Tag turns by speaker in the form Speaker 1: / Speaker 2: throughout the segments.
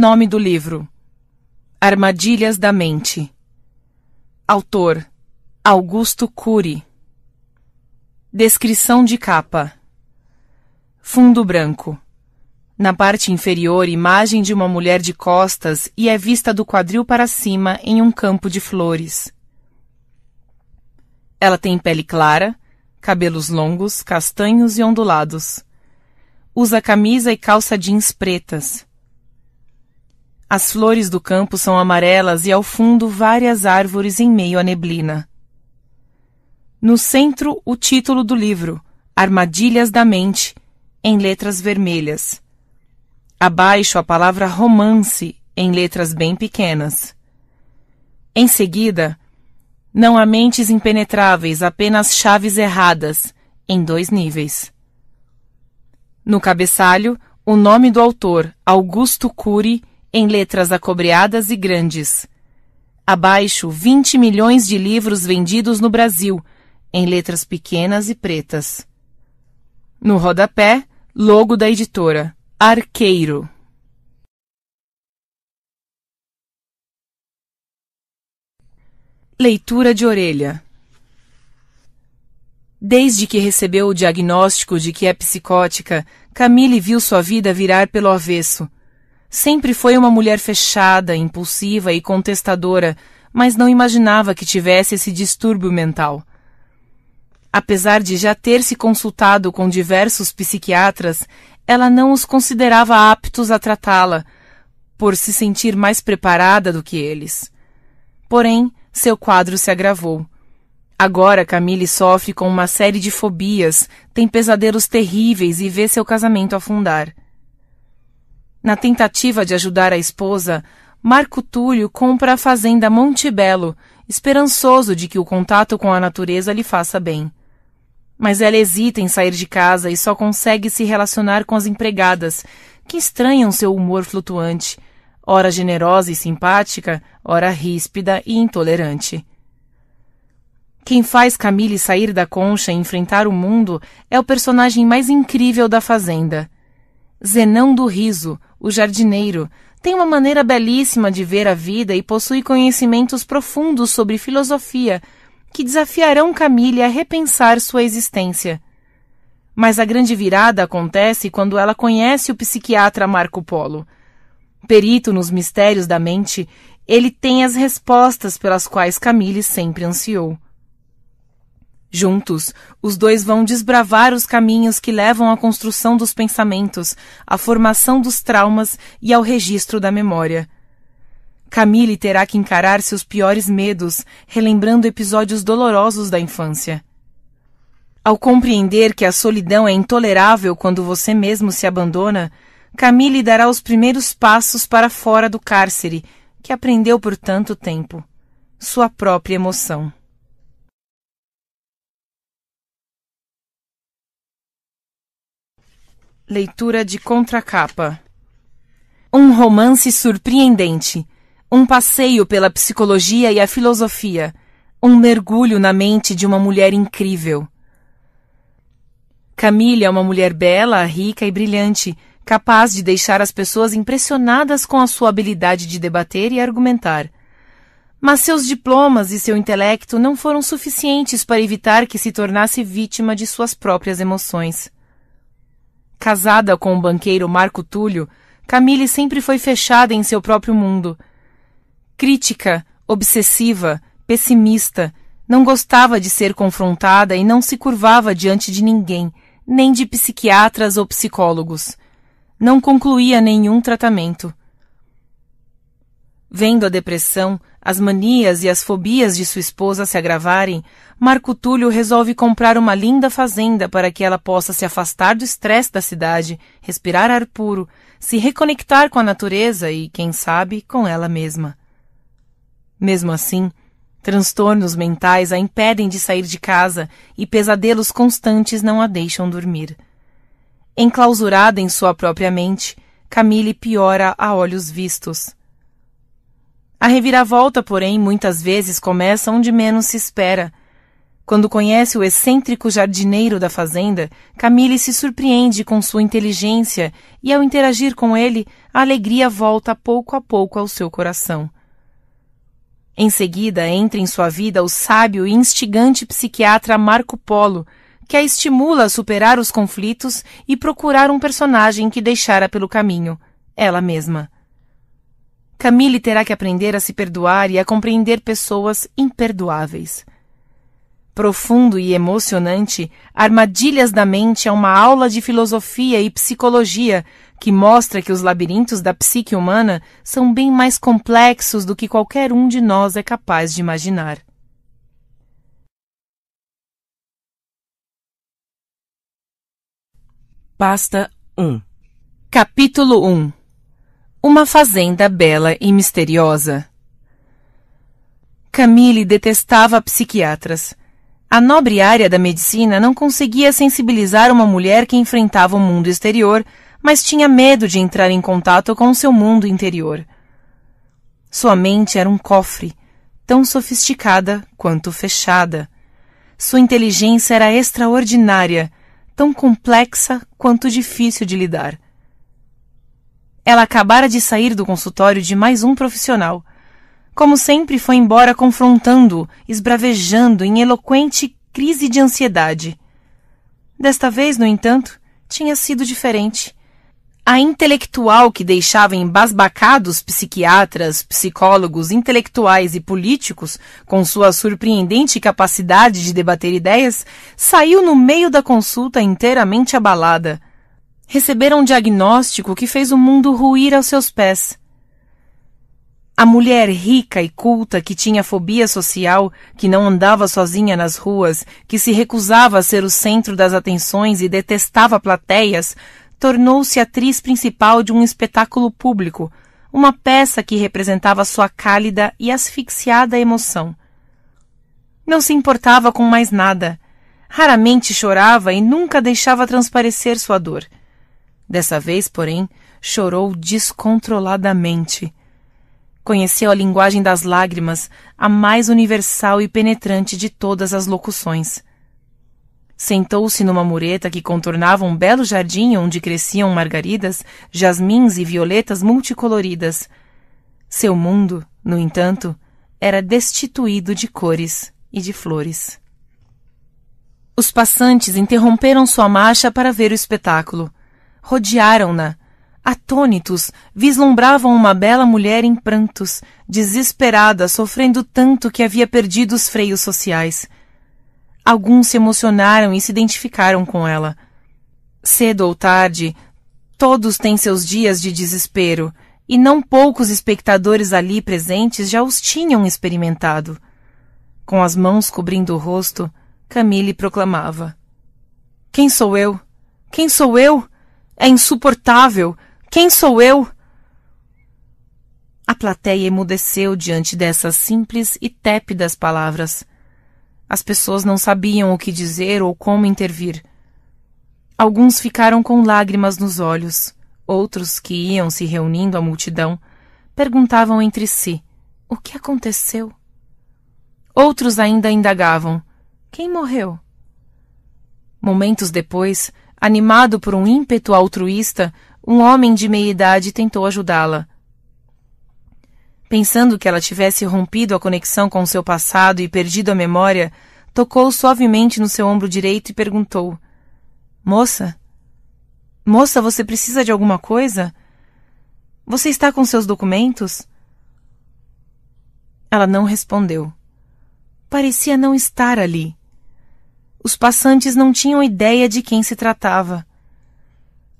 Speaker 1: Nome do livro: Armadilhas da Mente. Autor: Augusto Cury. Descrição de capa: Fundo branco. Na parte inferior, imagem de uma mulher de costas e é vista do quadril para cima em um campo de flores. Ela tem pele clara, cabelos longos, castanhos e ondulados. Usa camisa e calça jeans pretas. As flores do campo são amarelas e ao fundo várias árvores em meio à neblina. No centro, o título do livro, Armadilhas da Mente, em letras vermelhas. Abaixo, a palavra romance, em letras bem pequenas. Em seguida, não há mentes impenetráveis, apenas chaves erradas, em dois níveis. No cabeçalho, o nome do autor, Augusto Cury, em letras acobreadas e grandes. Abaixo, 20 milhões de livros vendidos no Brasil, em letras pequenas e pretas. No rodapé, logo da editora, Arqueiro. Leitura de orelha. Desde que recebeu o diagnóstico de que é psicótica, Camille viu sua vida virar pelo avesso. Sempre foi uma mulher fechada, impulsiva e contestadora, mas não imaginava que tivesse esse distúrbio mental. Apesar de já ter se consultado com diversos psiquiatras, ela não os considerava aptos a tratá-la, por se sentir mais preparada do que eles. Porém, seu quadro se agravou. Agora Camille sofre com uma série de fobias, tem pesadelos terríveis e vê seu casamento afundar. Na tentativa de ajudar a esposa, Marco Túlio compra a fazenda Belo, esperançoso de que o contato com a natureza lhe faça bem. Mas ela hesita em sair de casa e só consegue se relacionar com as empregadas, que estranham seu humor flutuante, ora generosa e simpática, ora ríspida e intolerante. Quem faz Camille sair da concha e enfrentar o mundo é o personagem mais incrível da Fazenda. Zenão do Riso, o jardineiro, tem uma maneira belíssima de ver a vida e possui conhecimentos profundos sobre filosofia que desafiarão Camille a repensar sua existência. Mas a grande virada acontece quando ela conhece o psiquiatra Marco Polo. Perito nos mistérios da mente, ele tem as respostas pelas quais Camille sempre ansiou. Juntos, os dois vão desbravar os caminhos que levam à construção dos pensamentos, à formação dos traumas e ao registro da memória. Camille terá que encarar seus piores medos, relembrando episódios dolorosos da infância. Ao compreender que a solidão é intolerável quando você mesmo se abandona, Camille dará os primeiros passos para fora do cárcere, que aprendeu por tanto tempo. Sua própria emoção. Leitura de contracapa. Um romance surpreendente. Um passeio pela psicologia e a filosofia. Um mergulho na mente de uma mulher incrível. Camille é uma mulher bela, rica e brilhante, capaz de deixar as pessoas impressionadas com a sua habilidade de debater e argumentar. Mas seus diplomas e seu intelecto não foram suficientes para evitar que se tornasse vítima de suas próprias emoções. Casada com o banqueiro Marco Túlio, Camille sempre foi fechada em seu próprio mundo. Crítica, obsessiva, pessimista, não gostava de ser confrontada e não se curvava diante de ninguém, nem de psiquiatras ou psicólogos. Não concluía nenhum tratamento. Vendo a depressão, as manias e as fobias de sua esposa se agravarem, Marco Túlio resolve comprar uma linda fazenda para que ela possa se afastar do estresse da cidade, respirar ar puro, se reconectar com a natureza e, quem sabe, com ela mesma. Mesmo assim, transtornos mentais a impedem de sair de casa e pesadelos constantes não a deixam dormir. Enclausurada em sua própria mente, Camille piora a olhos vistos. A reviravolta, porém, muitas vezes começa onde menos se espera. Quando conhece o excêntrico jardineiro da fazenda, Camille se surpreende com sua inteligência e, ao interagir com ele, a alegria volta pouco a pouco ao seu coração. Em seguida, entra em sua vida o sábio e instigante psiquiatra Marco Polo, que a estimula a superar os conflitos e procurar um personagem que deixara pelo caminho, ela mesma. Camille terá que aprender a se perdoar e a compreender pessoas imperdoáveis. Profundo e emocionante, Armadilhas da Mente é uma aula de filosofia e psicologia que mostra que os labirintos da psique humana são bem mais complexos do que qualquer um de nós é capaz de imaginar.
Speaker 2: Pasta 1 Capítulo 1 uma
Speaker 1: fazenda bela e misteriosa. Camille detestava psiquiatras. A nobre área da medicina não conseguia sensibilizar uma mulher que enfrentava o mundo exterior, mas tinha medo de entrar em contato com seu mundo interior. Sua mente era um cofre, tão sofisticada quanto fechada. Sua inteligência era extraordinária, tão complexa quanto difícil de lidar. Ela acabara de sair do consultório de mais um profissional. Como sempre, foi embora confrontando-o, esbravejando em eloquente crise de ansiedade. Desta vez, no entanto, tinha sido diferente. A intelectual que deixava embasbacados psiquiatras, psicólogos, intelectuais e políticos, com sua surpreendente capacidade de debater ideias, saiu no meio da consulta inteiramente abalada receberam um diagnóstico que fez o mundo ruir aos seus pés. A mulher rica e culta que tinha fobia social, que não andava sozinha nas ruas, que se recusava a ser o centro das atenções e detestava plateias, tornou-se atriz principal de um espetáculo público, uma peça que representava sua cálida e asfixiada emoção. Não se importava com mais nada. Raramente chorava e nunca deixava transparecer sua dor. Dessa vez, porém, chorou descontroladamente. Conheceu a linguagem das lágrimas, a mais universal e penetrante de todas as locuções. Sentou-se numa mureta que contornava um belo jardim onde cresciam margaridas, jasmins e violetas multicoloridas. Seu mundo, no entanto, era destituído de cores e de flores. Os passantes interromperam sua marcha para ver o espetáculo rodearam-na. Atônitos, vislumbravam uma bela mulher em prantos, desesperada, sofrendo tanto que havia perdido os freios sociais. Alguns se emocionaram e se identificaram com ela. Cedo ou tarde, todos têm seus dias de desespero, e não poucos espectadores ali presentes já os tinham experimentado. Com as mãos cobrindo o rosto, Camille proclamava: Quem sou eu? Quem sou eu? É insuportável! Quem sou eu? A plateia emudeceu diante dessas simples e tépidas palavras. As pessoas não sabiam o que dizer ou como intervir. Alguns ficaram com lágrimas nos olhos, outros que iam se reunindo à multidão perguntavam entre si: O que aconteceu? Outros ainda indagavam: Quem morreu? Momentos depois, Animado por um ímpeto altruísta, um homem de meia idade tentou ajudá-la. Pensando que ela tivesse rompido a conexão com seu passado e perdido a memória, tocou suavemente no seu ombro direito e perguntou: Moça? Moça, você precisa de alguma coisa? Você está com seus documentos? Ela não respondeu. Parecia não estar ali. Os passantes não tinham ideia de quem se tratava.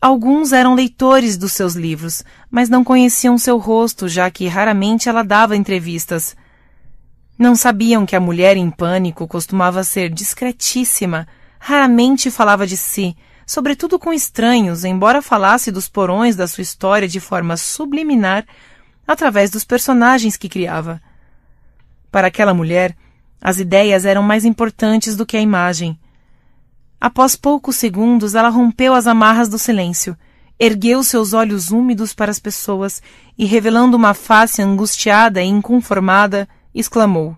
Speaker 1: Alguns eram leitores dos seus livros, mas não conheciam seu rosto, já que raramente ela dava entrevistas. Não sabiam que a mulher em pânico costumava ser discretíssima, raramente falava de si, sobretudo com estranhos, embora falasse dos porões da sua história de forma subliminar através dos personagens que criava. Para aquela mulher, as ideias eram mais importantes do que a imagem. Após poucos segundos, ela rompeu as amarras do silêncio, ergueu seus olhos úmidos para as pessoas e, revelando uma face angustiada e inconformada, exclamou: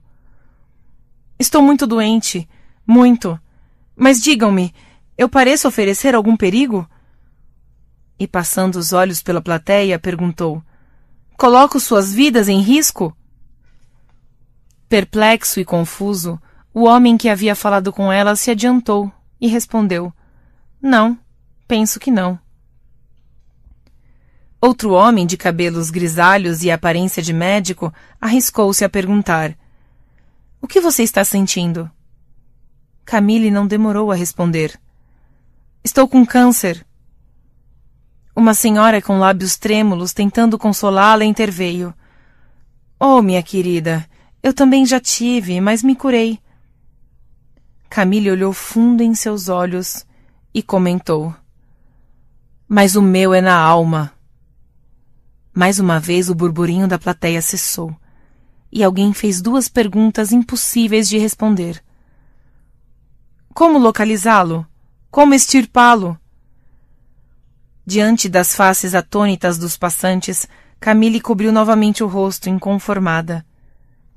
Speaker 1: Estou muito doente, muito. Mas digam-me, eu pareço oferecer algum perigo? E passando os olhos pela plateia, perguntou: Coloco suas vidas em risco? Perplexo e confuso, o homem que havia falado com ela se adiantou e respondeu: Não, penso que não. Outro homem de cabelos grisalhos e aparência de médico arriscou-se a perguntar: O que você está sentindo? Camille não demorou a responder. Estou com câncer. Uma senhora com lábios trêmulos tentando consolá-la interveio. Oh, minha querida, eu também já tive, mas me curei. Camille olhou fundo em seus olhos e comentou: Mas o meu é na alma. Mais uma vez o burburinho da plateia cessou, e alguém fez duas perguntas impossíveis de responder. Como localizá-lo? Como extirpá-lo? Diante das faces atônitas dos passantes, Camille cobriu novamente o rosto, inconformada.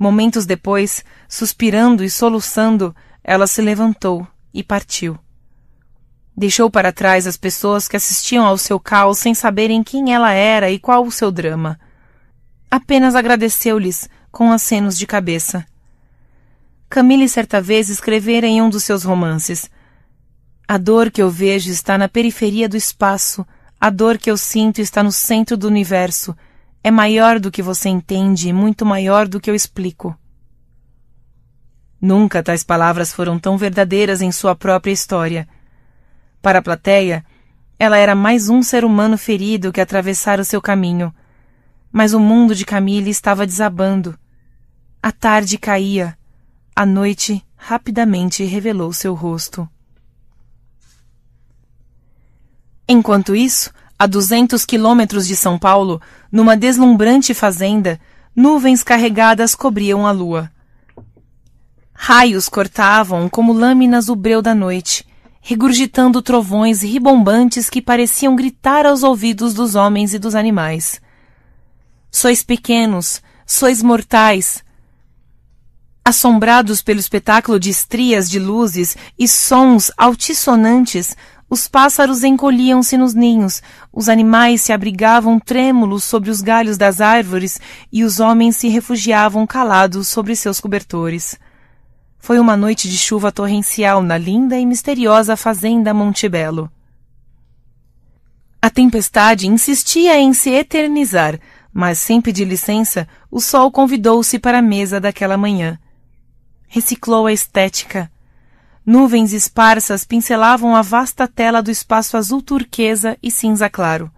Speaker 1: Momentos depois, suspirando e soluçando, ela se levantou e partiu. Deixou para trás as pessoas que assistiam ao seu caos sem saberem quem ela era e qual o seu drama. Apenas agradeceu-lhes com acenos de cabeça. Camille certa vez escrevera em um dos seus romances: A dor que eu vejo está na periferia do espaço, a dor que eu sinto está no centro do universo é maior do que você entende e muito maior do que eu explico. Nunca tais palavras foram tão verdadeiras em sua própria história. Para a plateia, ela era mais um ser humano ferido que atravessara o seu caminho. Mas o mundo de Camille estava desabando. A tarde caía. A noite rapidamente revelou seu rosto. Enquanto isso, a 200 quilômetros de São Paulo, numa deslumbrante fazenda, nuvens carregadas cobriam a lua. Raios cortavam como lâminas o breu da noite, regurgitando trovões ribombantes que pareciam gritar aos ouvidos dos homens e dos animais. Sois pequenos, sois mortais. Assombrados pelo espetáculo de estrias de luzes e sons altissonantes, os pássaros encolhiam-se nos ninhos, os animais se abrigavam trêmulos sobre os galhos das árvores e os homens se refugiavam calados sobre seus cobertores. Foi uma noite de chuva torrencial na linda e misteriosa fazenda Montebello. A tempestade insistia em se eternizar, mas sem pedir licença, o sol convidou-se para a mesa daquela manhã. Reciclou a estética, Nuvens esparsas pincelavam a vasta tela do espaço azul turquesa e cinza claro.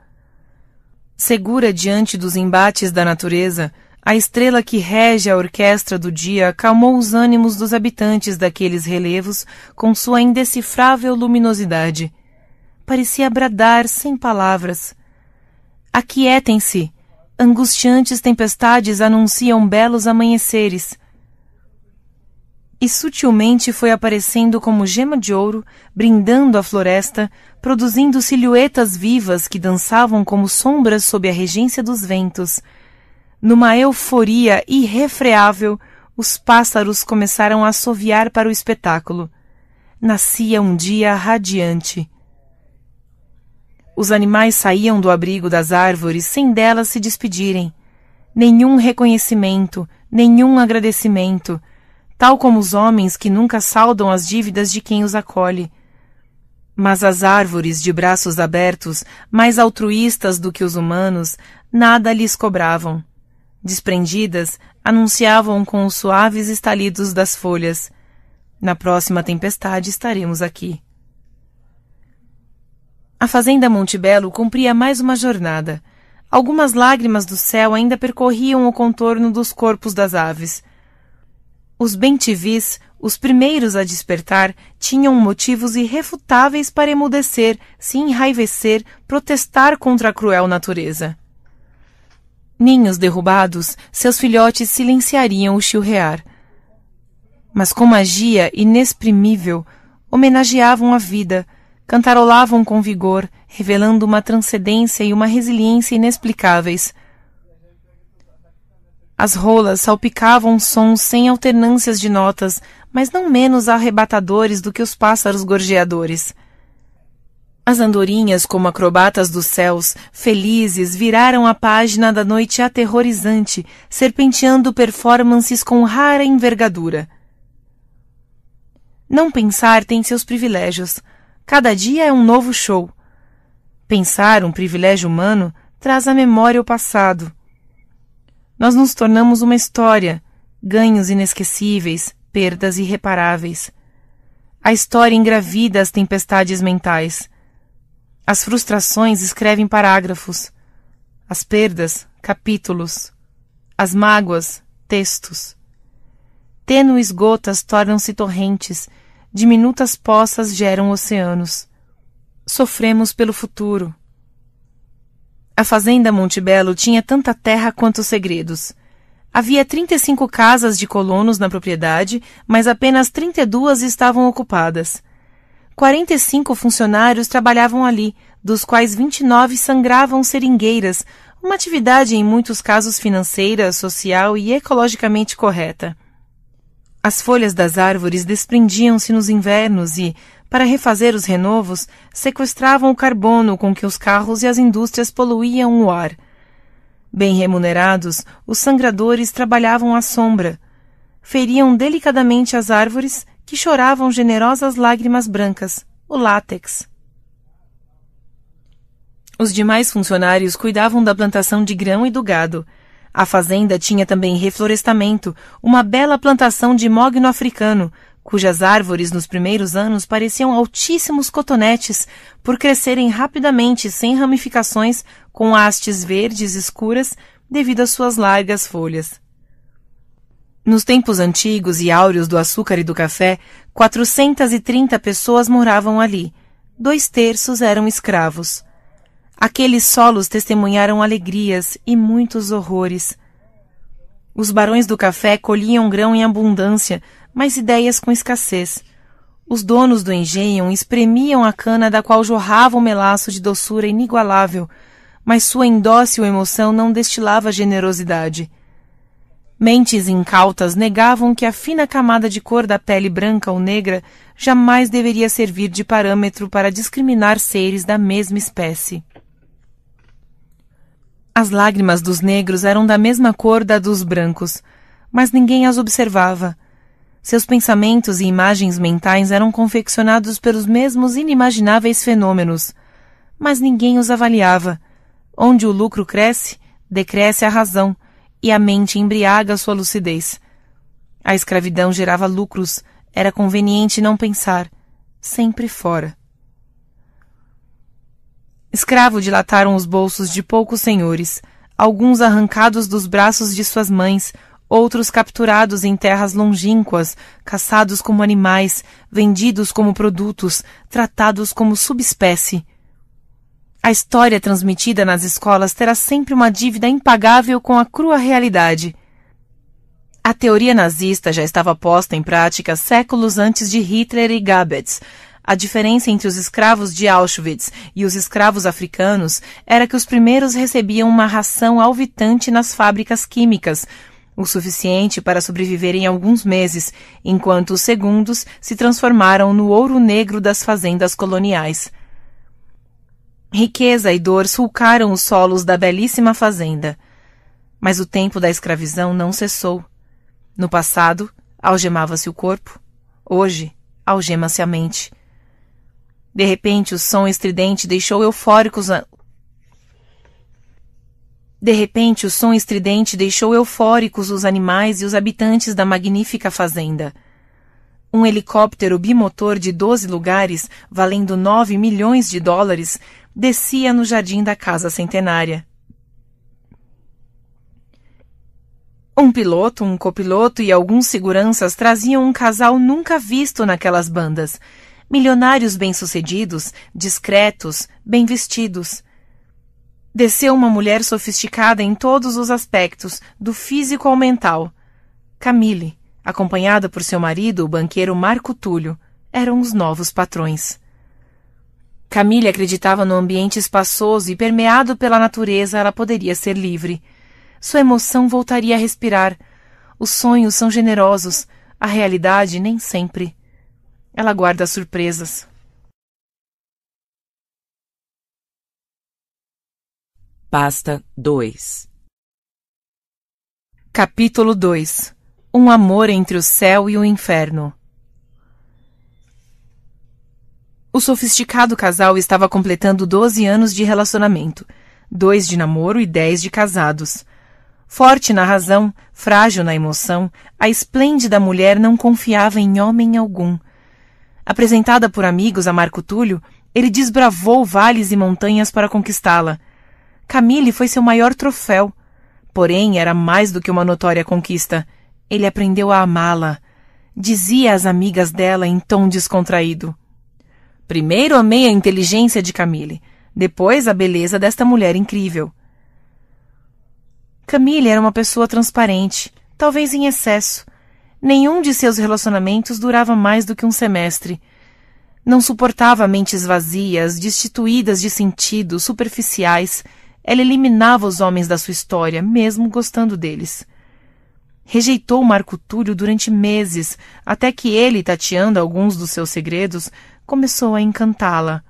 Speaker 1: Segura diante dos embates da natureza, a estrela que rege a orquestra do dia acalmou os ânimos dos habitantes daqueles relevos com sua indecifrável luminosidade. Parecia bradar sem palavras. Aquietem-se! Angustiantes tempestades anunciam belos amanheceres e sutilmente foi aparecendo como gema de ouro, brindando a floresta, produzindo silhuetas vivas que dançavam como sombras sob a regência dos ventos. Numa euforia irrefreável, os pássaros começaram a assoviar para o espetáculo. Nascia um dia radiante. Os animais saíam do abrigo das árvores sem delas se despedirem. Nenhum reconhecimento, nenhum agradecimento, tal como os homens que nunca saldam as dívidas de quem os acolhe. Mas as árvores de braços abertos, mais altruístas do que os humanos, nada lhes cobravam. Desprendidas, anunciavam com os suaves estalidos das folhas: Na próxima tempestade estaremos aqui. A fazenda Montebello cumpria mais uma jornada. Algumas lágrimas do céu ainda percorriam o contorno dos corpos das aves. Os bentivis, os primeiros a despertar, tinham motivos irrefutáveis para emudecer, se enraivecer, protestar contra a cruel natureza. Ninhos derrubados, seus filhotes silenciariam o chilrear. Mas com magia inexprimível, homenageavam a vida, cantarolavam com vigor, revelando uma transcendência e uma resiliência inexplicáveis. As rolas salpicavam sons sem alternâncias de notas, mas não menos arrebatadores do que os pássaros gorjeadores. As andorinhas, como acrobatas dos céus, felizes, viraram a página da noite aterrorizante, serpenteando performances com rara envergadura. Não pensar tem seus privilégios. Cada dia é um novo show. Pensar um privilégio humano traz à memória o passado. Nós nos tornamos uma história, ganhos inesquecíveis, perdas irreparáveis. A história engravida as tempestades mentais. As frustrações escrevem parágrafos. As perdas, capítulos. As mágoas, textos. Tênues gotas tornam-se torrentes, diminutas poças geram oceanos. Sofremos pelo futuro a fazenda Montebello tinha tanta terra quanto segredos. Havia 35 casas de colonos na propriedade, mas apenas 32 estavam ocupadas. 45 funcionários trabalhavam ali, dos quais 29 sangravam seringueiras, uma atividade em muitos casos financeira, social e ecologicamente correta. As folhas das árvores desprendiam-se nos invernos e, para refazer os renovos, sequestravam o carbono com que os carros e as indústrias poluíam o ar. Bem remunerados, os sangradores trabalhavam à sombra. Feriam delicadamente as árvores, que choravam generosas lágrimas brancas, o látex. Os demais funcionários cuidavam da plantação de grão e do gado. A fazenda tinha também reflorestamento, uma bela plantação de mogno africano, cujas árvores nos primeiros anos pareciam altíssimos cotonetes por crescerem rapidamente sem ramificações com hastes verdes escuras devido às suas largas folhas. Nos tempos antigos e áureos do açúcar e do café, 430 pessoas moravam ali. Dois terços eram escravos. Aqueles solos testemunharam alegrias e muitos horrores. Os barões do café colhiam grão em abundância, mas ideias com escassez. Os donos do engenho espremiam a cana da qual jorrava um melaço de doçura inigualável, mas sua indócil emoção não destilava generosidade. Mentes incautas negavam que a fina camada de cor da pele branca ou negra jamais deveria servir de parâmetro para discriminar seres da mesma espécie. As lágrimas dos negros eram da mesma cor da dos brancos, mas ninguém as observava. Seus pensamentos e imagens mentais eram confeccionados pelos mesmos inimagináveis fenômenos, mas ninguém os avaliava. Onde o lucro cresce, decresce a razão, e a mente embriaga sua lucidez. A escravidão gerava lucros, era conveniente não pensar, sempre fora. Escravo dilataram os bolsos de poucos senhores, alguns arrancados dos braços de suas mães, outros capturados em terras longínquas, caçados como animais, vendidos como produtos, tratados como subespécie. A história transmitida nas escolas terá sempre uma dívida impagável com a crua realidade. A teoria nazista já estava posta em prática séculos antes de Hitler e Gabetz. A diferença entre os escravos de Auschwitz e os escravos africanos era que os primeiros recebiam uma ração alvitante nas fábricas químicas, o suficiente para sobreviver em alguns meses, enquanto os segundos se transformaram no ouro negro das fazendas coloniais. Riqueza e dor sulcaram os solos da belíssima fazenda. Mas o tempo da escravização não cessou. No passado, algemava-se o corpo, hoje, algema-se a mente. De repente, o som estridente deixou eufóricos de repente o som estridente deixou eufóricos os animais e os habitantes da magnífica fazenda. Um helicóptero bimotor de 12 lugares, valendo 9 milhões de dólares, descia no jardim da casa centenária. Um piloto, um copiloto e alguns seguranças traziam um casal nunca visto naquelas bandas. Milionários bem-sucedidos, discretos, bem vestidos. Desceu uma mulher sofisticada em todos os aspectos, do físico ao mental. Camille, acompanhada por seu marido, o banqueiro Marco Túlio, eram os novos patrões. Camille acreditava no ambiente espaçoso e permeado pela natureza ela poderia ser livre. Sua emoção voltaria a respirar. Os sonhos são generosos, a realidade nem sempre. Ela guarda surpresas.
Speaker 2: Pasta 2
Speaker 1: Capítulo 2 Um amor entre o céu e o inferno. O sofisticado casal estava completando 12 anos de relacionamento, dois de namoro e dez de casados. Forte na razão, frágil na emoção, a esplêndida mulher não confiava em homem algum. Apresentada por amigos a Marco Túlio, ele desbravou vales e montanhas para conquistá-la. Camille foi seu maior troféu. Porém, era mais do que uma notória conquista. Ele aprendeu a amá-la. Dizia às amigas dela em tom descontraído. Primeiro amei a inteligência de Camille, depois a beleza desta mulher incrível. Camille era uma pessoa transparente, talvez em excesso. Nenhum de seus relacionamentos durava mais do que um semestre. Não suportava mentes vazias, destituídas de sentido, superficiais, ela eliminava os homens da sua história, mesmo gostando deles. Rejeitou Marco Túlio durante meses, até que ele, tateando alguns dos seus segredos, começou a encantá-la.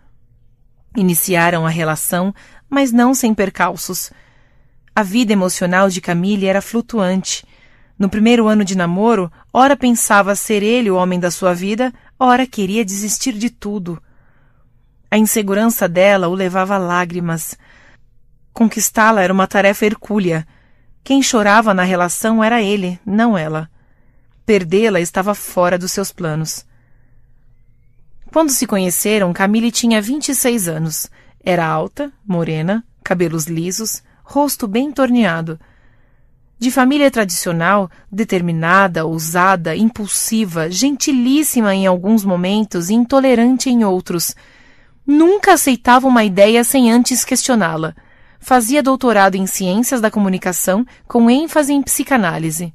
Speaker 1: Iniciaram a relação, mas não sem percalços. A vida emocional de Camille era flutuante. No primeiro ano de namoro, ora pensava ser ele o homem da sua vida, ora queria desistir de tudo. A insegurança dela o levava a lágrimas. Conquistá-la era uma tarefa hercúlea. Quem chorava na relação era ele, não ela. Perdê-la estava fora dos seus planos. Quando se conheceram, Camille tinha 26 anos. Era alta, morena, cabelos lisos, rosto bem torneado. De família tradicional, determinada, ousada, impulsiva, gentilíssima em alguns momentos e intolerante em outros. Nunca aceitava uma ideia sem antes questioná-la fazia doutorado em Ciências da Comunicação com ênfase em psicanálise.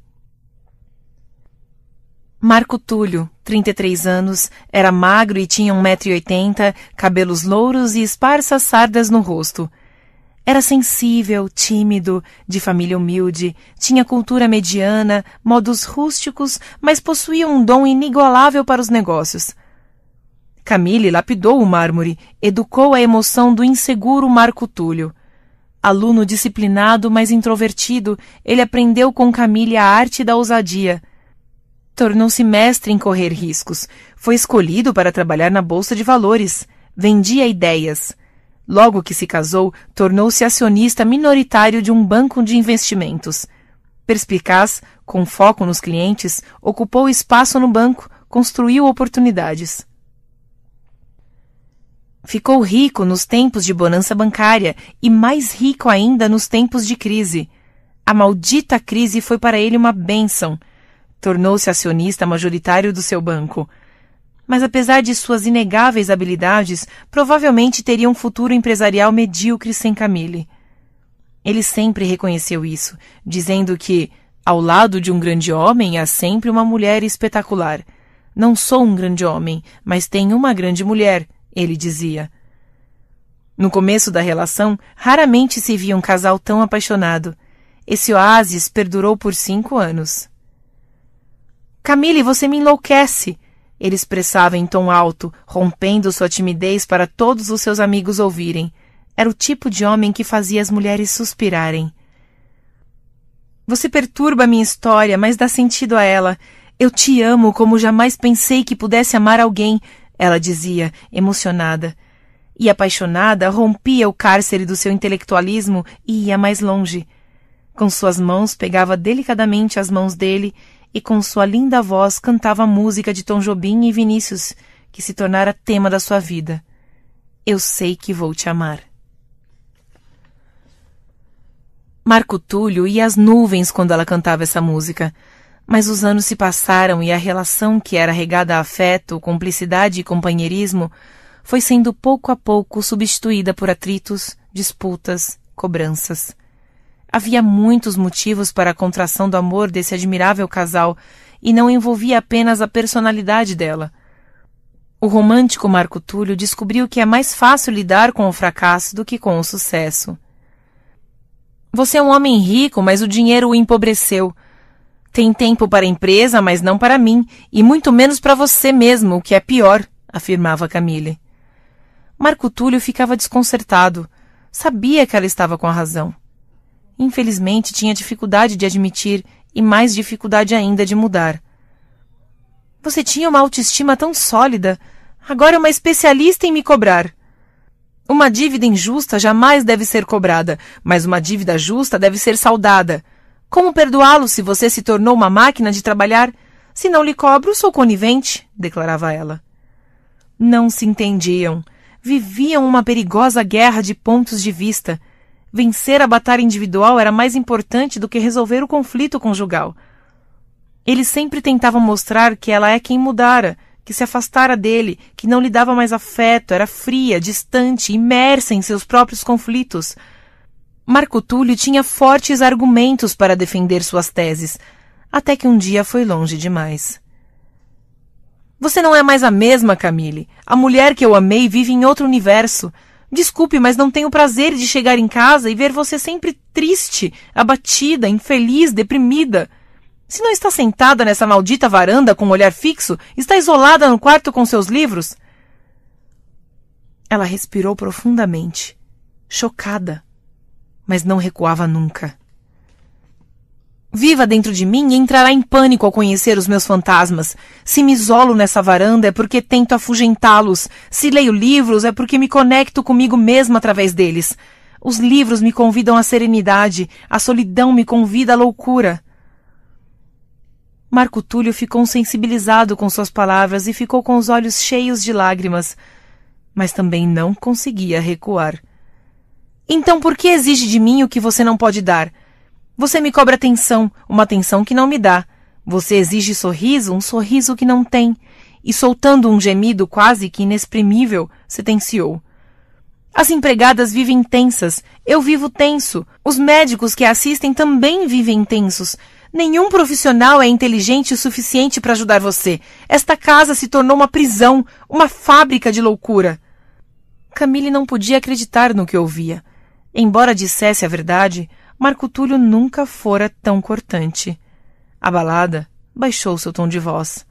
Speaker 1: Marco Túlio, 33 anos, era magro e tinha 1,80m, cabelos louros e esparsas sardas no rosto. Era sensível, tímido, de família humilde, tinha cultura mediana, modos rústicos, mas possuía um dom inigualável para os negócios. Camille lapidou o mármore, educou a emoção do inseguro Marco Túlio. Aluno disciplinado, mas introvertido, ele aprendeu com Camille a arte da ousadia. Tornou-se mestre em correr riscos. Foi escolhido para trabalhar na Bolsa de Valores. Vendia ideias. Logo que se casou, tornou-se acionista minoritário de um banco de investimentos. Perspicaz, com foco nos clientes, ocupou espaço no banco, construiu oportunidades. Ficou rico nos tempos de bonança bancária e mais rico ainda nos tempos de crise. A maldita crise foi para ele uma bênção. Tornou-se acionista majoritário do seu banco. Mas apesar de suas inegáveis habilidades, provavelmente teria um futuro empresarial medíocre sem Camille. Ele sempre reconheceu isso, dizendo que, ao lado de um grande homem, há sempre uma mulher espetacular. Não sou um grande homem, mas tenho uma grande mulher, ele dizia. No começo da relação, raramente se via um casal tão apaixonado. Esse oásis perdurou por cinco anos. Camille, você me enlouquece! Ele expressava em tom alto, rompendo sua timidez para todos os seus amigos ouvirem. Era o tipo de homem que fazia as mulheres suspirarem. Você perturba a minha história, mas dá sentido a ela. Eu te amo como jamais pensei que pudesse amar alguém, ela dizia, emocionada. E apaixonada, rompia o cárcere do seu intelectualismo e ia mais longe. Com suas mãos pegava delicadamente as mãos dele e com sua linda voz cantava música de Tom Jobim e Vinícius, que se tornara tema da sua vida. Eu sei que vou te amar. Marco Túlio ia às nuvens quando ela cantava essa música. Mas os anos se passaram e a relação que era regada a afeto, cumplicidade e companheirismo foi sendo pouco a pouco substituída por atritos, disputas, cobranças. Havia muitos motivos para a contração do amor desse admirável casal e não envolvia apenas a personalidade dela. O romântico Marco Túlio descobriu que é mais fácil lidar com o fracasso do que com o sucesso. Você é um homem rico, mas o dinheiro o empobreceu. Tem tempo para a empresa, mas não para mim, e muito menos para você mesmo, o que é pior, afirmava Camille. Marco Túlio ficava desconcertado. Sabia que ela estava com a razão. Infelizmente, tinha dificuldade de admitir e mais dificuldade ainda de mudar. Você tinha uma autoestima tão sólida, agora é uma especialista em me cobrar. Uma dívida injusta jamais deve ser cobrada, mas uma dívida justa deve ser saudada. Como perdoá-lo se você se tornou uma máquina de trabalhar? Se não lhe cobro, sou conivente, declarava ela. Não se entendiam. Viviam uma perigosa guerra de pontos de vista. Vencer a batalha individual era mais importante do que resolver o conflito conjugal. Ele sempre tentava mostrar que ela é quem mudara, que se afastara dele, que não lhe dava mais afeto, era fria, distante, imersa em seus próprios conflitos. Marco Túlio tinha fortes argumentos para defender suas teses, até que um dia foi longe demais. Você não é mais a mesma, Camille. A mulher que eu amei vive em outro universo. Desculpe, mas não tenho prazer de chegar em casa e ver você sempre triste, abatida, infeliz, deprimida. Se não está sentada nessa maldita varanda com um olhar fixo, está isolada no quarto com seus livros. Ela respirou profundamente, chocada mas não recuava nunca. Viva dentro de mim entrará em pânico ao conhecer os meus fantasmas. Se me isolo nessa varanda é porque tento afugentá-los. Se leio livros é porque me conecto comigo mesma através deles. Os livros me convidam à serenidade, a solidão me convida à loucura. Marco Túlio ficou sensibilizado com suas palavras e ficou com os olhos cheios de lágrimas, mas também não conseguia recuar. Então por que exige de mim o que você não pode dar? Você me cobra atenção, uma atenção que não me dá. Você exige sorriso, um sorriso que não tem. E soltando um gemido quase que inexprimível, sentenciou. As empregadas vivem tensas, eu vivo tenso. Os médicos que assistem também vivem tensos. Nenhum profissional é inteligente o suficiente para ajudar você. Esta casa se tornou uma prisão, uma fábrica de loucura. Camille não podia acreditar no que ouvia. Embora dissesse a verdade, Marco Túlio nunca fora tão cortante. Abalada, baixou seu tom de voz.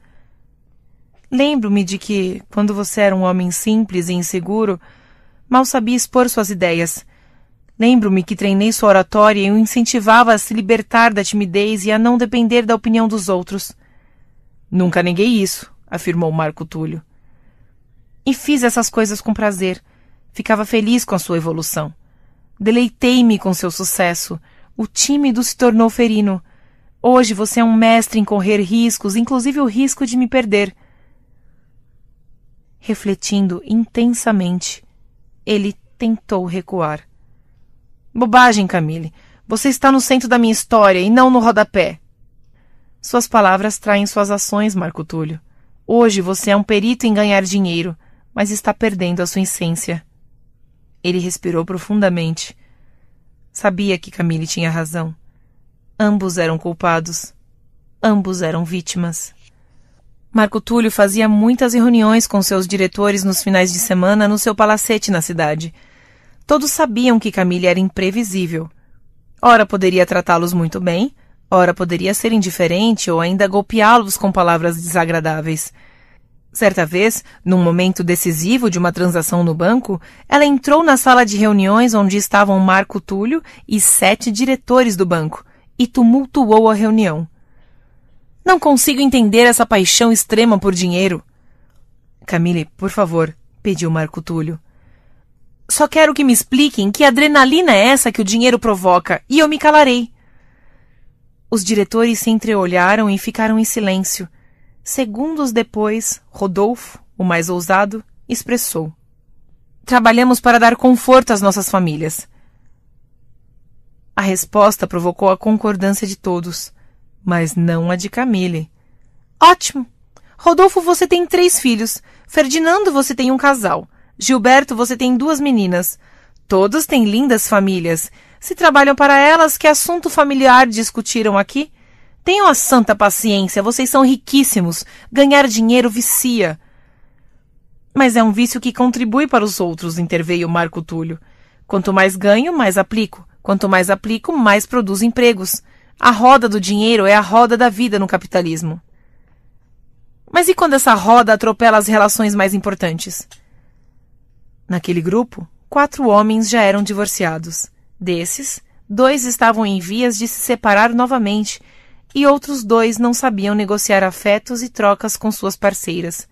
Speaker 1: Lembro-me de que, quando você era um homem simples e inseguro, mal sabia expor suas ideias. Lembro-me que treinei sua oratória e o incentivava a se libertar da timidez e a não depender da opinião dos outros. Nunca neguei isso, afirmou Marco Túlio. E fiz essas coisas com prazer. Ficava feliz com a sua evolução. Deleitei-me com seu sucesso. O tímido se tornou ferino. Hoje você é um mestre em correr riscos, inclusive o risco de me perder. Refletindo intensamente, ele tentou recuar. Bobagem, Camille. Você está no centro da minha história e não no rodapé. Suas palavras traem suas ações, Marco Túlio. Hoje você é um perito em ganhar dinheiro, mas está perdendo a sua essência. Ele respirou profundamente. Sabia que Camille tinha razão. Ambos eram culpados. Ambos eram vítimas. Marco Túlio fazia muitas reuniões com seus diretores nos finais de semana no seu palacete na cidade. Todos sabiam que Camille era imprevisível. Ora poderia tratá-los muito bem, ora poderia ser indiferente ou ainda golpeá-los com palavras desagradáveis. Certa vez, num momento decisivo de uma transação no banco, ela entrou na sala de reuniões onde estavam Marco Túlio e sete diretores do banco e tumultuou a reunião. Não consigo entender essa paixão extrema por dinheiro. Camille, por favor, pediu Marco Túlio. Só quero que me expliquem que adrenalina é essa que o dinheiro provoca e eu me calarei. Os diretores se entreolharam e ficaram em silêncio. Segundos depois, Rodolfo, o mais ousado, expressou: Trabalhamos para dar conforto às nossas famílias. A resposta provocou a concordância de todos, mas não a de Camille. Ótimo! Rodolfo, você tem três filhos. Ferdinando, você tem um casal. Gilberto, você tem duas meninas. Todos têm lindas famílias. Se trabalham para elas, que assunto familiar discutiram aqui? Tenham a santa paciência, vocês são riquíssimos. Ganhar dinheiro vicia. Mas é um vício que contribui para os outros, interveio Marco Túlio. Quanto mais ganho, mais aplico. Quanto mais aplico, mais produzo empregos. A roda do dinheiro é a roda da vida no capitalismo. Mas e quando essa roda atropela as relações mais importantes? Naquele grupo, quatro homens já eram divorciados. Desses, dois estavam em vias de se separar novamente e outros dois não sabiam negociar afetos e trocas com suas parceiras.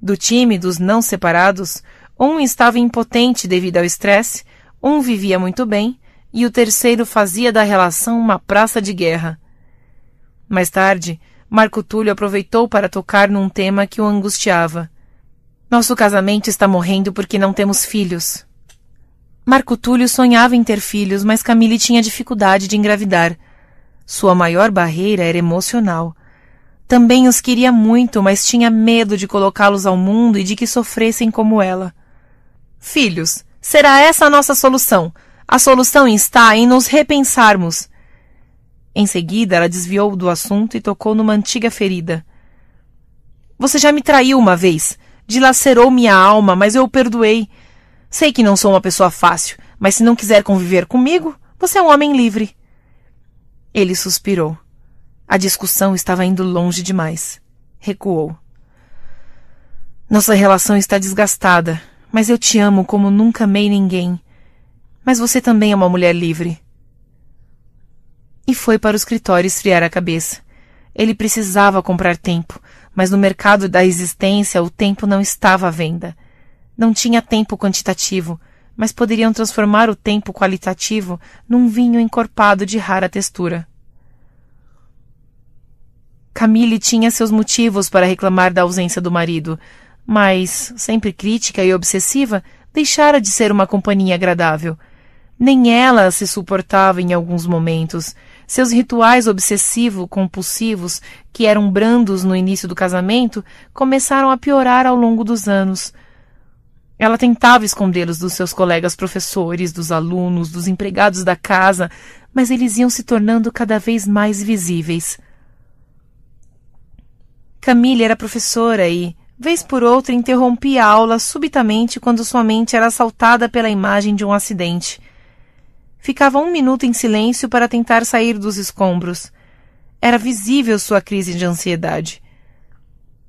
Speaker 1: Do time dos não separados, um estava impotente devido ao estresse, um vivia muito bem e o terceiro fazia da relação uma praça de guerra. Mais tarde, Marco Túlio aproveitou para tocar num tema que o angustiava. Nosso casamento está morrendo porque não temos filhos. Marco Túlio sonhava em ter filhos, mas Camille tinha dificuldade de engravidar. Sua maior barreira era emocional. Também os queria muito, mas tinha medo de colocá-los ao mundo e de que sofressem como ela. Filhos, será essa a nossa solução. A solução está em nos repensarmos. Em seguida, ela desviou do assunto e tocou numa antiga ferida. Você já me traiu uma vez. Dilacerou minha alma, mas eu o perdoei. Sei que não sou uma pessoa fácil, mas se não quiser conviver comigo, você é um homem livre. Ele suspirou. A discussão estava indo longe demais. Recuou. Nossa relação está desgastada, mas eu te amo como nunca amei ninguém. Mas você também é uma mulher livre. E foi para o escritório esfriar a cabeça. Ele precisava comprar tempo, mas no mercado da existência o tempo não estava à venda. Não tinha tempo quantitativo, mas poderiam transformar o tempo qualitativo num vinho encorpado de rara textura. Camille tinha seus motivos para reclamar da ausência do marido, mas, sempre crítica e obsessiva, deixara de ser uma companhia agradável. Nem ela se suportava em alguns momentos. Seus rituais obsessivo-compulsivos, que eram brandos no início do casamento, começaram a piorar ao longo dos anos. Ela tentava escondê-los dos seus colegas professores, dos alunos, dos empregados da casa, mas eles iam se tornando cada vez mais visíveis. Camille era professora e, vez por outra, interrompia a aula subitamente quando sua mente era assaltada pela imagem de um acidente. Ficava um minuto em silêncio para tentar sair dos escombros. Era visível sua crise de ansiedade.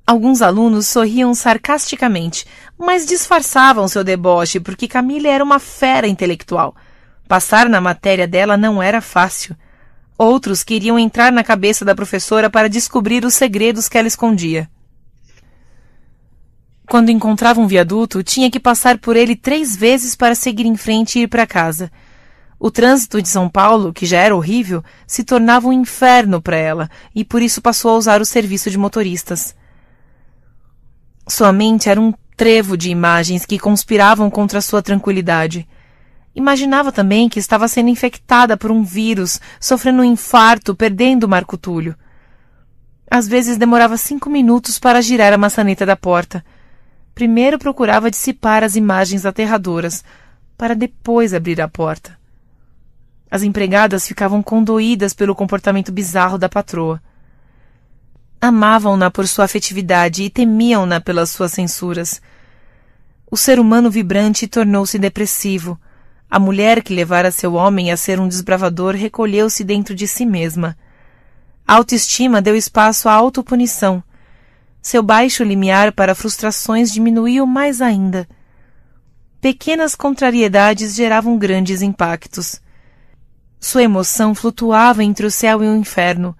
Speaker 1: Alguns alunos sorriam sarcasticamente, mas disfarçavam seu deboche porque Camille era uma fera intelectual. Passar na matéria dela não era fácil. Outros queriam entrar na cabeça da professora para descobrir os segredos que ela escondia. Quando encontrava um viaduto, tinha que passar por ele três vezes para seguir em frente e ir para casa. O trânsito de São Paulo, que já era horrível, se tornava um inferno para ela e por isso passou a usar o serviço de motoristas. Sua mente era um trevo de imagens que conspiravam contra sua tranquilidade. Imaginava também que estava sendo infectada por um vírus, sofrendo um infarto, perdendo Marco Túlio. Às vezes demorava cinco minutos para girar a maçaneta da porta. Primeiro procurava dissipar as imagens aterradoras, para depois abrir a porta. As empregadas ficavam condoídas pelo comportamento bizarro da patroa. Amavam-na por sua afetividade e temiam-na pelas suas censuras. O ser humano vibrante tornou-se depressivo. A mulher que levara seu homem a ser um desbravador recolheu-se dentro de si mesma. A autoestima deu espaço à autopunição. Seu baixo limiar para frustrações diminuiu mais ainda. Pequenas contrariedades geravam grandes impactos. Sua emoção flutuava entre o céu e o inferno.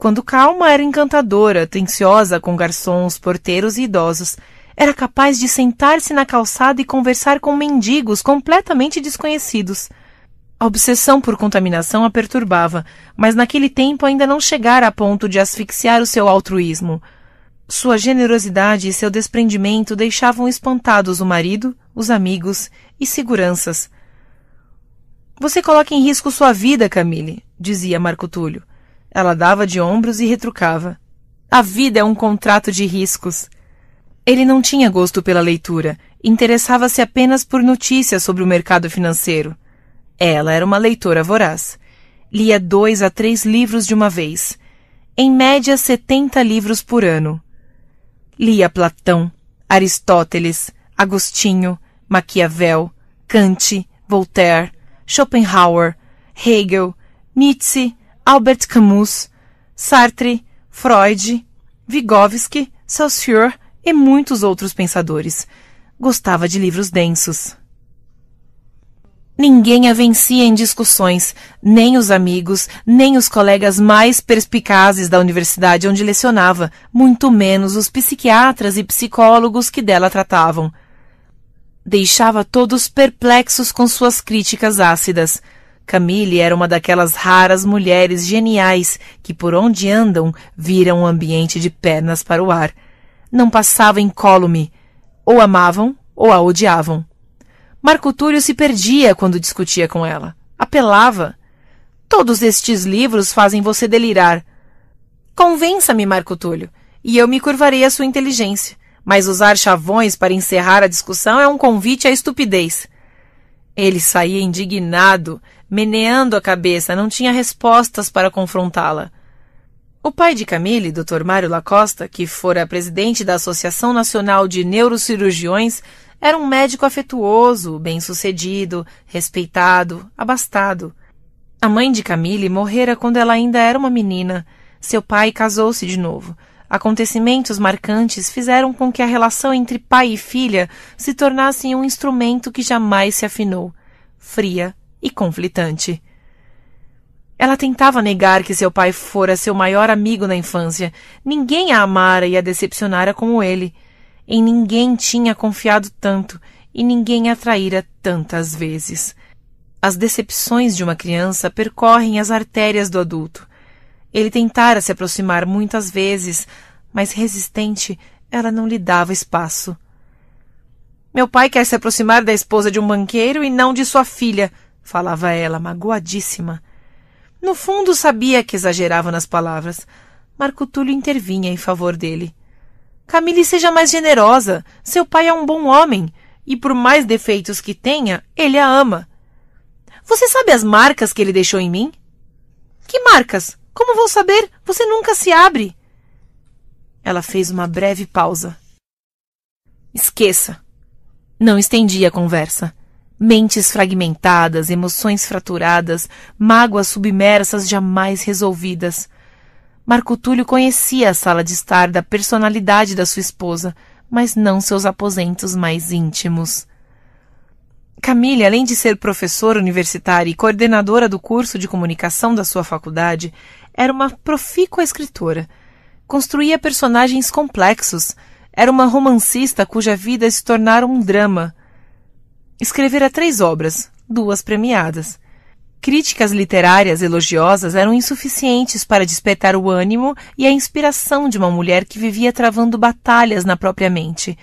Speaker 1: Quando calma, era encantadora, atenciosa com garçons, porteiros e idosos. Era capaz de sentar-se na calçada e conversar com mendigos completamente desconhecidos. A obsessão por contaminação a perturbava, mas naquele tempo ainda não chegara a ponto de asfixiar o seu altruísmo. Sua generosidade e seu desprendimento deixavam espantados o marido, os amigos e seguranças. Você coloca em risco sua vida, Camille, dizia Marco Túlio. Ela dava de ombros e retrucava. A vida é um contrato de riscos. Ele não tinha gosto pela leitura, interessava-se apenas por notícias sobre o mercado financeiro. Ela era uma leitora voraz. Lia dois a três livros de uma vez. Em média, setenta livros por ano. Lia Platão, Aristóteles, Agostinho, Maquiavel, Kant, Voltaire, Schopenhauer, Hegel, Nietzsche, Albert Camus, Sartre, Freud, Vygotsky, Saussure e muitos outros pensadores. Gostava de livros densos. Ninguém a vencia em discussões, nem os amigos, nem os colegas mais perspicazes da universidade onde lecionava, muito menos os psiquiatras e psicólogos que dela tratavam. Deixava todos perplexos com suas críticas ácidas. Camille era uma daquelas raras mulheres geniais que por onde andam viram o um ambiente de pernas para o ar. Não passava incólume. Ou amavam ou a odiavam. Marco Túlio se perdia quando discutia com ela. Apelava. Todos estes livros fazem você delirar. Convença-me, Marco Túlio, e eu me curvarei à sua inteligência. Mas usar chavões para encerrar a discussão é um convite à estupidez. Ele saía indignado, meneando a cabeça, não tinha respostas para confrontá-la. O pai de Camille, Dr. Mário Lacosta, que fora presidente da Associação Nacional de Neurocirurgiões, era um médico afetuoso, bem-sucedido, respeitado, abastado. A mãe de Camille morrera quando ela ainda era uma menina. Seu pai casou-se de novo. Acontecimentos marcantes fizeram com que a relação entre pai e filha se tornasse um instrumento que jamais se afinou, fria e conflitante. Ela tentava negar que seu pai fora seu maior amigo na infância. Ninguém a amara e a decepcionara como ele. Em ninguém tinha confiado tanto e ninguém a traíra tantas vezes. As decepções de uma criança percorrem as artérias do adulto. Ele tentara se aproximar muitas vezes, mas resistente, ela não lhe dava espaço. Meu pai quer se aproximar da esposa de um banqueiro e não de sua filha, falava ela, magoadíssima. No fundo sabia que exagerava nas palavras. Marco Túlio intervinha em favor dele. Camille seja mais generosa. Seu pai é um bom homem e por mais defeitos que tenha, ele a ama. Você sabe as marcas que ele deixou em mim? Que marcas? Como vou saber? Você nunca se abre. Ela fez uma breve pausa. Esqueça. Não estendi a conversa. Mentes fragmentadas, emoções fraturadas, mágoas submersas jamais resolvidas. Marco Túlio conhecia a sala de estar da personalidade da sua esposa, mas não seus aposentos mais íntimos. Camille, além de ser professora universitária e coordenadora do curso de comunicação da sua faculdade, era uma profícua escritora. Construía personagens complexos. Era uma romancista cuja vida se tornara um drama. Escrevera três obras, duas premiadas. Críticas literárias elogiosas eram insuficientes para despertar o ânimo e a inspiração de uma mulher que vivia travando batalhas na própria mente.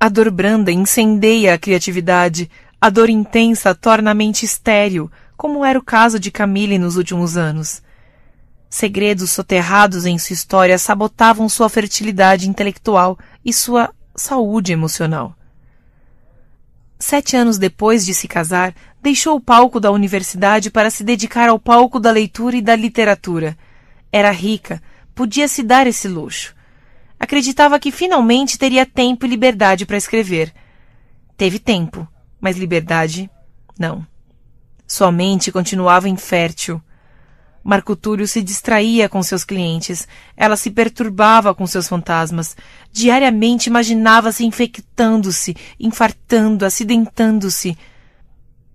Speaker 1: A dor branda incendeia a criatividade, a dor intensa torna a mente estéril, como era o caso de Camille nos últimos anos. Segredos soterrados em sua história sabotavam sua fertilidade intelectual e sua saúde emocional. Sete anos depois de se casar, deixou o palco da universidade para se dedicar ao palco da leitura e da literatura. Era rica, podia se dar esse luxo. Acreditava que finalmente teria tempo e liberdade para escrever. Teve tempo, mas liberdade, não. Sua mente continuava infértil. Marco Túlio se distraía com seus clientes, ela se perturbava com seus fantasmas. Diariamente imaginava-se infectando-se, infartando, acidentando-se.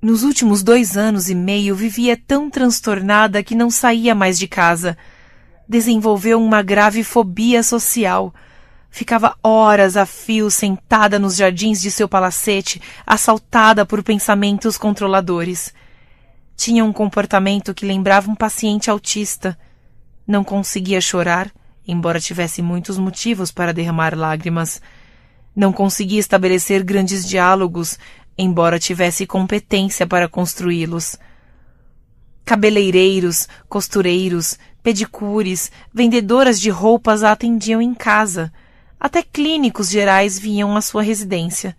Speaker 1: Nos últimos dois anos e meio vivia tão transtornada que não saía mais de casa. Desenvolveu uma grave fobia social. Ficava horas a fio sentada nos jardins de seu palacete, assaltada por pensamentos controladores. Tinha um comportamento que lembrava um paciente autista. Não conseguia chorar, embora tivesse muitos motivos para derramar lágrimas. Não conseguia estabelecer grandes diálogos, embora tivesse competência para construí-los. Cabeleireiros, costureiros, pedicures, vendedoras de roupas a atendiam em casa. Até clínicos gerais vinham à sua residência.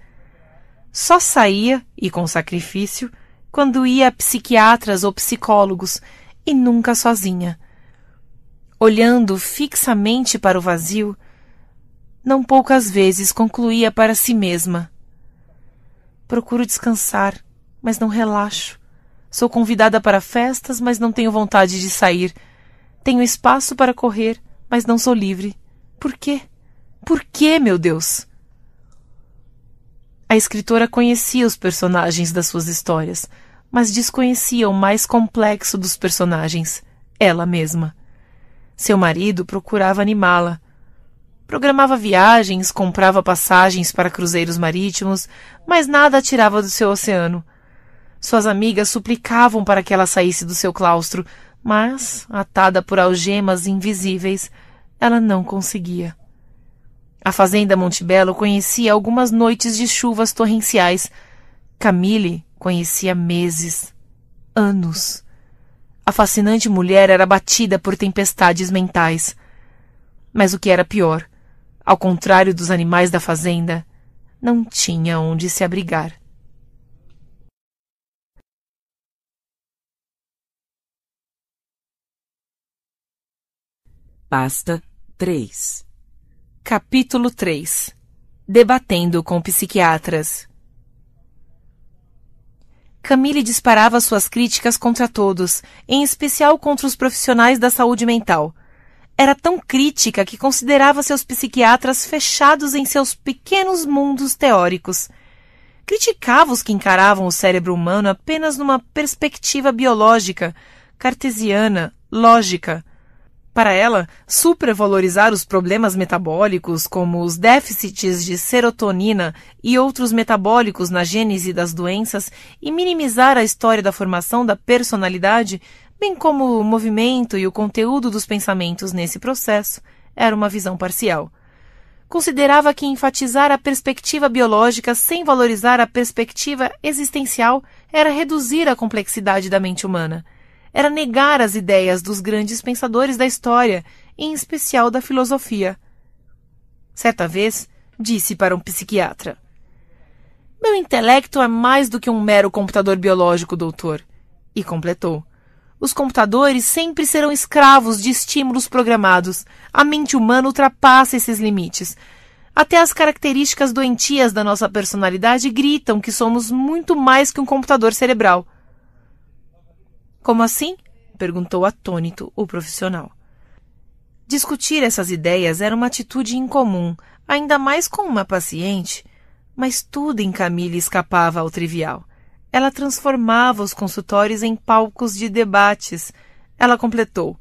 Speaker 1: Só saía, e com sacrifício, quando ia a psiquiatras ou psicólogos, e nunca sozinha. Olhando fixamente para o vazio, não poucas vezes concluía para si mesma: Procuro descansar, mas não relaxo. Sou convidada para festas, mas não tenho vontade de sair. Tenho espaço para correr, mas não sou livre. Por quê? Por quê, meu Deus? A escritora conhecia os personagens das suas histórias mas desconhecia o mais complexo dos personagens, ela mesma. Seu marido procurava animá-la. Programava viagens, comprava passagens para cruzeiros marítimos, mas nada tirava do seu oceano. Suas amigas suplicavam para que ela saísse do seu claustro, mas, atada por algemas invisíveis, ela não conseguia. A fazenda Montebello conhecia algumas noites de chuvas torrenciais. Camille, Conhecia meses, anos. A fascinante mulher era batida por tempestades mentais. Mas o que era pior, ao contrário dos animais da fazenda, não tinha onde se abrigar.
Speaker 2: Pasta 3 Capítulo
Speaker 1: 3 Debatendo com psiquiatras Camille disparava suas críticas contra todos, em especial contra os profissionais da saúde mental. Era tão crítica que considerava seus psiquiatras fechados em seus pequenos mundos teóricos. Criticava os que encaravam o cérebro humano apenas numa perspectiva biológica, cartesiana, lógica. Para ela, supervalorizar os problemas metabólicos, como os déficits de serotonina e outros metabólicos na gênese das doenças, e minimizar a história da formação da personalidade, bem como o movimento e o conteúdo dos pensamentos nesse processo, era uma visão parcial. Considerava que enfatizar a perspectiva biológica sem valorizar a perspectiva existencial era reduzir a complexidade da mente humana era negar as ideias dos grandes pensadores da história, em especial da filosofia. Certa vez, disse para um psiquiatra: Meu intelecto é mais do que um mero computador biológico, doutor. E completou: Os computadores sempre serão escravos de estímulos programados. A mente humana ultrapassa esses limites. Até as características doentias da nossa personalidade gritam que somos muito mais que um computador cerebral. Como assim? perguntou atônito o profissional. Discutir essas ideias era uma atitude incomum, ainda mais com uma paciente, mas tudo em Camille escapava ao trivial. Ela transformava os consultórios em palcos de debates. Ela completou: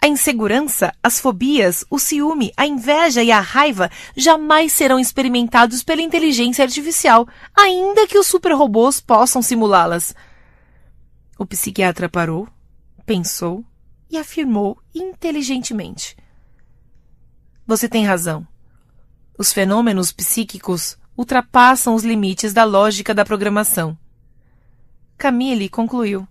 Speaker 1: A insegurança, as fobias, o ciúme, a inveja e a raiva jamais serão experimentados pela inteligência artificial, ainda que os superrobôs possam simulá-las. O psiquiatra parou, pensou e afirmou inteligentemente: Você tem razão. Os fenômenos psíquicos ultrapassam os limites da lógica da programação. Camille concluiu.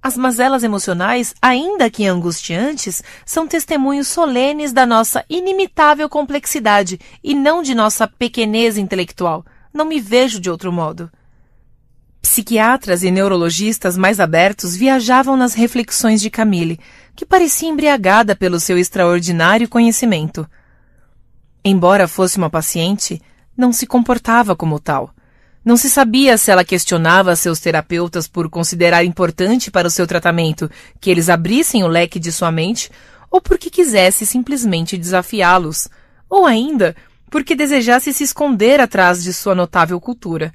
Speaker 1: As mazelas emocionais, ainda que angustiantes, são testemunhos solenes da nossa inimitável complexidade e não de nossa pequenez intelectual. Não me vejo de outro modo. Psiquiatras e neurologistas mais abertos viajavam nas reflexões de Camille, que parecia embriagada pelo seu extraordinário conhecimento. Embora fosse uma paciente, não se comportava como tal. Não se sabia se ela questionava seus terapeutas por considerar importante para o seu tratamento que eles abrissem o leque de sua mente ou porque quisesse simplesmente desafiá-los, ou ainda porque desejasse se esconder atrás de sua notável cultura.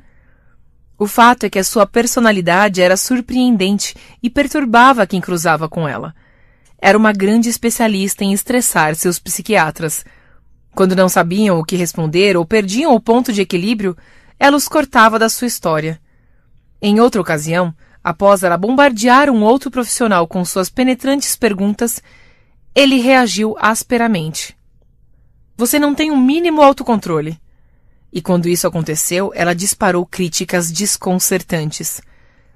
Speaker 1: O fato é que a sua personalidade era surpreendente e perturbava quem cruzava com ela. Era uma grande especialista em estressar seus psiquiatras. Quando não sabiam o que responder ou perdiam o ponto de equilíbrio, ela os cortava da sua história. Em outra ocasião, após ela bombardear um outro profissional com suas penetrantes perguntas, ele reagiu asperamente. Você não tem o um mínimo autocontrole. E quando isso aconteceu, ela disparou críticas desconcertantes.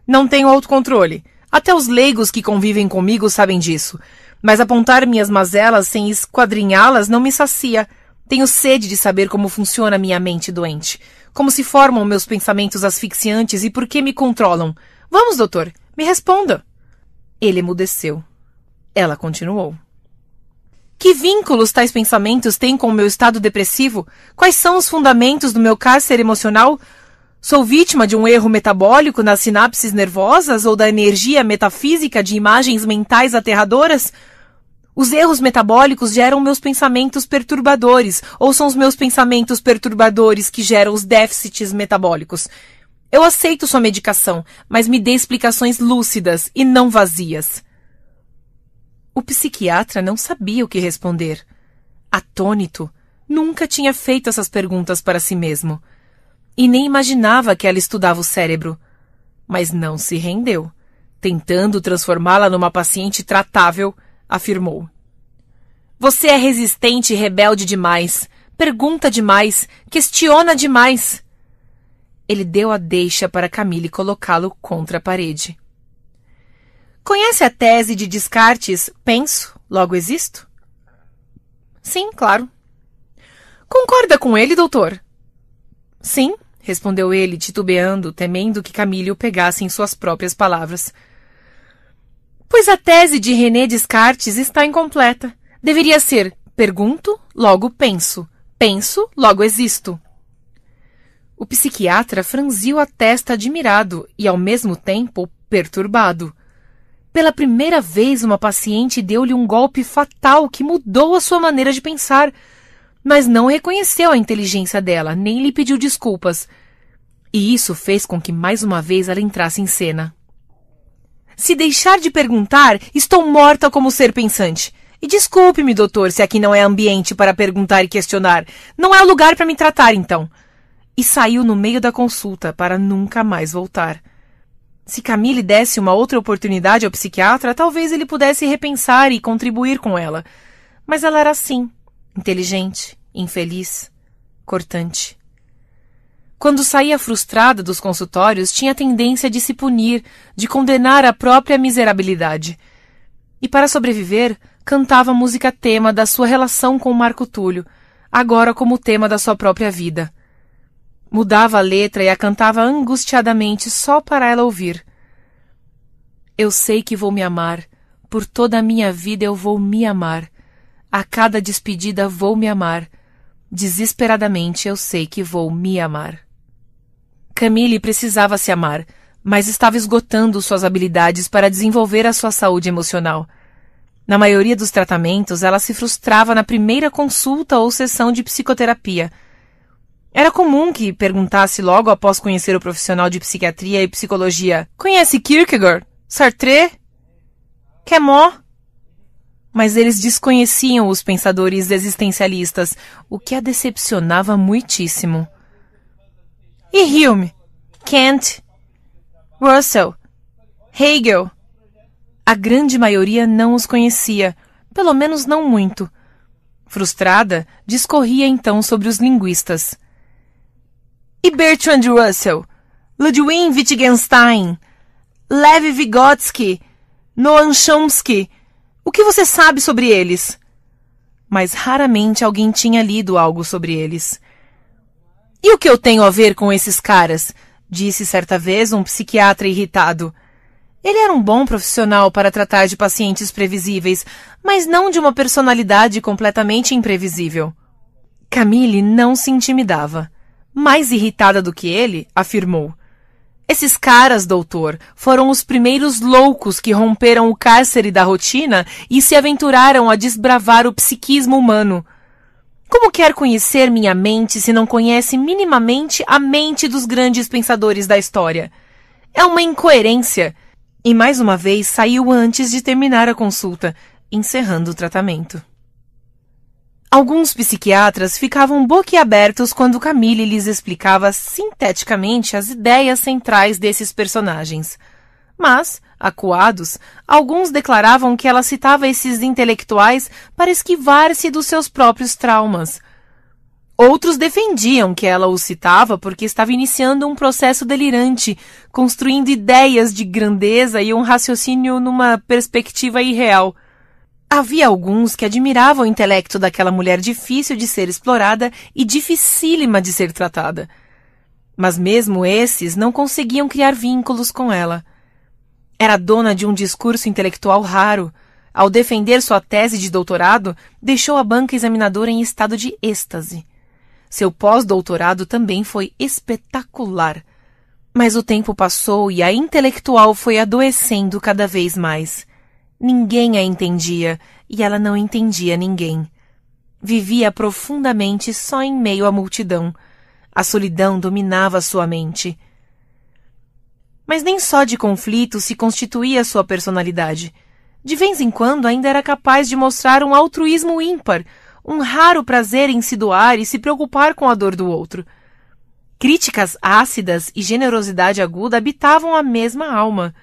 Speaker 1: Não tenho autocontrole. Até os leigos que convivem comigo sabem disso. Mas apontar minhas mazelas sem esquadrinhá-las não me sacia. Tenho sede de saber como funciona minha mente doente, como se formam meus pensamentos asfixiantes e por que me controlam. Vamos, doutor, me responda. Ele emudeceu. Ela continuou. Que vínculos tais pensamentos têm com o meu estado depressivo? Quais são os fundamentos do meu cárcere emocional? Sou vítima de um erro metabólico nas sinapses nervosas ou da energia metafísica de imagens mentais aterradoras? Os erros metabólicos geram meus pensamentos perturbadores, ou são os meus pensamentos perturbadores que geram os déficits metabólicos. Eu aceito sua medicação, mas me dê explicações lúcidas e não vazias. O psiquiatra não sabia o que responder. Atônito, nunca tinha feito essas perguntas para si mesmo. E nem imaginava que ela estudava o cérebro. Mas não se rendeu. Tentando transformá-la numa paciente tratável, afirmou. Você é resistente e rebelde demais. Pergunta demais. Questiona demais. Ele deu a deixa para Camille colocá-lo contra a parede. Conhece a tese de Descartes, penso, logo existo? Sim, claro. Concorda com ele, doutor? Sim, respondeu ele, titubeando, temendo que Camille o pegasse em suas próprias palavras. Pois a tese de René Descartes está incompleta. Deveria ser pergunto, logo penso. Penso, logo existo. O psiquiatra franziu a testa admirado e, ao mesmo tempo, perturbado. Pela primeira vez, uma paciente deu-lhe um golpe fatal que mudou a sua maneira de pensar, mas não reconheceu a inteligência dela, nem lhe pediu desculpas. E isso fez com que mais uma vez ela entrasse em cena. Se deixar de perguntar, estou morta como ser pensante. E desculpe-me, doutor, se aqui não é ambiente para perguntar e questionar. Não é o lugar para me tratar, então. E saiu no meio da consulta para nunca mais voltar. Se Camille desse uma outra oportunidade ao psiquiatra, talvez ele pudesse repensar e contribuir com ela. Mas ela era assim, inteligente, infeliz, cortante. Quando saía frustrada dos consultórios, tinha a tendência de se punir, de condenar a própria miserabilidade. E para sobreviver, cantava a música tema da sua relação com Marco Túlio, agora como tema da sua própria vida. Mudava a letra e a cantava angustiadamente só para ela ouvir. Eu sei que vou me amar. Por toda a minha vida eu vou me amar. A cada despedida vou me amar. Desesperadamente eu sei que vou me amar. Camille precisava se amar, mas estava esgotando suas habilidades para desenvolver a sua saúde emocional. Na maioria dos tratamentos, ela se frustrava na primeira consulta ou sessão de psicoterapia era comum que perguntasse logo após conhecer o profissional de psiquiatria e psicologia: Conhece Kierkegaard? Sartre? Camus? Mas eles desconheciam os pensadores existencialistas, o que a decepcionava muitíssimo. E Hume, Kant, Russell, Hegel. A grande maioria não os conhecia, pelo menos não muito. Frustrada, discorria então sobre os linguistas. E Bertrand Russell, Ludwig Wittgenstein, Lev Vygotsky, Noam Chomsky. O que você sabe sobre eles? Mas raramente alguém tinha lido algo sobre eles. E o que eu tenho a ver com esses caras? disse certa vez um psiquiatra irritado. Ele era um bom profissional para tratar de pacientes previsíveis, mas não de uma personalidade completamente imprevisível. Camille não se intimidava mais irritada do que ele, afirmou. Esses caras, doutor, foram os primeiros loucos que romperam o cárcere da rotina e se aventuraram a desbravar o psiquismo humano. Como quer conhecer minha mente se não conhece minimamente a mente dos grandes pensadores da história? É uma incoerência. E mais uma vez saiu antes de terminar a consulta, encerrando o tratamento. Alguns psiquiatras ficavam boquiabertos quando Camille lhes explicava sinteticamente as ideias centrais desses personagens. Mas, acuados, alguns declaravam que ela citava esses intelectuais para esquivar-se dos seus próprios traumas. Outros defendiam que ela os citava porque estava iniciando um processo delirante, construindo ideias de grandeza e um raciocínio numa perspectiva irreal. Havia alguns que admiravam o intelecto daquela mulher difícil de ser explorada e dificílima de ser tratada. Mas mesmo esses não conseguiam criar vínculos com ela. Era dona de um discurso intelectual raro. Ao defender sua tese de doutorado, deixou a banca examinadora em estado de êxtase. Seu pós-doutorado também foi espetacular. Mas o tempo passou e a intelectual foi adoecendo cada vez mais. Ninguém a entendia e ela não entendia ninguém. Vivia profundamente só em meio à multidão. A solidão dominava sua mente. Mas nem só de conflito se constituía sua personalidade. De vez em quando ainda era capaz de mostrar um altruísmo ímpar, um raro prazer em se doar e se preocupar com a dor do outro. Críticas ácidas e generosidade aguda habitavam a mesma alma.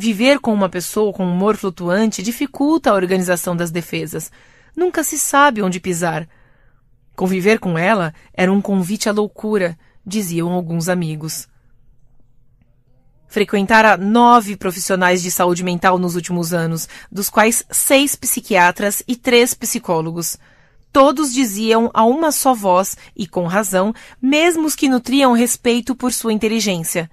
Speaker 1: Viver com uma pessoa com humor flutuante dificulta a organização das defesas. Nunca se sabe onde pisar. Conviver com ela era um convite à loucura, diziam alguns amigos. Frequentara nove profissionais de saúde mental nos últimos anos, dos quais seis psiquiatras e três psicólogos. Todos diziam a uma só voz, e com razão, mesmo os que nutriam respeito por sua inteligência.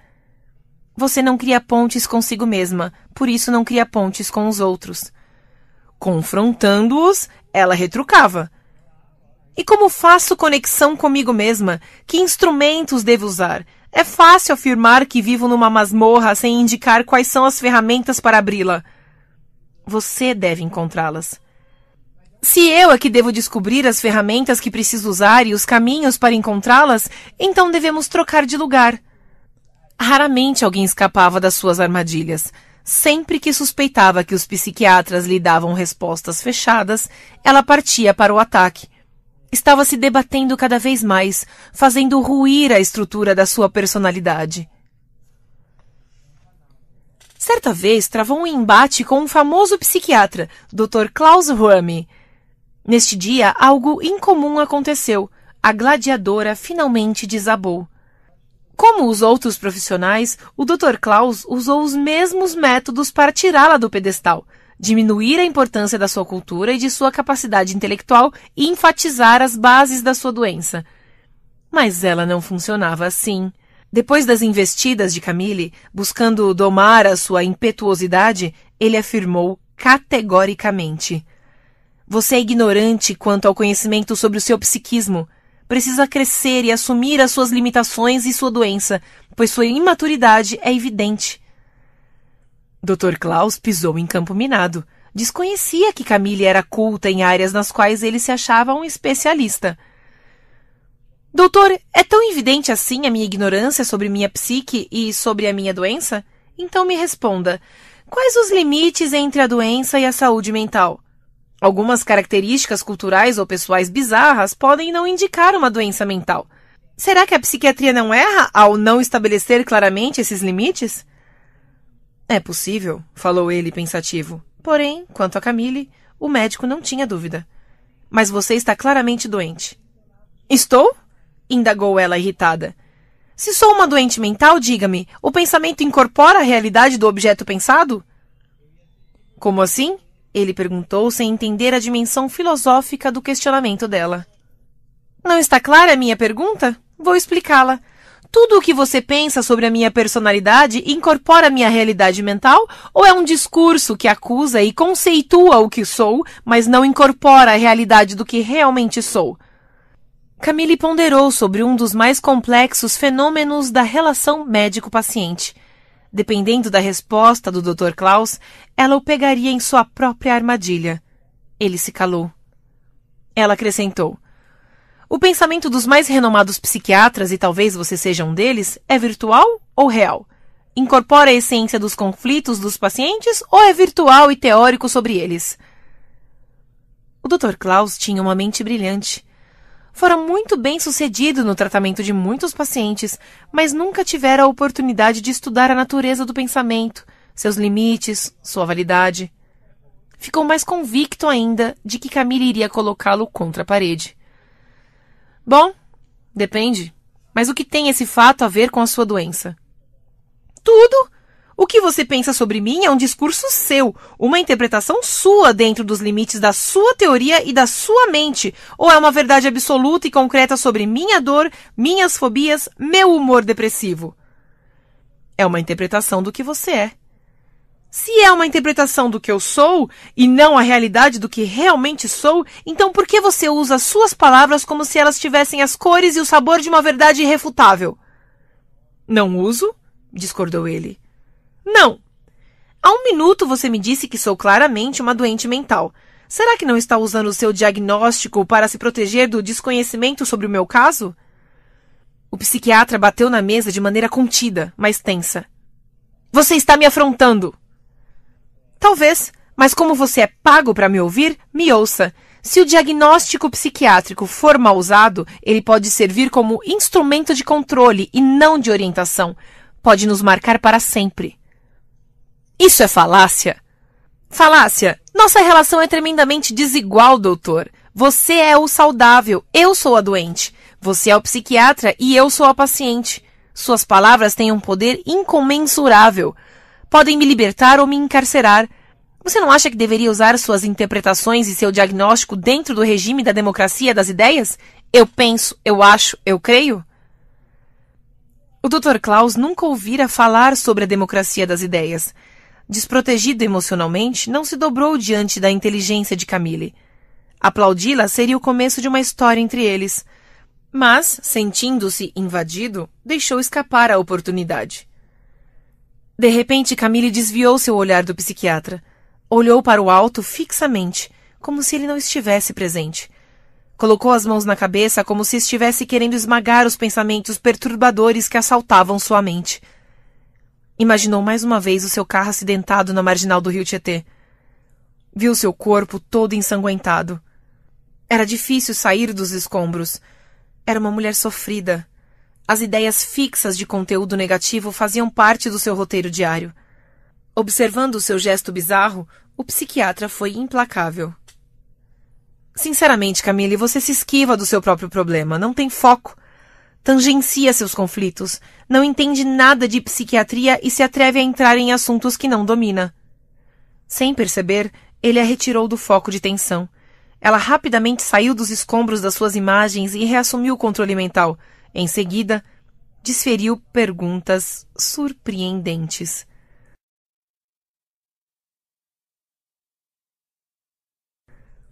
Speaker 1: Você não cria pontes consigo mesma, por isso não cria pontes com os outros. Confrontando-os, ela retrucava. E como faço conexão comigo mesma? Que instrumentos devo usar? É fácil afirmar que vivo numa masmorra sem indicar quais são as ferramentas para abri-la. Você deve encontrá-las. Se eu é que devo descobrir as ferramentas que preciso usar e os caminhos para encontrá-las, então devemos trocar de lugar. Raramente alguém escapava das suas armadilhas. Sempre que suspeitava que os psiquiatras lhe davam respostas fechadas, ela partia para o ataque. Estava se debatendo cada vez mais, fazendo ruir a estrutura da sua personalidade. Certa vez travou um embate com um famoso psiquiatra, Dr. Klaus Rumme. Neste dia, algo incomum aconteceu. A gladiadora finalmente desabou. Como os outros profissionais, o Dr. Klaus usou os mesmos métodos para tirá-la do pedestal, diminuir a importância da sua cultura e de sua capacidade intelectual e enfatizar as bases da sua doença. Mas ela não funcionava assim. Depois das investidas de Camille, buscando domar a sua impetuosidade, ele afirmou categoricamente: Você é ignorante quanto ao conhecimento sobre o seu psiquismo precisa crescer e assumir as suas limitações e sua doença, pois sua imaturidade é evidente. Dr. Klaus pisou em campo minado. Desconhecia que Camille era culta em áreas nas quais ele se achava um especialista. Doutor, é tão evidente assim a minha ignorância sobre minha psique e sobre a minha doença? Então me responda: quais os limites entre a doença e a saúde mental? Algumas características culturais ou pessoais bizarras podem não indicar uma doença mental. Será que a psiquiatria não erra ao não estabelecer claramente esses limites? É possível, falou ele pensativo. Porém, quanto a Camille, o médico não tinha dúvida. Mas você está claramente doente. Estou? indagou ela irritada. Se sou uma doente mental, diga-me, o pensamento incorpora a realidade do objeto pensado? Como assim? Ele perguntou sem entender a dimensão filosófica do questionamento dela. Não está clara a minha pergunta? Vou explicá-la. Tudo o que você pensa sobre a minha personalidade incorpora a minha realidade mental ou é um discurso que acusa e conceitua o que sou, mas não incorpora a realidade do que realmente sou? Camille ponderou sobre um dos mais complexos fenômenos da relação médico-paciente. Dependendo da resposta do Dr. Klaus, ela o pegaria em sua própria armadilha. Ele se calou. Ela acrescentou: O pensamento dos mais renomados psiquiatras, e talvez você seja um deles, é virtual ou real? Incorpora a essência dos conflitos dos pacientes ou é virtual e teórico sobre eles? O Dr. Klaus tinha uma mente brilhante. Fora muito bem sucedido no tratamento de muitos pacientes, mas nunca tivera a oportunidade de estudar a natureza do pensamento seus limites, sua validade. Ficou mais convicto ainda de que Camille iria colocá-lo contra a parede. Bom, depende. Mas o que tem esse fato a ver com a sua doença? Tudo! O que você pensa sobre mim é um discurso seu, uma interpretação sua dentro dos limites da sua teoria e da sua mente, ou é uma verdade absoluta e concreta sobre minha dor, minhas fobias, meu humor depressivo? É uma interpretação do que você é. Se é uma interpretação do que eu sou e não a realidade do que realmente sou, então por que você usa suas palavras como se elas tivessem as cores e o sabor de uma verdade irrefutável? Não uso, discordou ele. Não. Há um minuto você me disse que sou claramente uma doente mental. Será que não está usando o seu diagnóstico para se proteger do desconhecimento sobre o meu caso? O psiquiatra bateu na mesa de maneira contida, mas tensa. Você está me afrontando! Talvez, mas como você é pago para me ouvir, me ouça. Se o diagnóstico psiquiátrico for mal usado, ele pode servir como instrumento de controle e não de orientação. Pode nos marcar para sempre. Isso é falácia. Falácia. Nossa relação é tremendamente desigual, doutor. Você é o saudável, eu sou a doente. Você é o psiquiatra e eu sou a paciente. Suas palavras têm um poder incomensurável podem me libertar ou me encarcerar. Você não acha que deveria usar suas interpretações e seu diagnóstico dentro do regime da democracia das ideias? Eu penso, eu acho, eu creio? O Dr. Klaus nunca ouvira falar sobre a democracia das ideias. Desprotegido emocionalmente, não se dobrou diante da inteligência de Camille. Aplaudi-la seria o começo de uma história entre eles. Mas, sentindo-se invadido, deixou escapar a oportunidade. De repente, Camille desviou seu olhar do psiquiatra. Olhou para o alto fixamente, como se ele não estivesse presente. Colocou as mãos na cabeça como se estivesse querendo esmagar os pensamentos perturbadores que assaltavam sua mente. Imaginou mais uma vez o seu carro acidentado na marginal do rio Tietê. Viu seu corpo todo ensanguentado. Era difícil sair dos escombros. Era uma mulher sofrida, as ideias fixas de conteúdo negativo faziam parte do seu roteiro diário. Observando o seu gesto bizarro, o psiquiatra foi implacável. Sinceramente, Camille, você se esquiva do seu próprio problema, não tem foco. Tangencia seus conflitos, não entende nada de psiquiatria e se atreve a entrar em assuntos que não domina. Sem perceber, ele a retirou do foco de tensão. Ela rapidamente saiu dos escombros das suas imagens e reassumiu o controle mental, em seguida, desferiu perguntas surpreendentes.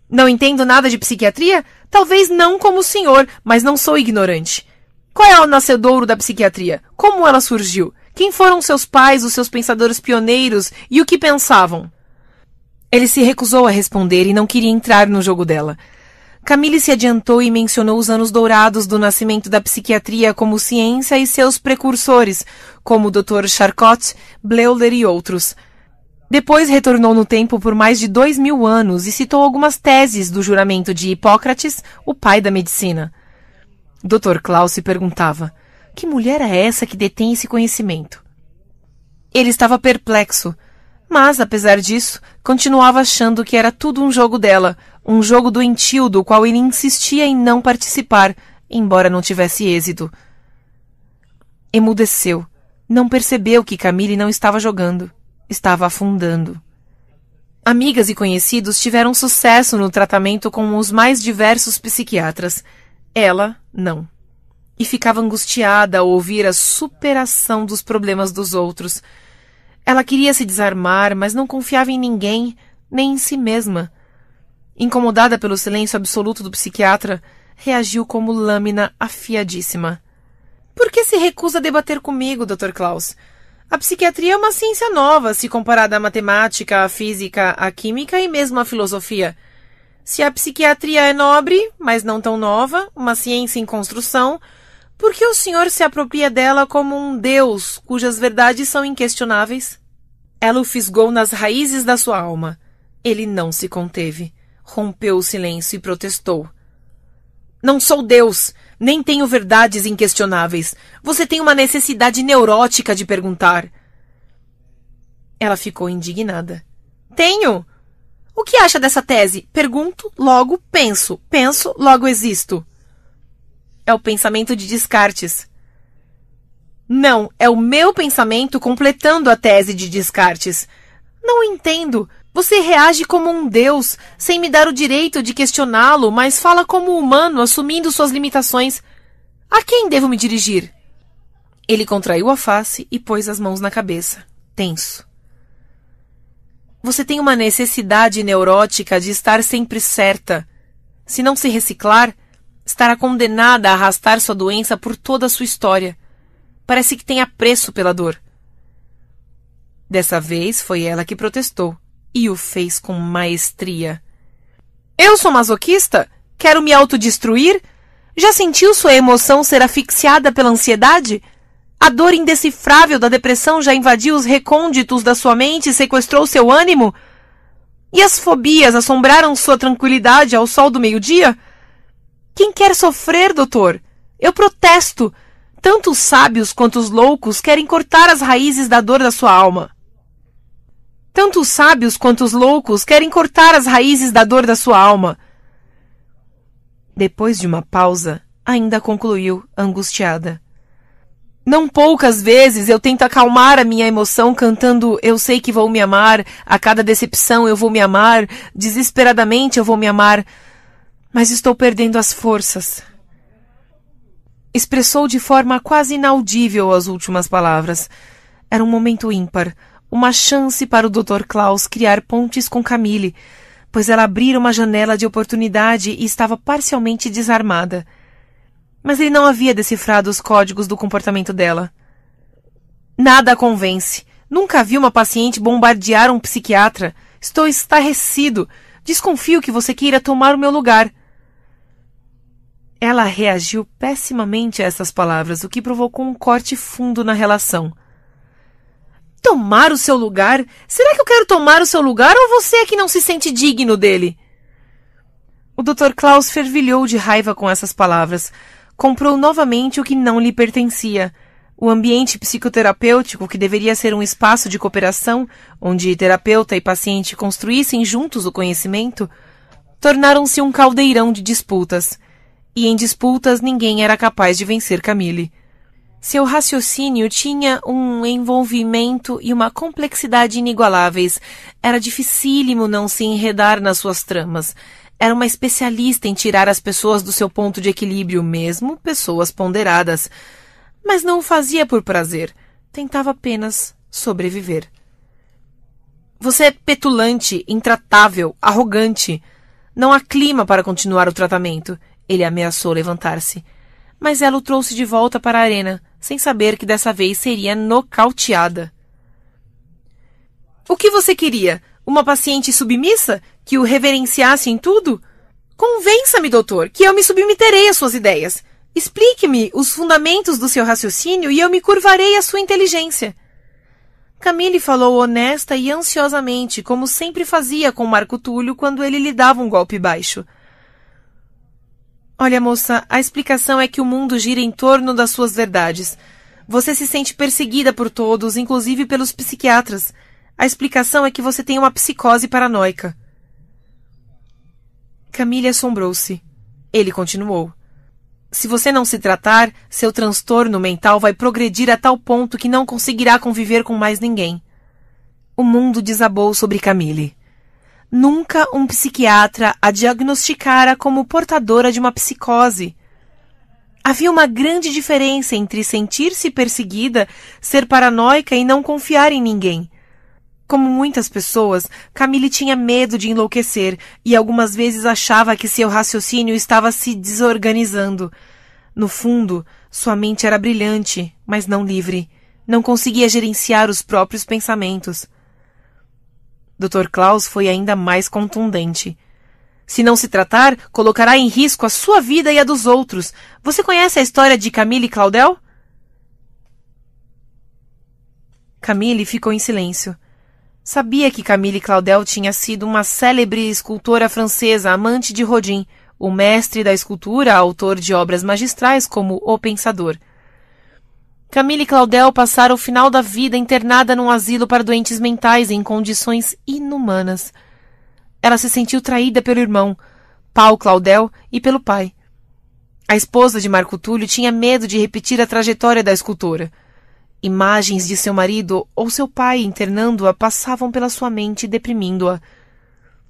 Speaker 1: Não entendo nada de psiquiatria? Talvez não como o senhor, mas não sou ignorante. Qual é o nascedouro da psiquiatria? Como ela surgiu? Quem foram seus pais, os seus pensadores pioneiros e o que pensavam? Ele se recusou a responder e não queria entrar no jogo dela. Camille se adiantou e mencionou os anos dourados do nascimento da psiquiatria como ciência e seus precursores, como o Dr. Charcot, Bleuler e outros. Depois retornou no tempo por mais de dois mil anos e citou algumas teses do juramento de Hipócrates, o pai da medicina. Dr. Klaus se perguntava: que mulher é essa que detém esse conhecimento? Ele estava perplexo mas, apesar disso, continuava achando que era tudo um jogo dela, um jogo doentio do qual ele insistia em não participar, embora não tivesse êxito. Emudeceu. Não percebeu que Camille não estava jogando. Estava afundando. Amigas e conhecidos tiveram sucesso no tratamento com os mais diversos psiquiatras. Ela, não. E ficava angustiada ao ouvir a superação dos problemas dos outros ela queria se desarmar, mas não confiava em ninguém, nem em si mesma. Incomodada pelo silêncio absoluto do psiquiatra, reagiu como lâmina afiadíssima. Por que se recusa a debater comigo, Dr. Klaus? A psiquiatria é uma ciência nova se comparada à matemática, à física, à química e mesmo à filosofia. Se a psiquiatria é nobre, mas não tão nova, uma ciência em construção, por que o senhor se apropria dela como um deus cujas verdades são inquestionáveis? Ela o fisgou nas raízes da sua alma. Ele não se conteve. Rompeu o silêncio e protestou. Não sou Deus, nem tenho verdades inquestionáveis. Você tem uma necessidade neurótica de perguntar. Ela ficou indignada. Tenho! O que acha dessa tese? Pergunto, logo penso. Penso, logo existo é o pensamento de Descartes. Não, é o meu pensamento completando a tese de Descartes. Não entendo. Você reage como um deus, sem me dar o direito de questioná-lo, mas fala como humano, assumindo suas limitações. A quem devo me dirigir? Ele contraiu a face e pôs as mãos na cabeça, tenso. Você tem uma necessidade neurótica de estar sempre certa. Se não se reciclar, Estará condenada a arrastar sua doença por toda a sua história. Parece que tem apreço pela dor. Dessa vez foi ela que protestou e o fez com maestria. Eu sou masoquista? Quero me autodestruir? Já sentiu sua emoção ser asfixiada pela ansiedade? A dor indecifrável da depressão já invadiu os recônditos da sua mente e sequestrou seu ânimo? E as fobias assombraram sua tranquilidade ao sol do meio-dia? Quem quer sofrer, doutor? Eu protesto! Tanto os sábios quanto os loucos querem cortar as raízes da dor da sua alma. Tanto os sábios quanto os loucos querem cortar as raízes da dor da sua alma. Depois de uma pausa, ainda concluiu, angustiada. Não poucas vezes eu tento acalmar a minha emoção cantando Eu sei que vou me amar, a cada decepção eu vou me amar, desesperadamente eu vou me amar mas estou perdendo as forças. Expressou de forma quase inaudível as últimas palavras. Era um momento ímpar, uma chance para o Dr. Klaus criar pontes com Camille, pois ela abrira uma janela de oportunidade e estava parcialmente desarmada. Mas ele não havia decifrado os códigos do comportamento dela. Nada a convence. Nunca vi uma paciente bombardear um psiquiatra. Estou estarrecido. Desconfio que você queira tomar o meu lugar. Ela reagiu pessimamente a essas palavras, o que provocou um corte fundo na relação. Tomar o seu lugar? Será que eu quero tomar o seu lugar ou você é que não se sente digno dele? O Dr. Klaus fervilhou de raiva com essas palavras. Comprou novamente o que não lhe pertencia. O ambiente psicoterapêutico, que deveria ser um espaço de cooperação, onde terapeuta e paciente construíssem juntos o conhecimento, tornaram-se um caldeirão de disputas e em disputas ninguém era capaz de vencer Camille. Seu raciocínio tinha um envolvimento e uma complexidade inigualáveis. Era dificílimo não se enredar nas suas tramas. Era uma especialista em tirar as pessoas do seu ponto de equilíbrio, mesmo pessoas ponderadas. Mas não o fazia por prazer. Tentava apenas sobreviver. Você é petulante, intratável, arrogante. Não há clima para continuar o tratamento. Ele ameaçou levantar-se. Mas ela o trouxe de volta para a arena, sem saber que dessa vez seria nocauteada. O que você queria? Uma paciente submissa? Que o reverenciasse em tudo? Convença-me, doutor, que eu me submeterei às suas ideias. Explique-me os fundamentos do seu raciocínio e eu me curvarei à sua inteligência. Camille falou honesta e ansiosamente, como sempre fazia com Marco Túlio quando ele lhe dava um golpe baixo. Olha, moça, a explicação é que o mundo gira em torno das suas verdades. Você se sente perseguida por todos, inclusive pelos psiquiatras. A explicação é que você tem uma psicose paranoica. Camille assombrou-se. Ele continuou. Se você não se tratar, seu transtorno mental vai progredir a tal ponto que não conseguirá conviver com mais ninguém. O mundo desabou sobre Camille. Nunca um psiquiatra a diagnosticara como portadora de uma psicose. Havia uma grande diferença entre sentir-se perseguida, ser paranoica e não confiar em ninguém. Como muitas pessoas, Camille tinha medo de enlouquecer e algumas vezes achava que seu raciocínio estava se desorganizando. No fundo, sua mente era brilhante, mas não livre. Não conseguia gerenciar os próprios pensamentos. Dr. Klaus foi ainda mais contundente. Se não se tratar, colocará em risco a sua vida e a dos outros. Você conhece a história de Camille Claudel? Camille ficou em silêncio. Sabia que Camille Claudel tinha sido uma célebre escultora francesa, amante de Rodin, o mestre da escultura, autor de obras magistrais como O Pensador. Camille Claudel passaram o final da vida internada num asilo para doentes mentais em condições inumanas. Ela se sentiu traída pelo irmão, Paulo Claudel, e pelo pai. A esposa de Marco Túlio tinha medo de repetir a trajetória da escultora. Imagens de seu marido ou seu pai internando-a passavam pela sua mente, deprimindo-a.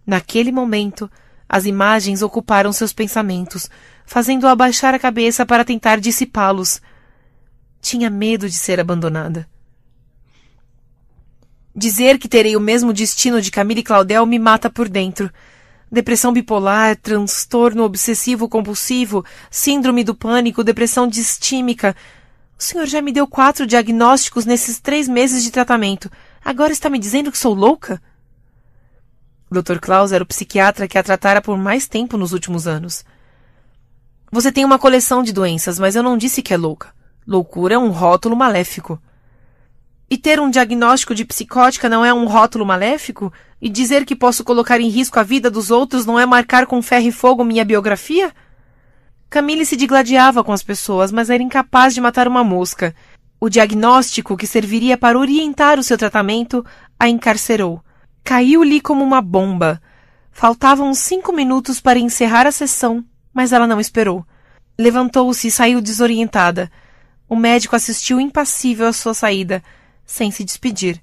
Speaker 1: Naquele momento, as imagens ocuparam seus pensamentos, fazendo-a abaixar a cabeça para tentar dissipá-los. Tinha medo de ser abandonada. Dizer que terei o mesmo destino de Camila e Claudel me mata por dentro. Depressão bipolar, transtorno obsessivo compulsivo, síndrome do pânico, depressão distímica. O senhor já me deu quatro diagnósticos nesses três meses de tratamento. Agora está me dizendo que sou louca? Dr. Klaus era o psiquiatra que a tratara por mais tempo nos últimos anos. Você tem uma coleção de doenças, mas eu não disse que é louca. Loucura é um rótulo maléfico. E ter um diagnóstico de psicótica não é um rótulo maléfico? E dizer que posso colocar em risco a vida dos outros não é marcar com ferro e fogo minha biografia? Camille se digladiava com as pessoas, mas era incapaz de matar uma mosca. O diagnóstico que serviria para orientar o seu tratamento a encarcerou. Caiu-lhe como uma bomba. Faltavam cinco minutos para encerrar a sessão, mas ela não esperou. Levantou-se e saiu desorientada. O médico assistiu impassível à sua saída, sem se despedir.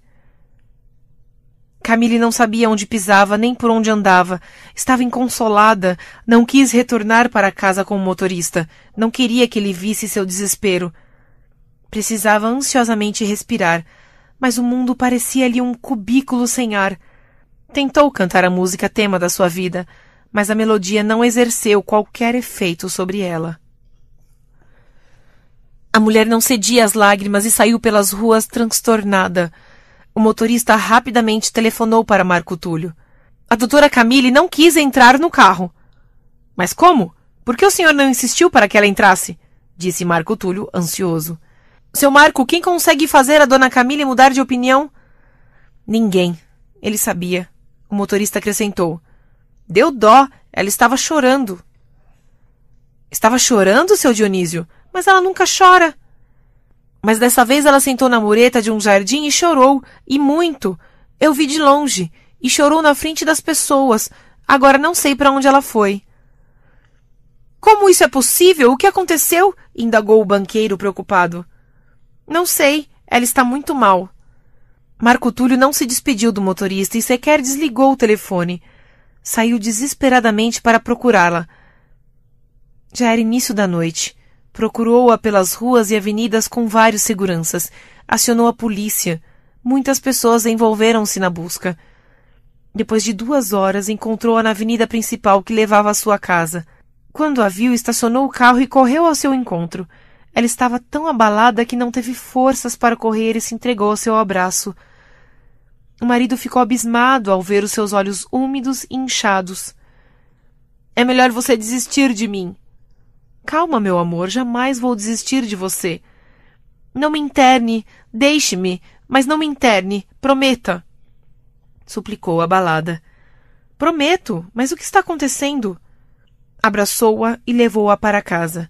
Speaker 1: Camille não sabia onde pisava nem por onde andava. Estava inconsolada, não quis retornar para casa com o motorista, não queria que ele visse seu desespero. Precisava ansiosamente respirar, mas o mundo parecia-lhe um cubículo sem ar. Tentou cantar a música tema da sua vida, mas a melodia não exerceu qualquer efeito sobre ela. A mulher não cedia às lágrimas e saiu pelas ruas transtornada. O motorista rapidamente telefonou para Marco Túlio. A doutora Camille não quis entrar no carro. Mas como? Por que o senhor não insistiu para que ela entrasse? disse Marco Túlio, ansioso. Seu Marco, quem consegue fazer a dona Camille mudar de opinião? Ninguém. Ele sabia. O motorista acrescentou. Deu dó. Ela estava chorando. Estava chorando, seu Dionísio? Mas ela nunca chora. Mas dessa vez ela sentou na mureta de um jardim e chorou, e muito. Eu vi de longe, e chorou na frente das pessoas. Agora não sei para onde ela foi. Como isso é possível? O que aconteceu? indagou o banqueiro preocupado. Não sei. Ela está muito mal. Marco Túlio não se despediu do motorista e sequer desligou o telefone. Saiu desesperadamente para procurá-la. Já era início da noite. Procurou-a pelas ruas e avenidas com vários seguranças. Acionou a polícia. Muitas pessoas envolveram-se na busca. Depois de duas horas, encontrou-a na avenida principal que levava à sua casa. Quando a viu, estacionou o carro e correu ao seu encontro. Ela estava tão abalada que não teve forças para correr e se entregou ao seu abraço. O marido ficou abismado ao ver os seus olhos úmidos e inchados. É melhor você desistir de mim, Calma, meu amor, jamais vou desistir de você. Não me interne, deixe-me, mas não me interne, prometa. Suplicou abalada. Prometo, mas o que está acontecendo? Abraçou-a e levou-a para casa.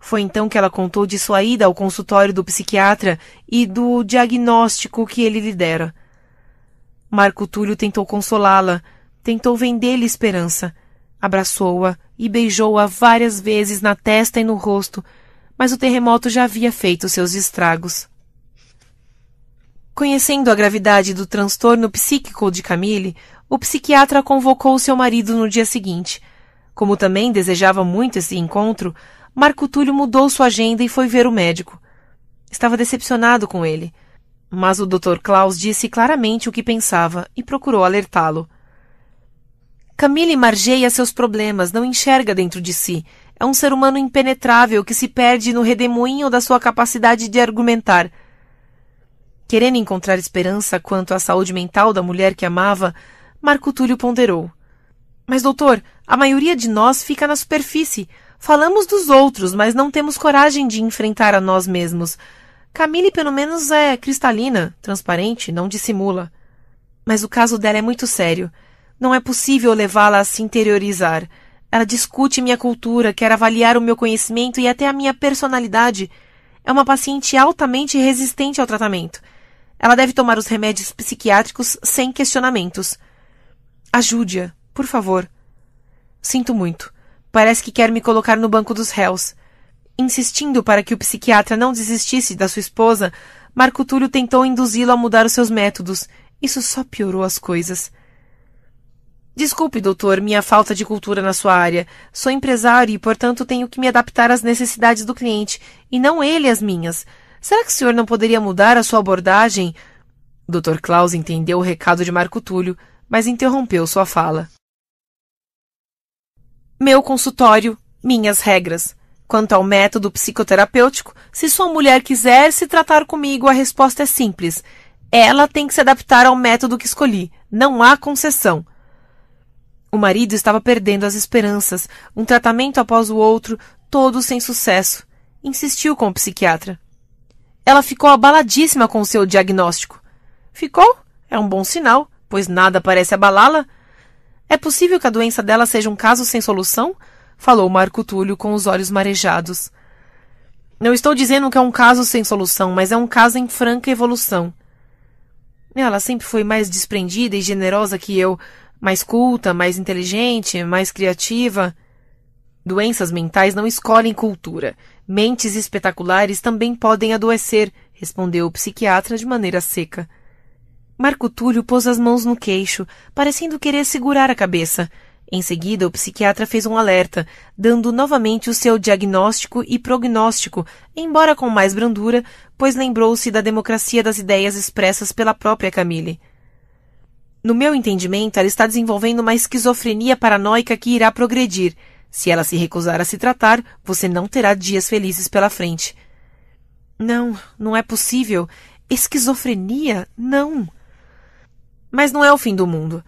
Speaker 1: Foi então que ela contou de sua ida ao consultório do psiquiatra e do diagnóstico que ele lhe dera. Marco Túlio tentou consolá-la, tentou vender-lhe esperança Abraçou-a e beijou-a várias vezes na testa e no rosto, mas o terremoto já havia feito seus estragos. Conhecendo a gravidade do transtorno psíquico de Camille, o psiquiatra convocou seu marido no dia seguinte. Como também desejava muito esse encontro, Marco Túlio mudou sua agenda e foi ver o médico. Estava decepcionado com ele. Mas o Dr. Klaus disse claramente o que pensava e procurou alertá-lo. Camille margeia seus problemas, não enxerga dentro de si. É um ser humano impenetrável que se perde no redemoinho da sua capacidade de argumentar. Querendo encontrar esperança quanto à saúde mental da mulher que amava, Marco Túlio ponderou. Mas, doutor, a maioria de nós fica na superfície. Falamos dos outros, mas não temos coragem de enfrentar a nós mesmos. Camille, pelo menos, é cristalina, transparente, não dissimula. Mas o caso dela é muito sério. Não é possível levá-la a se interiorizar. Ela discute minha cultura, quer avaliar o meu conhecimento e até a minha personalidade. É uma paciente altamente resistente ao tratamento. Ela deve tomar os remédios psiquiátricos sem questionamentos. Ajude-a, por favor. Sinto muito. Parece que quer me colocar no banco dos réus. Insistindo para que o psiquiatra não desistisse da sua esposa, Marco Túlio tentou induzi-lo a mudar os seus métodos. Isso só piorou as coisas. Desculpe, doutor, minha falta de cultura na sua área. Sou empresário e, portanto, tenho que me adaptar às necessidades do cliente, e não ele às minhas. Será que o senhor não poderia mudar a sua abordagem? Dr. Klaus entendeu o recado de Marco Túlio, mas interrompeu sua fala. Meu consultório, minhas regras. Quanto ao método psicoterapêutico, se sua mulher quiser se tratar comigo, a resposta é simples. Ela tem que se adaptar ao método que escolhi. Não há concessão. O marido estava perdendo as esperanças, um tratamento após o outro, todos sem sucesso. Insistiu com o psiquiatra. Ela ficou abaladíssima com seu diagnóstico. Ficou? É um bom sinal, pois nada parece abalá-la. É possível que a doença dela seja um caso sem solução? falou Marco Túlio com os olhos marejados. Não estou dizendo que é um caso sem solução, mas é um caso em franca evolução. Ela sempre foi mais desprendida e generosa que eu, mais culta, mais inteligente, mais criativa. Doenças mentais não escolhem cultura. Mentes espetaculares também podem adoecer, respondeu o psiquiatra de maneira seca. Marco Túlio pôs as mãos no queixo, parecendo querer segurar a cabeça. Em seguida, o psiquiatra fez um alerta, dando novamente o seu diagnóstico e prognóstico, embora com mais brandura, pois lembrou-se da democracia das ideias expressas pela própria Camille. No meu entendimento, ela está desenvolvendo uma esquizofrenia paranoica que irá progredir. Se ela se recusar a se tratar, você não terá dias felizes pela frente. Não, não é possível. Esquizofrenia? Não. Mas não é o fim do mundo.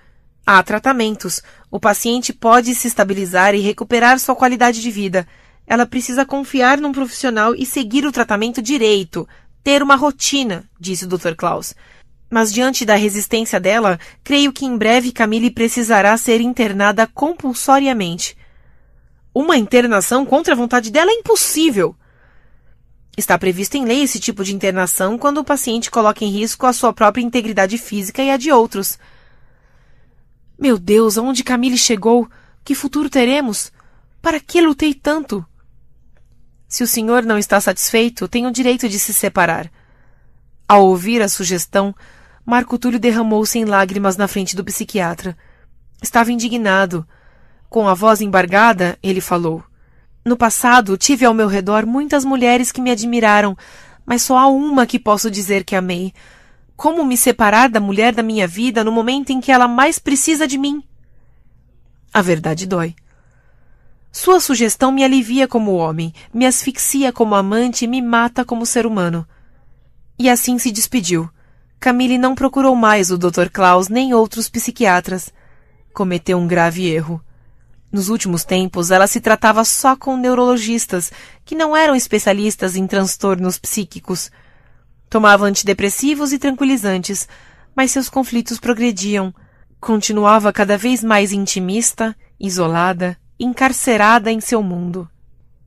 Speaker 1: Há tratamentos. O paciente pode se estabilizar e recuperar sua qualidade de vida. Ela precisa confiar num profissional e seguir o tratamento direito, ter uma rotina, disse o Dr. Klaus. Mas diante da resistência dela, creio que em breve Camille precisará ser internada compulsoriamente. Uma internação contra a vontade dela é impossível. Está previsto em lei esse tipo de internação quando o paciente coloca em risco a sua própria integridade física e a de outros. Meu Deus, aonde Camille chegou? Que futuro teremos? Para que lutei tanto? Se o senhor não está satisfeito, tem o direito de se separar. Ao ouvir a sugestão, Marco Túlio derramou-se em lágrimas na frente do psiquiatra. Estava indignado. Com a voz embargada, ele falou: No passado, tive ao meu redor muitas mulheres que me admiraram, mas só há uma que posso dizer que amei. Como me separar da mulher da minha vida no momento em que ela mais precisa de mim? A verdade dói. Sua sugestão me alivia como homem, me asfixia como amante e me mata como ser humano. E assim se despediu. Camille não procurou mais o Dr. Klaus nem outros psiquiatras. Cometeu um grave erro. Nos últimos tempos, ela se tratava só com neurologistas, que não eram especialistas em transtornos psíquicos. Tomava antidepressivos e tranquilizantes, mas seus conflitos progrediam. Continuava cada vez mais intimista, isolada, encarcerada em seu mundo.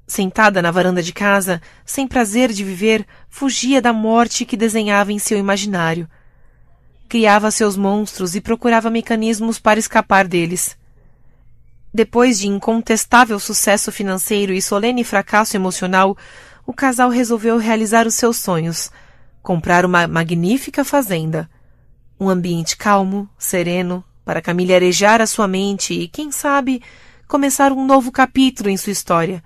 Speaker 1: Sentada na varanda de casa, sem prazer de viver, fugia da morte que desenhava em seu imaginário. Criava seus monstros e procurava mecanismos para escapar deles. Depois de incontestável sucesso financeiro e solene fracasso emocional, o casal resolveu realizar os seus sonhos: comprar uma magnífica fazenda. Um ambiente calmo, sereno, para camilharejar a sua mente e, quem sabe, começar um novo capítulo em sua história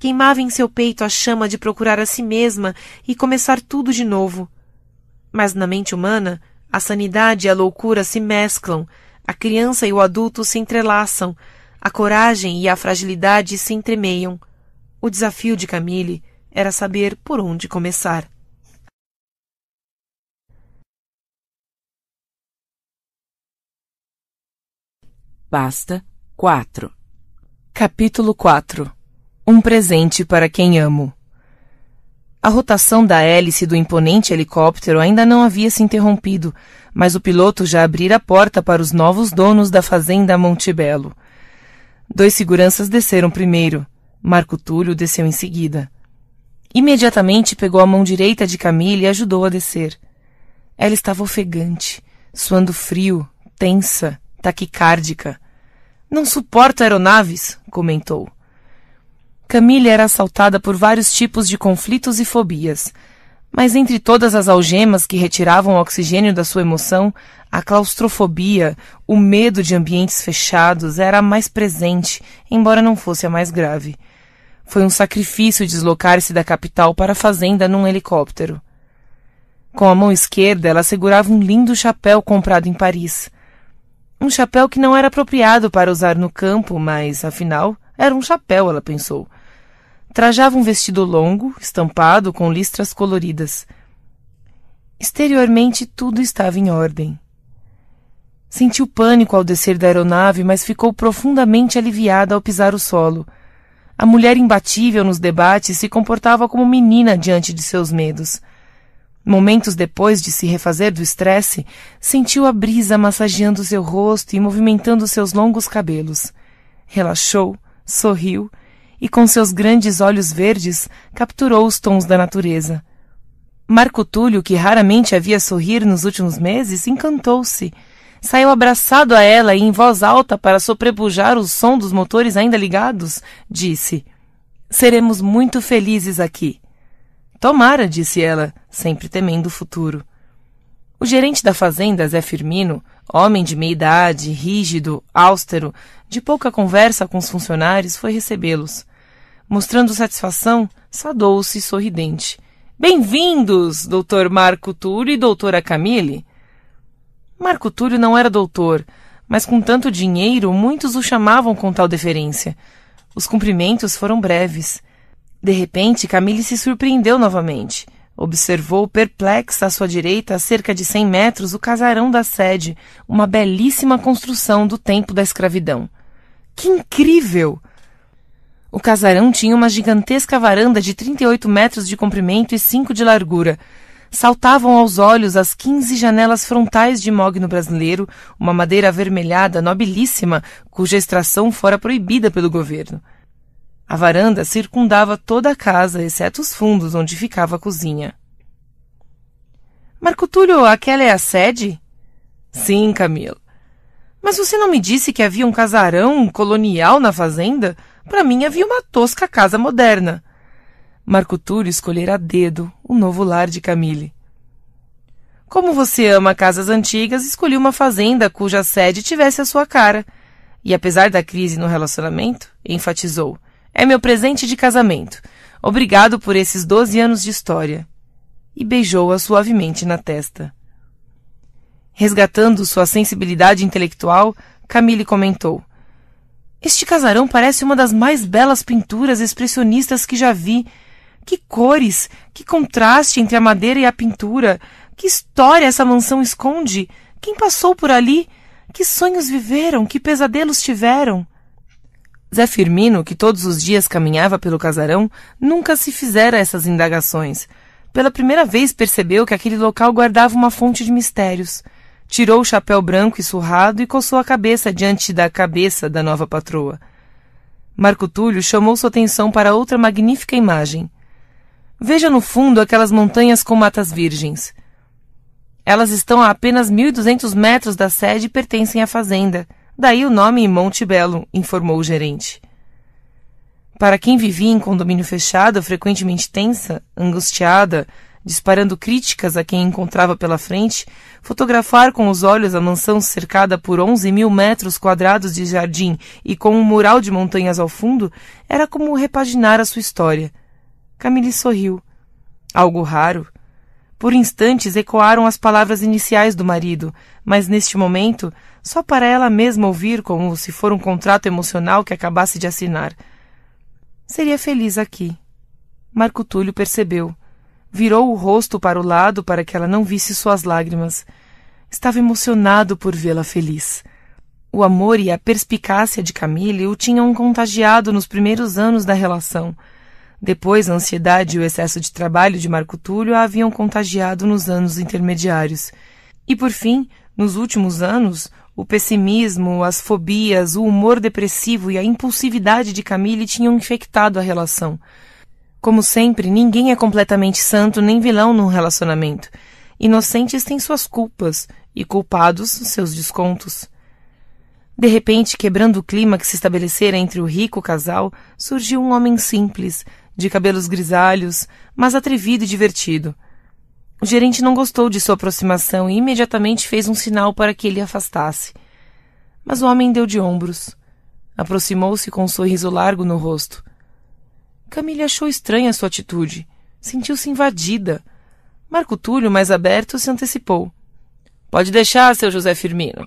Speaker 1: Queimava em seu peito a chama de procurar a si mesma e começar tudo de novo. Mas na mente humana, a sanidade e a loucura se mesclam, a criança e o adulto se entrelaçam, a coragem e a fragilidade se entremeiam. O desafio de Camille era saber por onde começar.
Speaker 2: Basta 4 Capítulo 4 um presente para
Speaker 1: quem amo. A rotação da hélice do imponente helicóptero ainda não havia se interrompido, mas o piloto já abrira a porta para os novos donos da fazenda Montebello. Dois seguranças desceram primeiro. Marco Túlio desceu em seguida. Imediatamente pegou a mão direita de Camille e ajudou a descer. Ela estava ofegante, suando frio, tensa, taquicárdica. Não suporto aeronaves, comentou. Camille era assaltada por vários tipos de conflitos e fobias. Mas entre todas as algemas que retiravam o oxigênio da sua emoção, a claustrofobia, o medo de ambientes fechados, era a mais presente, embora não fosse a mais grave. Foi um sacrifício deslocar-se da capital para a fazenda num helicóptero. Com a mão esquerda, ela segurava um lindo chapéu comprado em Paris. Um chapéu que não era apropriado para usar no campo, mas, afinal, era um chapéu, ela pensou. Trajava um vestido longo, estampado com listras coloridas. Exteriormente tudo estava em ordem. Sentiu pânico ao descer da aeronave, mas ficou profundamente aliviada ao pisar o solo. A mulher imbatível nos debates se comportava como menina diante de seus medos. Momentos depois de se refazer do estresse, sentiu a brisa massageando seu rosto e movimentando seus longos cabelos. Relaxou, sorriu e com seus grandes olhos verdes capturou os tons da natureza. Marco Túlio, que raramente havia sorrir nos últimos meses, encantou-se. Saiu abraçado a ela e, em voz alta, para sobrepujar o som dos motores ainda ligados, disse: Seremos muito felizes aqui. Tomara, disse ela, sempre temendo o futuro. O gerente da fazenda, Zé Firmino, homem de meia idade, rígido, austero, de pouca conversa com os funcionários, foi recebê-los. Mostrando satisfação, sadou-se sorridente. Bem-vindos, doutor Marco Túlio e doutora Camille. Marco Túlio não era doutor, mas com tanto dinheiro muitos o chamavam com tal deferência. Os cumprimentos foram breves. De repente, Camille se surpreendeu novamente. Observou perplexa à sua direita, a cerca de cem metros, o casarão da sede, uma belíssima construção do tempo da escravidão. Que incrível! O casarão tinha uma gigantesca varanda de 38 metros de comprimento e 5 de largura. Saltavam aos olhos as 15 janelas frontais de mogno brasileiro, uma madeira avermelhada nobilíssima, cuja extração fora proibida pelo governo. A varanda circundava toda a casa, exceto os fundos onde ficava a cozinha. Marco Túlio, aquela é a sede? Sim, Camilo. Mas você não me disse que havia um casarão colonial na fazenda? Para mim havia uma tosca casa moderna. Marco Túlio escolhera a dedo o novo lar de Camille. Como você ama casas antigas, escolhi uma fazenda cuja sede tivesse a sua cara. E apesar da crise no relacionamento, enfatizou: É meu presente de casamento. Obrigado por esses doze anos de história. E beijou-a suavemente na testa. Resgatando sua sensibilidade intelectual, Camille comentou: este casarão parece uma das mais belas pinturas expressionistas que já vi. Que cores, que contraste entre a madeira e a pintura. Que história essa mansão esconde. Quem passou por ali? Que sonhos viveram, que pesadelos tiveram? Zé Firmino, que todos os dias caminhava pelo casarão, nunca se fizera essas indagações. Pela primeira vez percebeu que aquele local guardava uma fonte de mistérios tirou o chapéu branco e surrado e coçou a cabeça diante da cabeça da nova patroa. Marco Túlio chamou sua atenção para outra magnífica imagem. Veja no fundo aquelas montanhas com matas virgens. Elas estão a apenas 1.200 metros da sede e pertencem à fazenda. Daí o nome Monte Belo, informou o gerente. Para quem vivia em condomínio fechado, frequentemente tensa, angustiada, disparando críticas a quem encontrava pela frente, fotografar com os olhos a mansão cercada por 11 mil metros quadrados de jardim e com um mural de montanhas ao fundo, era como repaginar a sua história. Camille sorriu. Algo raro. Por instantes ecoaram as palavras iniciais do marido, mas neste momento, só para ela mesma ouvir como se for um contrato emocional que acabasse de assinar. Seria feliz aqui. Marco Túlio percebeu. Virou o rosto para o lado para que ela não visse suas lágrimas. Estava emocionado por vê-la feliz. O amor e a perspicácia de Camille o tinham contagiado nos primeiros anos da relação. Depois, a ansiedade e o excesso de trabalho de Marco Túlio a haviam contagiado nos anos intermediários. E, por fim, nos últimos anos, o pessimismo, as fobias, o humor depressivo e a impulsividade de Camille tinham infectado a relação. Como sempre, ninguém é completamente santo nem vilão num relacionamento. Inocentes têm suas culpas e culpados seus descontos. De repente, quebrando o clima que se estabelecera entre o rico casal, surgiu um homem simples, de cabelos grisalhos, mas atrevido e divertido. O gerente não gostou de sua aproximação e imediatamente fez um sinal para que ele afastasse. Mas o homem deu de ombros. Aproximou-se com um sorriso largo no rosto. Camille achou estranha sua atitude. Sentiu-se invadida. Marco Túlio, mais aberto, se antecipou. Pode deixar, seu José Firmino.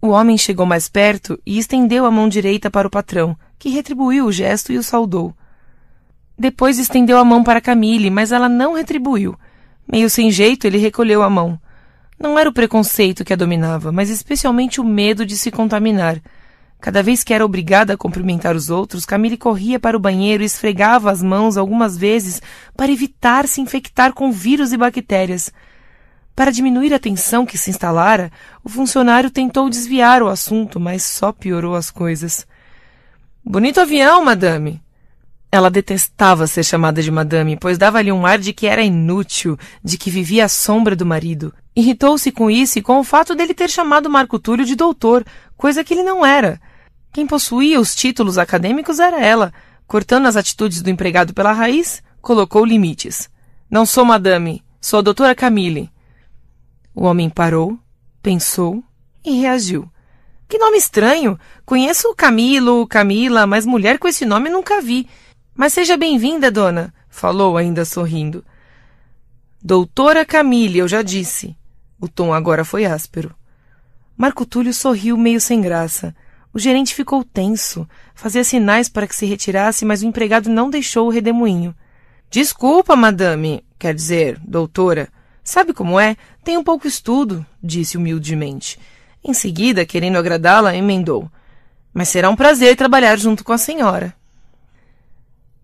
Speaker 1: O homem chegou mais perto e estendeu a mão direita para o patrão, que retribuiu o gesto e o saudou. Depois estendeu a mão para Camille, mas ela não retribuiu. Meio sem jeito, ele recolheu a mão. Não era o preconceito que a dominava, mas especialmente o medo de se contaminar. Cada vez que era obrigada a cumprimentar os outros, Camille corria para o banheiro e esfregava as mãos algumas vezes para evitar se infectar com vírus e bactérias. Para diminuir a tensão que se instalara, o funcionário tentou desviar o assunto, mas só piorou as coisas. Bonito avião, madame! Ela detestava ser chamada de madame, pois dava-lhe um ar de que era inútil, de que vivia à sombra do marido. Irritou-se com isso e com o fato dele ter chamado Marco Túlio de doutor, coisa que ele não era. Quem possuía os títulos acadêmicos era ela. Cortando as atitudes do empregado pela raiz, colocou limites. Não sou madame, sou a doutora Camille. O homem parou, pensou e reagiu. Que nome estranho! Conheço o Camilo, Camila, mas mulher com esse nome nunca vi. Mas seja bem-vinda, dona, falou ainda sorrindo. Doutora Camille, eu já disse. O tom agora foi áspero. Marco Túlio sorriu meio sem graça. O gerente ficou tenso, fazia sinais para que se retirasse, mas o empregado não deixou o redemoinho. Desculpa, madame, quer dizer, doutora. Sabe como é? Tem um pouco estudo, disse humildemente. Em seguida, querendo agradá-la, emendou. Mas será um prazer trabalhar junto com a senhora.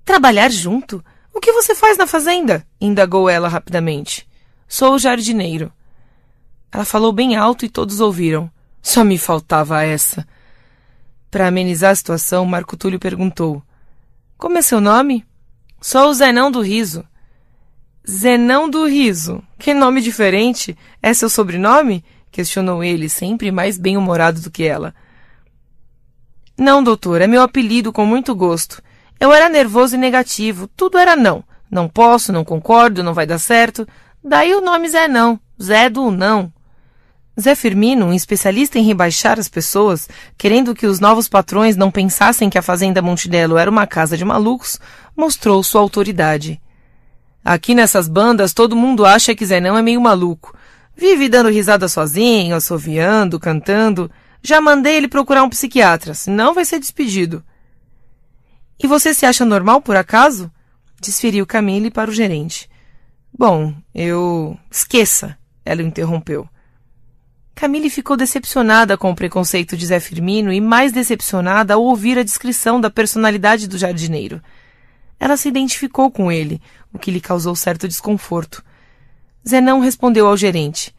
Speaker 1: Trabalhar junto? O que você faz na fazenda? indagou ela rapidamente. Sou jardineiro. Ela falou bem alto e todos ouviram. Só me faltava essa. Para amenizar a situação, Marco Túlio perguntou: Como é seu nome? Sou o Zenão do Riso. Zenão do Riso. Que nome diferente! É seu sobrenome? questionou ele, sempre mais bem-humorado do que ela. Não, doutor, é meu apelido com muito gosto. Eu era nervoso e negativo, tudo era não. Não posso, não concordo, não vai dar certo. Daí o nome Zé Não, Zé do Não. Zé Firmino, um especialista em rebaixar as pessoas, querendo que os novos patrões não pensassem que a Fazenda Montidelo era uma casa de malucos, mostrou sua autoridade. Aqui nessas bandas todo mundo acha que Zé não é meio maluco. Vive dando risada sozinho, assoviando, cantando. Já mandei ele procurar um psiquiatra, senão vai ser despedido. E você se acha normal, por acaso? Desferiu Camille para o gerente. Bom, eu. Esqueça, ela interrompeu. Camille ficou decepcionada com o preconceito de Zé Firmino e mais decepcionada ao ouvir a descrição da personalidade do jardineiro. Ela se identificou com ele, o que lhe causou certo desconforto. Zé não respondeu ao gerente.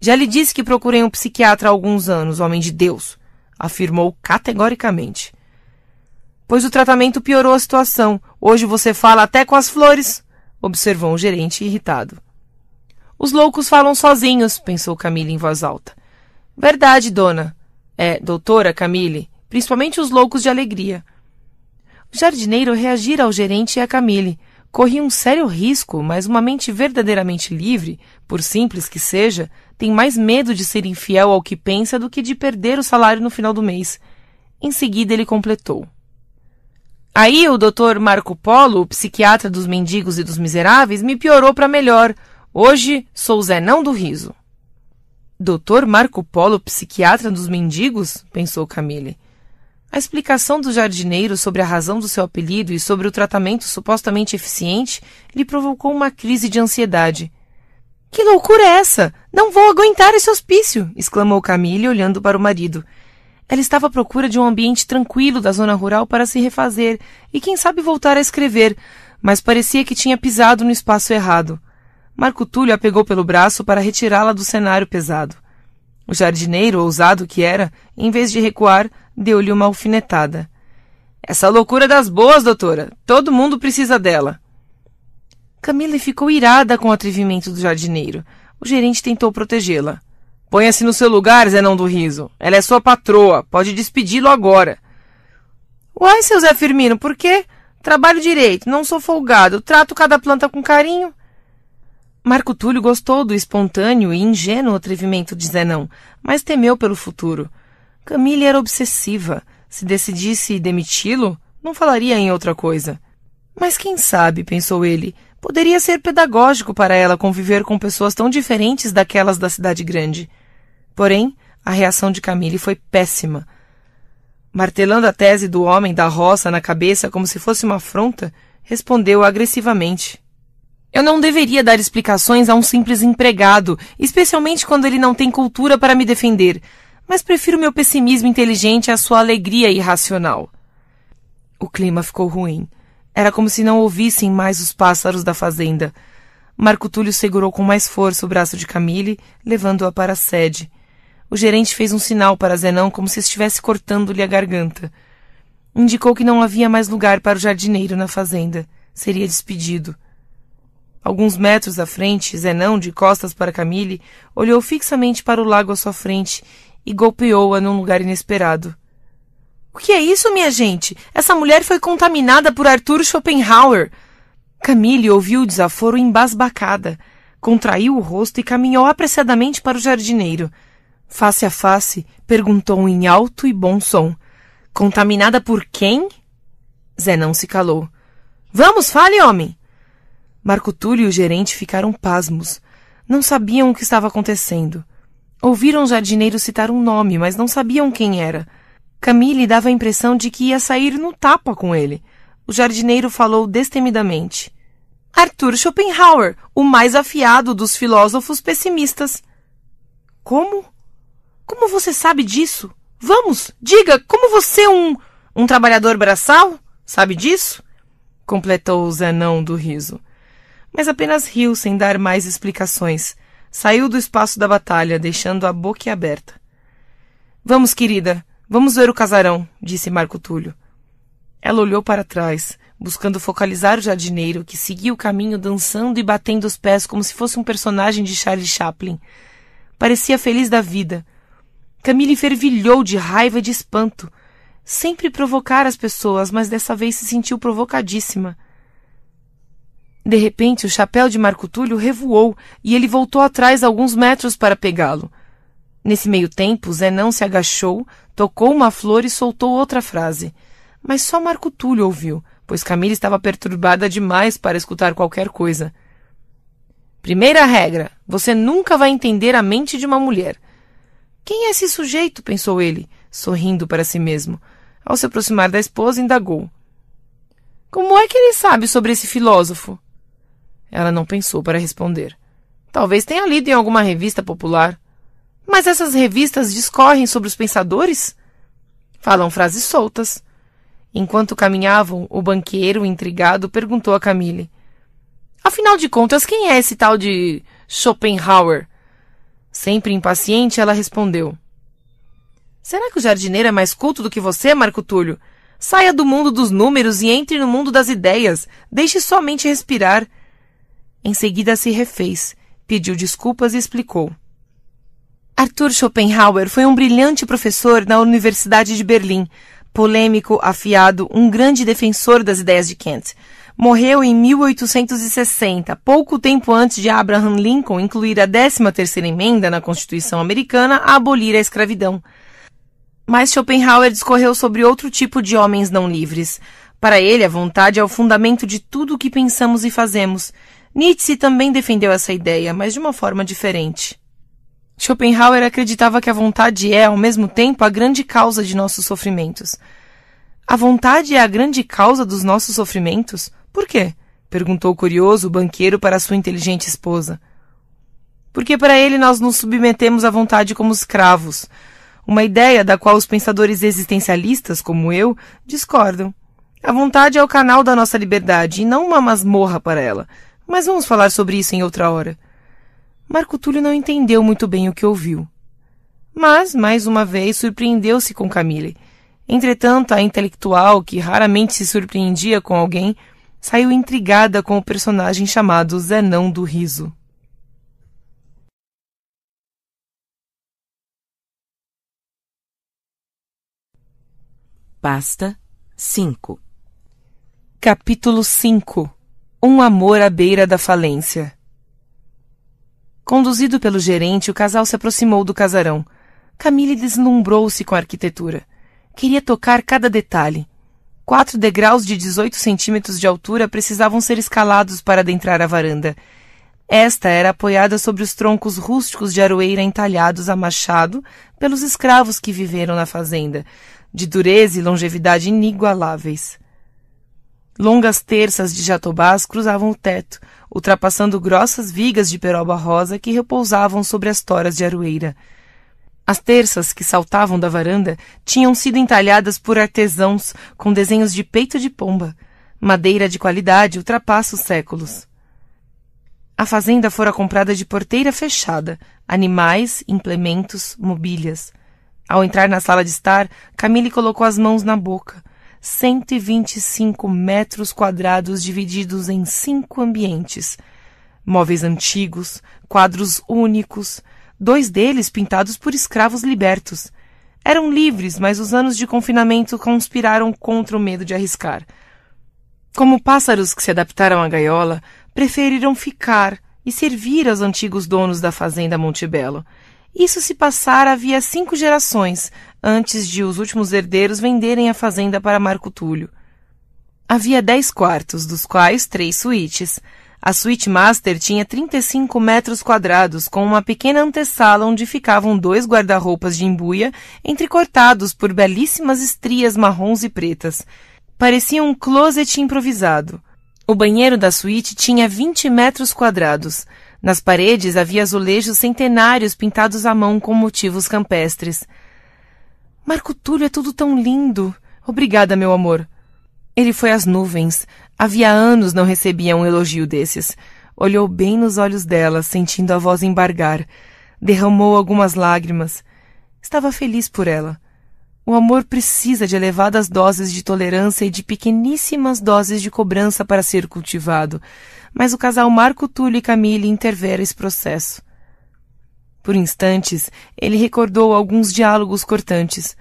Speaker 1: Já lhe disse que procurei um psiquiatra há alguns anos, homem de Deus, afirmou categoricamente. Pois o tratamento piorou a situação. Hoje você fala até com as flores, observou o gerente irritado. Os loucos falam sozinhos, pensou Camille em voz alta. Verdade, dona. É, doutora Camille, principalmente os loucos de alegria. O jardineiro reagira ao gerente e a Camille. Corria um sério risco, mas uma mente verdadeiramente livre, por simples que seja, tem mais medo de ser infiel ao que pensa do que de perder o salário no final do mês. Em seguida, ele completou. Aí o doutor Marco Polo, o psiquiatra dos mendigos e dos miseráveis, me piorou para melhor. Hoje sou Zenão do Riso. Doutor Marco Polo, psiquiatra dos mendigos? pensou Camille. A explicação do jardineiro sobre a razão do seu apelido e sobre o tratamento supostamente eficiente lhe provocou uma crise de ansiedade. Que loucura é essa? Não vou aguentar esse hospício! exclamou Camille, olhando para o marido. Ela estava à procura de um ambiente tranquilo da zona rural para se refazer e, quem sabe, voltar a escrever, mas parecia que tinha pisado no espaço errado. Marco Túlio a pegou pelo braço para retirá-la do cenário pesado. O jardineiro, ousado que era, em vez de recuar, deu-lhe uma alfinetada. Essa loucura das boas, doutora! Todo mundo precisa dela! Camila ficou irada com o atrevimento do jardineiro. O gerente tentou protegê-la. Ponha-se no seu lugar, Zenão do Riso. Ela é sua patroa. Pode despedi-lo agora. Uai, seu Zé Firmino, por quê? Trabalho direito, não sou folgado, trato cada planta com carinho. Marco Túlio gostou do espontâneo e ingênuo atrevimento de Zenão, mas temeu pelo futuro. Camille era obsessiva. Se decidisse demiti-lo, não falaria em outra coisa. Mas quem sabe, pensou ele, poderia ser pedagógico para ela conviver com pessoas tão diferentes daquelas da cidade grande. Porém, a reação de Camille foi péssima. Martelando a tese do homem da roça na cabeça como se fosse uma afronta, respondeu agressivamente. Eu não deveria dar explicações a um simples empregado, especialmente quando ele não tem cultura para me defender, mas prefiro meu pessimismo inteligente à sua alegria irracional. O clima ficou ruim. Era como se não ouvissem mais os pássaros da fazenda. Marco Túlio segurou com mais força o braço de Camille, levando-a para a sede. O gerente fez um sinal para Zenão como se estivesse cortando-lhe a garganta. Indicou que não havia mais lugar para o jardineiro na fazenda. Seria despedido. Alguns metros à frente, Zenão, de costas para Camille, olhou fixamente para o lago à sua frente e golpeou-a num lugar inesperado. O que é isso, minha gente? Essa mulher foi contaminada por Arthur Schopenhauer. Camille ouviu o desaforo embasbacada, contraiu o rosto e caminhou apressadamente para o jardineiro. Face a face, perguntou em alto e bom som: Contaminada por quem? Zenão se calou. Vamos, fale, homem! Marco Túlio e o gerente ficaram pasmos. Não sabiam o que estava acontecendo. Ouviram o jardineiro citar um nome, mas não sabiam quem era. Camille dava a impressão de que ia sair no tapa com ele. O jardineiro falou destemidamente. Arthur Schopenhauer, o mais afiado dos filósofos pessimistas. Como? Como você sabe disso? Vamos, diga, como você, é um. um trabalhador braçal, sabe disso? Completou o Zenão do riso mas apenas riu sem dar mais explicações. Saiu do espaço da batalha, deixando a boca aberta. Vamos, querida, vamos ver o casarão, disse Marco Túlio. Ela olhou para trás, buscando focalizar o jardineiro, que seguia o caminho dançando e batendo os pés como se fosse um personagem de Charlie Chaplin. Parecia feliz da vida. Camille fervilhou de raiva e de espanto. Sempre provocar as pessoas, mas dessa vez se sentiu provocadíssima. De repente, o chapéu de Marco Túlio revoou e ele voltou atrás alguns metros para pegá-lo. Nesse meio tempo, Zé não se agachou, tocou uma flor e soltou outra frase. Mas só Marco Túlio ouviu, pois Camila estava perturbada demais para escutar qualquer coisa. Primeira regra: você nunca vai entender a mente de uma mulher. Quem é esse sujeito? pensou ele, sorrindo para si mesmo. Ao se aproximar da esposa, indagou: Como é que ele sabe sobre esse filósofo? Ela não pensou para responder. Talvez tenha lido em alguma revista popular. Mas essas revistas discorrem sobre os pensadores? Falam frases soltas. Enquanto caminhavam, o banqueiro, intrigado, perguntou a Camille: Afinal de contas, quem é esse tal de Schopenhauer? Sempre impaciente, ela respondeu: Será que o jardineiro é mais culto do que você, Marco Túlio? Saia do mundo dos números e entre no mundo das ideias. Deixe sua mente respirar. Em seguida se refez, pediu desculpas e explicou. Arthur Schopenhauer foi um brilhante professor na Universidade de Berlim, polêmico, afiado, um grande defensor das ideias de Kant. Morreu em 1860, pouco tempo antes de Abraham Lincoln incluir a 13ª emenda na Constituição americana a abolir a escravidão. Mas Schopenhauer discorreu sobre outro tipo de homens não livres. Para ele, a vontade é o fundamento de tudo o que pensamos e fazemos. Nietzsche também defendeu essa ideia, mas de uma forma diferente. Schopenhauer acreditava que a vontade é, ao mesmo tempo, a grande causa de nossos sofrimentos. A vontade é a grande causa dos nossos sofrimentos? Por quê? perguntou curioso o banqueiro para sua inteligente esposa. Porque para ele nós nos submetemos à vontade como escravos, uma ideia da qual os pensadores existencialistas, como eu, discordam. A vontade é o canal da nossa liberdade e não uma masmorra para ela. Mas vamos falar sobre isso em outra hora. Marco Túlio não entendeu muito bem o que ouviu. Mas, mais uma vez, surpreendeu-se com Camille. Entretanto, a intelectual, que raramente se surpreendia com alguém, saiu intrigada com o personagem chamado Zenão do Riso.
Speaker 2: Pasta 5 Capítulo 5
Speaker 1: um amor à beira da falência. Conduzido pelo gerente, o casal se aproximou do casarão. Camille deslumbrou-se com a arquitetura. Queria tocar cada detalhe. Quatro degraus de 18 centímetros de altura precisavam ser escalados para adentrar a varanda. Esta era apoiada sobre os troncos rústicos de aroeira entalhados a machado pelos escravos que viveram na fazenda, de dureza e longevidade inigualáveis. Longas terças de jatobás cruzavam o teto, ultrapassando grossas vigas de peroba rosa que repousavam sobre as toras de aroeira. As terças que saltavam da varanda tinham sido entalhadas por artesãos com desenhos de peito de pomba. Madeira de qualidade ultrapassa os séculos. A fazenda fora comprada de porteira fechada, animais, implementos, mobílias. Ao entrar na sala de estar, Camille colocou as mãos na boca — 125 metros quadrados divididos em cinco ambientes. Móveis antigos, quadros únicos, dois deles pintados por escravos libertos. Eram livres, mas os anos de confinamento conspiraram contra o medo de arriscar. Como pássaros que se adaptaram à gaiola, preferiram ficar e servir aos antigos donos da fazenda Montebello. Isso se passara havia cinco gerações, antes de os últimos herdeiros venderem a fazenda para Marco Túlio. Havia dez quartos, dos quais três suítes. A suíte master tinha 35 metros quadrados, com uma pequena antessala onde ficavam dois guarda-roupas de embuia, entrecortados por belíssimas estrias marrons e pretas. Parecia um closet improvisado. O banheiro da suíte tinha 20 metros quadrados. Nas paredes havia azulejos centenários pintados à mão com motivos campestres. Marco Túlio é tudo tão lindo. Obrigada, meu amor. Ele foi às nuvens. Havia anos não recebia um elogio desses. Olhou bem nos olhos dela, sentindo a voz embargar. Derramou algumas lágrimas. Estava feliz por ela. O amor precisa de elevadas doses de tolerância e de pequeníssimas doses de cobrança para ser cultivado. Mas o casal Marco Túlio e Camille intervera esse processo. Por instantes, ele recordou alguns diálogos cortantes.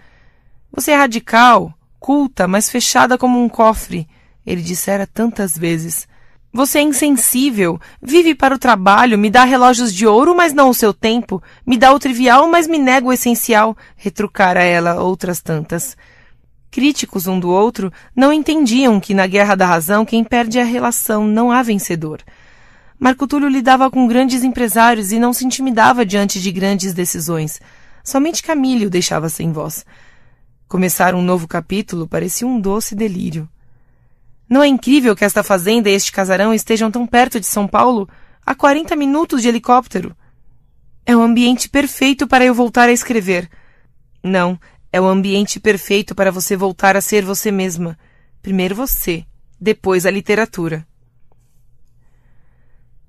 Speaker 1: Você é radical, culta, mas fechada como um cofre, ele dissera tantas vezes. Você é insensível, vive para o trabalho, me dá relógios de ouro, mas não o seu tempo, me dá o trivial, mas me nega o essencial, retrucara ela outras tantas. Críticos um do outro, não entendiam que na guerra da razão quem perde é a relação não há vencedor. Marco Túlio lidava com grandes empresários e não se intimidava diante de grandes decisões. Somente Camille o deixava sem voz. Começar um novo capítulo parecia um doce delírio. Não é incrível que esta fazenda e este casarão estejam tão perto de São Paulo, a 40 minutos de helicóptero. É o ambiente perfeito para eu voltar a escrever. Não, é o ambiente perfeito para você voltar a ser você mesma. Primeiro você, depois a literatura.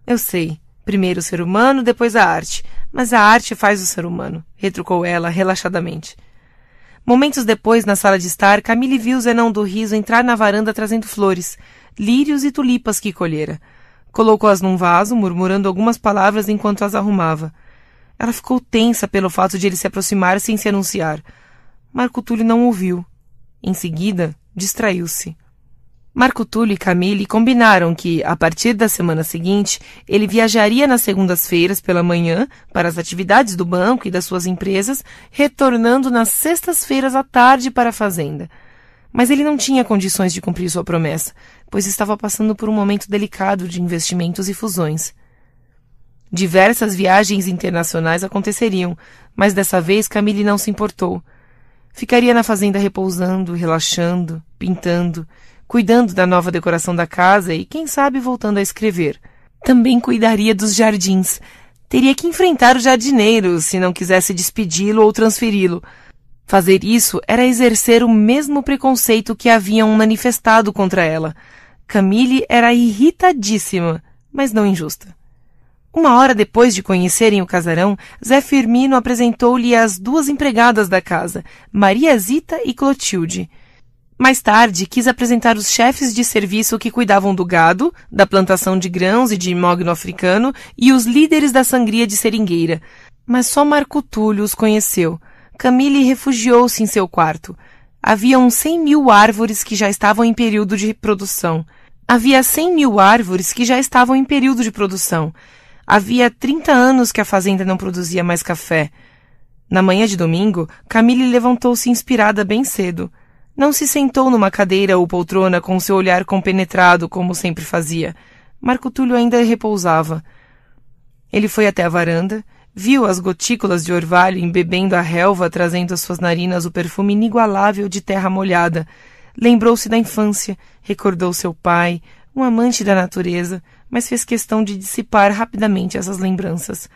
Speaker 1: Eu sei. Primeiro o ser humano, depois a arte. Mas a arte faz o ser humano, retrucou ela relaxadamente. Momentos depois, na sala de estar, Camille viu Zenão do Riso entrar na varanda trazendo flores, lírios e tulipas que colhera. Colocou-as num vaso, murmurando algumas palavras enquanto as arrumava. Ela ficou tensa pelo fato de ele se aproximar sem se anunciar. Marco Túlio não ouviu. Em seguida, distraiu-se. Marco Túlio e Camille combinaram que, a partir da semana seguinte, ele viajaria nas segundas-feiras pela manhã para as atividades do banco e das suas empresas, retornando nas sextas-feiras à tarde para a fazenda. Mas ele não tinha condições de cumprir sua promessa, pois estava passando por um momento delicado de investimentos e fusões. Diversas viagens internacionais aconteceriam, mas dessa vez Camille não se importou. Ficaria na fazenda repousando, relaxando, pintando, cuidando da nova decoração da casa e, quem sabe, voltando a escrever. Também cuidaria dos jardins. Teria que enfrentar o jardineiro se não quisesse despedi-lo ou transferi-lo. Fazer isso era exercer o mesmo preconceito que haviam manifestado contra ela. Camille era irritadíssima, mas não injusta. Uma hora depois de conhecerem o casarão, Zé Firmino apresentou-lhe as duas empregadas da casa, Maria Zita e Clotilde. Mais tarde, quis apresentar os chefes de serviço que cuidavam do gado, da plantação de grãos e de mogno africano e os líderes da sangria de seringueira. Mas só Marco Túlio os conheceu. Camille refugiou-se em seu quarto. Havia uns cem mil árvores que já estavam em período de produção. Havia cem mil árvores que já estavam em período de produção. Havia trinta anos que a fazenda não produzia mais café. Na manhã de domingo, Camille levantou-se inspirada bem cedo. Não se sentou numa cadeira ou poltrona com seu olhar compenetrado, como sempre fazia. Marco Túlio ainda repousava. Ele foi até a varanda, viu as gotículas de orvalho embebendo a relva, trazendo às suas narinas o perfume inigualável de terra molhada. Lembrou-se da infância, recordou seu pai, um amante da natureza, mas fez questão de dissipar rapidamente essas lembranças.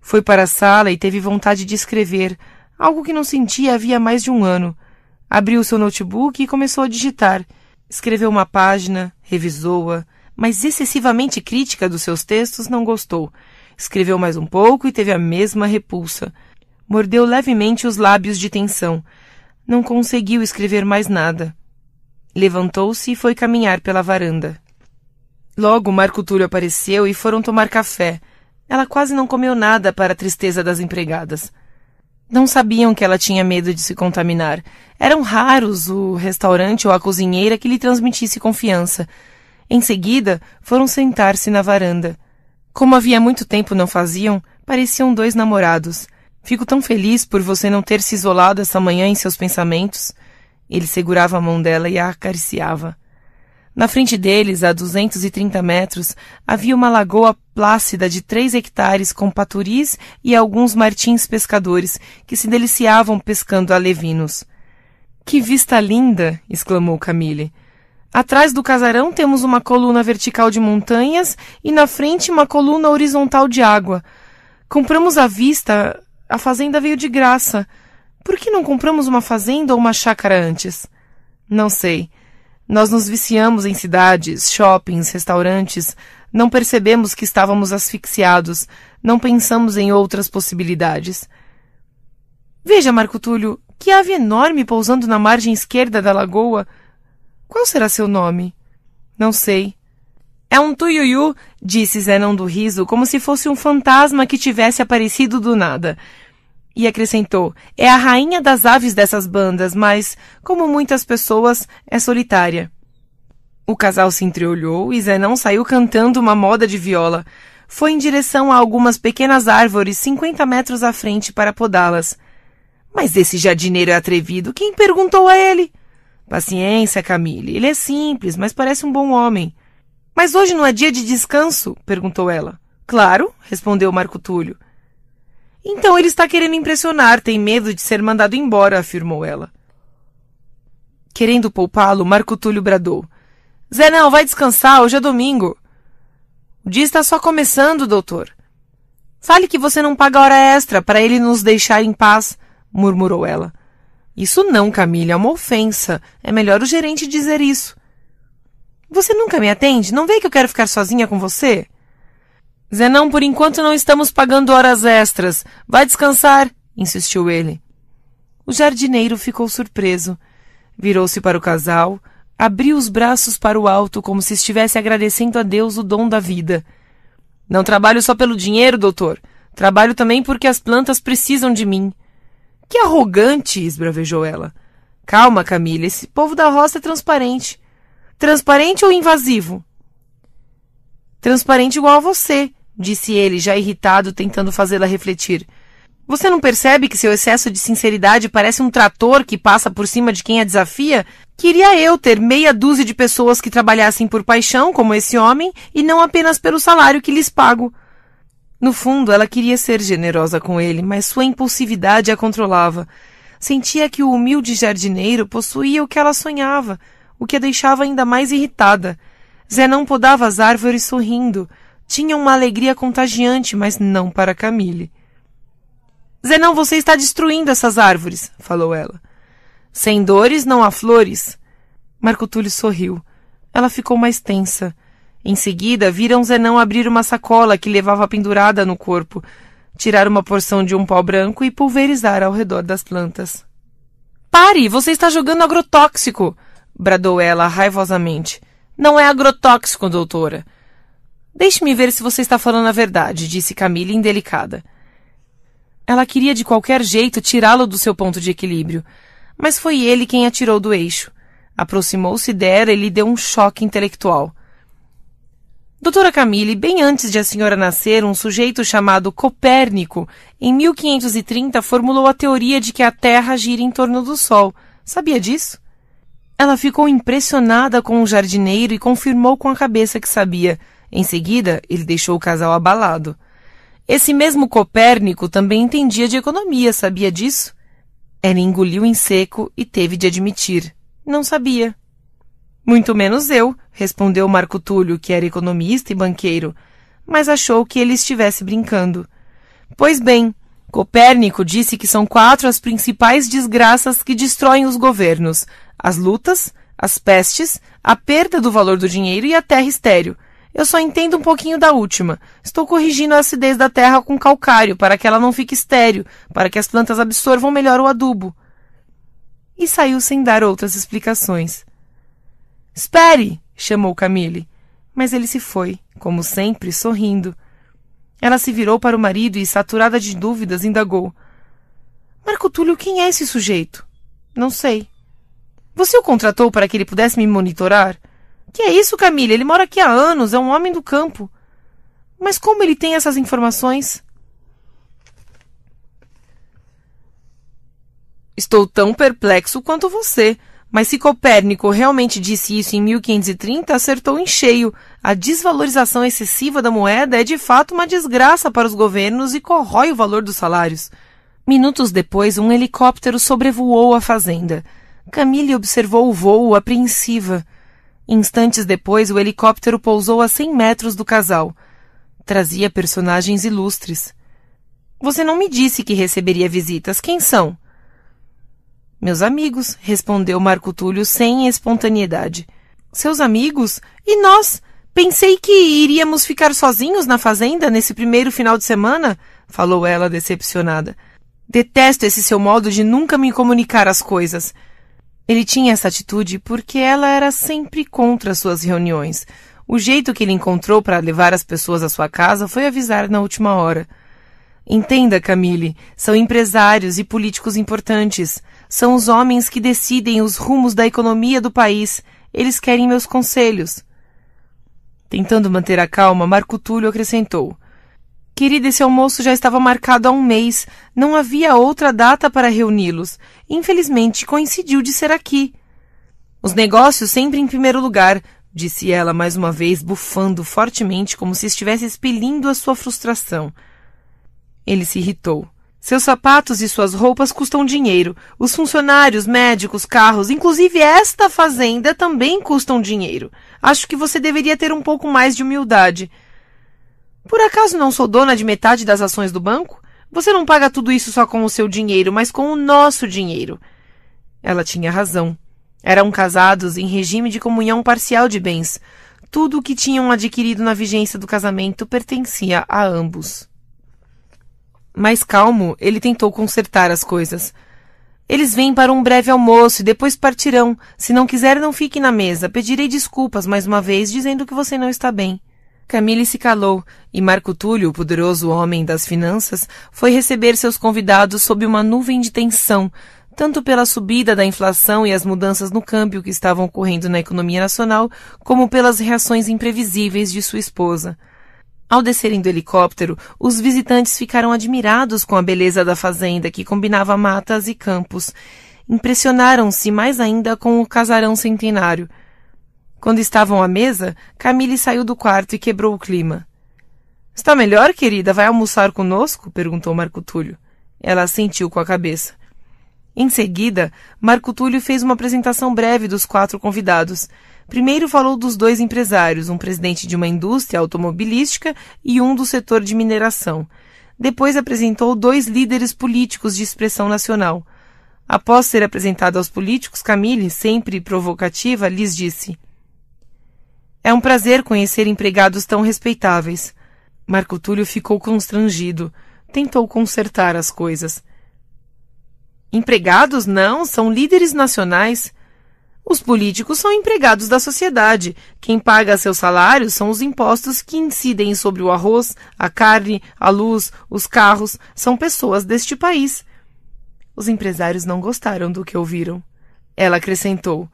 Speaker 1: Foi para a sala e teve vontade de escrever, algo que não sentia havia mais de um ano. Abriu seu notebook e começou a digitar. Escreveu uma página, revisou-a, mas excessivamente crítica dos seus textos não gostou. Escreveu mais um pouco e teve a mesma repulsa. Mordeu levemente os lábios de tensão. Não conseguiu escrever mais nada. Levantou-se e foi caminhar pela varanda. Logo Marco Túlio apareceu e foram tomar café. Ela quase não comeu nada para a tristeza das empregadas não sabiam que ela tinha medo de se contaminar. Eram raros o restaurante ou a cozinheira que lhe transmitisse confiança. Em seguida, foram sentar-se na varanda. Como havia muito tempo não faziam, pareciam dois namorados. Fico tão feliz por você não ter se isolado essa manhã em seus pensamentos. Ele segurava a mão dela e a acariciava. Na frente deles, a 230 metros, havia uma lagoa plácida de três hectares com paturis e alguns martins pescadores que se deliciavam pescando alevinos. Que vista linda! exclamou Camille. Atrás do casarão temos uma coluna vertical de montanhas e na frente uma coluna horizontal de água. Compramos a vista, a fazenda veio de graça. Por que não compramos uma fazenda ou uma chácara antes? Não sei. Nós nos viciamos em cidades, shoppings, restaurantes, não percebemos que estávamos asfixiados, não pensamos em outras possibilidades. Veja, Marco Túlio, que ave enorme pousando na margem esquerda da lagoa. Qual será seu nome? Não sei. É um tuiuiu, disse Zenão do riso, como se fosse um fantasma que tivesse aparecido do nada. E acrescentou: É a rainha das aves dessas bandas, mas, como muitas pessoas, é solitária. O casal se entreolhou e Zenão saiu cantando uma moda de viola. Foi em direção a algumas pequenas árvores, 50 metros à frente, para podá-las. Mas esse jardineiro é atrevido. Quem perguntou a ele? Paciência, Camille. Ele é simples, mas parece um bom homem. Mas hoje não é dia de descanso? perguntou ela. Claro, respondeu Marco Túlio. Então ele está querendo impressionar, tem medo de ser mandado embora, afirmou ela. Querendo poupá-lo, Marco Túlio bradou. Zé, não, vai descansar, hoje é domingo. O dia está só começando, doutor. Fale que você não paga hora extra para ele nos deixar em paz, murmurou ela. Isso não, Camila, é uma ofensa. É melhor o gerente dizer isso. Você nunca me atende? Não vê que eu quero ficar sozinha com você? Zenão, por enquanto não estamos pagando horas extras. Vai descansar, insistiu ele. O jardineiro ficou surpreso. Virou-se para o casal, abriu os braços para o alto como se estivesse agradecendo a Deus o dom da vida. Não trabalho só pelo dinheiro, doutor. Trabalho também porque as plantas precisam de mim. Que arrogante! esbravejou ela. Calma, Camila, esse povo da roça é transparente. Transparente ou invasivo? Transparente igual a você, disse ele, já irritado, tentando fazê-la refletir. Você não percebe que seu excesso de sinceridade parece um trator que passa por cima de quem a desafia? Queria eu ter meia dúzia de pessoas que trabalhassem por paixão, como esse homem, e não apenas pelo salário que lhes pago. No fundo, ela queria ser generosa com ele, mas sua impulsividade a controlava. Sentia que o humilde jardineiro possuía o que ela sonhava, o que a deixava ainda mais irritada. Zé não podava as árvores sorrindo, tinha uma alegria contagiante, mas não para Camille. Zenão, você está destruindo essas árvores, falou ela. Sem dores não há flores. Marco Túlio sorriu. Ela ficou mais tensa. Em seguida, viram Zenão abrir uma sacola que levava pendurada no corpo, tirar uma porção de um pó branco e pulverizar ao redor das plantas. Pare! Você está jogando agrotóxico! bradou ela raivosamente. Não é agrotóxico, doutora. Deixe-me ver se você está falando a verdade, disse Camille indelicada. Ela queria de qualquer jeito tirá-lo do seu ponto de equilíbrio, mas foi ele quem a tirou do eixo. Aproximou-se dela e lhe deu um choque intelectual. Doutora Camille, bem antes de a senhora nascer, um sujeito chamado Copérnico, em 1530, formulou a teoria de que a Terra gira em torno do Sol. Sabia disso? Ela ficou impressionada com o jardineiro e confirmou com a cabeça que sabia. Em seguida, ele deixou o casal abalado. Esse mesmo Copérnico também entendia de economia, sabia disso? Ela engoliu em seco e teve de admitir. Não sabia. Muito menos eu, respondeu Marco Túlio, que era economista e banqueiro, mas achou que ele estivesse brincando. Pois bem, Copérnico disse que são quatro as principais desgraças que destroem os governos: as lutas, as pestes, a perda do valor do dinheiro e a terra estéril. Eu só entendo um pouquinho da última. Estou corrigindo a acidez da terra com calcário para que ela não fique estéril, para que as plantas absorvam melhor o adubo. E saiu sem dar outras explicações. Espere! chamou Camille. Mas ele se foi, como sempre, sorrindo. Ela se virou para o marido e, saturada de dúvidas, indagou: Marco Túlio, quem é esse sujeito? Não sei. Você o contratou para que ele pudesse me monitorar? Que é isso, Camila? Ele mora aqui há anos, é um homem do campo. Mas como ele tem essas informações? Estou tão perplexo quanto você. Mas se Copérnico realmente disse isso em 1530, acertou em cheio. A desvalorização excessiva da moeda é de fato uma desgraça para os governos e corrói o valor dos salários. Minutos depois, um helicóptero sobrevoou a fazenda. Camille observou o voo apreensiva. Instantes depois, o helicóptero pousou a cem metros do casal. Trazia personagens ilustres. Você não me disse que receberia visitas. Quem são? Meus amigos, respondeu Marco Túlio sem espontaneidade. Seus amigos? E nós? Pensei que iríamos ficar sozinhos na fazenda nesse primeiro final de semana, falou ela decepcionada. Detesto esse seu modo de nunca me comunicar as coisas. Ele tinha essa atitude porque ela era sempre contra suas reuniões. O jeito que ele encontrou para levar as pessoas à sua casa foi avisar na última hora. Entenda, Camille, são empresários e políticos importantes. São os homens que decidem os rumos da economia do país. Eles querem meus conselhos. Tentando manter a calma, Marco Túlio acrescentou: Querida, esse almoço já estava marcado há um mês. Não havia outra data para reuni-los. Infelizmente, coincidiu de ser aqui. Os negócios sempre em primeiro lugar, disse ela mais uma vez, bufando fortemente, como se estivesse expelindo a sua frustração. Ele se irritou. Seus sapatos e suas roupas custam dinheiro. Os funcionários, médicos, carros, inclusive esta fazenda também custam dinheiro. Acho que você deveria ter um pouco mais de humildade. Por acaso não sou dona de metade das ações do banco? Você não paga tudo isso só com o seu dinheiro, mas com o nosso dinheiro. Ela tinha razão. Eram casados em regime de comunhão parcial de bens. Tudo o que tinham adquirido na vigência do casamento pertencia a ambos. Mais calmo, ele tentou consertar as coisas. Eles vêm para um breve almoço e depois partirão. Se não quiser, não fique na mesa. Pedirei desculpas mais uma vez, dizendo que você não está bem. Camille se calou e Marco Túlio, o poderoso homem das finanças, foi receber seus convidados sob uma nuvem de tensão, tanto pela subida da inflação e as mudanças no câmbio que estavam ocorrendo na economia nacional, como pelas reações imprevisíveis de sua esposa. Ao descerem do helicóptero, os visitantes ficaram admirados com a beleza da fazenda que combinava matas e campos. Impressionaram-se mais ainda com o casarão centenário. Quando estavam à mesa, Camille saiu do quarto e quebrou o clima. Está melhor, querida? Vai almoçar conosco? perguntou Marco Túlio. Ela assentiu com a cabeça. Em seguida, Marco Túlio fez uma apresentação breve dos quatro convidados. Primeiro falou dos dois empresários, um presidente de uma indústria automobilística e um do setor de mineração. Depois apresentou dois líderes políticos de expressão nacional. Após ser apresentada aos políticos, Camille, sempre provocativa, lhes disse: é um prazer conhecer empregados tão respeitáveis. Marco Túlio ficou constrangido. Tentou consertar as coisas. Empregados não, são líderes nacionais. Os políticos são empregados da sociedade. Quem paga seus salários são os impostos que incidem sobre o arroz, a carne, a luz, os carros. São pessoas deste país. Os empresários não gostaram do que ouviram. Ela acrescentou: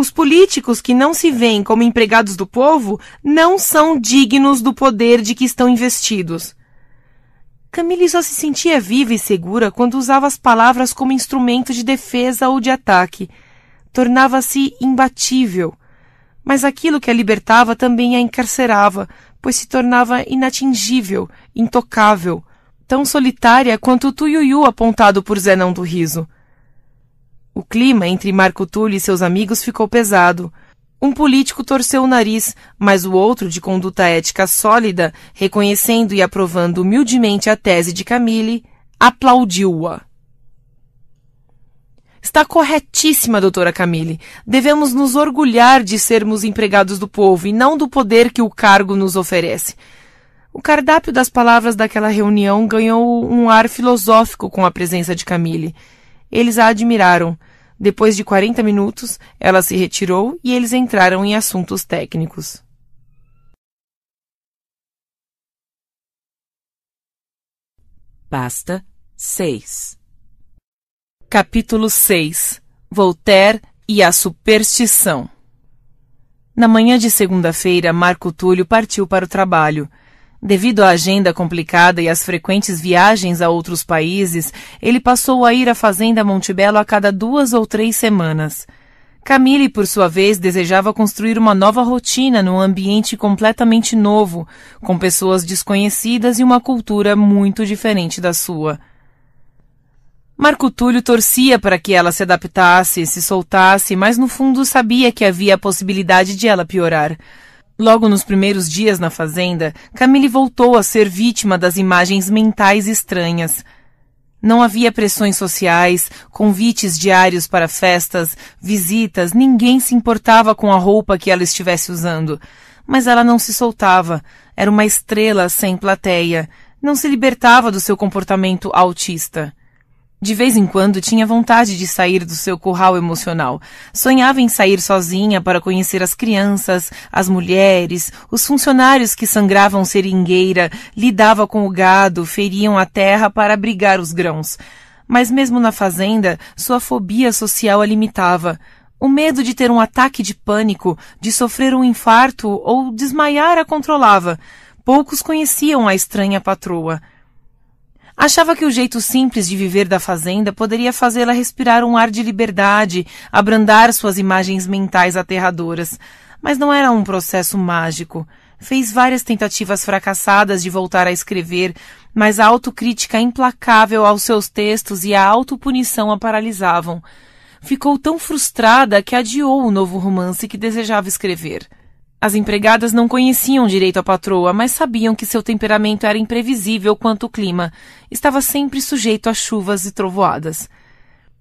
Speaker 1: os políticos que não se veem como empregados do povo não são dignos do poder de que estão investidos. Camille só se sentia viva e segura quando usava as palavras como instrumento de defesa ou de ataque. Tornava-se imbatível. Mas aquilo que a libertava também a encarcerava, pois se tornava inatingível, intocável, tão solitária quanto o tuiuiu apontado por Zenão do Riso. O clima entre Marco Túlio e seus amigos ficou pesado. Um político torceu o nariz, mas o outro, de conduta ética sólida, reconhecendo e aprovando humildemente a tese de Camille, aplaudiu-a. Está corretíssima, doutora Camille. Devemos nos orgulhar de sermos empregados do povo e não do poder que o cargo nos oferece. O cardápio das palavras daquela reunião ganhou um ar filosófico com a presença de Camille. Eles a admiraram. Depois de 40 minutos, ela se retirou e eles entraram em assuntos técnicos.
Speaker 2: Pasta 6 Capítulo 6 Voltaire
Speaker 1: e a superstição. Na manhã de segunda-feira, Marco Túlio partiu para o trabalho. Devido à agenda complicada e às frequentes viagens a outros países, ele passou a ir à Fazenda Montebello a cada duas ou três semanas. Camille, por sua vez, desejava construir uma nova rotina num ambiente completamente novo, com pessoas desconhecidas e uma cultura muito diferente da sua. Marco Túlio torcia para que ela se adaptasse, se soltasse, mas no fundo sabia que havia a possibilidade de ela piorar. Logo nos primeiros dias na fazenda, Camille voltou a ser vítima das imagens mentais estranhas. Não havia pressões sociais, convites diários para festas, visitas, ninguém se importava com a roupa que ela estivesse usando. Mas ela não se soltava, era uma estrela sem plateia, não se libertava do seu comportamento autista. De vez em quando tinha vontade de sair do seu curral emocional. Sonhava em sair sozinha para conhecer as crianças, as mulheres, os funcionários que sangravam seringueira, lidava com o gado, feriam a terra para abrigar os grãos. Mas mesmo na fazenda, sua fobia social a limitava. O medo de ter um ataque de pânico, de sofrer um infarto ou desmaiar a controlava. Poucos conheciam a estranha patroa. Achava que o jeito simples de viver da fazenda poderia fazê-la respirar um ar de liberdade, abrandar suas imagens mentais aterradoras. Mas não era um processo mágico. Fez várias tentativas fracassadas de voltar a escrever, mas a autocrítica implacável aos seus textos e a autopunição a paralisavam. Ficou tão frustrada que adiou o novo romance que desejava escrever. As empregadas não conheciam direito a patroa, mas sabiam que seu temperamento era imprevisível quanto o clima. Estava sempre sujeito a chuvas e trovoadas.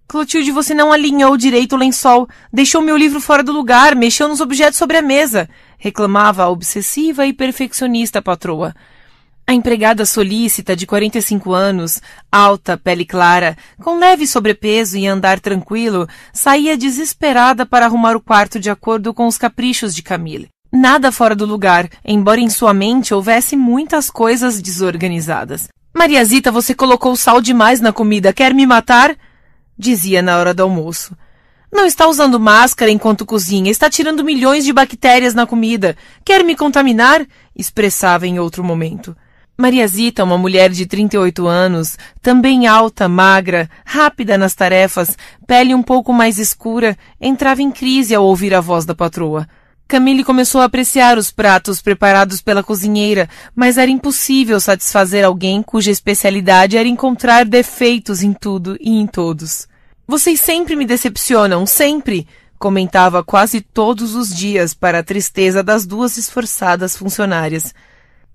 Speaker 1: Clotilde, você não alinhou direito o lençol, deixou meu livro fora do lugar, mexeu nos objetos sobre a mesa, reclamava a obsessiva e perfeccionista patroa. A empregada solícita de 45 anos, alta, pele clara, com leve sobrepeso e andar tranquilo, saía desesperada para arrumar o quarto de acordo com os caprichos de Camille. Nada fora do lugar, embora em sua mente houvesse muitas coisas desorganizadas. Mariazita, você colocou sal demais na comida, quer me matar? Dizia na hora do almoço. Não está usando máscara enquanto cozinha, está tirando milhões de bactérias na comida. Quer me contaminar? Expressava em outro momento. Mariazita, uma mulher de 38 anos, também alta, magra, rápida nas tarefas, pele um pouco mais escura, entrava em crise ao ouvir a voz da patroa. Camille começou a apreciar os pratos preparados pela cozinheira, mas era impossível satisfazer alguém cuja especialidade era encontrar defeitos em tudo e em todos. Vocês sempre me decepcionam, sempre! comentava quase todos os dias para a tristeza das duas esforçadas funcionárias.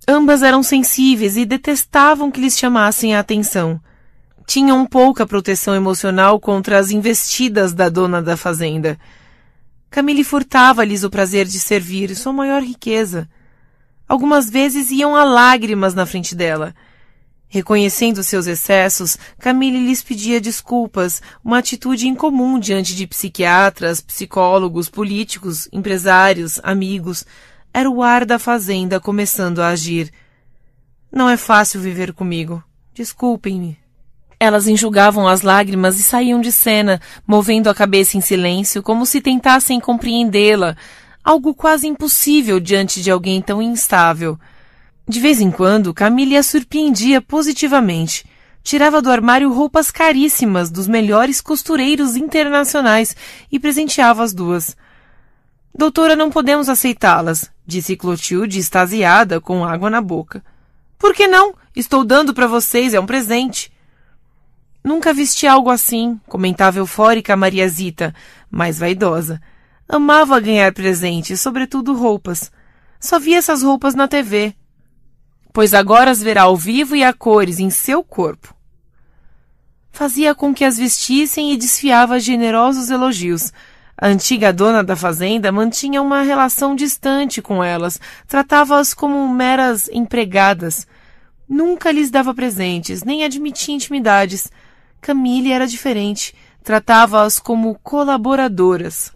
Speaker 1: Ambas eram sensíveis e detestavam que lhes chamassem a atenção. Tinham pouca proteção emocional contra as investidas da dona da fazenda. Camille furtava-lhes o prazer de servir, sua maior riqueza. Algumas vezes iam a lágrimas na frente dela. Reconhecendo seus excessos, Camille lhes pedia desculpas, uma atitude incomum diante de psiquiatras, psicólogos, políticos, empresários, amigos. Era o ar da fazenda começando a agir. Não é fácil viver comigo. Desculpem-me. Elas enxugavam as lágrimas e saíam de cena, movendo a cabeça em silêncio, como se tentassem compreendê-la, algo quase impossível diante de alguém tão instável. De vez em quando, Camille a surpreendia positivamente. Tirava do armário roupas caríssimas dos melhores costureiros internacionais e presenteava as duas. Doutora, não podemos aceitá-las, disse Clotilde, extasiada, com água na boca. Por que não? Estou dando para vocês, é um presente. Nunca vesti algo assim, comentava eufórica Mariazita, mais vaidosa. Amava ganhar presentes, sobretudo roupas. Só via essas roupas na TV. Pois agora as verá ao vivo e a cores em seu corpo. Fazia com que as vestissem e desfiava generosos elogios. A antiga dona da fazenda mantinha uma relação distante com elas, tratava-as como meras empregadas. Nunca lhes dava presentes, nem admitia intimidades. Camille era diferente, tratava-as como colaboradoras.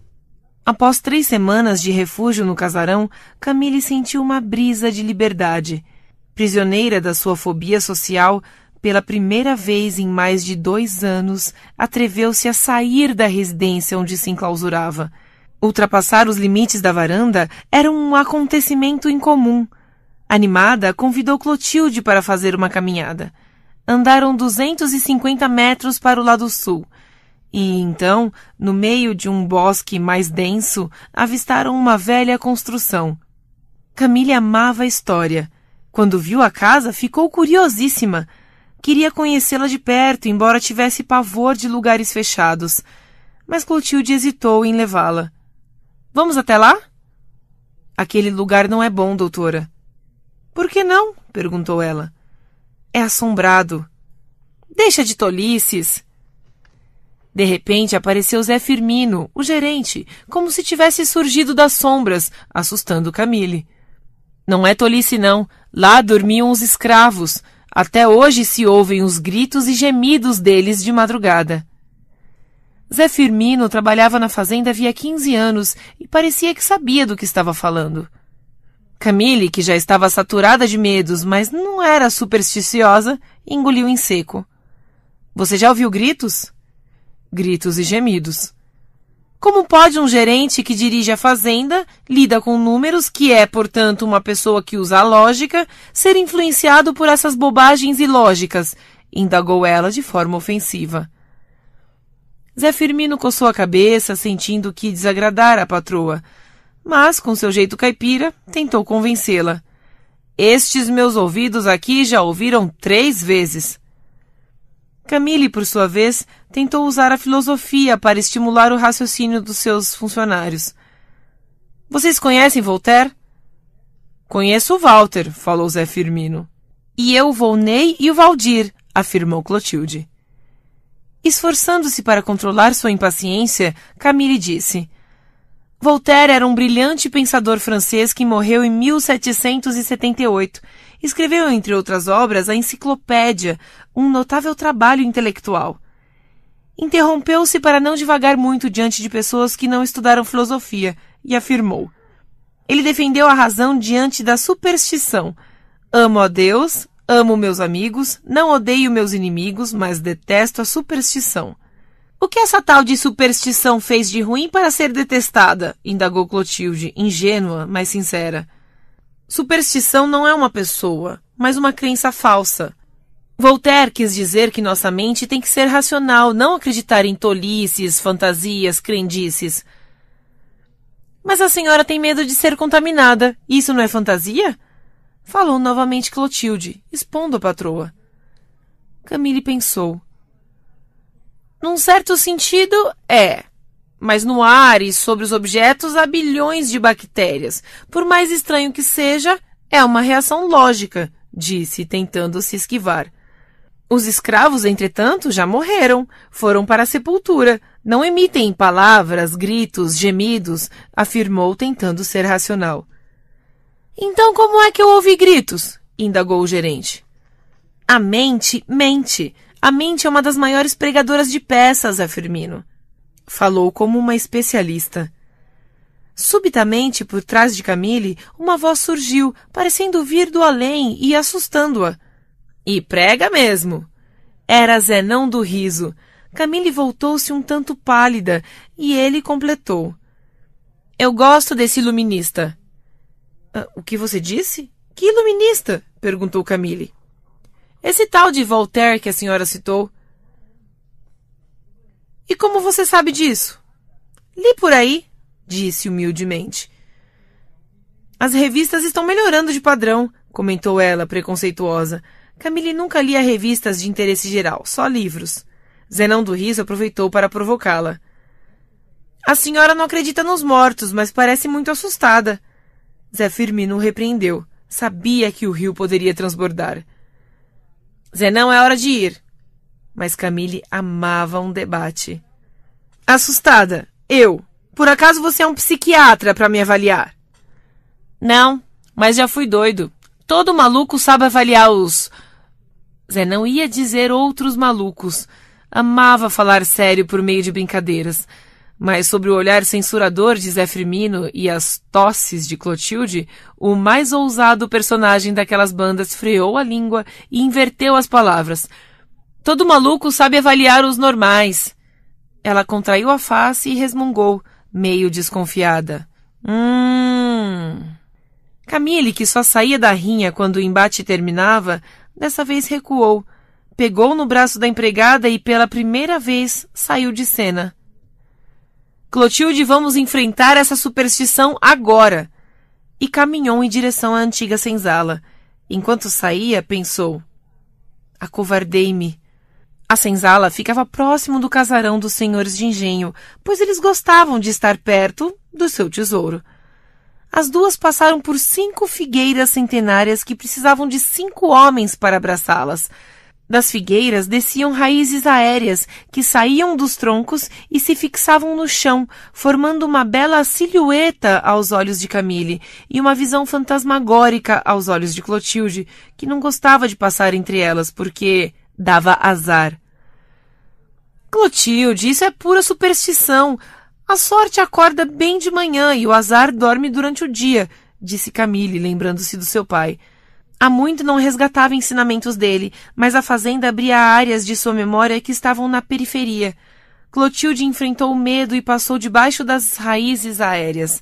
Speaker 1: Após três semanas de refúgio no casarão, Camille sentiu uma brisa de liberdade. Prisioneira da sua fobia social, pela primeira vez em mais de dois anos, atreveu-se a sair da residência onde se enclausurava. Ultrapassar os limites da varanda era um acontecimento incomum. Animada, convidou Clotilde para fazer uma caminhada andaram 250 metros para o lado sul. E então, no meio de um bosque mais denso, avistaram uma velha construção. Camille amava a história. Quando viu a casa, ficou curiosíssima. Queria conhecê-la de perto, embora tivesse pavor de lugares fechados. Mas Clotilde hesitou em levá-la. Vamos até lá? Aquele lugar não é bom, doutora. Por que não? perguntou ela é assombrado. Deixa de tolices. De repente apareceu Zé Firmino, o gerente, como se tivesse surgido das sombras, assustando Camille. Não é tolice, não. Lá dormiam os escravos. Até hoje se ouvem os gritos e gemidos deles de madrugada. Zé Firmino trabalhava na fazenda havia quinze anos e parecia que sabia do que estava falando. Camille, que já estava saturada de medos, mas não era supersticiosa, engoliu em seco. Você já ouviu gritos? Gritos e gemidos. Como pode um gerente que dirige a fazenda, lida com números, que é, portanto, uma pessoa que usa a lógica, ser influenciado por essas bobagens ilógicas? indagou ela de forma ofensiva. Zé Firmino coçou a cabeça, sentindo que desagradara a patroa mas, com seu jeito caipira, tentou convencê-la. Estes meus ouvidos aqui já ouviram três vezes. Camille, por sua vez, tentou usar a filosofia para estimular o raciocínio dos seus funcionários. Vocês conhecem Voltaire? Conheço o Walter, falou Zé Firmino. E eu, Volney e o Valdir, afirmou Clotilde. Esforçando-se para controlar sua impaciência, Camille disse: Voltaire era um brilhante pensador francês que morreu em 1778. Escreveu, entre outras obras, a Enciclopédia, um notável trabalho intelectual. Interrompeu-se para não divagar muito diante de pessoas que não estudaram filosofia e afirmou: Ele defendeu a razão diante da superstição. Amo a Deus, amo meus amigos, não odeio meus inimigos, mas detesto a superstição. O que essa tal de superstição fez de ruim para ser detestada? indagou Clotilde, ingênua, mas sincera. Superstição não é uma pessoa, mas uma crença falsa. Voltaire quis dizer que nossa mente tem que ser racional, não acreditar em tolices, fantasias, crendices. Mas a senhora tem medo de ser contaminada. Isso não é fantasia? Falou novamente Clotilde, expondo a patroa. Camille pensou. Num certo sentido, é. Mas no ar e sobre os objetos há bilhões de bactérias. Por mais estranho que seja, é uma reação lógica, disse, tentando se esquivar. Os escravos, entretanto, já morreram, foram para a sepultura. Não emitem palavras, gritos, gemidos, afirmou, tentando ser racional. Então, como é que eu ouvi gritos? indagou o gerente. A mente mente. A mente é uma das maiores pregadoras de peças, Afirmino. Falou como uma especialista. Subitamente, por trás de Camille, uma voz surgiu, parecendo vir do além e assustando-a. E prega mesmo! Era Zenão do riso. Camille voltou-se um tanto pálida e ele completou. Eu gosto desse iluminista. Ah, o que você disse? Que iluminista? perguntou Camille. Esse tal de Voltaire que a senhora citou. E como você sabe disso? Li por aí, disse humildemente. As revistas estão melhorando de padrão, comentou ela, preconceituosa. Camille nunca lia revistas de interesse geral, só livros. Zenão do Riso aproveitou para provocá-la. A senhora não acredita nos mortos, mas parece muito assustada. Zé Firmino repreendeu. Sabia que o rio poderia transbordar. Zenão, é hora de ir. Mas Camille amava um debate. Assustada, eu. Por acaso você é um psiquiatra para me avaliar? Não, mas já fui doido. Todo maluco sabe avaliar os. Zenão ia dizer outros malucos. Amava falar sério por meio de brincadeiras. Mas sobre o olhar censurador de Zé Firmino e as tosses de Clotilde, o mais ousado personagem daquelas bandas freou a língua e inverteu as palavras. Todo maluco sabe avaliar os normais. Ela contraiu a face e resmungou, meio desconfiada. Hum. Camille, que só saía da rinha quando o embate terminava, dessa vez recuou. Pegou no braço da empregada e pela primeira vez saiu de cena. Clotilde, vamos enfrentar essa superstição agora! E caminhou em direção à antiga senzala. Enquanto saía, pensou: Acovardei-me. A senzala ficava próximo do casarão dos senhores de engenho, pois eles gostavam de estar perto do seu tesouro. As duas passaram por cinco figueiras centenárias que precisavam de cinco homens para abraçá-las. Das figueiras desciam raízes aéreas que saíam dos troncos e se fixavam no chão, formando uma bela silhueta aos olhos de Camille e uma visão fantasmagórica aos olhos de Clotilde, que não gostava de passar entre elas porque dava azar. Clotilde, isso é pura superstição. A sorte acorda bem de manhã e o azar dorme durante o dia, disse Camille, lembrando-se do seu pai. Há muito não resgatava ensinamentos dele, mas a fazenda abria áreas de sua memória que estavam na periferia. Clotilde enfrentou o medo e passou debaixo das raízes aéreas.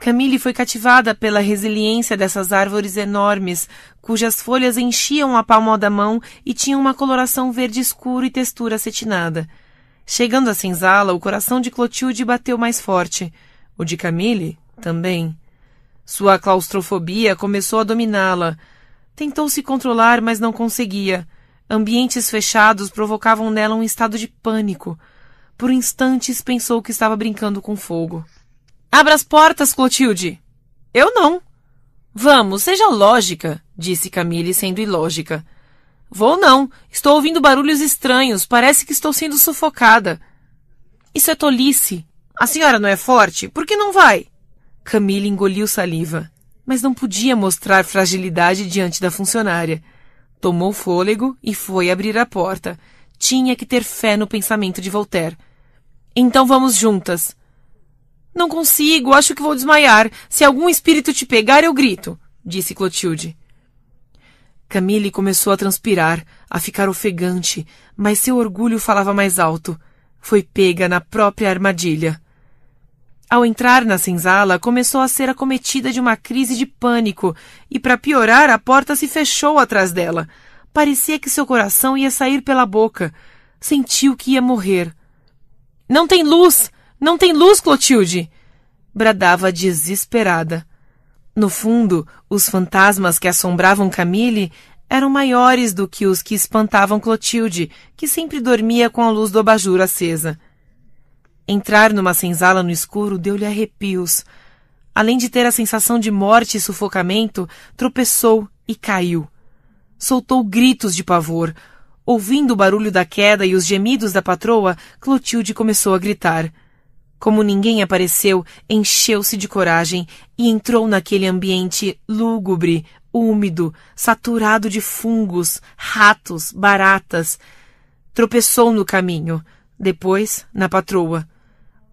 Speaker 1: Camille foi cativada pela resiliência dessas árvores enormes, cujas folhas enchiam a palma da mão e tinham uma coloração verde escuro e textura acetinada. Chegando à senzala, o coração de Clotilde bateu mais forte. O de Camille também. Sua claustrofobia começou a dominá-la. Tentou se controlar, mas não conseguia. Ambientes fechados provocavam nela um estado de pânico. Por instantes pensou que estava brincando com fogo. Abra as portas, Clotilde! Eu não. Vamos, seja lógica, disse Camille, sendo ilógica. Vou não. Estou ouvindo barulhos estranhos. Parece que estou sendo sufocada. Isso é tolice. A senhora não é forte? Por que não vai? Camila engoliu saliva, mas não podia mostrar fragilidade diante da funcionária. Tomou fôlego e foi abrir a porta. Tinha que ter fé no pensamento de Voltaire. Então vamos juntas. Não consigo, acho que vou desmaiar. Se algum espírito te pegar, eu grito, disse Clotilde. Camille começou a transpirar, a ficar ofegante, mas seu orgulho falava mais alto. Foi pega na própria armadilha. Ao entrar na senzala, começou a ser acometida de uma crise de pânico, e para piorar, a porta se fechou atrás dela. Parecia que seu coração ia sair pela boca. Sentiu que ia morrer. Não tem luz! Não tem luz, Clotilde! bradava desesperada. No fundo, os fantasmas que assombravam Camille eram maiores do que os que espantavam Clotilde, que sempre dormia com a luz do abajur acesa. Entrar numa senzala no escuro deu-lhe arrepios. Além de ter a sensação de morte e sufocamento, tropeçou e caiu. Soltou gritos de pavor. Ouvindo o barulho da queda e os gemidos da patroa, Clotilde começou a gritar. Como ninguém apareceu, encheu-se de coragem e entrou naquele ambiente lúgubre, úmido, saturado de fungos, ratos, baratas. Tropeçou no caminho, depois na patroa.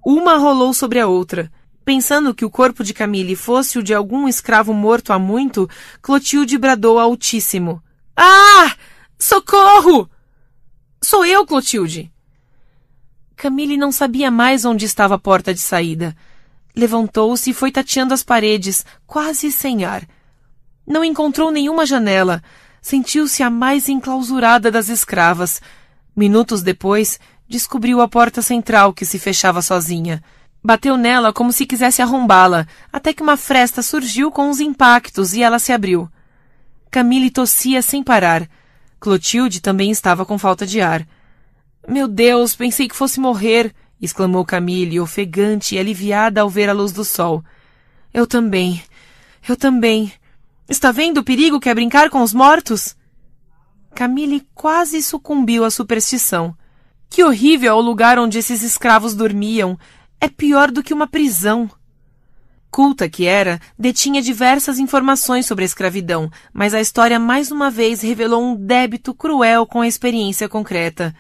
Speaker 1: Uma rolou sobre a outra. Pensando que o corpo de Camille fosse o de algum escravo morto há muito, Clotilde bradou altíssimo. Ah! Socorro! Sou eu, Clotilde! Camille não sabia mais onde estava a porta de saída. Levantou-se e foi tateando as paredes, quase sem ar. Não encontrou nenhuma janela. Sentiu-se a mais enclausurada das escravas. Minutos depois, descobriu a porta central que se fechava sozinha. Bateu nela como se quisesse arrombá-la, até que uma fresta surgiu com os impactos e ela se abriu. Camille tossia sem parar. Clotilde também estava com falta de ar. Meu Deus, pensei que fosse morrer! exclamou Camille, ofegante e aliviada ao ver a luz do sol. Eu também. Eu também. Está vendo o perigo que é brincar com os mortos? Camille quase sucumbiu à superstição. Que horrível é o lugar onde esses escravos dormiam. É pior do que uma prisão. Culta que era, detinha diversas informações sobre a escravidão, mas a história mais uma vez revelou um débito cruel com a experiência concreta.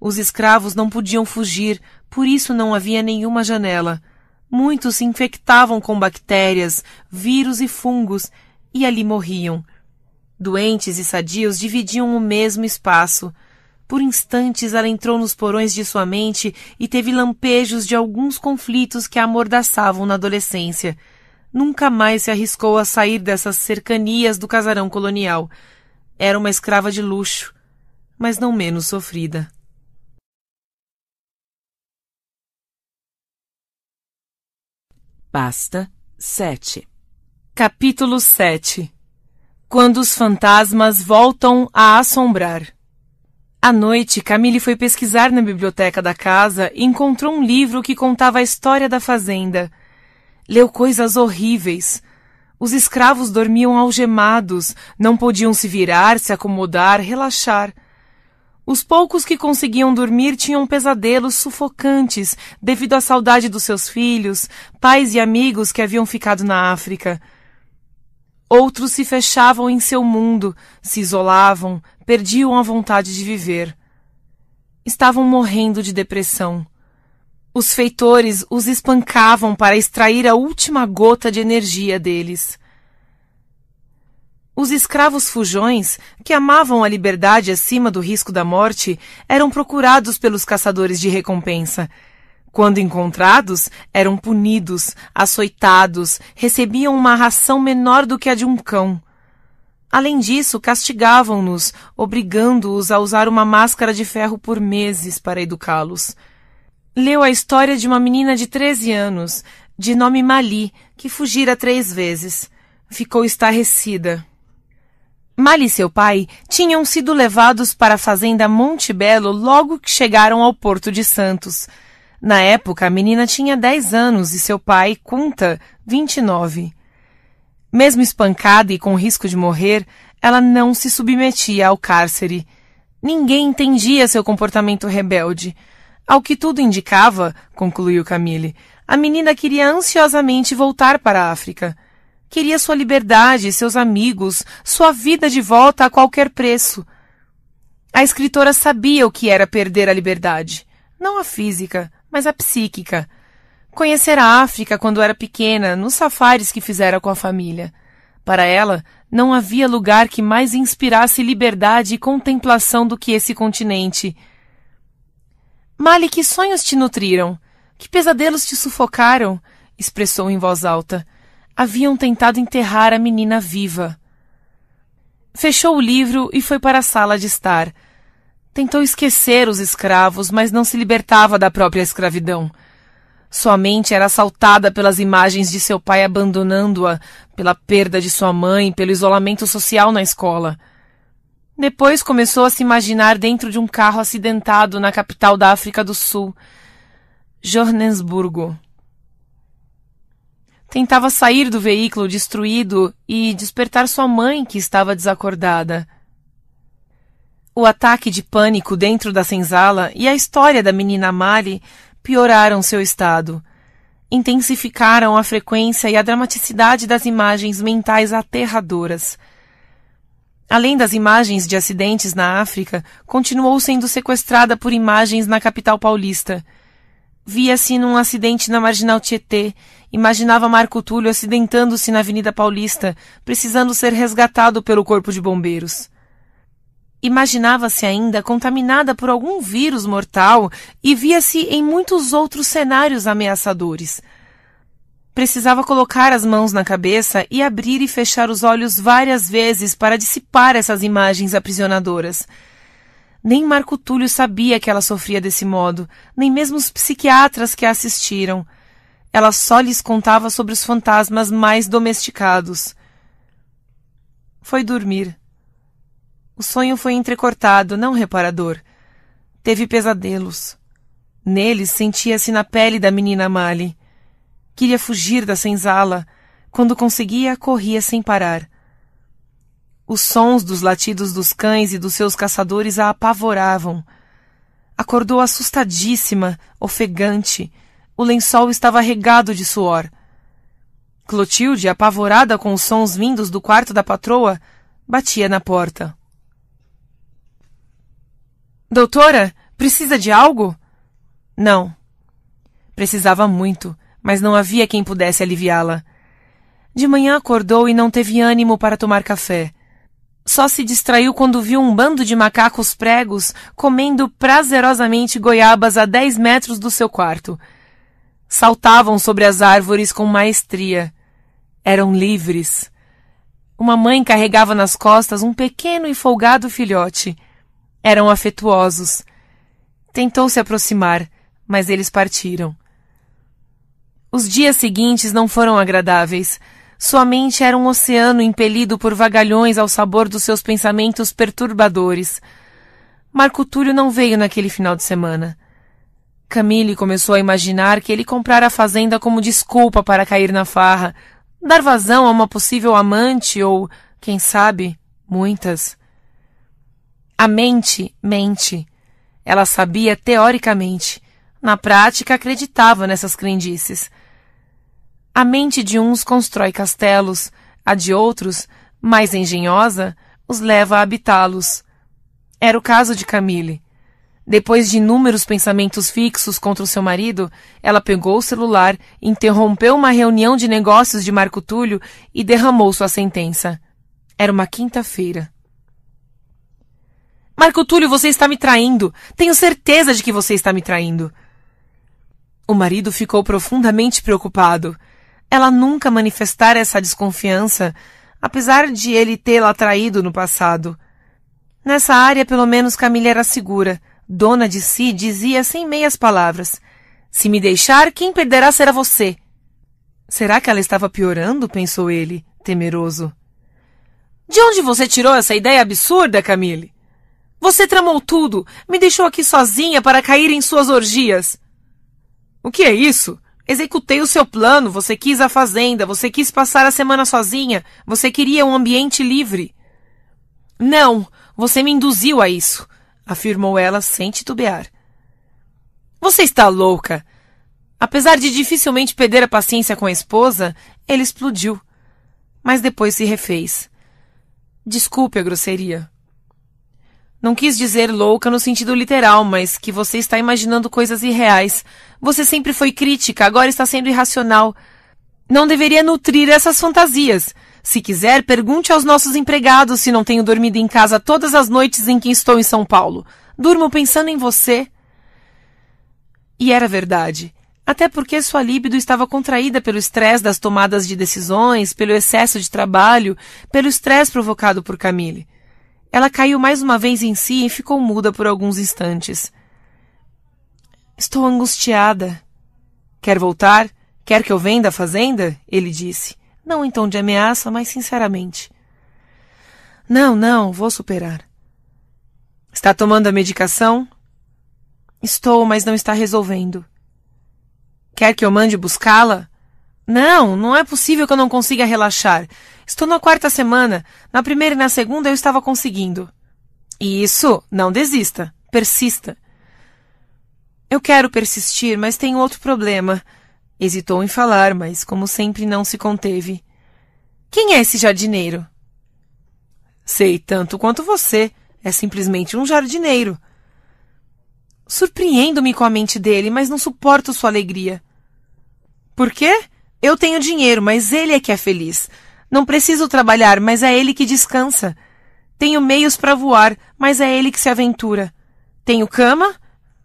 Speaker 1: Os escravos não podiam fugir, por isso não havia nenhuma janela. Muitos se infectavam com bactérias, vírus e fungos, e ali morriam. Doentes e sadios dividiam o mesmo espaço. Por instantes ela entrou nos porões de sua mente e teve lampejos de alguns conflitos que a amordaçavam na adolescência. Nunca mais se arriscou a sair dessas cercanias do casarão colonial. Era uma escrava de luxo, mas não menos
Speaker 2: sofrida. Pasta 7 Capítulo 7
Speaker 1: Quando os fantasmas voltam a assombrar à noite, Camille foi pesquisar na biblioteca da casa e encontrou um livro que contava a história da fazenda. Leu coisas horríveis. Os escravos dormiam algemados, não podiam se virar, se acomodar, relaxar. Os poucos que conseguiam dormir tinham pesadelos sufocantes devido à saudade dos seus filhos, pais e amigos que haviam ficado na África. Outros se fechavam em seu mundo, se isolavam, perdiam a vontade de viver. Estavam morrendo de depressão. Os feitores os espancavam para extrair a última gota de energia deles. Os escravos fujões, que amavam a liberdade acima do risco da morte, eram procurados pelos caçadores de recompensa. Quando encontrados, eram punidos, açoitados, recebiam uma ração menor do que a de um cão. Além disso, castigavam-nos, obrigando-os a usar uma máscara de ferro por meses para educá-los. Leu a história de uma menina de 13 anos, de nome Mali, que fugira três vezes. Ficou estarrecida. Mali e seu pai tinham sido levados para a fazenda Monte Belo logo que chegaram ao Porto de Santos. Na época, a menina tinha 10 anos e seu pai, Kunta, 29. Mesmo espancada e com risco de morrer, ela não se submetia ao cárcere. Ninguém entendia seu comportamento rebelde. Ao que tudo indicava, concluiu Camille, a menina queria ansiosamente voltar para a África. Queria sua liberdade, seus amigos, sua vida de volta a qualquer preço. A escritora sabia o que era perder a liberdade, não a física, mas a psíquica. Conhecer a África quando era pequena, nos safaris que fizera com a família. Para ela, não havia lugar que mais inspirasse liberdade e contemplação do que esse continente. Mali, que sonhos te nutriram? Que pesadelos te sufocaram? expressou em voz alta. Haviam tentado enterrar a menina viva. Fechou o livro e foi para a sala de estar. Tentou esquecer os escravos, mas não se libertava da própria escravidão. Sua mente era assaltada pelas imagens de seu pai abandonando-a, pela perda de sua mãe, pelo isolamento social na escola. Depois começou a se imaginar dentro de um carro acidentado na capital da África do Sul, Johannesburgo. Tentava sair do veículo destruído e despertar sua mãe, que estava desacordada. O ataque de pânico dentro da senzala e a história da menina Mali pioraram seu estado. Intensificaram a frequência e a dramaticidade das imagens mentais aterradoras. Além das imagens de acidentes na África, continuou sendo sequestrada por imagens na capital paulista. Via-se num acidente na marginal Tietê, imaginava Marco Túlio acidentando-se na Avenida Paulista, precisando ser resgatado pelo Corpo de Bombeiros imaginava-se ainda contaminada por algum vírus mortal e via-se em muitos outros cenários ameaçadores. Precisava colocar as mãos na cabeça e abrir e fechar os olhos várias vezes para dissipar essas imagens aprisionadoras. Nem Marco Túlio sabia que ela sofria desse modo, nem mesmo os psiquiatras que a assistiram. Ela só lhes contava sobre os fantasmas mais domesticados. Foi dormir o sonho foi entrecortado, não reparador. Teve pesadelos. Neles sentia-se na pele da menina Mali. Queria fugir da senzala. Quando conseguia, corria sem parar. Os sons dos latidos dos cães e dos seus caçadores a apavoravam. Acordou assustadíssima, ofegante. O lençol estava regado de suor. Clotilde, apavorada com os sons vindos do quarto da patroa, batia na porta. Doutora, precisa de algo? Não. Precisava muito, mas não havia quem pudesse aliviá-la. De manhã acordou e não teve ânimo para tomar café. Só se distraiu quando viu um bando de macacos pregos comendo prazerosamente goiabas a dez metros do seu quarto. Saltavam sobre as árvores com maestria. Eram livres. Uma mãe carregava nas costas um pequeno e folgado filhote. Eram afetuosos. Tentou se aproximar, mas eles partiram. Os dias seguintes não foram agradáveis. Sua mente era um oceano impelido por vagalhões ao sabor dos seus pensamentos perturbadores. Marco Túlio não veio naquele final de semana. Camille começou a imaginar que ele comprara a fazenda como desculpa para cair na farra, dar vazão a uma possível amante ou, quem sabe, muitas. A mente mente. Ela sabia teoricamente, na prática acreditava nessas crendices. A mente de uns constrói castelos, a de outros, mais engenhosa, os leva a habitá-los. Era o caso de Camille. Depois de inúmeros pensamentos fixos contra o seu marido, ela pegou o celular, interrompeu uma reunião de negócios de Marco Túlio e derramou sua sentença. Era uma quinta-feira. Marco Túlio, você está me traindo. Tenho certeza de que você está me traindo. O marido ficou profundamente preocupado. Ela nunca manifestara essa desconfiança, apesar de ele tê-la traído no passado. Nessa área, pelo menos Camila era segura. Dona de si, dizia sem meias palavras: Se me deixar, quem perderá será você. Será que ela estava piorando? pensou ele, temeroso. De onde você tirou essa ideia absurda, Camille? Você tramou tudo, me deixou aqui sozinha para cair em suas orgias. O que é isso? Executei o seu plano, você quis a fazenda, você quis passar a semana sozinha, você queria um ambiente livre. Não, você me induziu a isso, afirmou ela sem titubear. Você está louca. Apesar de dificilmente perder a paciência com a esposa, ele explodiu. Mas depois se refez. Desculpe a grosseria. Não quis dizer louca no sentido literal, mas que você está imaginando coisas irreais. Você sempre foi crítica, agora está sendo irracional. Não deveria nutrir essas fantasias. Se quiser, pergunte aos nossos empregados se não tenho dormido em casa todas as noites em que estou em São Paulo. Durmo pensando em você. E era verdade. Até porque sua líbido estava contraída pelo estresse das tomadas de decisões, pelo excesso de trabalho, pelo estresse provocado por Camille. Ela caiu mais uma vez em si e ficou muda por alguns instantes. Estou angustiada. Quer voltar? Quer que eu venda a fazenda? Ele disse, não em então tom de ameaça, mas sinceramente. Não, não, vou superar. Está tomando a medicação? Estou, mas não está resolvendo. Quer que eu mande buscá-la? Não, não é possível que eu não consiga relaxar. Estou na quarta semana. Na primeira e na segunda eu estava conseguindo. E isso, não desista. Persista. Eu quero persistir, mas tem outro problema. Hesitou em falar, mas, como sempre, não se conteve. Quem é esse jardineiro? Sei tanto quanto você. É simplesmente um jardineiro. Surpreendo-me com a mente dele, mas não suporto sua alegria. Por quê? Eu tenho dinheiro, mas ele é que é feliz. Não preciso trabalhar, mas é ele que descansa. Tenho meios para voar, mas é ele que se aventura. Tenho cama,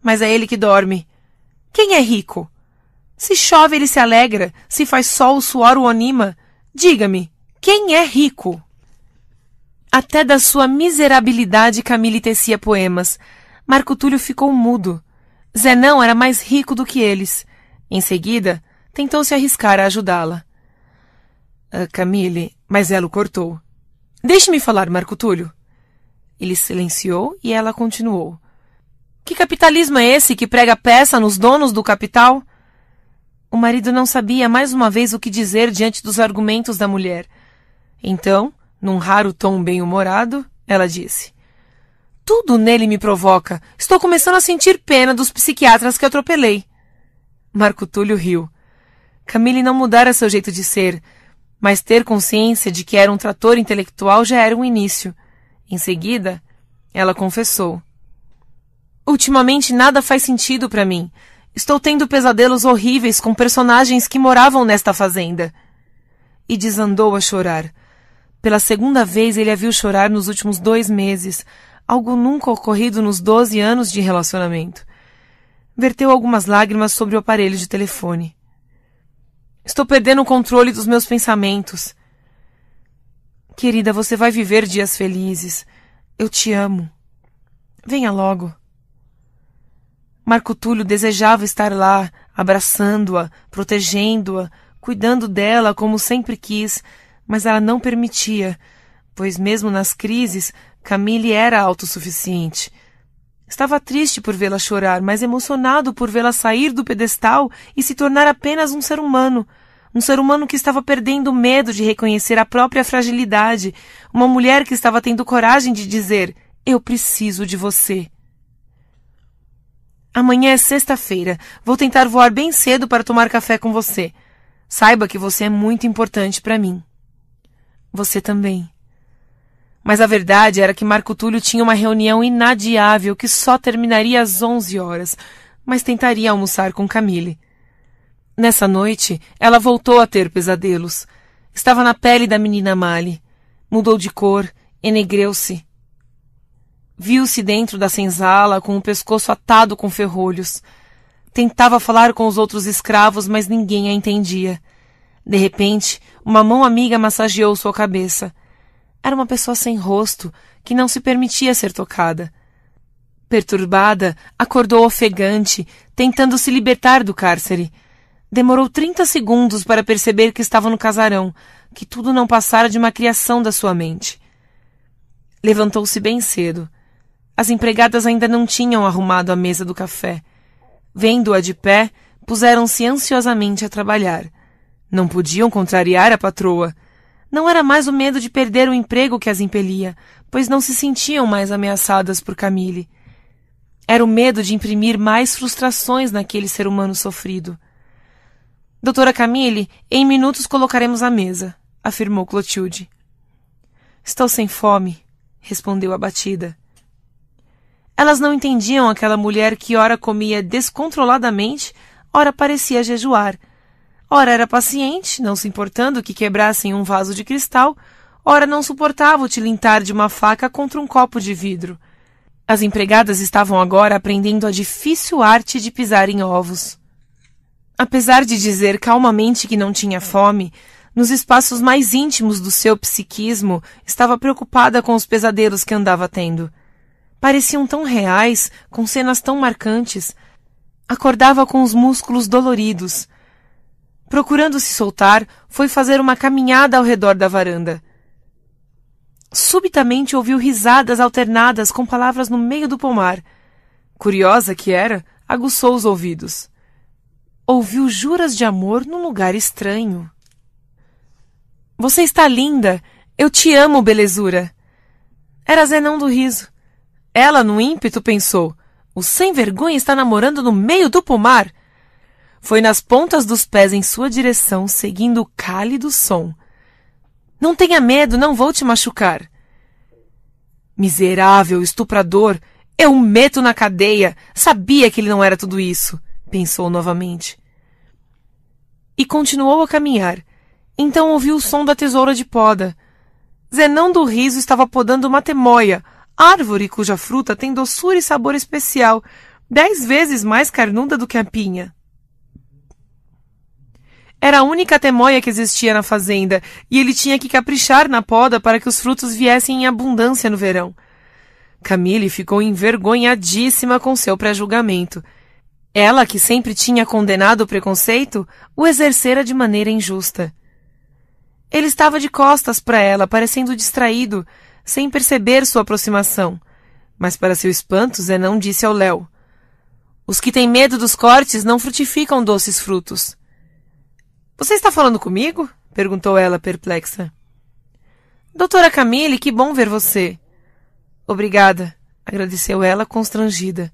Speaker 1: mas é ele que dorme. Quem é rico? Se chove, ele se alegra. Se faz sol, o suor o anima. Diga-me, quem é rico? Até da sua miserabilidade Camille tecia poemas. Marco Túlio ficou mudo. Zenão era mais rico do que eles. Em seguida, tentou se arriscar a ajudá-la. Uh, Camille, mas ela o cortou. Deixe-me falar, Marco Túlio. Ele silenciou e ela continuou. Que capitalismo é esse que prega peça nos donos do capital? O marido não sabia mais uma vez o que dizer diante dos argumentos da mulher. Então, num raro tom bem-humorado, ela disse: Tudo nele me provoca. Estou começando a sentir pena dos psiquiatras que atropelei. Marco Túlio riu. Camille não mudara seu jeito de ser mas ter consciência de que era um trator intelectual já era um início. Em seguida, ela confessou: Ultimamente nada faz sentido para mim. Estou tendo pesadelos horríveis com personagens que moravam nesta fazenda. E desandou a chorar. Pela segunda vez ele a viu chorar nos últimos dois meses, algo nunca ocorrido nos doze anos de relacionamento. Verteu algumas lágrimas sobre o aparelho de telefone. Estou perdendo o controle dos meus pensamentos. Querida, você vai viver dias felizes. Eu te amo. Venha logo. Marco Túlio desejava estar lá, abraçando-a, protegendo-a, cuidando dela como sempre quis, mas ela não permitia, pois mesmo nas crises, Camille era autossuficiente. Estava triste por vê-la chorar, mas emocionado por vê-la sair do pedestal e se tornar apenas um ser humano. Um ser humano que estava perdendo o medo de reconhecer a própria fragilidade. Uma mulher que estava tendo coragem de dizer: Eu preciso de você. Amanhã é sexta-feira. Vou tentar voar bem cedo para tomar café com você. Saiba que você é muito importante para mim. Você também. Mas a verdade era que Marco Túlio tinha uma reunião inadiável que só terminaria às onze horas, mas tentaria almoçar com Camille. Nessa noite, ela voltou a ter pesadelos. Estava na pele da menina Mali. Mudou de cor, enegreu-se. Viu-se dentro da senzala com o pescoço atado com ferrolhos. Tentava falar com os outros escravos, mas ninguém a entendia. De repente, uma mão amiga massageou sua cabeça. Era uma pessoa sem rosto, que não se permitia ser tocada. Perturbada, acordou ofegante, tentando se libertar do cárcere. Demorou trinta segundos para perceber que estava no casarão, que tudo não passara de uma criação da sua mente. Levantou-se bem cedo. As empregadas ainda não tinham arrumado a mesa do café. Vendo-a de pé, puseram-se ansiosamente a trabalhar. Não podiam contrariar a patroa. Não era mais o medo de perder o emprego que as impelia, pois não se sentiam mais ameaçadas por Camille. Era o medo de imprimir mais frustrações naquele ser humano sofrido. Doutora Camille, em minutos colocaremos a mesa, afirmou Clotilde. Estou sem fome, respondeu abatida. Elas não entendiam aquela mulher que ora comia descontroladamente, ora parecia jejuar, Ora era paciente, não se importando que quebrassem um vaso de cristal, ora não suportava o tilintar de uma faca contra um copo de vidro. As empregadas estavam agora aprendendo a difícil arte de pisar em ovos. Apesar de dizer calmamente que não tinha fome, nos espaços mais íntimos do seu psiquismo, estava preocupada com os pesadelos que andava tendo. Pareciam tão reais, com cenas tão marcantes. Acordava com os músculos doloridos, procurando se soltar, foi fazer uma caminhada ao redor da varanda. Subitamente ouviu risadas alternadas com palavras no meio do pomar. Curiosa que era, aguçou os ouvidos. Ouviu juras de amor num lugar estranho. Você está linda! Eu te amo, belezura! Era Zenão do riso. Ela, no ímpeto, pensou: o sem vergonha está namorando no meio do pomar! Foi nas pontas dos pés em sua direção, seguindo o cálido som. Não tenha medo, não vou te machucar. Miserável, estuprador, eu meto na cadeia. Sabia que ele não era tudo isso, pensou novamente. E continuou a caminhar. Então ouviu o som da tesoura de poda. Zenão do Riso estava podando uma temoia, árvore cuja fruta tem doçura e sabor especial, dez vezes mais carnuda do que a pinha. Era a única temoia que existia na fazenda, e ele tinha que caprichar na poda para que os frutos viessem em abundância no verão. Camille ficou envergonhadíssima com seu pré-julgamento. Ela, que sempre tinha condenado o preconceito, o exercera de maneira injusta. Ele estava de costas para ela, parecendo distraído, sem perceber sua aproximação. Mas, para seu espanto, Zenão disse ao Léo: Os que têm medo dos cortes não frutificam doces frutos. Você está falando comigo? perguntou ela, perplexa. Doutora Camille, que bom ver você. Obrigada, agradeceu ela, constrangida.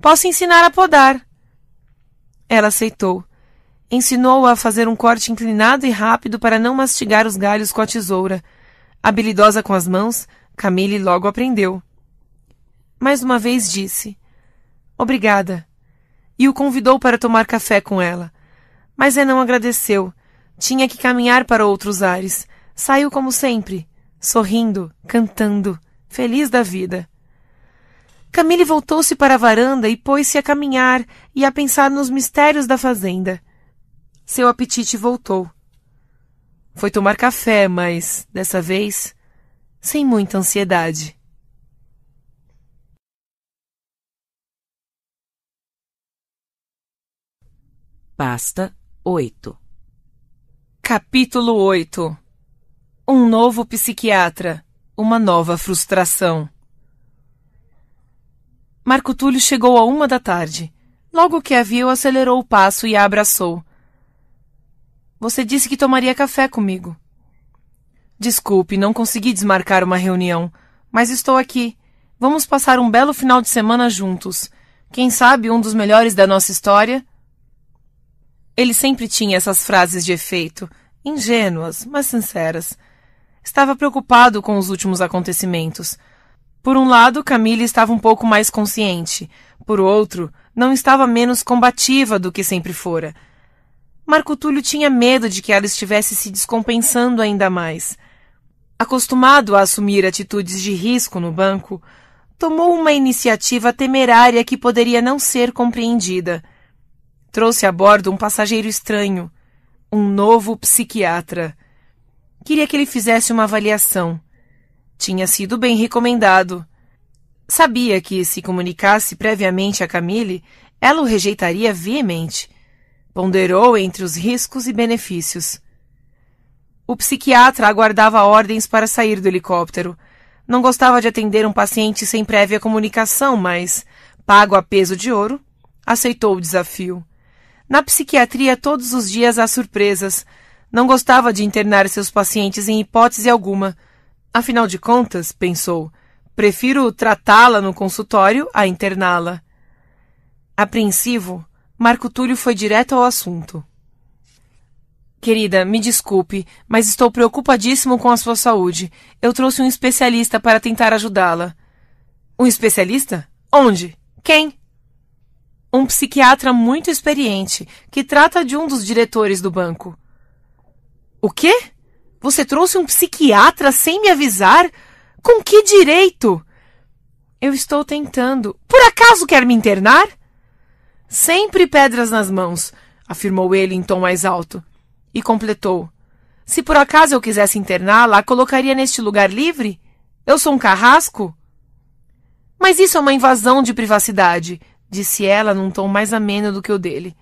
Speaker 1: Posso ensinar a podar. Ela aceitou. Ensinou-a a fazer um corte inclinado e rápido para não mastigar os galhos com a tesoura. Habilidosa com as mãos, Camille logo aprendeu. Mais uma vez disse: Obrigada. E o convidou para tomar café com ela mas Renan agradeceu. Tinha que caminhar para outros ares. Saiu como sempre, sorrindo, cantando, feliz da vida. Camille voltou-se para a varanda e pôs-se a caminhar e a pensar nos mistérios da fazenda. Seu apetite voltou. Foi tomar café, mas, dessa vez, sem muita ansiedade.
Speaker 2: Pasta 8
Speaker 1: Capítulo 8 Um novo psiquiatra, uma nova frustração. Marco Túlio chegou a uma da tarde. Logo que a viu, acelerou o passo e a abraçou. Você disse que tomaria café comigo. Desculpe, não consegui desmarcar uma reunião, mas estou aqui. Vamos passar um belo final de semana juntos. Quem sabe um dos melhores da nossa história? Ele sempre tinha essas frases de efeito, ingênuas, mas sinceras. Estava preocupado com os últimos acontecimentos. Por um lado, Camille estava um pouco mais consciente. Por outro, não estava menos combativa do que sempre fora. Marco Túlio tinha medo de que ela estivesse se descompensando ainda mais. Acostumado a assumir atitudes de risco no banco, tomou uma iniciativa temerária que poderia não ser compreendida. Trouxe a bordo um passageiro estranho, um novo psiquiatra. Queria que ele fizesse uma avaliação. Tinha sido bem recomendado. Sabia que, se comunicasse previamente a Camille, ela o rejeitaria veemente. Ponderou entre os riscos e benefícios. O psiquiatra aguardava ordens para sair do helicóptero. Não gostava de atender um paciente sem prévia comunicação, mas, pago a peso de ouro, aceitou o desafio. Na psiquiatria, todos os dias há surpresas. Não gostava de internar seus pacientes em hipótese alguma. Afinal de contas, pensou, prefiro tratá-la no consultório a interná-la. Apreensivo, Marco Túlio foi direto ao assunto. Querida, me desculpe, mas estou preocupadíssimo com a sua saúde. Eu trouxe um especialista para tentar ajudá-la. Um especialista? Onde? Quem? um psiquiatra muito experiente que trata de um dos diretores do banco. O quê? Você trouxe um psiquiatra sem me avisar? Com que direito? Eu estou tentando. Por acaso quer me internar? Sempre pedras nas mãos, afirmou ele em tom mais alto. E completou: Se por acaso eu quisesse interná-la, a colocaria neste lugar livre? Eu sou um carrasco? Mas isso é uma invasão de privacidade, disse ela num tom mais ameno do que o dele.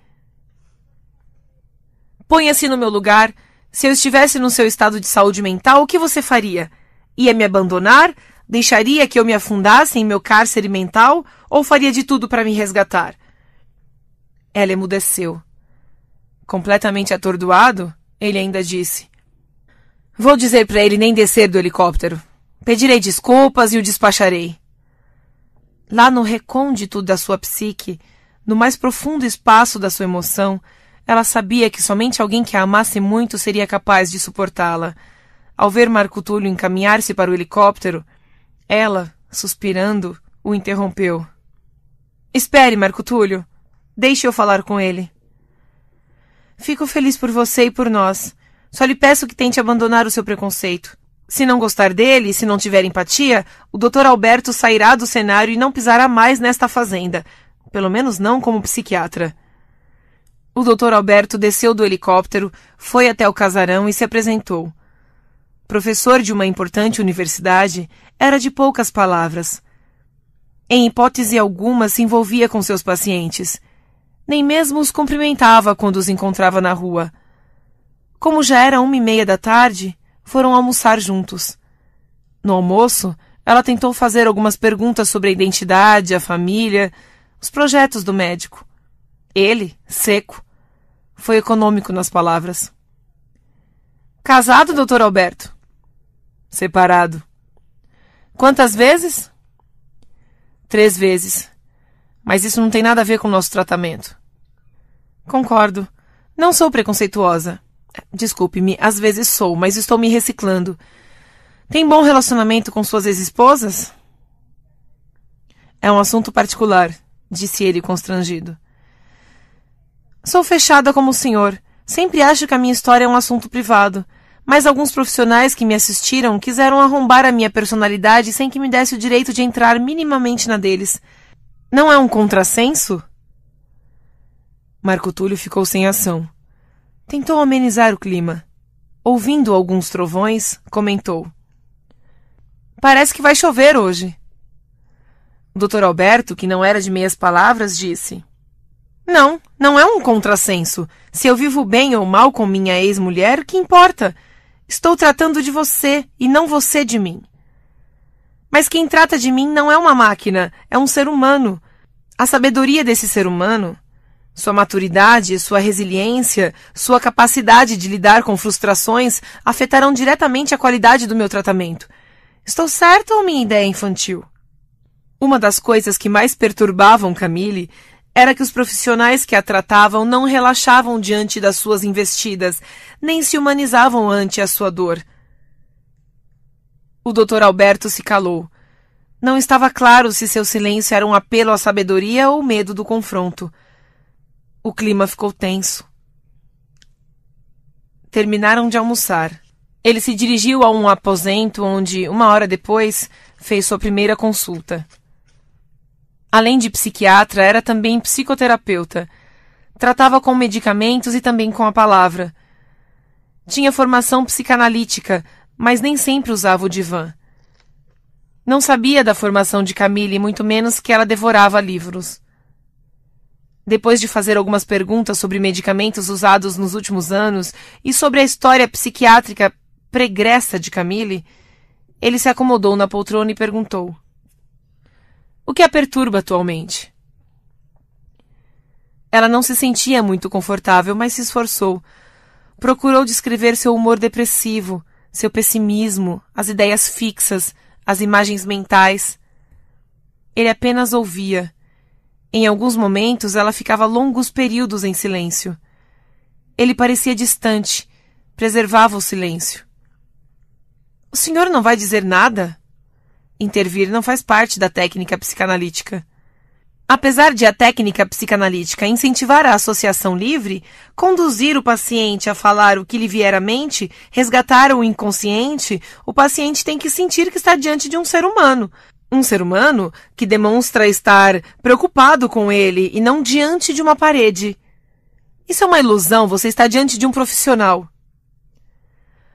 Speaker 1: Ponha-se no meu lugar. Se eu estivesse no seu estado de saúde mental, o que você faria? Ia me abandonar? Deixaria que eu me afundasse em meu cárcere mental? Ou faria de tudo para me resgatar? Ela emudeceu. Completamente atordoado, ele ainda disse: Vou dizer para ele nem descer do helicóptero. Pedirei desculpas e o despacharei. Lá no recôndito da sua psique, no mais profundo espaço da sua emoção, ela sabia que somente alguém que a amasse muito seria capaz de suportá-la. Ao ver Marco Túlio encaminhar-se para o helicóptero, ela, suspirando, o interrompeu. Espere, Marco Túlio. Deixe eu falar com ele. Fico feliz por você e por nós. Só lhe peço que tente abandonar o seu preconceito. Se não gostar dele, se não tiver empatia, o Dr. Alberto sairá do cenário e não pisará mais nesta fazenda. Pelo menos não como psiquiatra. O Dr. Alberto desceu do helicóptero, foi até o casarão e se apresentou. Professor de uma importante universidade, era de poucas palavras. Em hipótese alguma se envolvia com seus pacientes. Nem mesmo os cumprimentava quando os encontrava na rua. Como já era uma e meia da tarde, foram almoçar juntos. No almoço, ela tentou fazer algumas perguntas sobre a identidade, a família, os projetos do médico. Ele, seco, foi econômico nas palavras. Casado, doutor Alberto? Separado. Quantas vezes? Três vezes. Mas isso não tem nada a ver com o nosso tratamento. Concordo. Não sou preconceituosa. Desculpe-me, às vezes sou, mas estou me reciclando. Tem bom relacionamento com suas ex-esposas? É um assunto particular, disse ele constrangido. Sou fechada como o senhor. Sempre acho que a minha história é um assunto privado. Mas alguns profissionais que me assistiram quiseram arrombar a minha personalidade sem que me desse o direito de entrar minimamente na deles. Não é um contrassenso? Marco Túlio ficou sem ação tentou amenizar o clima. Ouvindo alguns trovões, comentou: Parece que vai chover hoje. O doutor Alberto, que não era de meias palavras, disse: Não, não é um contrassenso. Se eu vivo bem ou mal com minha ex-mulher, que importa? Estou tratando de você e não você de mim. Mas quem trata de mim não é uma máquina, é um ser humano. A sabedoria desse ser humano sua maturidade, sua resiliência, sua capacidade de lidar com frustrações afetarão diretamente a qualidade do meu tratamento. Estou certa ou minha ideia é infantil? Uma das coisas que mais perturbavam Camille era que os profissionais que a tratavam não relaxavam diante das suas investidas, nem se humanizavam ante a sua dor. O doutor Alberto se calou. Não estava claro se seu silêncio era um apelo à sabedoria ou medo do confronto. O clima ficou tenso. Terminaram de almoçar. Ele se dirigiu a um aposento onde, uma hora depois, fez sua primeira consulta. Além de psiquiatra, era também psicoterapeuta. Tratava com medicamentos e também com a palavra. Tinha formação psicanalítica, mas nem sempre usava o divã. Não sabia da formação de Camille, muito menos que ela devorava livros depois de fazer algumas perguntas sobre medicamentos usados nos últimos anos e sobre a história psiquiátrica pregressa de Camille, ele se acomodou na poltrona e perguntou: O que a perturba atualmente? Ela não se sentia muito confortável, mas se esforçou. Procurou descrever seu humor depressivo, seu pessimismo, as ideias fixas, as imagens mentais. Ele apenas ouvia em alguns momentos ela ficava longos períodos em silêncio. Ele parecia distante, preservava o silêncio. O senhor não vai dizer nada? Intervir não faz parte da técnica psicanalítica. Apesar de a técnica psicanalítica incentivar a associação livre, conduzir o paciente a falar o que lhe vier à mente, resgatar o inconsciente, o paciente tem que sentir que está diante de um ser humano, um ser humano que demonstra estar preocupado com ele e não diante de uma parede. Isso é uma ilusão, você está diante de um profissional.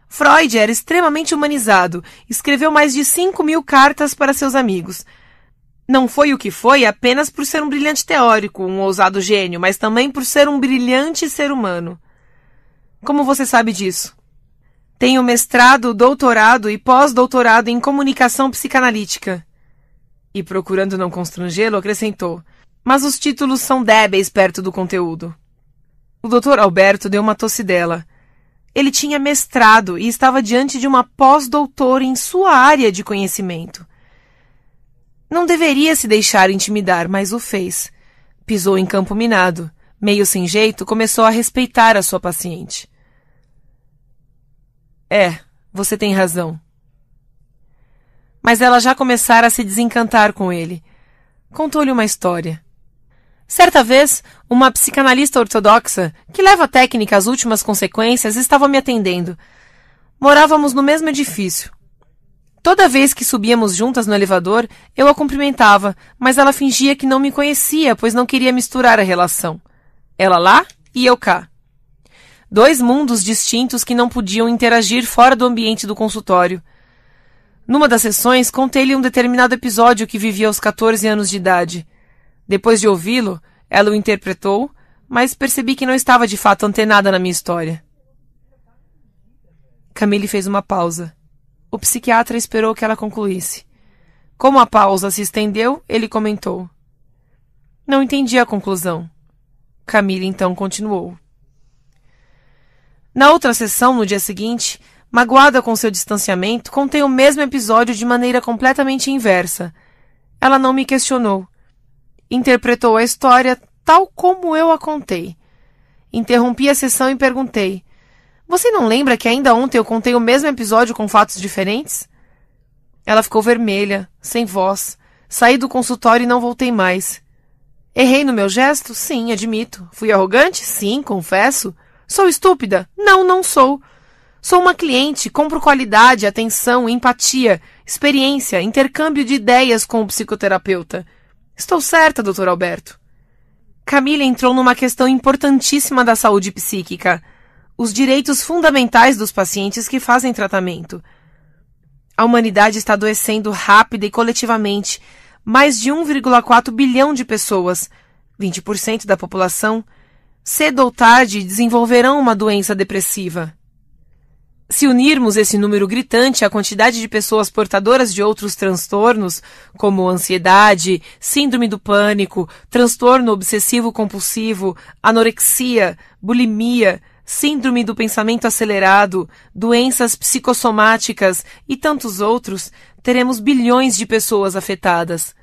Speaker 1: Freud era extremamente humanizado, escreveu mais de 5 mil cartas para seus amigos. Não foi o que foi apenas por ser um brilhante teórico, um ousado gênio, mas também por ser um brilhante ser humano. Como você sabe disso? Tenho mestrado, doutorado e pós-doutorado em comunicação psicanalítica. E procurando não constrangê-lo, acrescentou: Mas os títulos são débeis perto do conteúdo. O doutor Alberto deu uma tossidela. Ele tinha mestrado e estava diante de uma pós-doutora em sua área de conhecimento. Não deveria se deixar intimidar, mas o fez. Pisou em campo minado. Meio sem jeito, começou a respeitar a sua paciente. É, você tem razão, mas ela já começara a se desencantar com ele. Contou-lhe uma história. Certa vez, uma psicanalista ortodoxa, que leva a técnica às últimas consequências, estava me atendendo. Morávamos no mesmo edifício. Toda vez que subíamos juntas no elevador, eu a cumprimentava, mas ela fingia que não me conhecia, pois não queria misturar a relação. Ela lá e eu cá. Dois mundos distintos que não podiam interagir fora do ambiente do consultório. Numa das sessões, contei-lhe um determinado episódio que vivia aos 14 anos de idade. Depois de ouvi-lo, ela o interpretou, mas percebi que não estava de fato antenada na minha história. Camille fez uma pausa. O psiquiatra esperou que ela concluísse. Como a pausa se estendeu, ele comentou. Não entendi a conclusão. Camille então continuou. Na outra sessão, no dia seguinte, magoada com seu distanciamento, contei o mesmo episódio de maneira completamente inversa. Ela não me questionou. Interpretou a história tal como eu a contei. Interrompi a sessão e perguntei: Você não lembra que ainda ontem eu contei o mesmo episódio com fatos diferentes? Ela ficou vermelha, sem voz. Saí do consultório e não voltei mais. Errei no meu gesto? Sim, admito. Fui arrogante? Sim, confesso. Sou estúpida? Não, não sou. Sou uma cliente, compro qualidade, atenção, empatia, experiência, intercâmbio de ideias com o psicoterapeuta. Estou certa, Dr. Alberto. Camila entrou numa questão importantíssima da saúde psíquica: os direitos fundamentais dos pacientes que fazem tratamento. A humanidade está adoecendo rápida e coletivamente. Mais de 1,4 bilhão de pessoas, 20% da população, cedo ou tarde desenvolverão uma doença depressiva. Se unirmos esse número gritante à quantidade de pessoas portadoras de outros transtornos, como ansiedade, síndrome do pânico, transtorno obsessivo-compulsivo, anorexia, bulimia, síndrome do pensamento acelerado, doenças psicossomáticas e tantos outros, teremos bilhões de pessoas afetadas.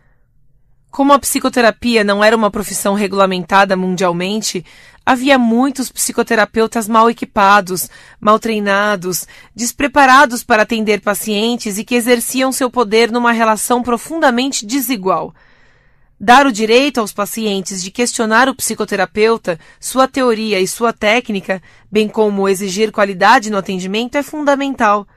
Speaker 1: Como a psicoterapia não era uma profissão regulamentada mundialmente, havia muitos psicoterapeutas mal equipados, mal treinados, despreparados para atender pacientes e que exerciam seu poder numa relação profundamente desigual. Dar o direito aos pacientes de questionar o psicoterapeuta, sua teoria e sua técnica, bem como exigir qualidade no atendimento, é fundamental.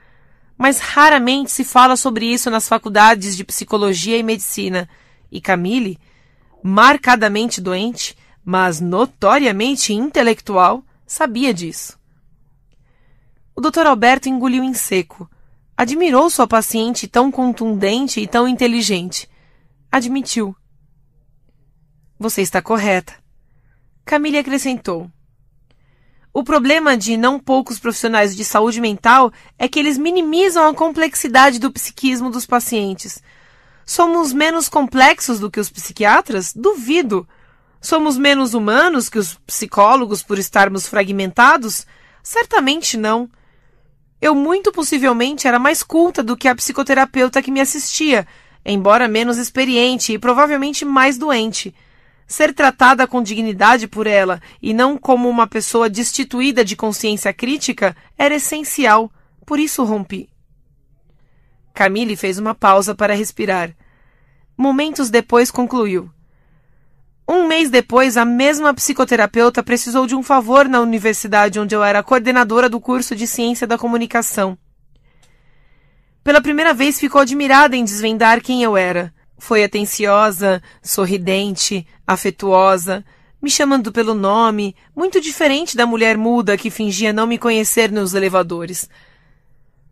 Speaker 1: Mas raramente se fala sobre isso nas faculdades de psicologia e medicina. E Camille, marcadamente doente, mas notoriamente intelectual, sabia disso. O Dr. Alberto engoliu em seco. Admirou sua paciente tão contundente e tão inteligente. Admitiu. Você está correta. Camille acrescentou. O problema de não poucos profissionais de saúde mental é que eles minimizam a complexidade do psiquismo dos pacientes. Somos menos complexos do que os psiquiatras? Duvido. Somos menos humanos que os psicólogos por estarmos fragmentados? Certamente não. Eu muito possivelmente era mais culta do que a psicoterapeuta que me assistia, embora menos experiente e provavelmente mais doente. Ser tratada com dignidade por ela e não como uma pessoa destituída de consciência crítica era essencial, por isso rompi. Camille fez uma pausa para respirar. Momentos depois concluiu. Um mês depois, a mesma psicoterapeuta precisou de um favor na universidade onde eu era coordenadora do curso de Ciência da Comunicação. Pela primeira vez, ficou admirada em desvendar quem eu era. Foi atenciosa, sorridente, afetuosa, me chamando pelo nome, muito diferente da mulher muda que fingia não me conhecer nos elevadores.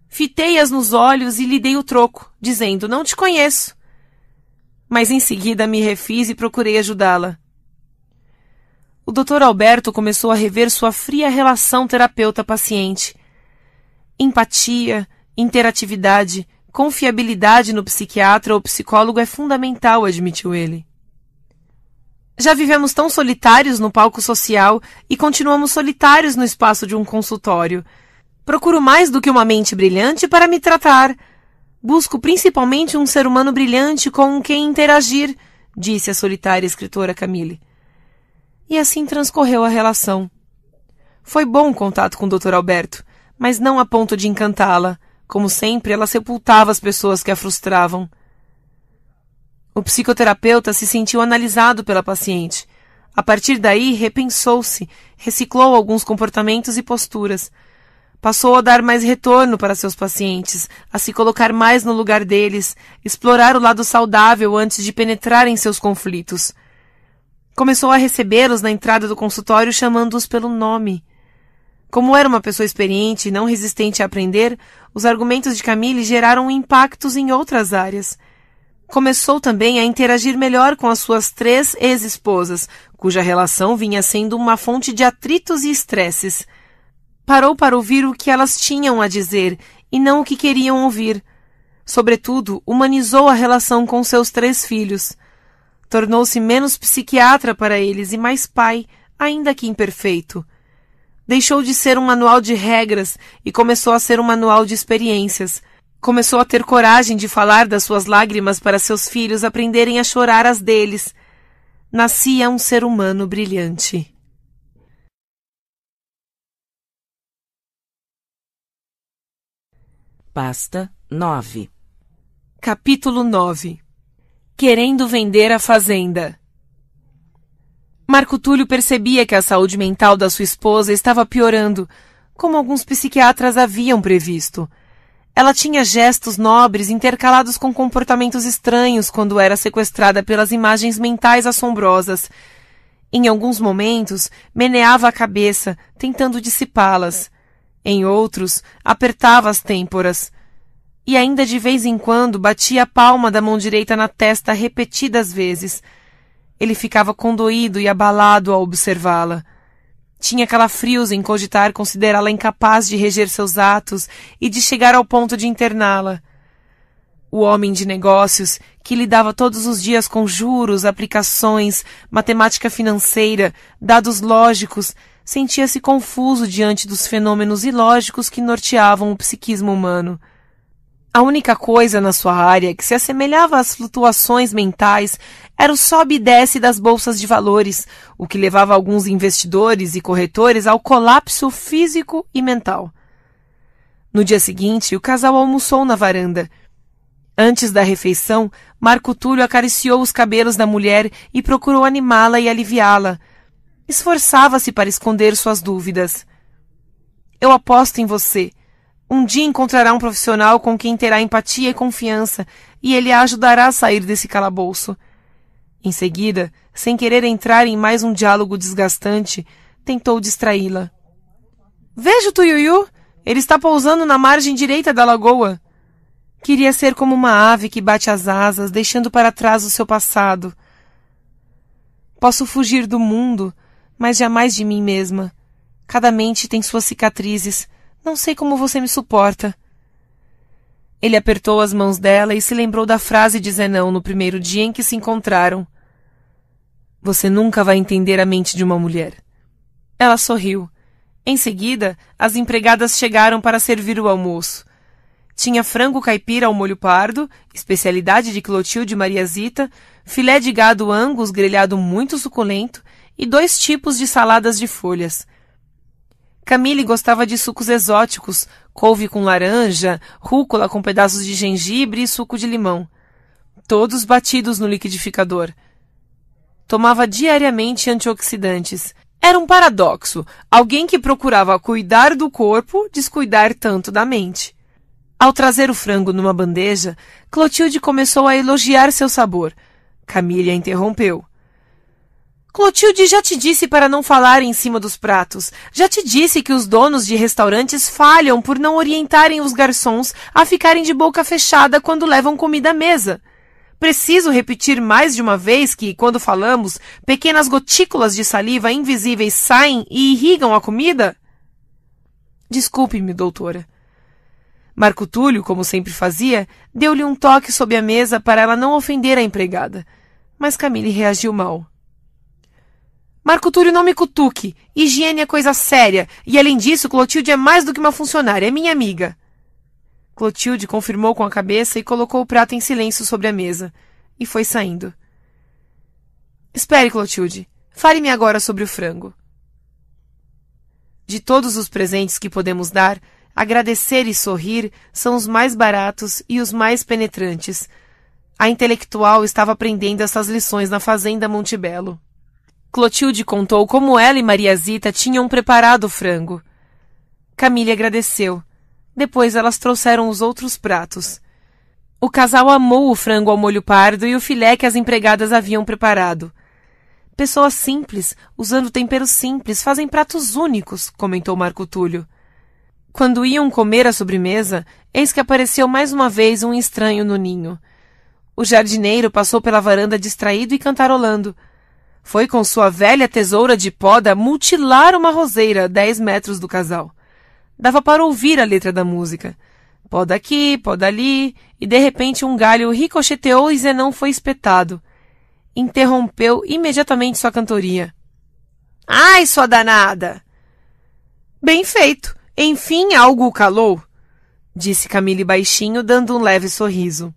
Speaker 1: Fitei-as nos olhos e lhe dei o troco, dizendo: Não te conheço mas em seguida me refiz e procurei ajudá-la. O Dr. Alberto começou a rever sua fria relação terapeuta-paciente. Empatia, interatividade, confiabilidade no psiquiatra ou psicólogo é fundamental, admitiu ele. Já vivemos tão solitários no palco social e continuamos solitários no espaço de um consultório. Procuro mais do que uma mente brilhante para me tratar, Busco principalmente um ser humano brilhante com quem interagir, disse a solitária escritora Camille. E assim transcorreu a relação. Foi bom o contato com o Dr. Alberto, mas não a ponto de encantá-la. Como sempre, ela sepultava as pessoas que a frustravam. O psicoterapeuta se sentiu analisado pela paciente. A partir daí, repensou-se, reciclou alguns comportamentos e posturas. Passou a dar mais retorno para seus pacientes, a se colocar mais no lugar deles, explorar o lado saudável antes de penetrar em seus conflitos. Começou a recebê-los na entrada do consultório chamando-os pelo nome. Como era uma pessoa experiente e não resistente a aprender, os argumentos de Camille geraram impactos em outras áreas. Começou também a interagir melhor com as suas três ex-esposas, cuja relação vinha sendo uma fonte de atritos e estresses parou para ouvir o que elas tinham a dizer e não o que queriam ouvir. Sobretudo, humanizou a relação com seus três filhos. Tornou-se menos psiquiatra para eles e mais pai, ainda que imperfeito. Deixou de ser um manual de regras e começou a ser um manual de experiências. Começou a ter coragem de falar das suas lágrimas para seus filhos aprenderem a chorar as deles. Nascia um ser humano brilhante.
Speaker 2: Pasta 9.
Speaker 1: Capítulo 9 Querendo vender a fazenda. Marco Túlio percebia que a saúde mental da sua esposa estava piorando, como alguns psiquiatras haviam previsto. Ela tinha gestos nobres intercalados com comportamentos estranhos quando era sequestrada pelas imagens mentais assombrosas. Em alguns momentos, meneava a cabeça, tentando dissipá-las. Em outros, apertava as têmporas. E ainda de vez em quando batia a palma da mão direita na testa repetidas vezes. Ele ficava condoído e abalado ao observá-la. Tinha calafrios em cogitar considerá-la incapaz de reger seus atos e de chegar ao ponto de interná-la. O homem de negócios, que lidava todos os dias com juros, aplicações, matemática financeira, dados lógicos, sentia-se confuso diante dos fenômenos ilógicos que norteavam o psiquismo humano. A única coisa na sua área que se assemelhava às flutuações mentais era o sobe e desce das bolsas de valores, o que levava alguns investidores e corretores ao colapso físico e mental. No dia seguinte, o casal almoçou na varanda. Antes da refeição, Marco Túlio acariciou os cabelos da mulher e procurou animá-la e aliviá-la, Esforçava-se para esconder suas dúvidas. Eu aposto em você. Um dia encontrará um profissional com quem terá empatia e confiança, e ele a ajudará a sair desse calabouço. Em seguida, sem querer entrar em mais um diálogo desgastante, tentou distraí-la. Veja o tuiuiu! Ele está pousando na margem direita da lagoa. Queria ser como uma ave que bate as asas, deixando para trás o seu passado. Posso fugir do mundo, mas jamais de mim mesma. Cada mente tem suas cicatrizes. Não sei como você me suporta. Ele apertou as mãos dela e se lembrou da frase de Zenão no primeiro dia em que se encontraram. Você nunca vai entender a mente de uma mulher. Ela sorriu. Em seguida, as empregadas chegaram para servir o almoço. Tinha frango caipira ao molho pardo, especialidade de Clotilde Mariazita, filé de gado angus grelhado muito suculento e dois tipos de saladas de folhas. Camille gostava de sucos exóticos, couve com laranja, rúcula com pedaços de gengibre e suco de limão. Todos batidos no liquidificador. Tomava diariamente antioxidantes. Era um paradoxo, alguém que procurava cuidar do corpo descuidar tanto da mente. Ao trazer o frango numa bandeja, Clotilde começou a elogiar seu sabor. Camille a interrompeu. Clotilde já te disse para não falar em cima dos pratos. Já te disse que os donos de restaurantes falham por não orientarem os garçons a ficarem de boca fechada quando levam comida à mesa. Preciso repetir mais de uma vez que, quando falamos, pequenas gotículas de saliva invisíveis saem e irrigam a comida? Desculpe-me, doutora. Marco Túlio, como sempre fazia, deu-lhe um toque sob a mesa para ela não ofender a empregada. Mas Camille reagiu mal. Marco Túlio, não me cutuque. Higiene é coisa séria. E além disso, Clotilde é mais do que uma funcionária, é minha amiga. Clotilde confirmou com a cabeça e colocou o prato em silêncio sobre a mesa. E foi saindo. Espere, Clotilde. Fale-me agora sobre o frango. De todos os presentes que podemos dar, agradecer e sorrir são os mais baratos e os mais penetrantes. A intelectual estava aprendendo essas lições na fazenda Montebello. Clotilde contou como ela e Mariazita tinham preparado o frango. Camille agradeceu. Depois elas trouxeram os outros pratos. O casal amou o frango ao molho pardo e o filé que as empregadas haviam preparado. Pessoas simples, usando temperos simples, fazem pratos únicos, comentou Marco Túlio. Quando iam comer a sobremesa, eis que apareceu mais uma vez um estranho no ninho. O jardineiro passou pela varanda distraído e cantarolando. Foi com sua velha tesoura de poda mutilar uma roseira a dez metros do casal. Dava para ouvir a letra da música. Poda aqui, poda ali, e de repente um galho ricocheteou e Zenão foi espetado. Interrompeu imediatamente sua cantoria. Ai, sua danada! Bem feito! Enfim, algo o calou, disse Camille baixinho, dando um leve sorriso.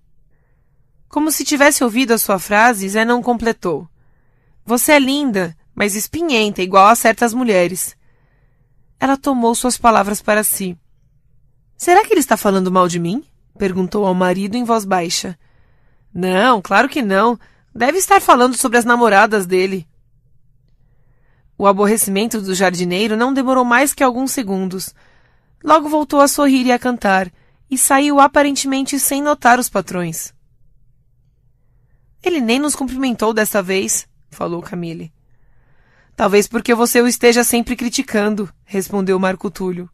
Speaker 1: Como se tivesse ouvido a sua frase, Zé não completou. Você é linda, mas espinhenta, igual a certas mulheres. Ela tomou suas palavras para si. Será que ele está falando mal de mim? perguntou ao marido em voz baixa. Não, claro que não. Deve estar falando sobre as namoradas dele. O aborrecimento do jardineiro não demorou mais que alguns segundos. Logo voltou a sorrir e a cantar, e saiu aparentemente sem notar os patrões. Ele nem nos cumprimentou desta vez, falou Camille. Talvez porque você o esteja sempre criticando, respondeu Marco Túlio.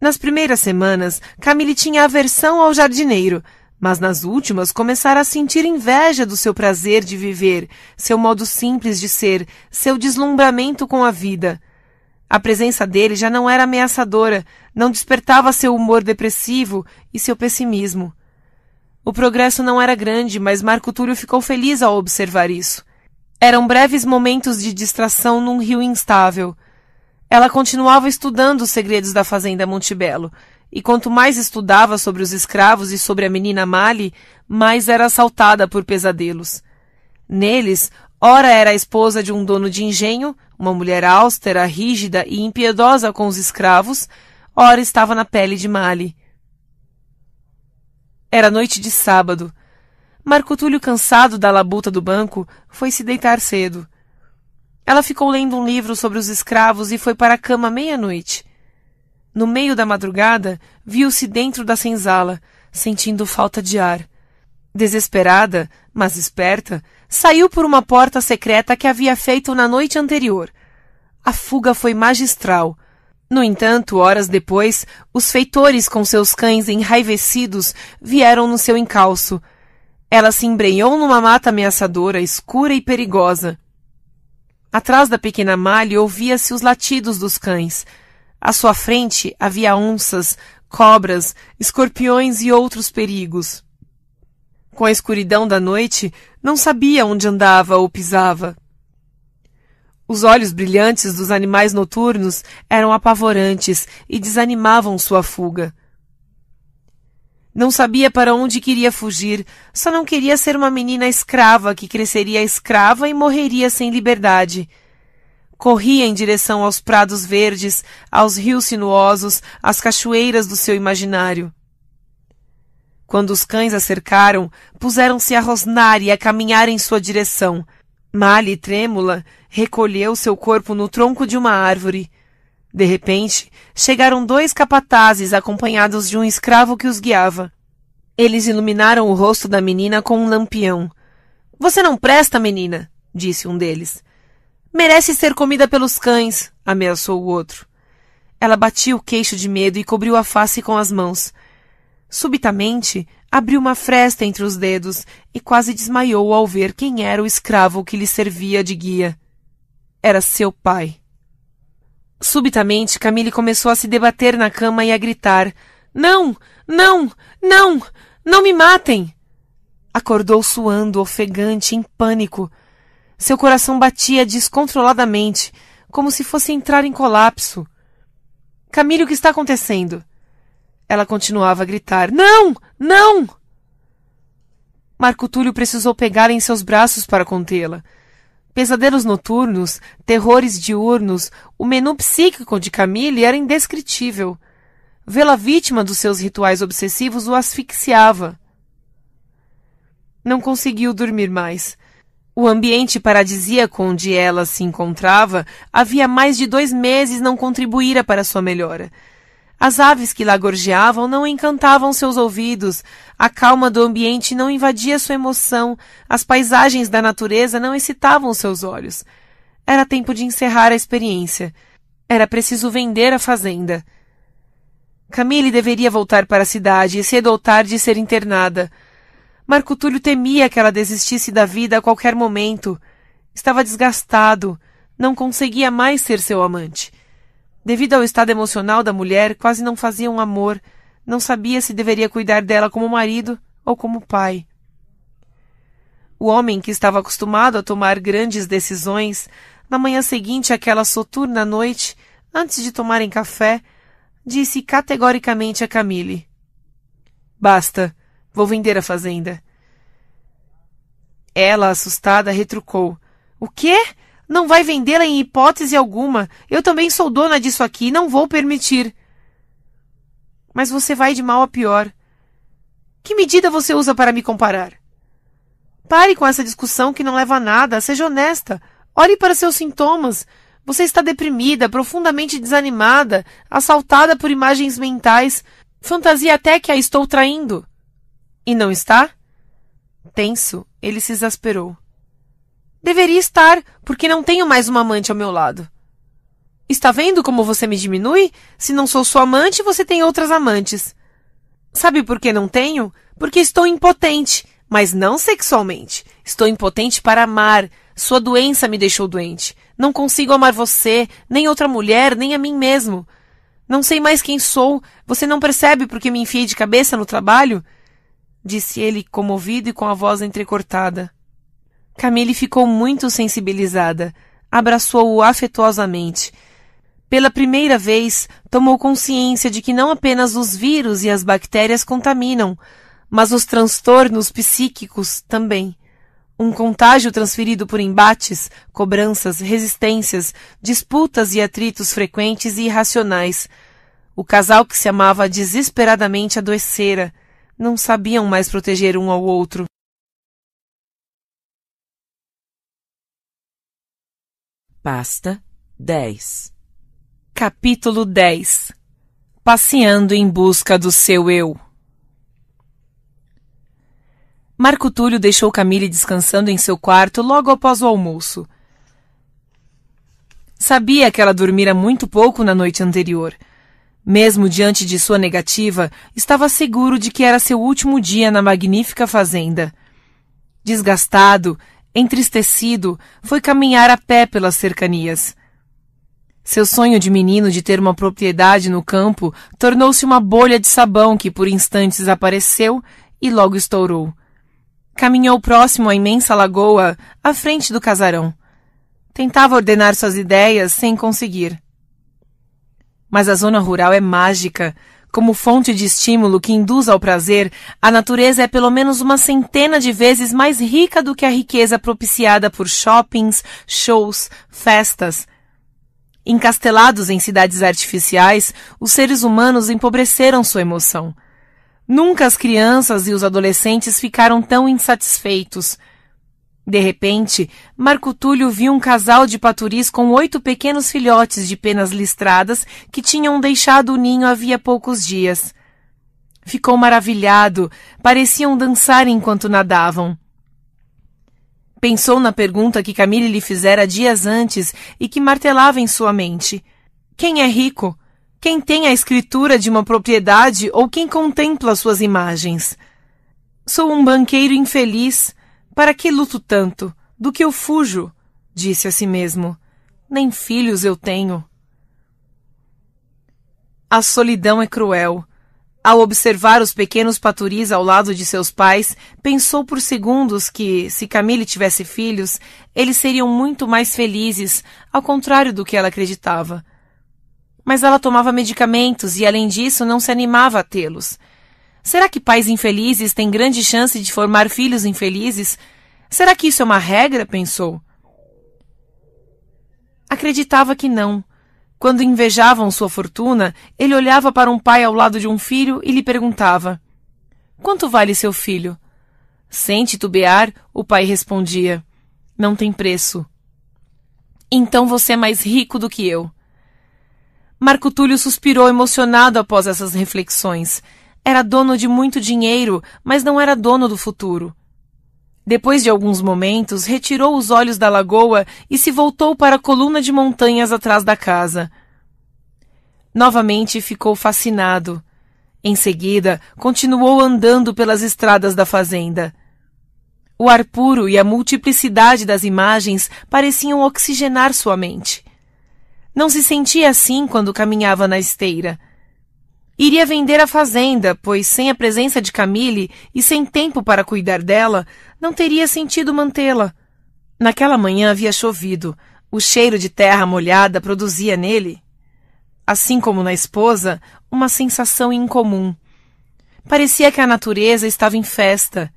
Speaker 1: Nas primeiras semanas, Camille tinha aversão ao jardineiro, mas nas últimas começara a sentir inveja do seu prazer de viver, seu modo simples de ser, seu deslumbramento com a vida. A presença dele já não era ameaçadora, não despertava seu humor depressivo e seu pessimismo. O progresso não era grande, mas Marco Túlio ficou feliz ao observar isso. Eram breves momentos de distração num rio instável. Ela continuava estudando os segredos da fazenda Montebello, e quanto mais estudava sobre os escravos e sobre a menina Mali, mais era assaltada por pesadelos. Neles, ora era a esposa de um dono de engenho, uma mulher austera, rígida e impiedosa com os escravos, ora estava na pele de Mali. Era noite de sábado, Marco Túlio, cansado da labuta do banco, foi se deitar cedo. Ela ficou lendo um livro sobre os escravos e foi para a cama meia-noite. No meio da madrugada, viu-se dentro da senzala, sentindo falta de ar. Desesperada, mas esperta, saiu por uma porta secreta que havia feito na noite anterior. A fuga foi magistral. No entanto, horas depois, os feitores com seus cães enraivecidos vieram no seu encalço. Ela se embrenhou numa mata ameaçadora, escura e perigosa. Atrás da pequena malha ouvia-se os latidos dos cães. À sua frente havia onças, cobras, escorpiões e outros perigos. Com a escuridão da noite, não sabia onde andava ou pisava. Os olhos brilhantes dos animais noturnos eram apavorantes e desanimavam sua fuga. Não sabia para onde queria fugir, só não queria ser uma menina escrava que cresceria escrava e morreria sem liberdade. Corria em direção aos prados verdes, aos rios sinuosos, às cachoeiras do seu imaginário. Quando os cães a cercaram, puseram-se a rosnar e a caminhar em sua direção. Mali, trêmula, recolheu seu corpo no tronco de uma árvore. De repente, chegaram dois capatazes acompanhados de um escravo que os guiava. Eles iluminaram o rosto da menina com um lampião. Você não presta, menina, disse um deles. Merece ser comida pelos cães, ameaçou o outro. Ela batia o queixo de medo e cobriu a face com as mãos. Subitamente, abriu uma fresta entre os dedos e quase desmaiou ao ver quem era o escravo que lhe servia de guia. Era seu pai. Subitamente, Camille começou a se debater na cama e a gritar: Não! Não! Não! Não me matem! Acordou suando, ofegante, em pânico. Seu coração batia descontroladamente, como se fosse entrar em colapso. Camille, o que está acontecendo? Ela continuava a gritar: Não! Não! Marco Túlio precisou pegá-la em seus braços para contê-la. Pesadelos noturnos, terrores diurnos, o menu psíquico de Camille era indescritível. Vê-la vítima dos seus rituais obsessivos o asfixiava. Não conseguiu dormir mais. O ambiente paradisíaco onde ela se encontrava havia mais de dois meses não contribuíra para sua melhora. As aves que lá gorjeavam não encantavam seus ouvidos, a calma do ambiente não invadia sua emoção, as paisagens da natureza não excitavam seus olhos. Era tempo de encerrar a experiência. Era preciso vender a fazenda. Camille deveria voltar para a cidade e cedo ou tarde ser internada. Marco Túlio temia que ela desistisse da vida a qualquer momento. Estava desgastado, não conseguia mais ser seu amante. Devido ao estado emocional da mulher, quase não fazia um amor, não sabia se deveria cuidar dela como marido ou como pai. O homem que estava acostumado a tomar grandes decisões, na manhã seguinte àquela soturna noite, antes de tomarem café, disse categoricamente a Camille: Basta, vou vender a fazenda. Ela, assustada, retrucou: O quê? Não vai vendê-la em hipótese alguma. Eu também sou dona disso aqui, não vou permitir. Mas você vai de mal a pior. Que medida você usa para me comparar? Pare com essa discussão que não leva a nada, seja honesta. Olhe para seus sintomas. Você está deprimida, profundamente desanimada, assaltada por imagens mentais. Fantasia até que a estou traindo. E não está? Tenso, ele se exasperou. Deveria estar, porque não tenho mais uma amante ao meu lado. Está vendo como você me diminui? Se não sou sua amante, você tem outras amantes. Sabe por que não tenho? Porque estou impotente, mas não sexualmente. Estou impotente para amar. Sua doença me deixou doente. Não consigo amar você, nem outra mulher, nem a mim mesmo. Não sei mais quem sou. Você não percebe porque me enfiei de cabeça no trabalho? Disse ele, comovido e com a voz entrecortada. Camille ficou muito sensibilizada. Abraçou-o afetuosamente. Pela primeira vez, tomou consciência de que não apenas os vírus e as bactérias contaminam, mas os transtornos psíquicos também. Um contágio transferido por embates, cobranças, resistências, disputas e atritos frequentes e irracionais. O casal que se amava desesperadamente adoecera. Não sabiam mais proteger
Speaker 2: um ao outro. Pasta 10 Capítulo 10
Speaker 1: Passeando em busca do seu eu Marco Túlio deixou Camille descansando em seu quarto logo após o almoço. Sabia que ela dormira muito pouco na noite anterior. Mesmo diante de sua negativa, estava seguro de que era seu último dia na magnífica fazenda. Desgastado, entristecido, foi caminhar a pé pelas cercanias. Seu sonho de menino de ter uma propriedade no campo tornou-se uma bolha de sabão que por instantes apareceu e logo estourou. Caminhou próximo à imensa lagoa, à frente do casarão. Tentava ordenar suas ideias sem conseguir. Mas a zona rural é mágica. Como fonte de estímulo que induz ao prazer, a natureza é pelo menos uma centena de vezes mais rica do que a riqueza propiciada por shoppings, shows, festas. Encastelados em cidades artificiais, os seres humanos empobreceram sua emoção. Nunca as crianças e os adolescentes ficaram tão insatisfeitos. De repente, Marco Túlio viu um casal de paturis com oito pequenos filhotes de penas listradas que tinham deixado o ninho havia poucos dias. Ficou maravilhado, pareciam dançar enquanto nadavam. Pensou na pergunta que Camille lhe fizera dias antes e que martelava em sua mente. Quem é rico? Quem tem a escritura de uma propriedade ou quem contempla suas imagens? Sou um banqueiro infeliz para que luto tanto? Do que eu fujo? Disse a si mesmo. Nem filhos eu tenho. A solidão é cruel. Ao observar os pequenos paturis ao lado de seus pais, pensou por segundos que, se Camille tivesse filhos, eles seriam muito mais felizes, ao contrário do que ela acreditava. Mas ela tomava medicamentos e, além disso, não se animava a tê-los. Será que pais infelizes têm grande chance de formar filhos infelizes? Será que isso é uma regra? pensou. Acreditava que não. Quando invejavam sua fortuna, ele olhava para um pai ao lado de um filho e lhe perguntava: Quanto vale seu filho? Sem titubear, o pai respondia: Não tem preço. Então você é mais rico do que eu. Marco Túlio suspirou emocionado após essas reflexões. Era dono de muito dinheiro, mas não era dono do futuro. Depois de alguns momentos, retirou os olhos da lagoa e se voltou para a coluna de montanhas atrás da casa. Novamente ficou fascinado. Em seguida, continuou andando pelas estradas da fazenda. O ar puro e a multiplicidade das imagens pareciam oxigenar sua mente. Não se sentia assim quando caminhava na esteira. Iria vender a fazenda, pois sem a presença de Camille e sem tempo para cuidar dela, não teria sentido mantê-la. Naquela manhã havia chovido. O cheiro de terra molhada produzia nele, assim como na esposa, uma sensação incomum. Parecia que a natureza estava em festa.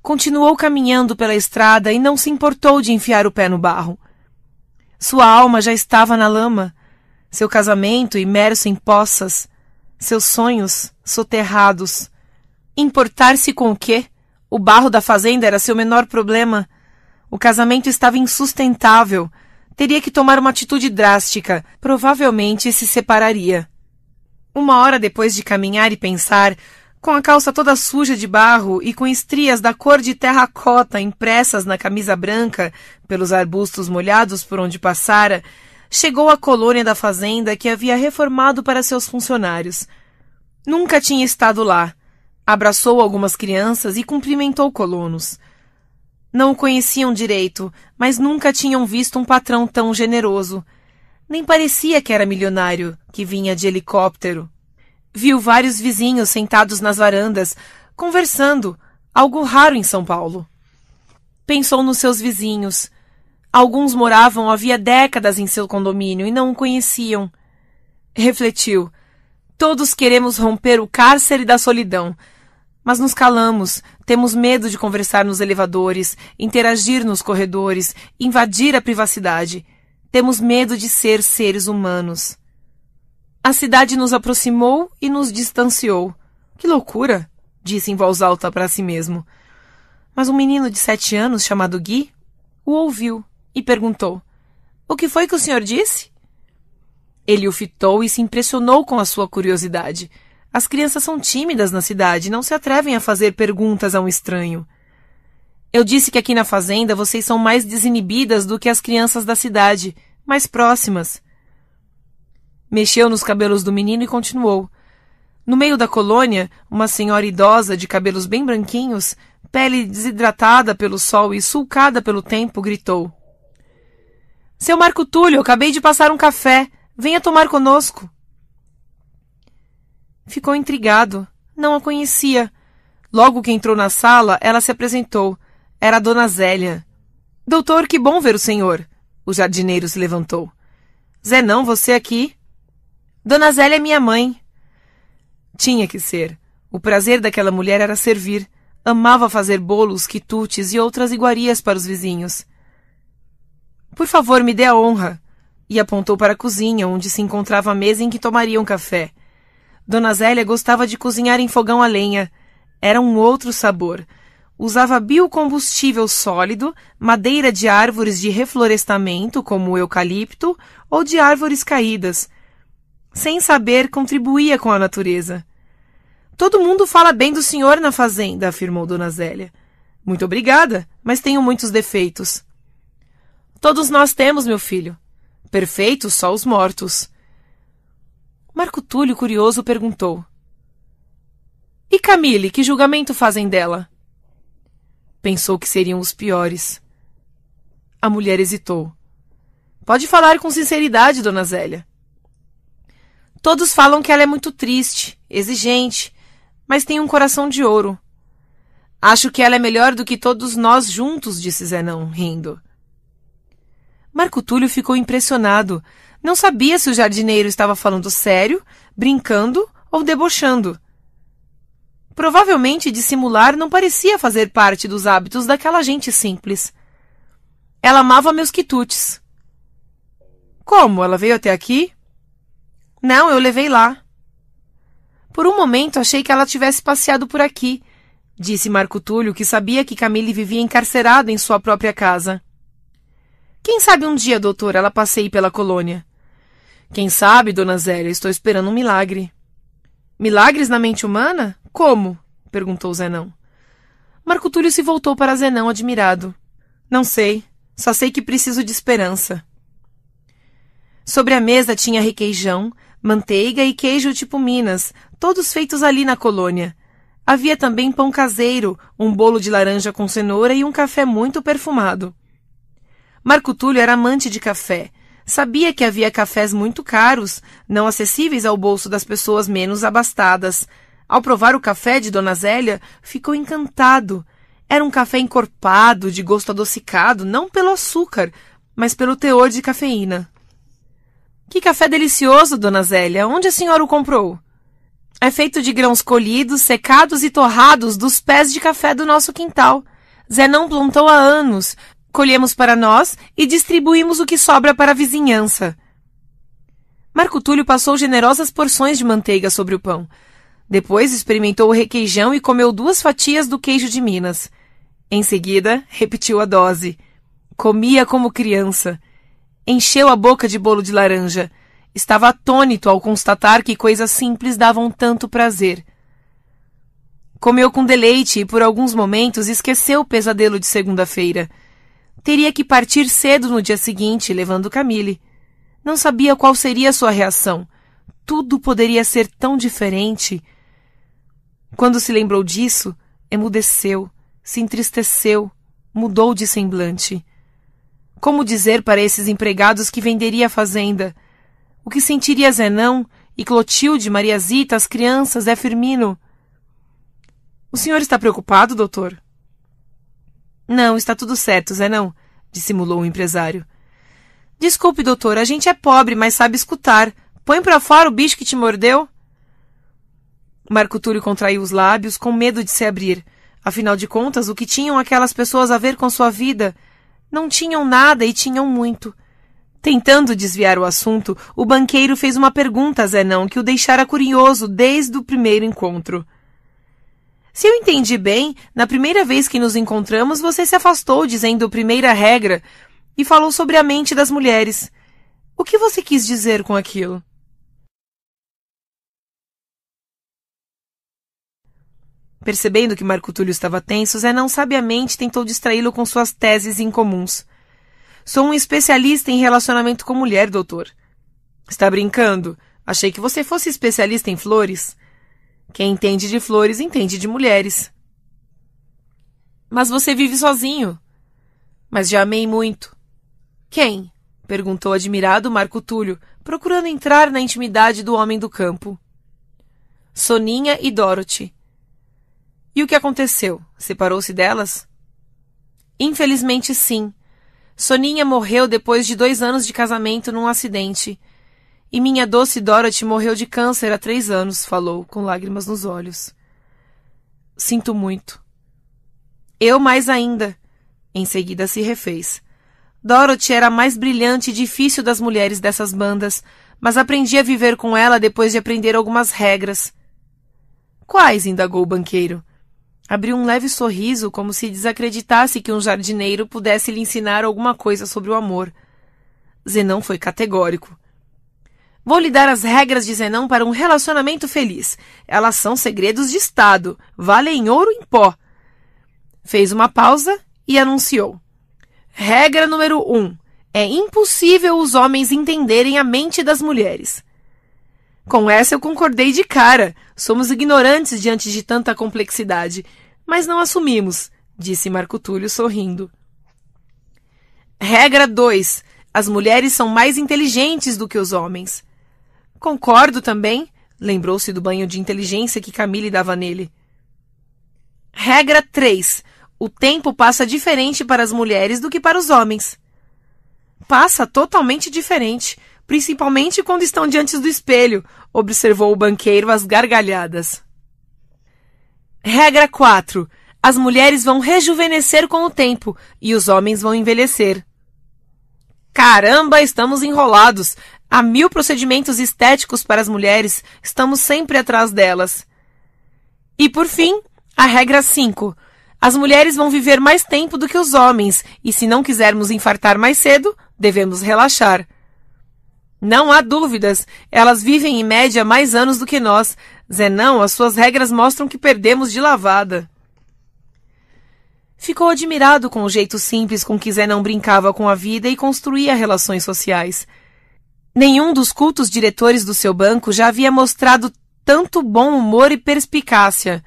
Speaker 1: Continuou caminhando pela estrada e não se importou de enfiar o pé no barro. Sua alma já estava na lama. Seu casamento, imerso em poças, seus sonhos soterrados. Importar-se com o quê? O barro da fazenda era seu menor problema. O casamento estava insustentável. Teria que tomar uma atitude drástica. Provavelmente se separaria. Uma hora depois de caminhar e pensar, com a calça toda suja de barro e com estrias da cor de terracota impressas na camisa branca pelos arbustos molhados por onde passara, chegou à colônia da fazenda que havia reformado para seus funcionários. Nunca tinha estado lá. Abraçou algumas crianças e cumprimentou colonos. Não o conheciam direito, mas nunca tinham visto um patrão tão generoso. Nem parecia que era milionário, que vinha de helicóptero. Viu vários vizinhos sentados nas varandas, conversando, algo raro em São Paulo. Pensou nos seus vizinhos, Alguns moravam havia décadas em seu condomínio e não o conheciam. Refletiu. Todos queremos romper o cárcere da solidão. Mas nos calamos, temos medo de conversar nos elevadores, interagir nos corredores, invadir a privacidade. Temos medo de ser seres humanos. A cidade nos aproximou e nos distanciou. Que loucura! disse em voz alta para si mesmo. Mas um menino de sete anos chamado Gui o ouviu e perguntou: O que foi que o senhor disse? Ele o fitou e se impressionou com a sua curiosidade. As crianças são tímidas na cidade, não se atrevem a fazer perguntas a um estranho. Eu disse que aqui na fazenda vocês são mais desinibidas do que as crianças da cidade, mais próximas. Mexeu nos cabelos do menino e continuou. No meio da colônia, uma senhora idosa de cabelos bem branquinhos, pele desidratada pelo sol e sulcada pelo tempo, gritou: seu Marco Túlio, acabei de passar um café. Venha tomar conosco. Ficou intrigado. Não a conhecia. Logo que entrou na sala, ela se apresentou. Era a dona Zélia. Doutor, que bom ver o senhor. O jardineiro se levantou. Zé não, você aqui? Dona Zélia é minha mãe. Tinha que ser. O prazer daquela mulher era servir. Amava fazer bolos, quitutes e outras iguarias para os vizinhos. Por favor, me dê a honra. E apontou para a cozinha, onde se encontrava a mesa em que tomariam café. Dona Zélia gostava de cozinhar em fogão a lenha. Era um outro sabor. Usava biocombustível sólido, madeira de árvores de reflorestamento, como o eucalipto, ou de árvores caídas. Sem saber, contribuía com a natureza. Todo mundo fala bem do senhor na fazenda, afirmou Dona Zélia. Muito obrigada, mas tenho muitos defeitos. Todos nós temos, meu filho. Perfeitos só os mortos. Marco Túlio, curioso, perguntou: E Camille, que julgamento fazem dela? Pensou que seriam os piores. A mulher hesitou. Pode falar com sinceridade, dona Zélia. Todos falam que ela é muito triste, exigente, mas tem um coração de ouro. Acho que ela é melhor do que todos nós juntos, disse Zenão, rindo. Marco Túlio ficou impressionado. Não sabia se o jardineiro estava falando sério, brincando ou debochando. Provavelmente dissimular não parecia fazer parte dos hábitos daquela gente simples. Ela amava meus quitutes. Como? Ela veio até aqui? Não, eu levei lá. Por um momento achei que ela tivesse passeado por aqui, disse Marco Túlio, que sabia que Camille vivia encarcerada em sua própria casa. Quem sabe um dia, doutor, ela passeie pela colônia. Quem sabe, dona Zélia, estou esperando um milagre. Milagres na mente humana? Como? perguntou Zenão. Marco Túlio se voltou para Zenão admirado. Não sei, só sei que preciso de esperança. Sobre a mesa tinha requeijão, manteiga e queijo tipo Minas, todos feitos ali na colônia. Havia também pão caseiro, um bolo de laranja com cenoura e um café muito perfumado. Marco Túlio era amante de café. Sabia que havia cafés muito caros, não acessíveis ao bolso das pessoas menos abastadas. Ao provar o café de Dona Zélia, ficou encantado. Era um café encorpado, de gosto adocicado, não pelo açúcar, mas pelo teor de cafeína. Que café delicioso, dona Zélia! Onde a senhora o comprou? É feito de grãos colhidos, secados e torrados dos pés de café do nosso quintal. Zé não plantou há anos. Colhemos para nós e distribuímos o que sobra para a vizinhança. Marco Túlio passou generosas porções de manteiga sobre o pão. Depois experimentou o requeijão e comeu duas fatias do queijo de Minas. Em seguida, repetiu a dose. Comia como criança. Encheu a boca de bolo de laranja. Estava atônito ao constatar que coisas simples davam tanto prazer. Comeu com deleite e, por alguns momentos, esqueceu o pesadelo de segunda-feira. Teria que partir cedo no dia seguinte, levando Camille. Não sabia qual seria sua reação. Tudo poderia ser tão diferente. Quando se lembrou disso, emudeceu, se entristeceu, mudou de semblante. Como dizer para esses empregados que venderia a fazenda? O que sentiria Zenão e Clotilde, Mariazita, as crianças, é Firmino? O senhor está preocupado, doutor? Não, está tudo certo, Zé não, dissimulou o empresário. Desculpe, doutor, a gente é pobre, mas sabe escutar. Põe para fora o bicho que te mordeu. Marco Túlio contraiu os lábios com medo de se abrir. Afinal de contas, o que tinham aquelas pessoas a ver com sua vida? Não tinham nada e tinham muito. Tentando desviar o assunto, o banqueiro fez uma pergunta a Zenão que o deixara curioso desde o primeiro encontro. Se eu entendi bem, na primeira vez que nos encontramos, você se afastou dizendo primeira regra e falou sobre a mente das mulheres. O que você quis dizer com aquilo? Percebendo que Marco Túlio estava tenso, Zé não sabiamente tentou distraí-lo com suas teses incomuns. Sou um especialista em relacionamento com mulher, doutor. Está brincando? Achei que você fosse especialista em flores. Quem entende de flores entende de mulheres. Mas você vive sozinho. Mas já amei muito. Quem? perguntou admirado Marco Túlio, procurando entrar na intimidade do homem do campo. Soninha e Dorothy. E o que aconteceu? Separou-se delas? Infelizmente, sim. Soninha morreu depois de dois anos de casamento num acidente e minha doce Dorothy morreu de câncer há três anos, falou, com lágrimas nos olhos. Sinto muito. Eu mais ainda. Em seguida se refez. Dorothy era a mais brilhante e difícil das mulheres dessas bandas, mas aprendi a viver com ela depois de aprender algumas regras. Quais? indagou o banqueiro. Abriu um leve sorriso, como se desacreditasse que um jardineiro pudesse lhe ensinar alguma coisa sobre o amor. Zenão foi categórico. Vou lhe dar as regras de Zenão para um relacionamento feliz. Elas são segredos de Estado, valem ouro em pó. Fez uma pausa e anunciou. Regra número 1. Um, é impossível os homens entenderem a mente das mulheres. Com essa eu concordei de cara. Somos ignorantes diante de tanta complexidade. Mas não assumimos, disse Marco Túlio sorrindo. Regra 2. As mulheres são mais inteligentes do que os homens. Concordo também, lembrou-se do banho de inteligência que Camille dava nele. Regra 3. O tempo passa diferente para as mulheres do que para os homens. Passa totalmente diferente, principalmente quando estão diante do espelho, observou o banqueiro às gargalhadas. Regra 4. As mulheres vão rejuvenescer com o tempo e os homens vão envelhecer. Caramba, estamos enrolados! Há mil procedimentos estéticos para as mulheres, estamos sempre atrás delas. E por fim, a regra 5. As mulheres vão viver mais tempo do que os homens, e se não quisermos infartar mais cedo, devemos relaxar. Não há dúvidas, elas vivem em média mais anos do que nós. Zenão, as suas regras mostram que perdemos de lavada. Ficou admirado com o jeito simples com que Zenão brincava com a vida e construía relações sociais. Nenhum dos cultos diretores do seu banco já havia mostrado tanto bom humor e perspicácia.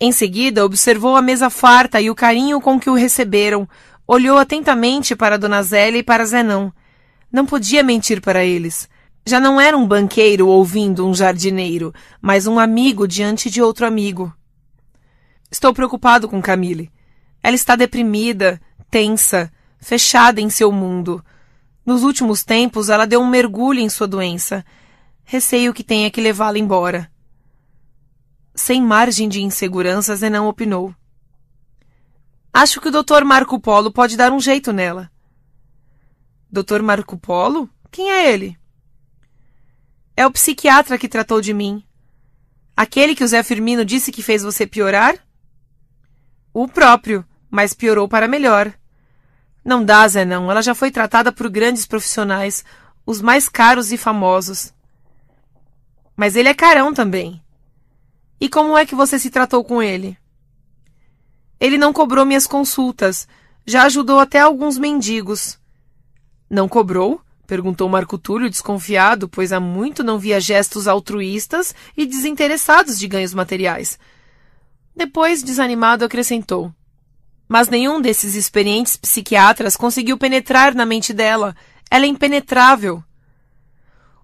Speaker 1: Em seguida, observou a mesa farta e o carinho com que o receberam, olhou atentamente para Dona Zélia e para Zenão. Não podia mentir para eles. Já não era um banqueiro ouvindo um jardineiro, mas um amigo diante de outro amigo. Estou preocupado com Camille. Ela está deprimida, tensa, fechada em seu mundo. Nos últimos tempos, ela deu um mergulho em sua doença. Receio que tenha que levá-la embora. Sem margem de insegurança, Zenão opinou. Acho que o Dr. Marco Polo pode dar um jeito nela. Dr. Marco Polo? Quem é ele? É o psiquiatra que tratou de mim. Aquele que o Zé Firmino disse que fez você piorar? O próprio, mas piorou para melhor. Não dá, Zé, não. Ela já foi tratada por grandes profissionais, os mais caros e famosos. Mas ele é carão também. E como é que você se tratou com ele? Ele não cobrou minhas consultas. Já ajudou até alguns mendigos. Não cobrou? perguntou Marco Túlio, desconfiado, pois há muito não via gestos altruístas e desinteressados de ganhos materiais. Depois, desanimado, acrescentou: mas nenhum desses experientes psiquiatras conseguiu penetrar na mente dela. Ela é impenetrável.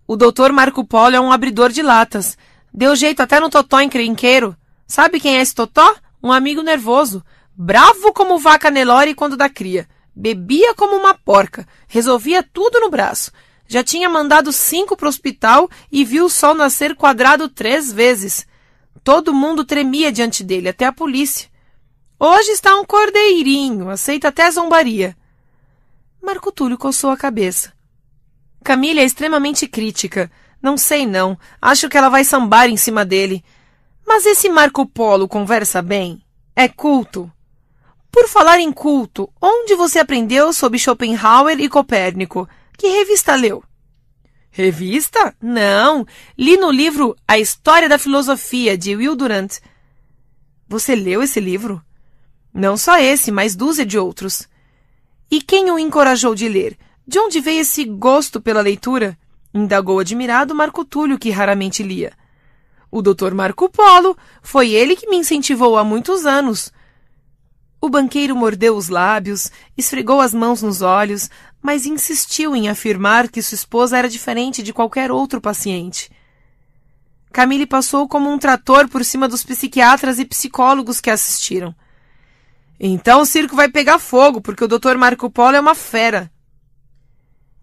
Speaker 1: O doutor Marco Polo é um abridor de latas. Deu jeito até no totó encrenqueiro. Sabe quem é esse totó? Um amigo nervoso. Bravo como vaca Nelore quando dá cria. Bebia como uma porca. Resolvia tudo no braço. Já tinha mandado cinco para o hospital e viu o sol nascer quadrado três vezes. Todo mundo tremia diante dele, até a polícia. Hoje está um cordeirinho, aceita até zombaria. Marco Túlio coçou a cabeça. Camila é extremamente crítica. Não sei, não. Acho que ela vai sambar em cima dele. Mas esse Marco Polo conversa bem. É culto. Por falar em culto, onde você aprendeu sobre Schopenhauer e Copérnico? Que revista leu? Revista? Não. Li no livro A História da Filosofia, de Will Durant. Você leu esse livro? Não só esse, mas dúzia de outros. E quem o encorajou de ler? De onde veio esse gosto pela leitura? indagou admirado Marco Túlio, que raramente lia. O doutor Marco Polo foi ele que me incentivou há muitos anos. O banqueiro mordeu os lábios, esfregou as mãos nos olhos, mas insistiu em afirmar que sua esposa era diferente de qualquer outro paciente. Camille passou como um trator por cima dos psiquiatras e psicólogos que assistiram. Então o circo vai pegar fogo, porque o Dr. Marco Polo é uma fera.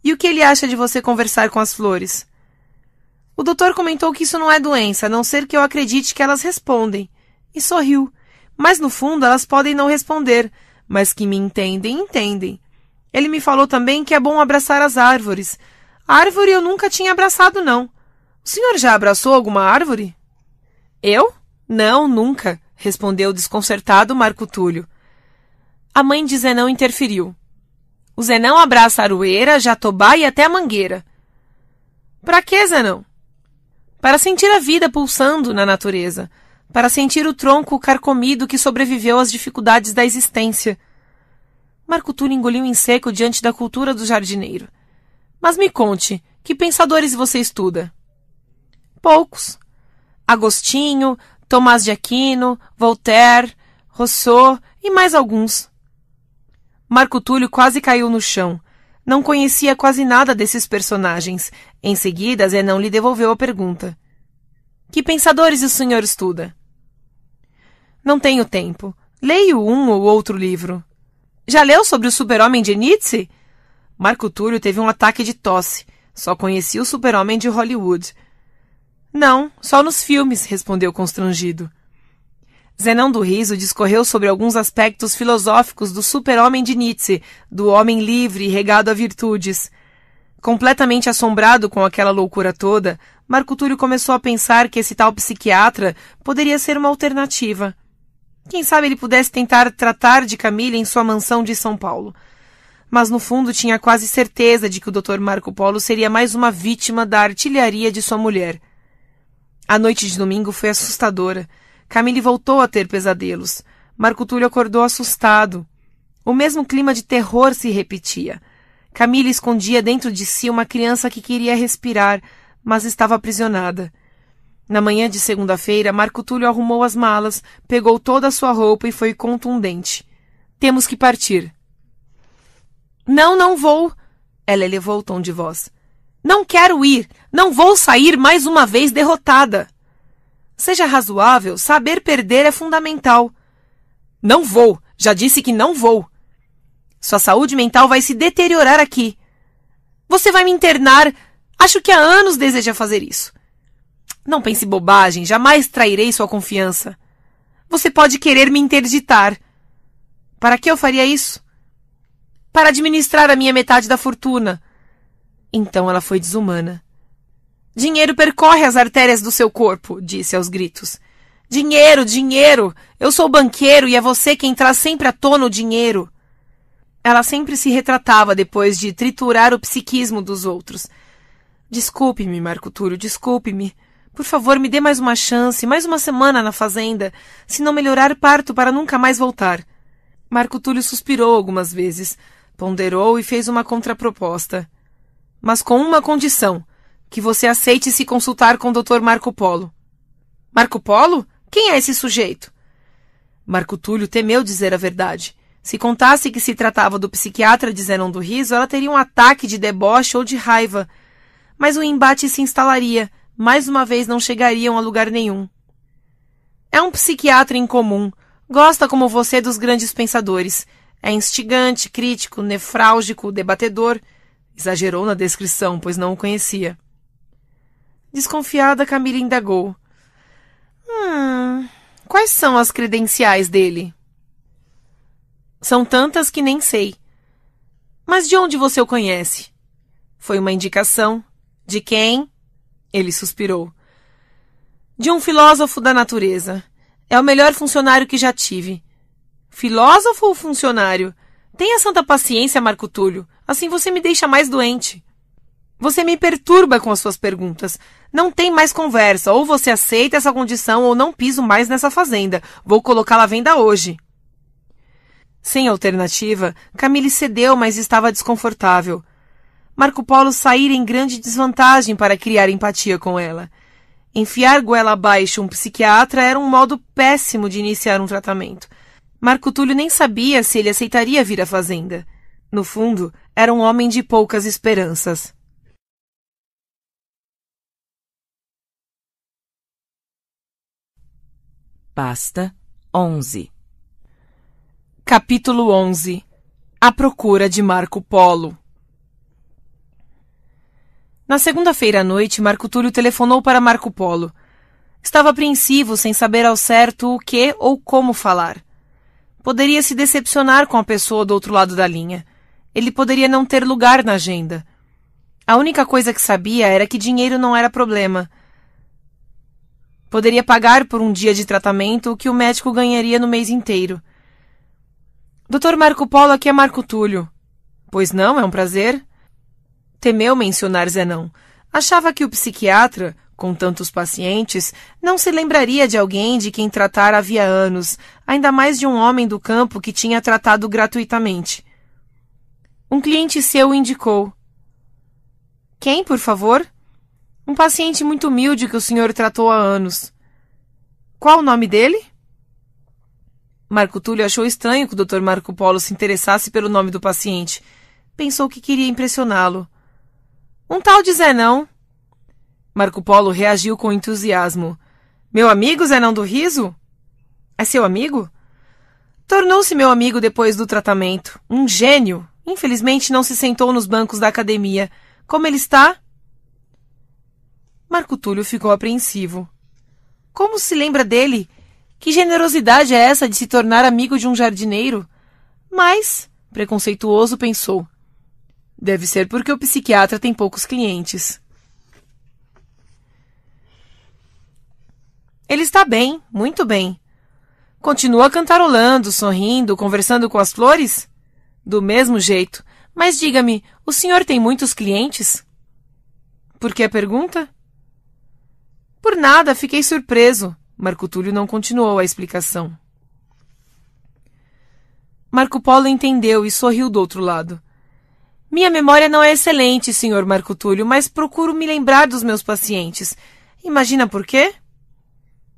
Speaker 1: E o que ele acha de você conversar com as flores? O doutor comentou que isso não é doença, a não ser que eu acredite que elas respondem. E sorriu. Mas no fundo elas podem não responder, mas que me entendem, entendem. Ele me falou também que é bom abraçar as árvores. A árvore eu nunca tinha abraçado, não. O senhor já abraçou alguma árvore? Eu? Não, nunca, respondeu desconcertado Marco Túlio. A mãe de Zenão interferiu. O Zenão abraça a arueira, Jatobá e até a Mangueira. Para que, Zenão? Para sentir a vida pulsando na natureza, para sentir o tronco carcomido que sobreviveu às dificuldades da existência. Marco Túlio engoliu em seco diante da cultura do jardineiro. Mas me conte, que pensadores você estuda? Poucos. Agostinho, Tomás de Aquino, Voltaire, Rousseau e mais alguns. Marco Túlio quase caiu no chão. Não conhecia quase nada desses personagens. Em seguida, Zenão lhe devolveu a pergunta. Que pensadores o senhor estuda? Não tenho tempo. Leio um ou outro livro. Já leu sobre o super-homem de Nietzsche? Marco Túlio teve um ataque de tosse. Só conhecia o super-homem de Hollywood. Não, só nos filmes, respondeu constrangido. Zenão do Riso discorreu sobre alguns aspectos filosóficos do super-homem de Nietzsche, do homem livre e regado a virtudes. Completamente assombrado com aquela loucura toda, Marco Túlio começou a pensar que esse tal psiquiatra poderia ser uma alternativa. Quem sabe ele pudesse tentar tratar de Camila em sua mansão de São Paulo. Mas no fundo tinha quase certeza de que o Dr. Marco Polo seria mais uma vítima da artilharia de sua mulher. A noite de domingo foi assustadora. Camille voltou a ter pesadelos. Marco Túlio acordou assustado. O mesmo clima de terror se repetia. Camille escondia dentro de si uma criança que queria respirar, mas estava aprisionada. Na manhã de segunda-feira, Marco Túlio arrumou as malas, pegou toda a sua roupa e foi contundente. Temos que partir. Não, não vou. Ela elevou o tom de voz. Não quero ir. Não vou sair mais uma vez derrotada. Seja razoável, saber perder é fundamental. Não vou, já disse que não vou. Sua saúde mental vai se deteriorar aqui. Você vai me internar. Acho que há anos deseja fazer isso. Não pense bobagem, jamais trairei sua confiança. Você pode querer me interditar. Para que eu faria isso? Para administrar a minha metade da fortuna. Então ela foi desumana. Dinheiro percorre as artérias do seu corpo, disse aos gritos. Dinheiro, dinheiro! Eu sou banqueiro e é você quem traz sempre à tona o dinheiro. Ela sempre se retratava depois de triturar o psiquismo dos outros. Desculpe-me, Marco Túlio, desculpe-me. Por favor, me dê mais uma chance, mais uma semana na fazenda. Se não melhorar, parto para nunca mais voltar. Marco Túlio suspirou algumas vezes, ponderou e fez uma contraproposta. Mas com uma condição: que você aceite se consultar com o Dr. Marco Polo. Marco Polo? Quem é esse sujeito? Marco Túlio temeu dizer a verdade. Se contasse que se tratava do psiquiatra de Zenon do Riso, ela teria um ataque de deboche ou de raiva. Mas o embate se instalaria. Mais uma vez não chegariam a lugar nenhum. É um psiquiatra incomum. Gosta como você dos grandes pensadores. É instigante, crítico, nefrálgico, debatedor. Exagerou na descrição, pois não o conhecia. Desconfiada, Camila indagou. Hum, quais são as credenciais dele? São tantas que nem sei. Mas de onde você o conhece? Foi uma indicação. De quem? Ele suspirou. De um filósofo da natureza. É o melhor funcionário que já tive. Filósofo ou funcionário? Tenha santa paciência, Marco Túlio. Assim você me deixa mais doente. Você me perturba com as suas perguntas. Não tem mais conversa. Ou você aceita essa condição ou não piso mais nessa fazenda. Vou colocá-la à venda hoje. Sem alternativa, Camille cedeu, mas estava desconfortável. Marco Polo saíra em grande desvantagem para criar empatia com ela. Enfiar goela abaixo um psiquiatra era um modo péssimo de iniciar um tratamento. Marco Túlio nem sabia se ele aceitaria vir à fazenda. No fundo, era um homem de poucas esperanças.
Speaker 2: Pasta 11
Speaker 1: Capítulo 11 A Procura de Marco Polo Na segunda-feira à noite, Marco Túlio telefonou para Marco Polo. Estava apreensivo, sem saber ao certo o que ou como falar. Poderia se decepcionar com a pessoa do outro lado da linha. Ele poderia não ter lugar na agenda. A única coisa que sabia era que dinheiro não era problema Poderia pagar por um dia de tratamento o que o médico ganharia no mês inteiro. Doutor Marco Polo aqui é Marco Túlio. Pois não, é um prazer. Temeu mencionar Zenão. Achava que o psiquiatra, com tantos pacientes, não se lembraria de alguém de quem tratara havia anos, ainda mais de um homem do campo que tinha tratado gratuitamente. Um cliente seu indicou. Quem, por favor? Um paciente muito humilde que o senhor tratou há anos. Qual o nome dele? Marco Túlio achou estranho que o Dr. Marco Polo se interessasse pelo nome do paciente. Pensou que queria impressioná-lo. Um tal de Zenão. Marco Polo reagiu com entusiasmo. Meu amigo Zenão do Riso? É seu amigo? Tornou-se meu amigo depois do tratamento. Um gênio. Infelizmente não se sentou nos bancos da academia. Como ele está? Marco Túlio ficou apreensivo. Como se lembra dele? Que generosidade é essa de se tornar amigo de um jardineiro? Mas, preconceituoso pensou, deve ser porque o psiquiatra tem poucos clientes. Ele está bem, muito bem. Continua cantarolando, sorrindo, conversando com as flores? Do mesmo jeito. Mas diga-me, o senhor tem muitos clientes? Por que a pergunta? Por nada, fiquei surpreso. Marco Túlio não continuou a explicação. Marco Polo entendeu e sorriu do outro lado. Minha memória não é excelente, senhor Marco Túlio, mas procuro me lembrar dos meus pacientes. Imagina por quê?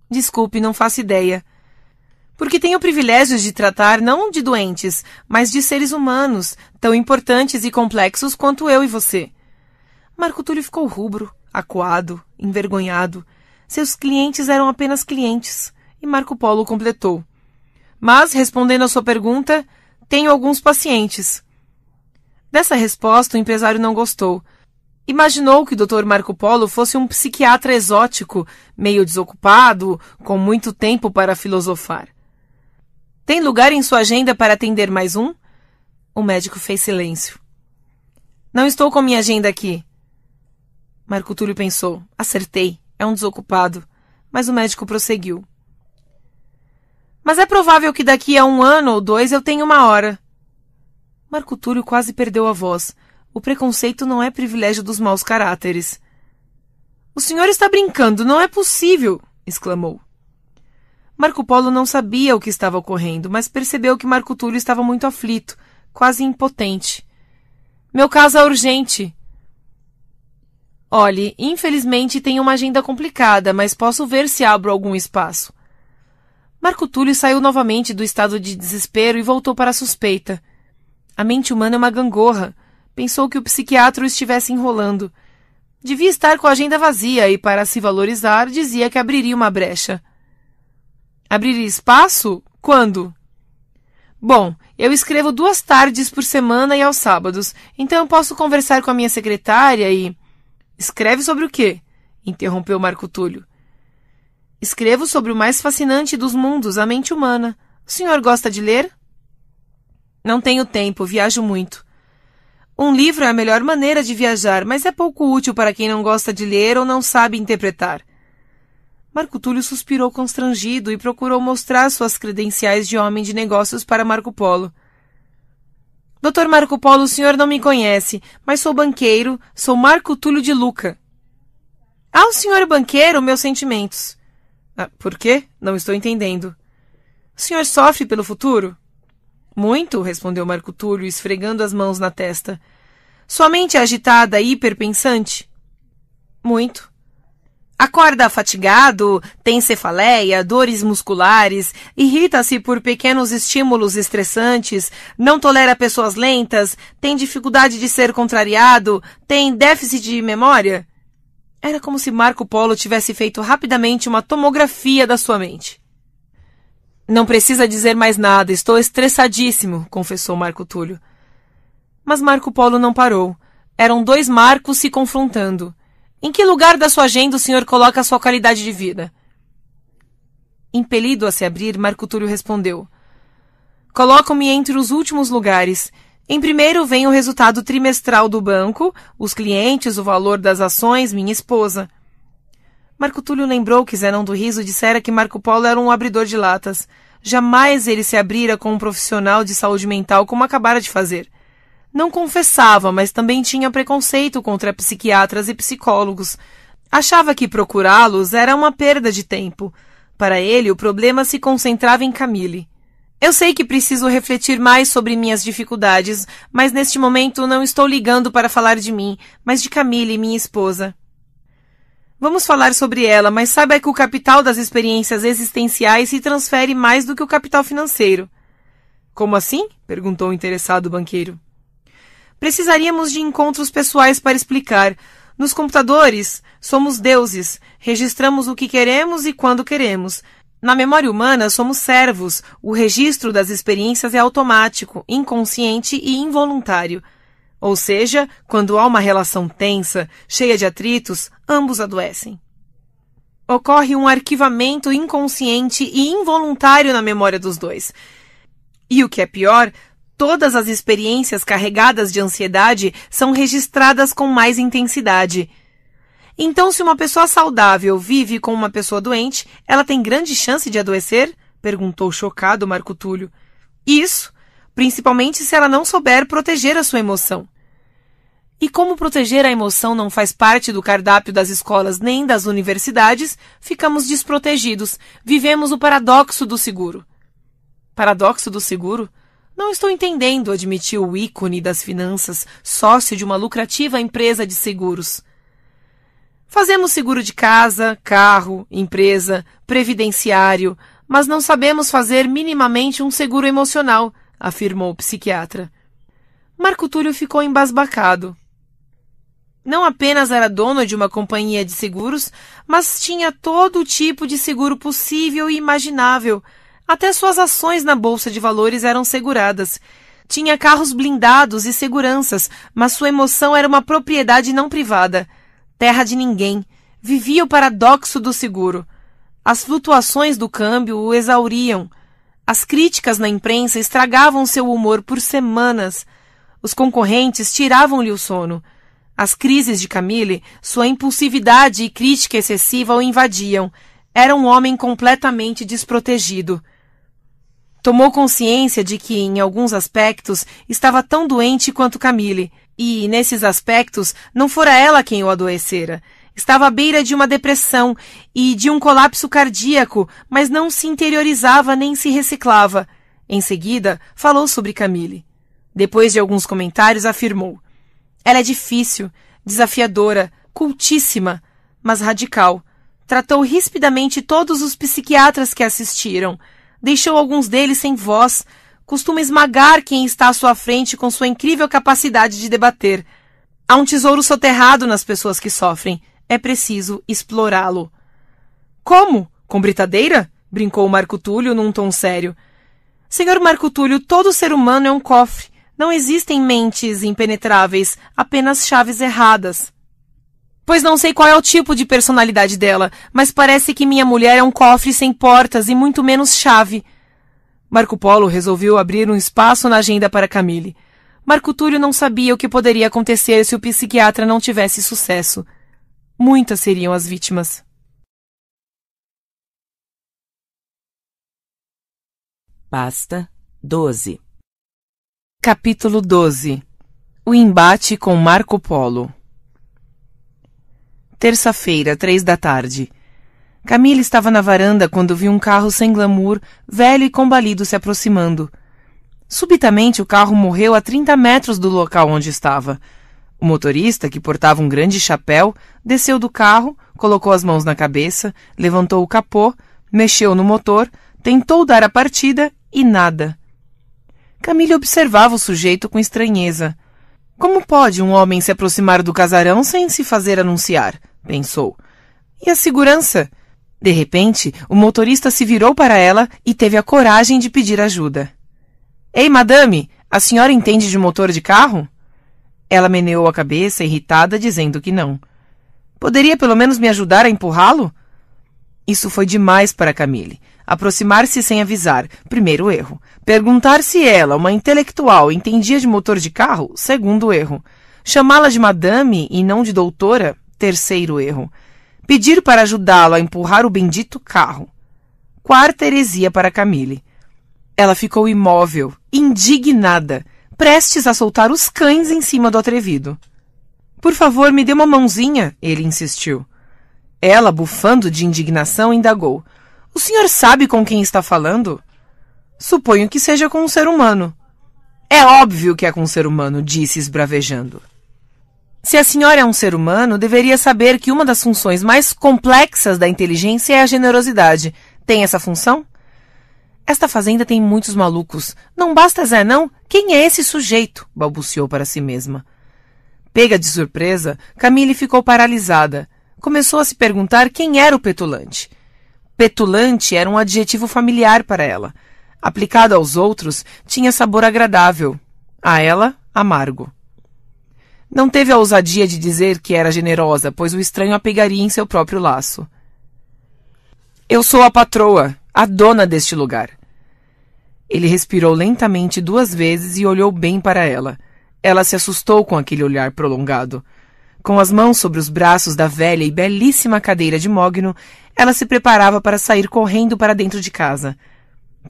Speaker 1: Desculpe, não faço ideia. Porque tenho privilégios de tratar não de doentes, mas de seres humanos, tão importantes e complexos quanto eu e você. Marco Túlio ficou rubro, acuado, envergonhado. Seus clientes eram apenas clientes. E Marco Polo completou. Mas, respondendo à sua pergunta, tenho alguns pacientes. Dessa resposta, o empresário não gostou. Imaginou que o Dr. Marco Polo fosse um psiquiatra exótico, meio desocupado, com muito tempo para filosofar. Tem lugar em sua agenda para atender mais um? O médico fez silêncio. Não estou com minha agenda aqui. Marco Túlio pensou. Acertei. É um desocupado. Mas o médico prosseguiu. Mas é provável que daqui a um ano ou dois eu tenha uma hora. Marco Túlio quase perdeu a voz. O preconceito não é privilégio dos maus caráteres. O senhor está brincando, não é possível! exclamou. Marco Polo não sabia o que estava ocorrendo, mas percebeu que Marco Túlio estava muito aflito, quase impotente. Meu caso é urgente, Olhe, infelizmente tenho uma agenda complicada, mas posso ver se abro algum espaço. Marco Túlio saiu novamente do estado de desespero e voltou para a suspeita. A mente humana é uma gangorra. Pensou que o psiquiatra o estivesse enrolando. Devia estar com a agenda vazia e, para se valorizar, dizia que abriria uma brecha. Abriria espaço? Quando? Bom, eu escrevo duas tardes por semana e aos sábados, então eu posso conversar com a minha secretária e. Escreve sobre o quê? interrompeu Marco Túlio. Escrevo sobre o mais fascinante dos mundos, a mente humana. O senhor gosta de ler? Não tenho tempo, viajo muito. Um livro é a melhor maneira de viajar, mas é pouco útil para quem não gosta de ler ou não sabe interpretar. Marco Túlio suspirou constrangido e procurou mostrar suas credenciais de homem de negócios para Marco Polo. Doutor Marco Polo, o senhor não me conhece, mas sou banqueiro, sou Marco Túlio de Luca. Ao ah, senhor é banqueiro, meus sentimentos. Ah, por quê? Não estou entendendo. O senhor sofre pelo futuro? Muito, respondeu Marco Túlio, esfregando as mãos na testa. Sua mente é agitada e hiperpensante? Muito. Acorda fatigado, tem cefaleia, dores musculares, irrita-se por pequenos estímulos estressantes, não tolera pessoas lentas, tem dificuldade de ser contrariado, tem déficit de memória? Era como se Marco Polo tivesse feito rapidamente uma tomografia da sua mente. Não precisa dizer mais nada, estou estressadíssimo, confessou Marco Túlio. Mas Marco Polo não parou. Eram dois Marcos se confrontando. Em que lugar da sua agenda o senhor coloca a sua qualidade de vida? Impelido a se abrir, Marco Túlio respondeu: Coloco-me entre os últimos lugares. Em primeiro vem o resultado trimestral do banco, os clientes, o valor das ações, minha esposa. Marco Túlio lembrou que Zenão do Riso dissera que Marco Polo era um abridor de latas. Jamais ele se abrira com um profissional de saúde mental como acabara de fazer. Não confessava, mas também tinha preconceito contra psiquiatras e psicólogos. Achava que procurá-los era uma perda de tempo. Para ele, o problema se concentrava em Camille. Eu sei que preciso refletir mais sobre minhas dificuldades, mas neste momento não estou ligando para falar de mim, mas de Camille, minha esposa. Vamos falar sobre ela, mas saiba que o capital das experiências existenciais se transfere mais do que o capital financeiro. Como assim? perguntou o interessado banqueiro precisaríamos de encontros pessoais para explicar. Nos computadores, somos deuses, registramos o que queremos e quando queremos. Na memória humana, somos servos. O registro das experiências é automático, inconsciente e involuntário. Ou seja, quando há uma relação tensa, cheia de atritos, ambos adoecem. Ocorre um arquivamento inconsciente e involuntário na memória dos dois. E o que é pior, todas as experiências carregadas de ansiedade são registradas com mais intensidade. Então, se uma pessoa saudável vive com uma pessoa doente, ela tem grande chance de adoecer? perguntou chocado Marco Túlio. Isso, principalmente se ela não souber proteger a sua emoção. E como proteger a emoção não faz parte do cardápio das escolas nem das universidades, ficamos desprotegidos. Vivemos o paradoxo do seguro. Paradoxo do seguro? Não estou entendendo, admitiu o ícone das finanças, sócio de uma lucrativa empresa de seguros. Fazemos seguro de casa, carro, empresa, previdenciário, mas não sabemos fazer minimamente um seguro emocional, afirmou o psiquiatra. Marco Túlio ficou embasbacado. Não apenas era dono de uma companhia de seguros, mas tinha todo o tipo de seguro possível e imaginável até suas ações na bolsa de valores eram seguradas. Tinha carros blindados e seguranças, mas sua emoção era uma propriedade não privada. Terra de ninguém. Vivia o paradoxo do seguro. As flutuações do câmbio o exauriam. As críticas na imprensa estragavam seu humor por semanas. Os concorrentes tiravam-lhe o sono. As crises de Camille, sua impulsividade e crítica excessiva o invadiam. Era um homem completamente desprotegido. Tomou consciência de que, em alguns aspectos, estava tão doente quanto Camille, e, nesses aspectos, não fora ela quem o adoecera. Estava à beira de uma depressão e de um colapso cardíaco, mas não se interiorizava nem se reciclava. Em seguida, falou sobre Camille. Depois de alguns comentários, afirmou: Ela é difícil, desafiadora, cultíssima, mas radical. Tratou rispidamente todos os psiquiatras que assistiram deixou alguns deles sem voz, costuma esmagar quem está à sua frente com sua incrível capacidade de debater. Há um tesouro soterrado nas pessoas que sofrem. É preciso explorá-lo. Como? Com britadeira? brincou Marco Túlio num tom sério. Senhor Marco Túlio, todo ser humano é um cofre. Não existem mentes impenetráveis, apenas chaves erradas. Pois não sei qual é o tipo de personalidade dela, mas parece que minha mulher é um cofre sem portas e muito menos chave. Marco Polo resolveu abrir um espaço na agenda para Camille. Marco Túlio não sabia o que poderia acontecer se o psiquiatra não tivesse sucesso. Muitas seriam as vítimas.
Speaker 2: Pasta 12 Capítulo 12 O embate com Marco
Speaker 1: Polo terça-feira, três da tarde. Camila estava na varanda quando viu um carro sem glamour, velho e combalido, se aproximando. Subitamente o carro morreu a 30 metros do local onde estava. O motorista, que portava um grande chapéu, desceu do carro, colocou as mãos na cabeça, levantou o capô, mexeu no motor, tentou dar a partida e nada. Camille observava o sujeito com estranheza. Como pode um homem se aproximar do casarão sem se fazer anunciar? pensou. E a segurança? De repente, o motorista se virou para ela e teve a coragem de pedir ajuda. Ei, madame, a senhora entende de motor de carro? Ela meneou a cabeça, irritada, dizendo que não. Poderia pelo menos me ajudar a empurrá-lo? Isso foi demais para Camille. Aproximar-se sem avisar, primeiro erro. Perguntar se ela, uma intelectual, entendia de motor de carro, segundo erro. Chamá-la de madame e não de doutora, Terceiro erro: pedir para ajudá-lo a empurrar o bendito carro. Quarta heresia para Camille. Ela ficou imóvel, indignada, prestes a soltar os cães em cima do atrevido. Por favor, me dê uma mãozinha, ele insistiu. Ela, bufando de indignação, indagou: O senhor sabe com quem está falando? Suponho que seja com um ser humano. É óbvio que é com um ser humano, disse esbravejando. Se a senhora é um ser humano, deveria saber que uma das funções mais complexas da inteligência é a generosidade. Tem essa função? Esta fazenda tem muitos malucos. Não basta Zé, não? Quem é esse sujeito? balbuciou para si mesma. Pega de surpresa, Camille ficou paralisada. Começou a se perguntar quem era o petulante. Petulante era um adjetivo familiar para ela. Aplicado aos outros, tinha sabor agradável. A ela, amargo. Não teve a ousadia de dizer que era generosa, pois o estranho a pegaria em seu próprio laço. Eu sou a patroa, a dona deste lugar. Ele respirou lentamente duas vezes e olhou bem para ela. Ela se assustou com aquele olhar prolongado. Com as mãos sobre os braços da velha e belíssima cadeira de mogno, ela se preparava para sair correndo para dentro de casa.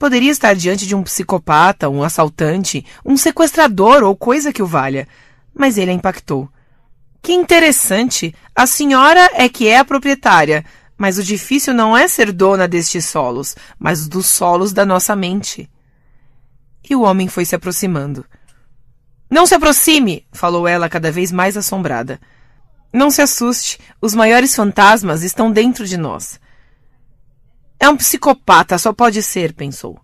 Speaker 1: Poderia estar diante de um psicopata, um assaltante, um sequestrador ou coisa que o valha mas ele a impactou. Que interessante! A senhora é que é a proprietária, mas o difícil não é ser dona destes solos, mas dos solos da nossa mente. E o homem foi se aproximando. Não se aproxime! falou ela, cada vez mais assombrada. Não se assuste, os maiores fantasmas estão dentro de nós. É um psicopata, só pode ser, pensou.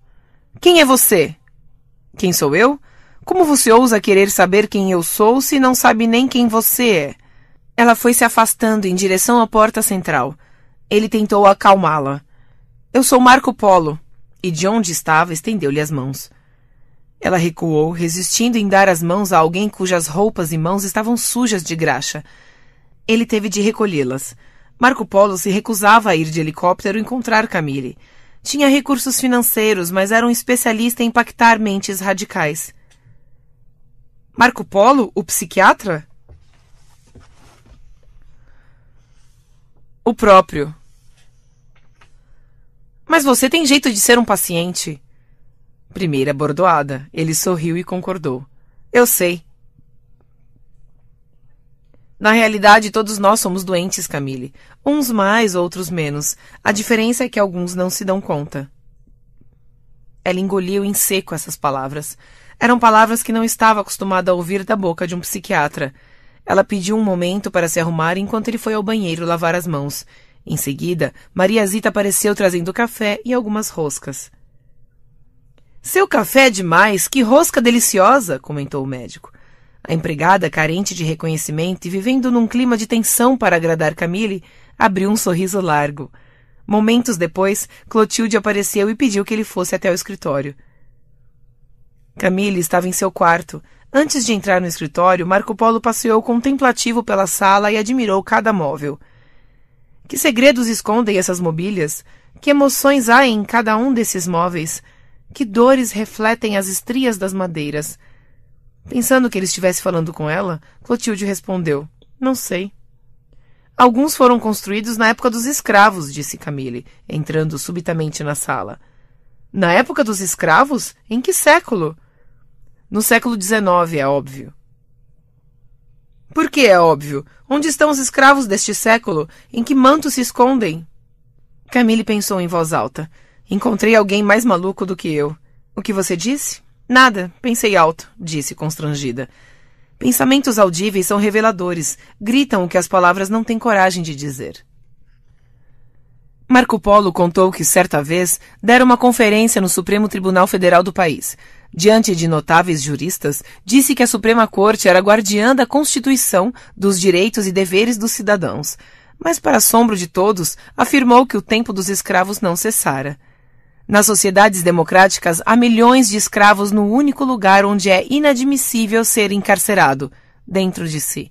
Speaker 1: Quem é você? Quem sou eu? Como você ousa querer saber quem eu sou se não sabe nem quem você é? Ela foi se afastando em direção à porta central. Ele tentou acalmá-la. Eu sou Marco Polo. E de onde estava, estendeu-lhe as mãos. Ela recuou, resistindo em dar as mãos a alguém cujas roupas e mãos estavam sujas de graxa. Ele teve de recolhê-las. Marco Polo se recusava a ir de helicóptero encontrar Camille. Tinha recursos financeiros, mas era um especialista em impactar mentes radicais. Marco Polo, o psiquiatra? O próprio. Mas você tem jeito de ser um paciente. Primeira bordoada. Ele sorriu e concordou. Eu sei. Na realidade, todos nós somos doentes, Camille. Uns mais, outros menos. A diferença é que alguns não se dão conta. Ela engoliu em seco essas palavras. Eram palavras que não estava acostumada a ouvir da boca de um psiquiatra. Ela pediu um momento para se arrumar enquanto ele foi ao banheiro lavar as mãos. Em seguida, Maria Zita apareceu trazendo café e algumas roscas. Seu café é demais, que rosca deliciosa! comentou o médico. A empregada, carente de reconhecimento e vivendo num clima de tensão para agradar Camille, abriu um sorriso largo. Momentos depois, Clotilde apareceu e pediu que ele fosse até o escritório. Camille estava em seu quarto. Antes de entrar no escritório, Marco Polo passeou contemplativo pela sala e admirou cada móvel. Que segredos escondem essas mobílias? Que emoções há em cada um desses móveis? Que dores refletem as estrias das madeiras? Pensando que ele estivesse falando com ela, Clotilde respondeu: Não sei. Alguns foram construídos na época dos escravos, disse Camille, entrando subitamente na sala. Na época dos escravos? Em que século? No século XIX, é óbvio. Por que é óbvio? Onde estão os escravos deste século? Em que manto se escondem? Camille pensou em voz alta. Encontrei alguém mais maluco do que eu. O que você disse? Nada, pensei alto, disse constrangida. Pensamentos audíveis são reveladores, gritam o que as palavras não têm coragem de dizer. Marco Polo contou que, certa vez, dera uma conferência no Supremo Tribunal Federal do país. Diante de notáveis juristas, disse que a Suprema Corte era guardiã da Constituição, dos direitos e deveres dos cidadãos. Mas, para assombro de todos, afirmou que o tempo dos escravos não cessara. Nas sociedades democráticas, há milhões de escravos no único lugar onde é inadmissível ser encarcerado dentro de si.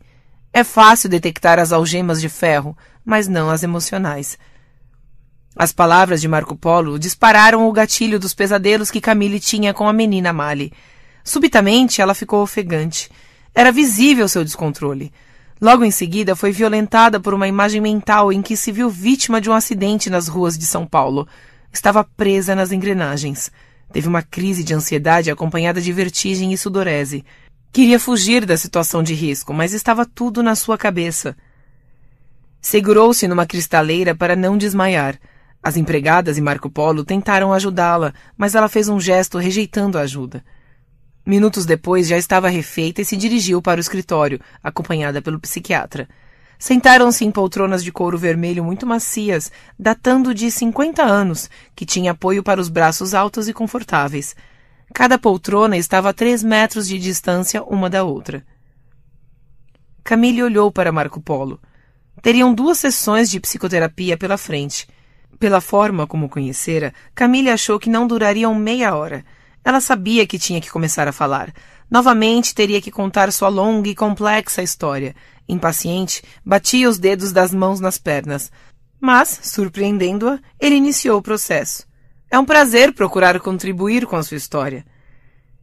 Speaker 1: É fácil detectar as algemas de ferro, mas não as emocionais. As palavras de Marco Polo dispararam o gatilho dos pesadelos que Camille tinha com a menina Mali. Subitamente ela ficou ofegante. Era visível seu descontrole. Logo em seguida, foi violentada por uma imagem mental em que se viu vítima de um acidente nas ruas de São Paulo. Estava presa nas engrenagens. Teve uma crise de ansiedade acompanhada de vertigem e sudorese. Queria fugir da situação de risco, mas estava tudo na sua cabeça. Segurou-se numa cristaleira para não desmaiar. As empregadas e Marco Polo tentaram ajudá-la, mas ela fez um gesto rejeitando a ajuda. Minutos depois já estava refeita e se dirigiu para o escritório, acompanhada pelo psiquiatra. Sentaram-se em poltronas de couro vermelho muito macias, datando de cinquenta anos, que tinha apoio para os braços altos e confortáveis. Cada poltrona estava a três metros de distância uma da outra. Camille olhou para Marco Polo. Teriam duas sessões de psicoterapia pela frente. Pela forma como conhecera, Camille achou que não durariam meia hora. Ela sabia que tinha que começar a falar. Novamente teria que contar sua longa e complexa história. Impaciente, batia os dedos das mãos nas pernas. Mas, surpreendendo-a, ele iniciou o processo. É um prazer procurar contribuir com a sua história.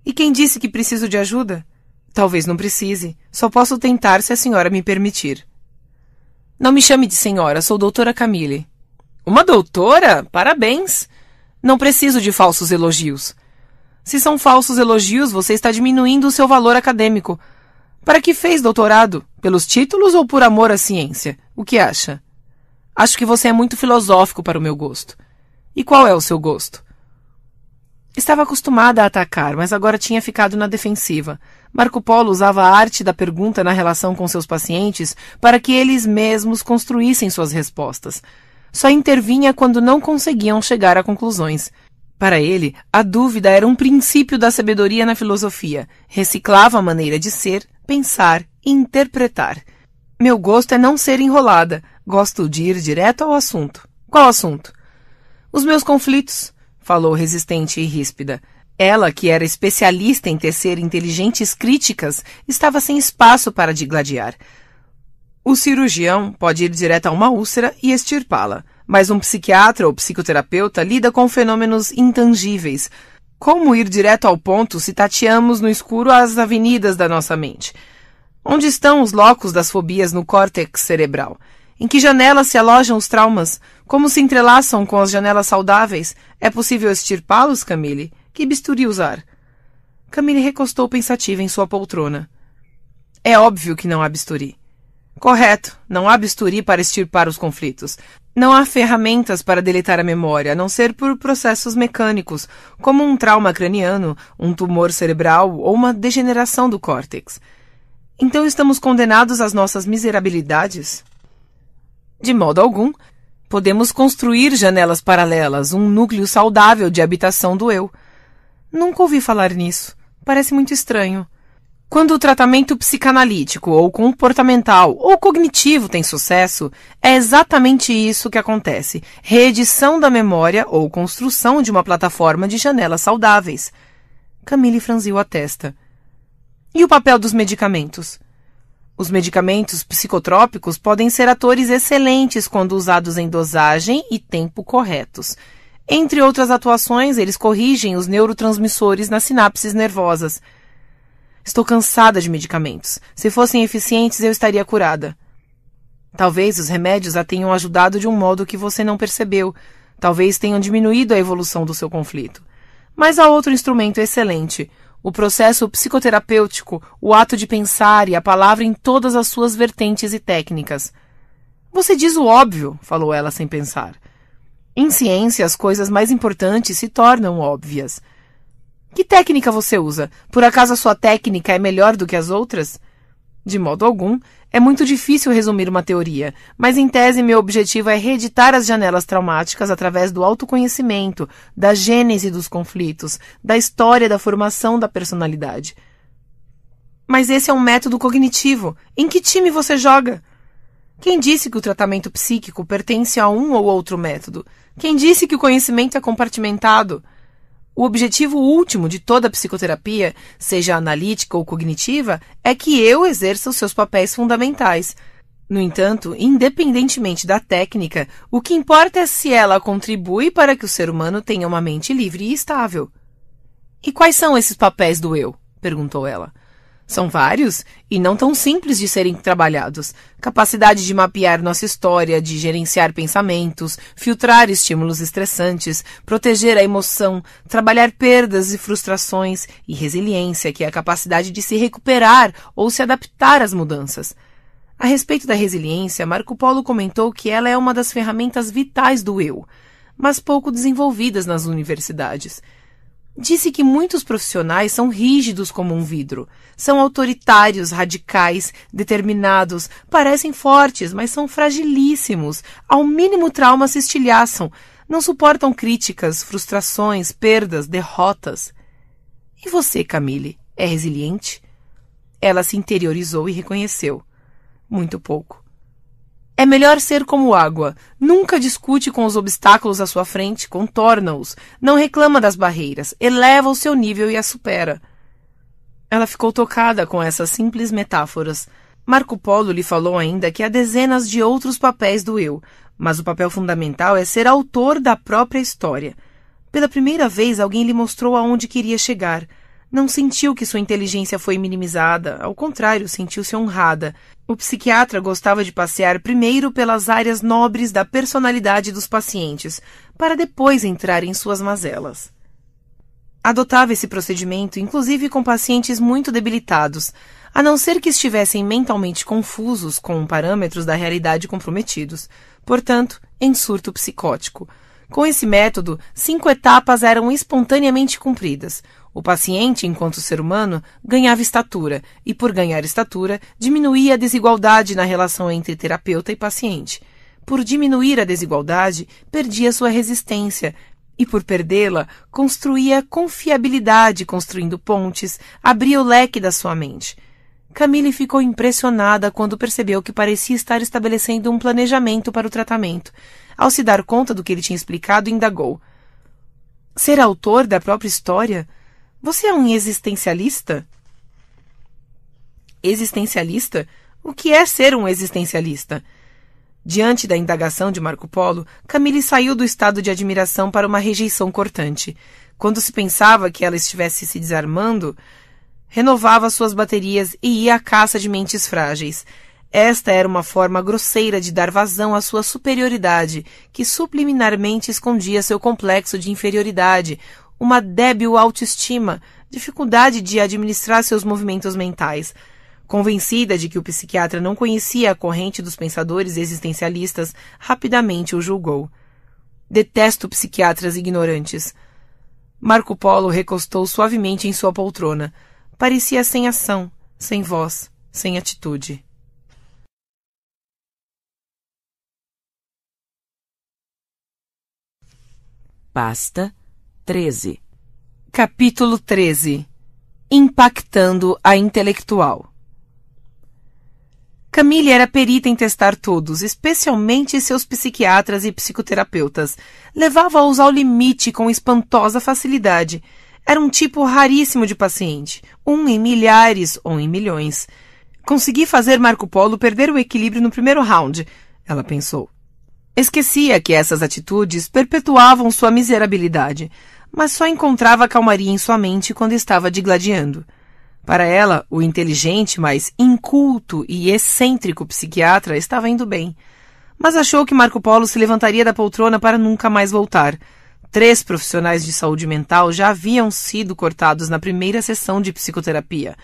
Speaker 1: E quem disse que preciso de ajuda? Talvez não precise. Só posso tentar se a senhora me permitir. Não me chame de senhora, sou doutora Camille. Uma doutora? Parabéns! Não preciso de falsos elogios. Se são falsos elogios, você está diminuindo o seu valor acadêmico. Para que fez doutorado? Pelos títulos ou por amor à ciência? O que acha? Acho que você é muito filosófico para o meu gosto. E qual é o seu gosto? Estava acostumada a atacar, mas agora tinha ficado na defensiva. Marco Polo usava a arte da pergunta na relação com seus pacientes para que eles mesmos construíssem suas respostas só intervinha quando não conseguiam chegar a conclusões. Para ele, a dúvida era um princípio da sabedoria na filosofia. Reciclava a maneira de ser, pensar e interpretar. Meu gosto é não ser enrolada. Gosto de ir direto ao assunto. Qual assunto? Os meus conflitos, falou resistente e ríspida. Ela, que era especialista em tecer inteligentes críticas, estava sem espaço para digladiar. O cirurgião pode ir direto a uma úlcera e extirpá-la, mas um psiquiatra ou psicoterapeuta lida com fenômenos intangíveis. Como ir direto ao ponto se tateamos no escuro as avenidas da nossa mente? Onde estão os locos das fobias no córtex cerebral? Em que janelas se alojam os traumas? Como se entrelaçam com as janelas saudáveis? É possível extirpá-los, Camille? Que bisturi usar? Camille recostou pensativa em sua poltrona. É óbvio que não há bisturi. Correto. Não há bisturi para extirpar os conflitos. Não há ferramentas para deletar a memória, a não ser por processos mecânicos, como um trauma craniano, um tumor cerebral ou uma degeneração do córtex. Então estamos condenados às nossas miserabilidades? De modo algum. Podemos construir janelas paralelas, um núcleo saudável de habitação do eu. Nunca ouvi falar nisso. Parece muito estranho. Quando o tratamento psicanalítico ou comportamental ou cognitivo tem sucesso, é exatamente isso que acontece: reedição da memória ou construção de uma plataforma de janelas saudáveis. Camille franziu a testa. E o papel dos medicamentos? Os medicamentos psicotrópicos podem ser atores excelentes quando usados em dosagem e tempo corretos. Entre outras atuações, eles corrigem os neurotransmissores nas sinapses nervosas. Estou cansada de medicamentos. Se fossem eficientes, eu estaria curada. Talvez os remédios a tenham ajudado de um modo que você não percebeu. Talvez tenham diminuído a evolução do seu conflito. Mas há outro instrumento excelente: o processo psicoterapêutico, o ato de pensar e a palavra em todas as suas vertentes e técnicas. Você diz o óbvio, falou ela sem pensar. Em ciência, as coisas mais importantes se tornam óbvias. Que técnica você usa? Por acaso a sua técnica é melhor do que as outras? De modo algum, é muito difícil resumir uma teoria, mas em tese meu objetivo é reeditar as janelas traumáticas através do autoconhecimento, da gênese dos conflitos, da história da formação da personalidade. Mas esse é um método cognitivo. Em que time você joga? Quem disse que o tratamento psíquico pertence a um ou outro método? Quem disse que o conhecimento é compartimentado? O objetivo último de toda psicoterapia, seja analítica ou cognitiva, é que eu exerça os seus papéis fundamentais. No entanto, independentemente da técnica, o que importa é se ela contribui para que o ser humano tenha uma mente livre e estável. E quais são esses papéis do eu? perguntou ela. São vários e não tão simples de serem trabalhados. Capacidade de mapear nossa história, de gerenciar pensamentos, filtrar estímulos estressantes, proteger a emoção, trabalhar perdas e frustrações e resiliência, que é a capacidade de se recuperar ou se adaptar às mudanças. A respeito da resiliência, Marco Polo comentou que ela é uma das ferramentas vitais do eu, mas pouco desenvolvidas nas universidades. Disse que muitos profissionais são rígidos como um vidro. São autoritários, radicais, determinados, parecem fortes, mas são fragilíssimos. Ao mínimo trauma se estilhaçam. Não suportam críticas, frustrações, perdas, derrotas. E você, Camille, é resiliente? Ela se interiorizou e reconheceu. Muito pouco. É melhor ser como água. Nunca discute com os obstáculos à sua frente, contorna-os. Não reclama das barreiras, eleva o seu nível e a supera. Ela ficou tocada com essas simples metáforas. Marco Polo lhe falou ainda que há dezenas de outros papéis do eu, mas o papel fundamental é ser autor da própria história. Pela primeira vez, alguém lhe mostrou aonde queria chegar. Não sentiu que sua inteligência foi minimizada, ao contrário, sentiu-se honrada. O psiquiatra gostava de passear primeiro pelas áreas nobres da personalidade dos pacientes, para depois entrar em suas mazelas. Adotava esse procedimento, inclusive com pacientes muito debilitados, a não ser que estivessem mentalmente confusos com parâmetros da realidade comprometidos, portanto, em surto psicótico. Com esse método, cinco etapas eram espontaneamente cumpridas. O paciente, enquanto ser humano, ganhava estatura e, por ganhar estatura, diminuía a desigualdade na relação entre terapeuta e paciente. Por diminuir a desigualdade, perdia sua resistência e, por perdê-la, construía confiabilidade construindo pontes, abria o leque da sua mente. Camille ficou impressionada quando percebeu que parecia estar estabelecendo um planejamento para o tratamento. Ao se dar conta do que ele tinha explicado, indagou: Ser autor da própria história? Você é um existencialista? Existencialista? O que é ser um existencialista? Diante da indagação de Marco Polo, Camille saiu do estado de admiração para uma rejeição cortante. Quando se pensava que ela estivesse se desarmando, renovava suas baterias e ia à caça de mentes frágeis. Esta era uma forma grosseira de dar vazão à sua superioridade, que subliminarmente escondia seu complexo de inferioridade, uma débil autoestima, dificuldade de administrar seus movimentos mentais. Convencida de que o psiquiatra não conhecia a corrente dos pensadores existencialistas, rapidamente o julgou. Detesto psiquiatras ignorantes. Marco Polo recostou suavemente em sua poltrona. Parecia sem ação, sem voz, sem atitude.
Speaker 2: Basta 13 Capítulo 13
Speaker 1: Impactando a intelectual Camille era perita em testar todos, especialmente seus psiquiatras e psicoterapeutas. Levava-os ao limite com espantosa facilidade. Era um tipo raríssimo de paciente, um em milhares ou em milhões. Consegui fazer Marco Polo perder o equilíbrio no primeiro round, ela pensou. Esquecia que essas atitudes perpetuavam sua miserabilidade mas só encontrava calmaria em sua mente quando estava digladiando. Para ela, o inteligente, mas inculto e excêntrico psiquiatra estava indo bem. Mas achou que Marco Polo se levantaria da poltrona para nunca mais voltar. Três profissionais de saúde mental já haviam sido cortados na primeira sessão de psicoterapia.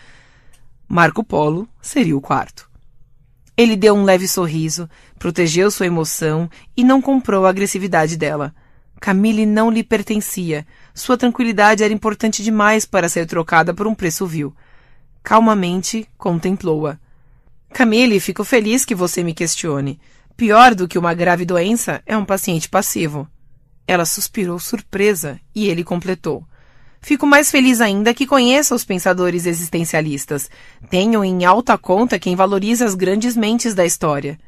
Speaker 1: Marco Polo seria o quarto. Ele deu um leve sorriso, protegeu sua emoção e não comprou a agressividade dela. Camille não lhe pertencia. Sua tranquilidade era importante demais para ser trocada por um preço vil. Calmamente contemplou-a. Camille, fico feliz que você me questione. Pior do que uma grave doença é um paciente passivo. Ela suspirou surpresa e ele completou. Fico mais feliz ainda que conheça os pensadores existencialistas. Tenho em alta conta quem valoriza as grandes mentes da história.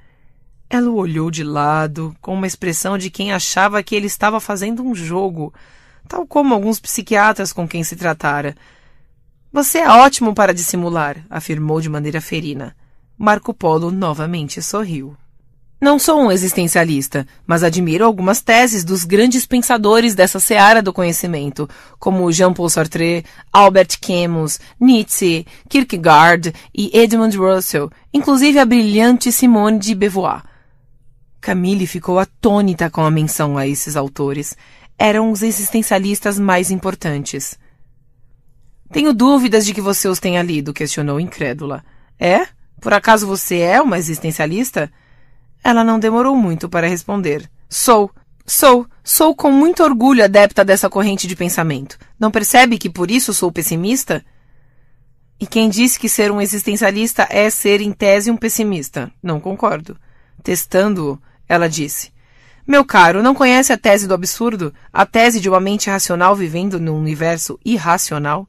Speaker 1: Ela o olhou de lado, com uma expressão de quem achava que ele estava fazendo um jogo tal como alguns psiquiatras com quem se tratara. Você é ótimo para dissimular, afirmou de maneira ferina. Marco Polo novamente sorriu. Não sou um existencialista, mas admiro algumas teses dos grandes pensadores dessa seara do conhecimento, como Jean-Paul Sartre, Albert Camus, Nietzsche, Kierkegaard e Edmund Russell, inclusive a brilhante Simone de Beauvoir. Camille ficou atônita com a menção a esses autores eram os existencialistas mais importantes. Tenho dúvidas de que você os tenha lido, questionou incrédula. É? Por acaso você é uma existencialista? Ela não demorou muito para responder. Sou. Sou. Sou com muito orgulho adepta dessa corrente de pensamento. Não percebe que por isso sou pessimista? E quem disse que ser um existencialista é ser, em tese, um pessimista? Não concordo. Testando-o, ela disse. Meu caro, não conhece a tese do absurdo? A tese de uma mente racional vivendo num universo irracional?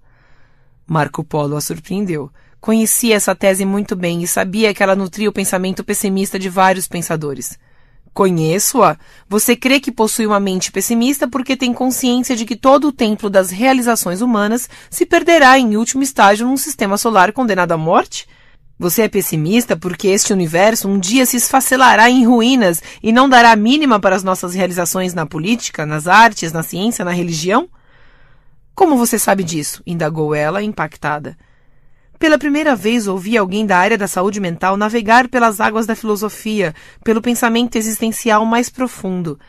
Speaker 1: Marco Polo a surpreendeu. Conhecia essa tese muito bem e sabia que ela nutria o pensamento pessimista de vários pensadores. Conheço-a. Você crê que possui uma mente pessimista porque tem consciência de que todo o templo das realizações humanas se perderá em último estágio num sistema solar condenado à morte? Você é pessimista porque este universo um dia se esfacelará em ruínas e não dará mínima para as nossas realizações na política, nas artes, na ciência, na religião? Como você sabe disso? indagou ela, impactada. Pela primeira vez ouvi alguém da área da saúde mental navegar pelas águas da filosofia, pelo pensamento existencial mais profundo.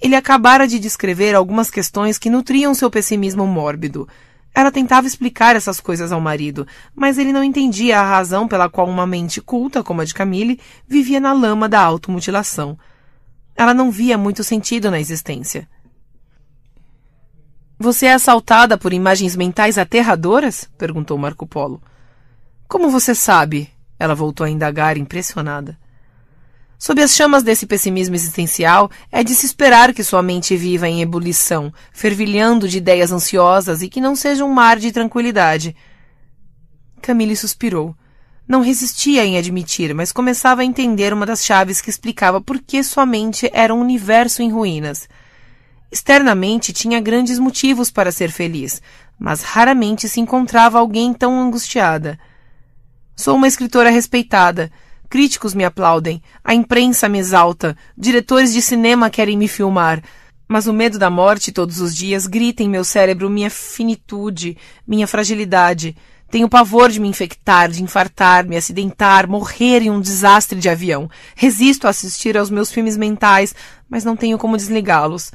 Speaker 1: Ele acabara de descrever algumas questões que nutriam seu pessimismo mórbido. Ela tentava explicar essas coisas ao marido, mas ele não entendia a razão pela qual uma mente culta como a de Camille vivia na lama da automutilação. Ela não via muito sentido na existência. Você é assaltada por imagens mentais aterradoras? perguntou Marco Polo. Como você sabe? Ela voltou a indagar, impressionada. Sob as chamas desse pessimismo existencial, é de se esperar que sua mente viva em ebulição, fervilhando de ideias ansiosas e que não seja um mar de tranquilidade. Camille suspirou. Não resistia em admitir, mas começava a entender uma das chaves que explicava por que sua mente era um universo em ruínas. Externamente tinha grandes motivos para ser feliz, mas raramente se encontrava alguém tão angustiada. Sou uma escritora respeitada, Críticos me aplaudem, a imprensa me exalta, diretores de cinema querem me filmar. Mas o medo da morte todos os dias grita em meu cérebro minha finitude, minha fragilidade. Tenho pavor de me infectar, de infartar, me acidentar, morrer em um desastre de avião. Resisto a assistir aos meus filmes mentais, mas não tenho como desligá-los.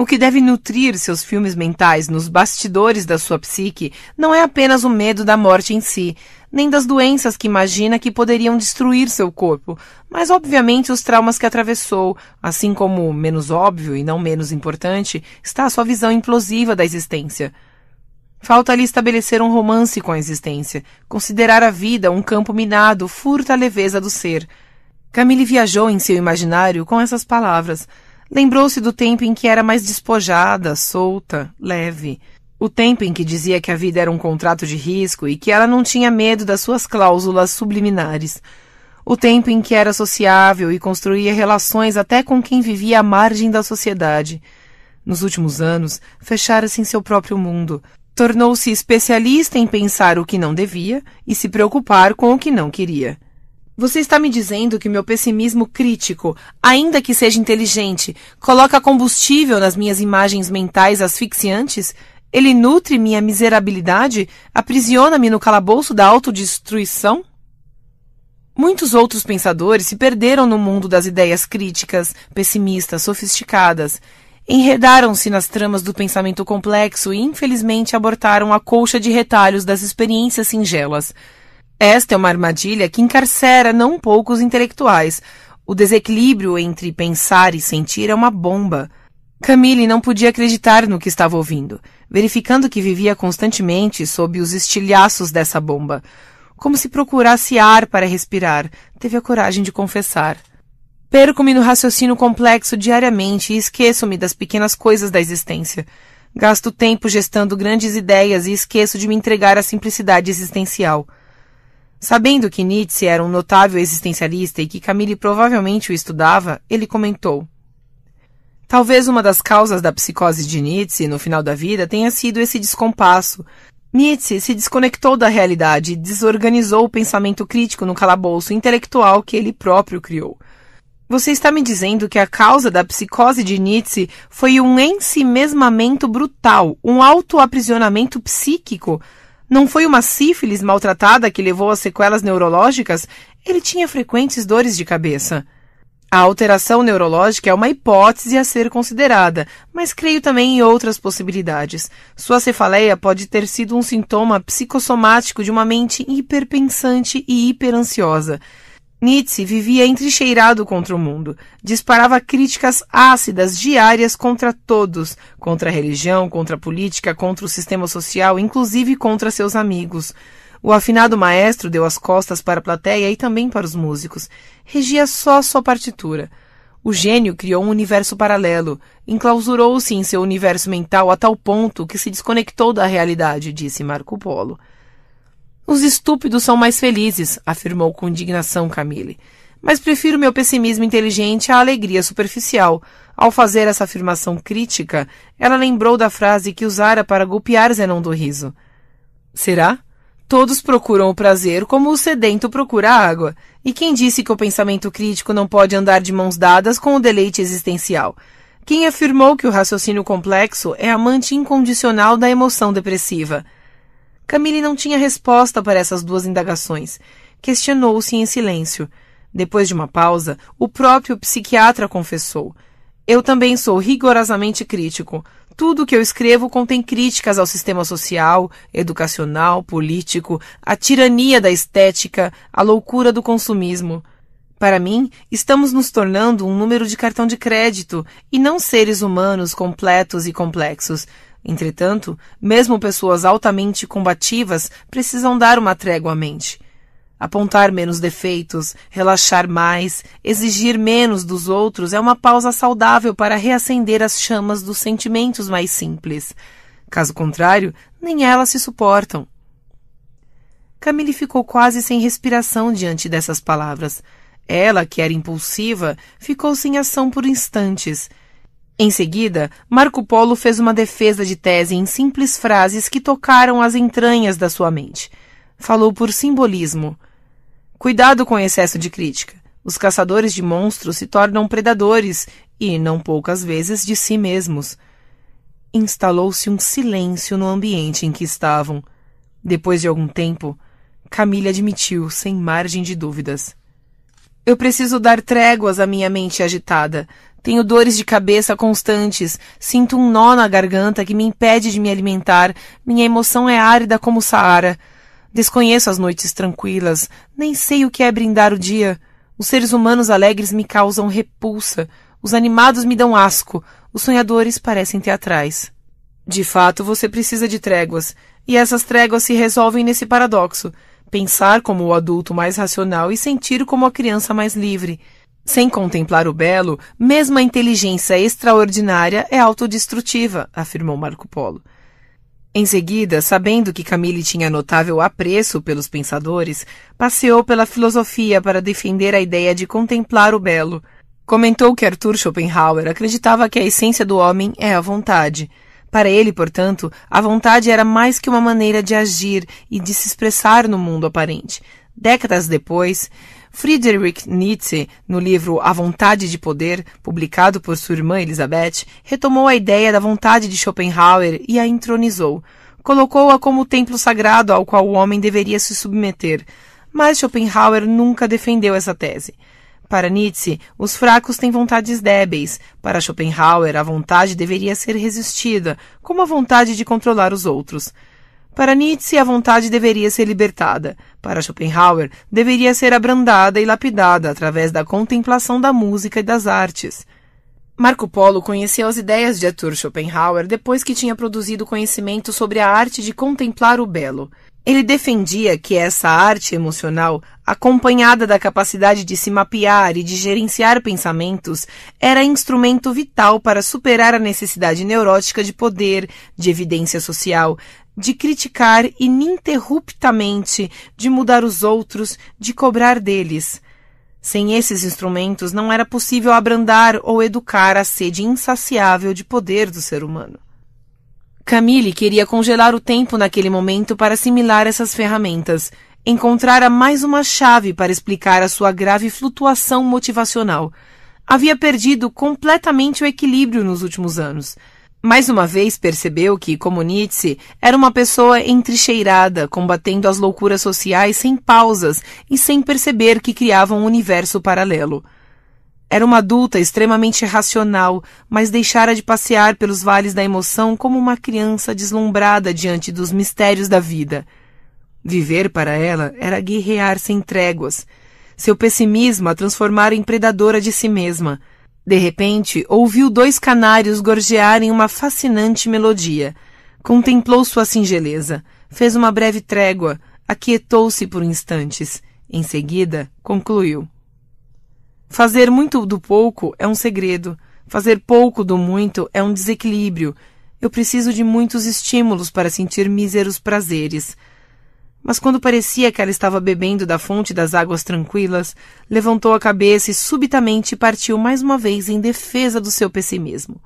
Speaker 1: O que deve nutrir seus filmes mentais nos bastidores da sua psique não é apenas o medo da morte em si, nem das doenças que imagina que poderiam destruir seu corpo, mas obviamente os traumas que atravessou, assim como, menos óbvio e não menos importante, está a sua visão implosiva da existência. Falta-lhe estabelecer um romance com a existência, considerar a vida um campo minado, furta a leveza do ser. Camille viajou em seu imaginário com essas palavras Lembrou-se do tempo em que era mais despojada, solta, leve. O tempo em que dizia que a vida era um contrato de risco e que ela não tinha medo das suas cláusulas subliminares. O tempo em que era sociável e construía relações até com quem vivia à margem da sociedade. Nos últimos anos, fechara-se em seu próprio mundo. Tornou-se especialista em pensar o que não devia e se preocupar com o que não queria. Você está me dizendo que meu pessimismo crítico, ainda que seja inteligente, coloca combustível nas minhas imagens mentais asfixiantes? Ele nutre minha miserabilidade? Aprisiona-me no calabouço da autodestruição? Muitos outros pensadores se perderam no mundo das ideias críticas, pessimistas, sofisticadas. Enredaram-se nas tramas do pensamento complexo e, infelizmente, abortaram a colcha de retalhos das experiências singelas. Esta é uma armadilha que encarcera não poucos intelectuais. O desequilíbrio entre pensar e sentir é uma bomba. Camille não podia acreditar no que estava ouvindo, verificando que vivia constantemente sob os estilhaços dessa bomba. Como se procurasse ar para respirar, teve a coragem de confessar. Perco-me no raciocínio complexo diariamente e esqueço-me das pequenas coisas da existência. Gasto tempo gestando grandes ideias e esqueço de me entregar à simplicidade existencial. Sabendo que Nietzsche era um notável existencialista e que Camille provavelmente o estudava, ele comentou: Talvez uma das causas da psicose de Nietzsche no final da vida tenha sido esse descompasso. Nietzsche se desconectou da realidade e desorganizou o pensamento crítico no calabouço intelectual que ele próprio criou. Você está me dizendo que a causa da psicose de Nietzsche foi um ensimesmamento brutal, um autoaprisionamento psíquico? Não foi uma sífilis maltratada que levou a sequelas neurológicas? Ele tinha frequentes dores de cabeça. A alteração neurológica é uma hipótese a ser considerada, mas creio também em outras possibilidades. Sua cefaleia pode ter sido um sintoma psicossomático de uma mente hiperpensante e hiperansiosa. Nietzsche vivia entrincheirado contra o mundo, disparava críticas ácidas diárias contra todos, contra a religião, contra a política, contra o sistema social, inclusive contra seus amigos. O afinado maestro deu as costas para a plateia e também para os músicos. Regia só sua partitura. O gênio criou um universo paralelo, enclausurou-se em seu universo mental a tal ponto que se desconectou da realidade, disse Marco Polo. Os estúpidos são mais felizes, afirmou com indignação Camille. Mas prefiro meu pessimismo inteligente à alegria superficial. Ao fazer essa afirmação crítica, ela lembrou da frase que usara para golpear Zenon do riso. Será? Todos procuram o prazer como o sedento procura a água. E quem disse que o pensamento crítico não pode andar de mãos dadas com o deleite existencial? Quem afirmou que o raciocínio complexo é amante incondicional da emoção depressiva? Camille não tinha resposta para essas duas indagações. Questionou-se em silêncio. Depois de uma pausa, o próprio psiquiatra confessou: Eu também sou rigorosamente crítico. Tudo que eu escrevo contém críticas ao sistema social, educacional, político, à tirania da estética, à loucura do consumismo. Para mim, estamos nos tornando um número de cartão de crédito e não seres humanos completos e complexos. Entretanto, mesmo pessoas altamente combativas precisam dar uma trégua à mente. Apontar menos defeitos, relaxar mais, exigir menos dos outros é uma pausa saudável para reacender as chamas dos sentimentos mais simples. Caso contrário, nem elas se suportam. Camille ficou quase sem respiração diante dessas palavras. Ela, que era impulsiva, ficou sem ação por instantes. Em seguida, Marco Polo fez uma defesa de tese em simples frases que tocaram as entranhas da sua mente. Falou por simbolismo. Cuidado com o excesso de crítica. Os caçadores de monstros se tornam predadores e, não poucas vezes, de si mesmos. Instalou-se um silêncio no ambiente em que estavam. Depois de algum tempo, Camila admitiu, sem margem de dúvidas. Eu preciso dar tréguas à minha mente agitada. Tenho dores de cabeça constantes, sinto um nó na garganta que me impede de me alimentar, minha emoção é árida como o Saara. Desconheço as noites tranquilas, nem sei o que é brindar o dia. Os seres humanos alegres me causam repulsa, os animados me dão asco, os sonhadores parecem teatrais. De fato, você precisa de tréguas, e essas tréguas se resolvem nesse paradoxo: pensar como o adulto mais racional e sentir como a criança mais livre. Sem contemplar o belo, mesmo a inteligência extraordinária é autodestrutiva, afirmou Marco Polo. Em seguida, sabendo que Camille tinha notável apreço pelos pensadores, passeou pela filosofia para defender a ideia de contemplar o belo. Comentou que Arthur Schopenhauer acreditava que a essência do homem é a vontade. Para ele, portanto, a vontade era mais que uma maneira de agir e de se expressar no mundo aparente. Décadas depois, Friedrich Nietzsche, no livro A Vontade de Poder, publicado por sua irmã Elizabeth, retomou a ideia da vontade de Schopenhauer e a entronizou. Colocou-a como o templo sagrado ao qual o homem deveria se submeter. Mas Schopenhauer nunca defendeu essa tese. Para Nietzsche, os fracos têm vontades débeis. Para Schopenhauer, a vontade deveria ser resistida, como a vontade de controlar os outros. Para Nietzsche, a vontade deveria ser libertada. Para Schopenhauer, deveria ser abrandada e lapidada através da contemplação da música e das artes. Marco Polo conheceu as ideias de Arthur Schopenhauer depois que tinha produzido conhecimento sobre a arte de contemplar o belo. Ele defendia que essa arte emocional, acompanhada da capacidade de se mapear e de gerenciar pensamentos, era instrumento vital para superar a necessidade neurótica de poder, de evidência social, de criticar ininterruptamente, de mudar os outros, de cobrar deles. Sem esses instrumentos, não era possível abrandar ou educar a sede insaciável de poder do ser humano. Camille queria congelar o tempo naquele momento para assimilar essas ferramentas, encontrara mais uma chave para explicar a sua grave flutuação motivacional. Havia perdido completamente o equilíbrio nos últimos anos. Mais uma vez percebeu que, como Nietzsche, era uma pessoa entrincheirada, combatendo as loucuras sociais sem pausas e sem perceber que criava um universo paralelo. Era uma adulta extremamente racional, mas deixara de passear pelos vales da emoção como uma criança deslumbrada diante dos mistérios da vida. Viver para ela era guerrear sem tréguas. Seu pessimismo a transformara em predadora de si mesma. De repente, ouviu dois canários gorjearem uma fascinante melodia. Contemplou sua singeleza, fez uma breve trégua, aquietou-se por instantes. Em seguida, concluiu: Fazer muito do pouco é um segredo. Fazer pouco do muito é um desequilíbrio. Eu preciso de muitos estímulos para sentir míseros prazeres. Mas quando parecia que ela estava bebendo da fonte das águas tranquilas, levantou a cabeça e subitamente partiu mais uma vez em defesa do seu pessimismo.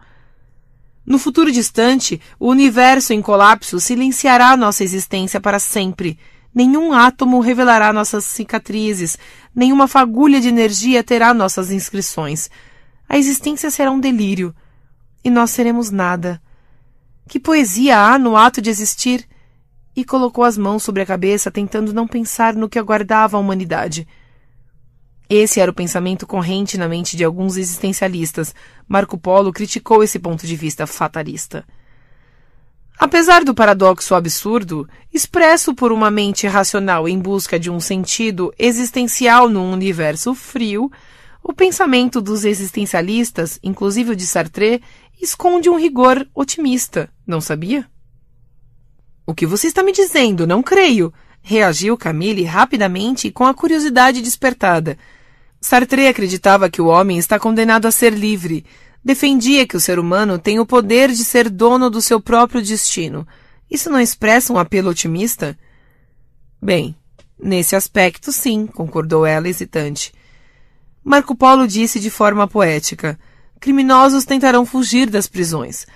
Speaker 1: No futuro distante, o universo em colapso silenciará nossa existência para sempre. Nenhum átomo revelará nossas cicatrizes, nenhuma fagulha de energia terá nossas inscrições. A existência será um delírio, e nós seremos nada. Que poesia há no ato de existir? e colocou as mãos sobre a cabeça, tentando não pensar no que aguardava a humanidade. Esse era o pensamento corrente na mente de alguns existencialistas. Marco Polo criticou esse ponto de vista fatalista. Apesar do paradoxo absurdo, expresso por uma mente racional em busca de um sentido existencial num universo frio, o pensamento dos existencialistas, inclusive o de Sartre, esconde um rigor otimista, não sabia? O que você está me dizendo? Não creio! reagiu Camille rapidamente com a curiosidade despertada. Sartre acreditava que o homem está condenado a ser livre. Defendia que o ser humano tem o poder de ser dono do seu próprio destino. Isso não expressa um apelo otimista? Bem, nesse aspecto, sim, concordou ela, hesitante. Marco Polo disse de forma poética: criminosos tentarão fugir das prisões.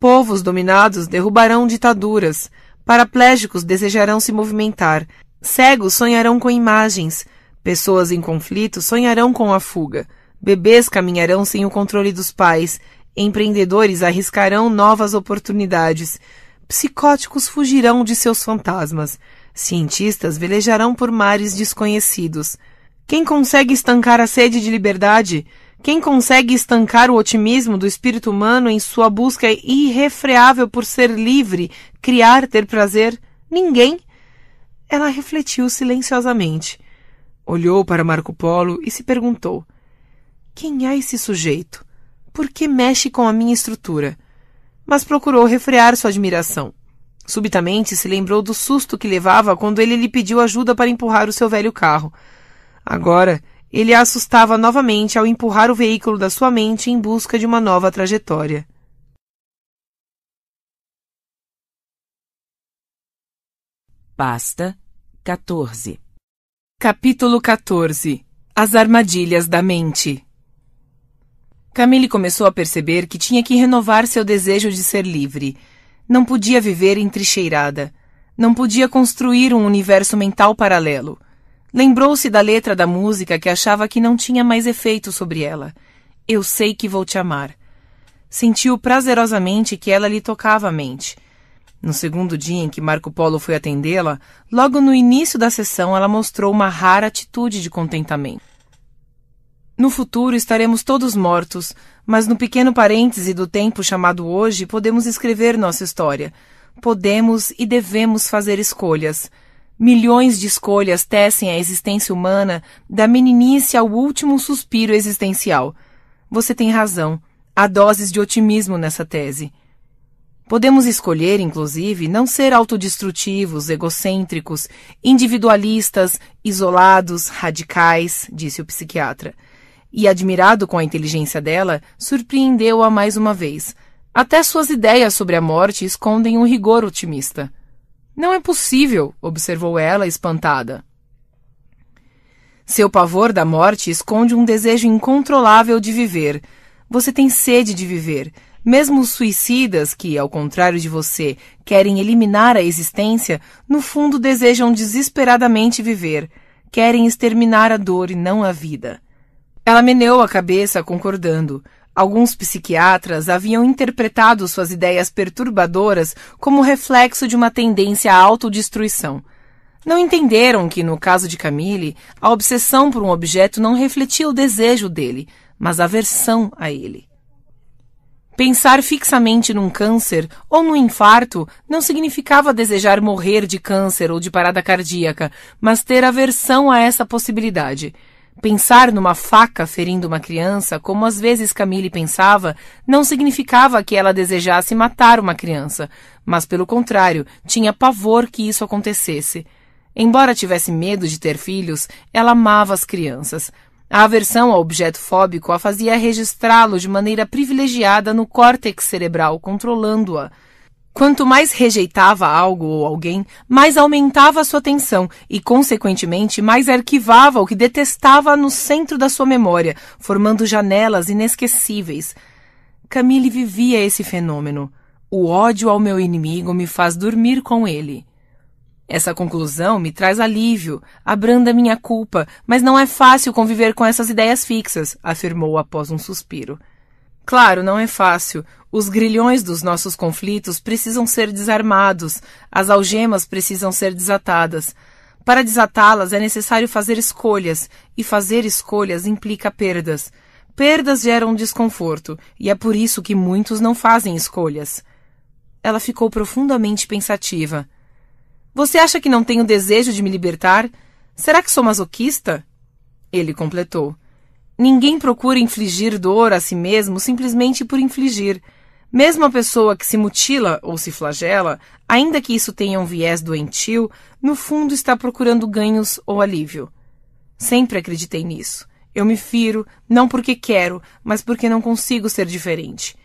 Speaker 1: Povos dominados derrubarão ditaduras. Paraplégicos desejarão se movimentar, cegos sonharão com imagens, pessoas em conflito sonharão com a fuga, bebês caminharão sem o controle dos pais, empreendedores arriscarão novas oportunidades, psicóticos fugirão de seus fantasmas, cientistas velejarão por mares desconhecidos. Quem consegue estancar a sede de liberdade? Quem consegue estancar o otimismo do espírito humano em sua busca irrefreável por ser livre, criar, ter prazer? Ninguém. Ela refletiu silenciosamente. Olhou para Marco Polo e se perguntou: Quem é esse sujeito? Por que mexe com a minha estrutura? Mas procurou refrear sua admiração. Subitamente se lembrou do susto que levava quando ele lhe pediu ajuda para empurrar o seu velho carro. Agora, ele a assustava novamente ao empurrar o veículo da sua mente em busca de uma nova trajetória.
Speaker 2: Pasta 14 Capítulo 14 As armadilhas
Speaker 1: da mente Camille começou a perceber que tinha que renovar seu desejo de ser livre. Não podia viver entrincheirada. Não podia construir um universo mental paralelo. Lembrou-se da letra da música que achava que não tinha mais efeito sobre ela. Eu sei que vou te amar. Sentiu prazerosamente que ela lhe tocava a mente. No segundo dia em que Marco Polo foi atendê-la, logo no início da sessão ela mostrou uma rara atitude de contentamento. No futuro estaremos todos mortos, mas no pequeno parêntese do tempo chamado hoje podemos escrever nossa história. Podemos e devemos fazer escolhas. Milhões de escolhas tecem a existência humana, da meninice ao último suspiro existencial. Você tem razão. Há doses de otimismo nessa tese. Podemos escolher, inclusive, não ser autodestrutivos, egocêntricos, individualistas, isolados, radicais, disse o psiquiatra. E, admirado com a inteligência dela, surpreendeu-a mais uma vez. Até suas ideias sobre a morte escondem um rigor otimista. Não é possível, observou ela, espantada. Seu pavor da morte esconde um desejo incontrolável de viver. Você tem sede de viver. Mesmo os suicidas, que, ao contrário de você, querem eliminar a existência, no fundo desejam desesperadamente viver. Querem exterminar a dor e não a vida. Ela meneou a cabeça, concordando. Alguns psiquiatras haviam interpretado suas ideias perturbadoras como reflexo de uma tendência à autodestruição. Não entenderam que, no caso de Camille, a obsessão por um objeto não refletia o desejo dele, mas aversão a ele. Pensar fixamente num câncer ou num infarto não significava desejar morrer de câncer ou de parada cardíaca, mas ter aversão a essa possibilidade. Pensar numa faca ferindo uma criança, como às vezes Camille pensava, não significava que ela desejasse matar uma criança, mas pelo contrário, tinha pavor que isso acontecesse. Embora tivesse medo de ter filhos, ela amava as crianças. A aversão ao objeto fóbico a fazia registrá-lo de maneira privilegiada no córtex cerebral, controlando-a. Quanto mais rejeitava algo ou alguém, mais aumentava a sua tensão e, consequentemente, mais arquivava o que detestava no centro da sua memória, formando janelas inesquecíveis. Camille vivia esse fenômeno. O ódio ao meu inimigo me faz dormir com ele. Essa conclusão me traz alívio, abranda minha culpa, mas não é fácil conviver com essas ideias fixas, afirmou após um suspiro. Claro, não é fácil. Os grilhões dos nossos conflitos precisam ser desarmados, as algemas precisam ser desatadas. Para desatá-las é necessário fazer escolhas, e fazer escolhas implica perdas. Perdas geram desconforto, e é por isso que muitos não fazem escolhas. Ela ficou profundamente pensativa. Você acha que não tenho desejo de me libertar? Será que sou masoquista? Ele completou. Ninguém procura infligir dor a si mesmo simplesmente por infligir. Mesmo a pessoa que se mutila ou se flagela, ainda que isso tenha um viés doentio, no fundo está procurando ganhos ou alívio. Sempre acreditei nisso. Eu me firo, não porque quero, mas porque não consigo ser diferente.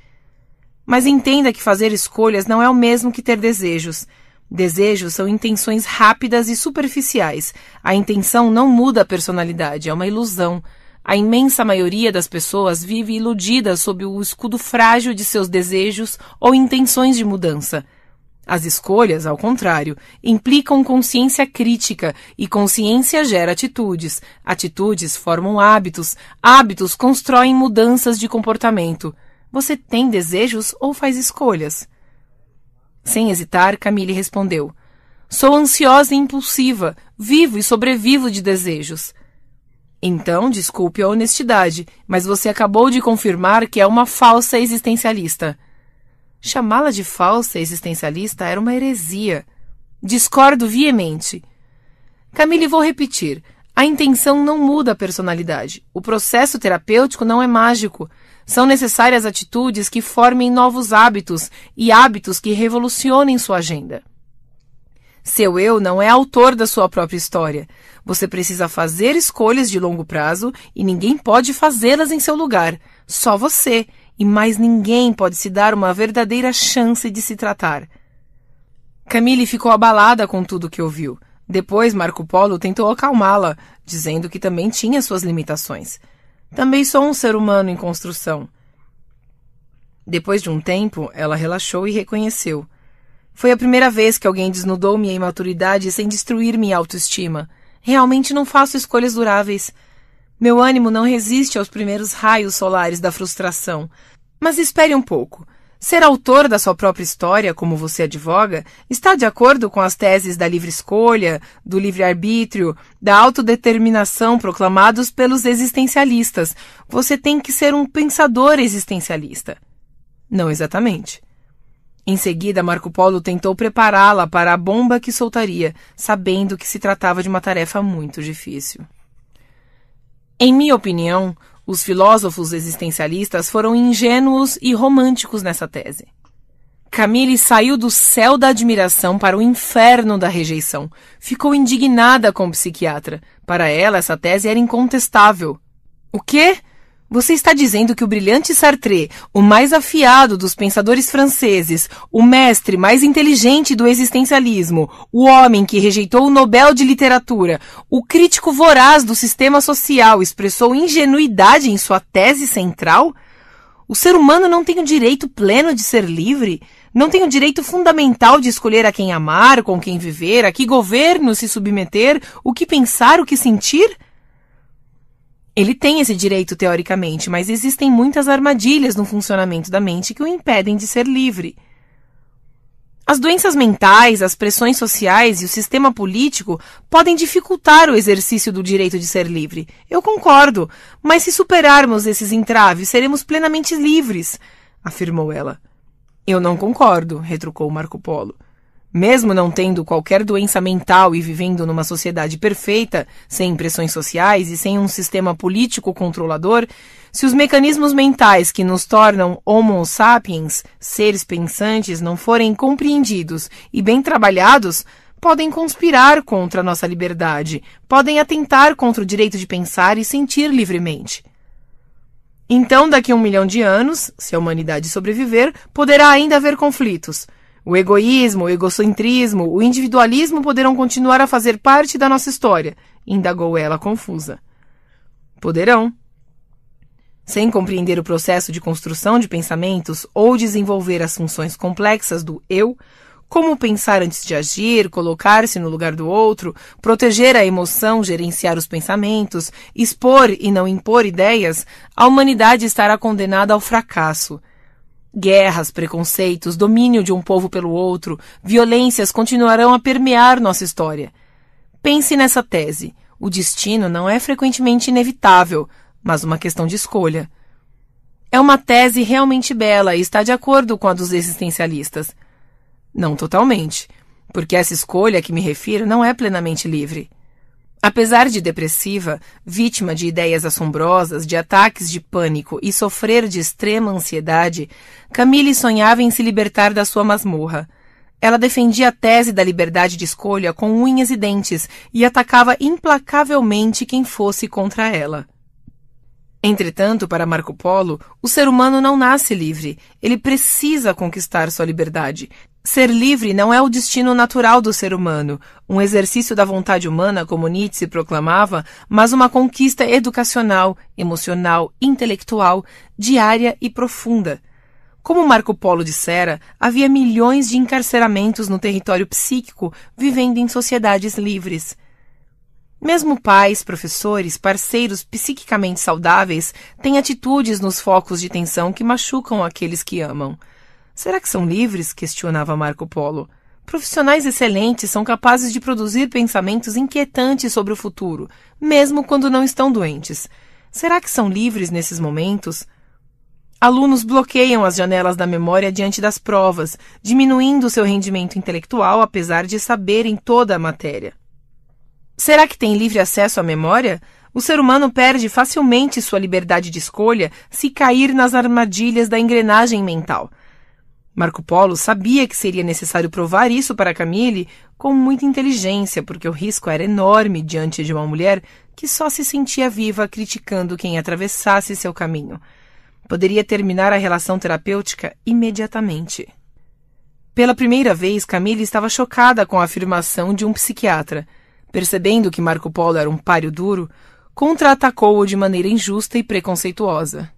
Speaker 1: Mas entenda que fazer escolhas não é o mesmo que ter desejos. Desejos são intenções rápidas e superficiais. A intenção não muda a personalidade, é uma ilusão. A imensa maioria das pessoas vive iludida sob o escudo frágil de seus desejos ou intenções de mudança. As escolhas, ao contrário, implicam consciência crítica e consciência gera atitudes. Atitudes formam hábitos, hábitos constroem mudanças de comportamento. Você tem desejos ou faz escolhas? Sem hesitar, Camille respondeu: Sou ansiosa e impulsiva, vivo e sobrevivo de desejos. Então, desculpe a honestidade, mas você acabou de confirmar que é uma falsa existencialista. Chamá-la de falsa existencialista era uma heresia. Discordo veemente. Camille, vou repetir. A intenção não muda a personalidade. O processo terapêutico não é mágico. São necessárias atitudes que formem novos hábitos e hábitos que revolucionem sua agenda. Seu eu não é autor da sua própria história. Você precisa fazer escolhas de longo prazo e ninguém pode fazê-las em seu lugar. Só você e mais ninguém pode se dar uma verdadeira chance de se tratar. Camille ficou abalada com tudo que ouviu. Depois, Marco Polo tentou acalmá-la, dizendo que também tinha suas limitações. Também sou um ser humano em construção. Depois de um tempo, ela relaxou e reconheceu. Foi a primeira vez que alguém desnudou minha imaturidade sem destruir minha autoestima. Realmente não faço escolhas duráveis. Meu ânimo não resiste aos primeiros raios solares da frustração. Mas espere um pouco. Ser autor da sua própria história, como você advoga, está de acordo com as teses da livre escolha, do livre-arbítrio, da autodeterminação proclamados pelos existencialistas. Você tem que ser um pensador existencialista. Não exatamente. Em seguida, Marco Polo tentou prepará-la para a bomba que soltaria, sabendo que se tratava de uma tarefa muito difícil. Em minha opinião, os filósofos existencialistas foram ingênuos e românticos nessa tese. Camille saiu do céu da admiração para o inferno da rejeição. Ficou indignada com o psiquiatra. Para ela, essa tese era incontestável. O quê? Você está dizendo que o brilhante Sartre, o mais afiado dos pensadores franceses, o mestre mais inteligente do existencialismo, o homem que rejeitou o Nobel de Literatura, o crítico voraz do sistema social expressou ingenuidade em sua tese central? O ser humano não tem o direito pleno de ser livre? Não tem o direito fundamental de escolher a quem amar, com quem viver, a que governo se submeter, o que pensar, o que sentir? Ele tem esse direito teoricamente, mas existem muitas armadilhas no funcionamento da mente que o impedem de ser livre. As doenças mentais, as pressões sociais e o sistema político podem dificultar o exercício do direito de ser livre. Eu concordo, mas se superarmos esses entraves, seremos plenamente livres, afirmou ela. Eu não concordo, retrucou Marco Polo. Mesmo não tendo qualquer doença mental e vivendo numa sociedade perfeita, sem pressões sociais e sem um sistema político controlador, se os mecanismos mentais que nos tornam Homo sapiens, seres pensantes, não forem compreendidos e bem trabalhados, podem conspirar contra a nossa liberdade, podem atentar contra o direito de pensar e sentir livremente. Então, daqui a um milhão de anos, se a humanidade sobreviver, poderá ainda haver conflitos o egoísmo, o egocentrismo, o individualismo poderão continuar a fazer parte da nossa história, indagou ela confusa. Poderão. Sem compreender o processo de construção de pensamentos ou desenvolver as funções complexas do eu, como pensar antes de agir, colocar-se no lugar do outro, proteger a emoção, gerenciar os pensamentos, expor e não impor ideias, a humanidade estará condenada ao fracasso Guerras, preconceitos, domínio de um povo pelo outro, violências continuarão a permear nossa história. Pense nessa tese. O destino não é frequentemente inevitável, mas uma questão de escolha. É uma tese realmente bela e está de acordo com a dos existencialistas. Não totalmente, porque essa escolha a que me refiro não é plenamente livre. Apesar de depressiva, vítima de ideias assombrosas, de ataques de pânico e sofrer de extrema ansiedade, Camille sonhava em se libertar da sua masmorra. Ela defendia a tese da liberdade de escolha com unhas e dentes e atacava implacavelmente quem fosse contra ela. Entretanto, para Marco Polo, o ser humano não nasce livre. Ele precisa conquistar sua liberdade, Ser livre não é o destino natural do ser humano, um exercício da vontade humana, como Nietzsche proclamava, mas uma conquista educacional, emocional, intelectual, diária e profunda. Como Marco Polo dissera, havia milhões de encarceramentos no território psíquico vivendo em sociedades livres. Mesmo pais, professores, parceiros psiquicamente saudáveis têm atitudes nos focos de tensão que machucam aqueles que amam. Será que são livres? questionava Marco Polo. Profissionais excelentes são capazes de produzir pensamentos inquietantes sobre o futuro, mesmo quando não estão doentes. Será que são livres nesses momentos? Alunos bloqueiam as janelas da memória diante das provas, diminuindo seu rendimento intelectual apesar de saberem toda a matéria. Será que tem livre acesso à memória? O ser humano perde facilmente sua liberdade de escolha se cair nas armadilhas da engrenagem mental. Marco Polo sabia que seria necessário provar isso para Camille com muita inteligência, porque o risco era enorme diante de uma mulher que só se sentia viva criticando quem atravessasse seu caminho. Poderia terminar a relação terapêutica imediatamente. Pela primeira vez, Camille estava chocada com a afirmação de um psiquiatra. Percebendo que Marco Polo era um páreo duro, contra-atacou-o de maneira injusta e preconceituosa.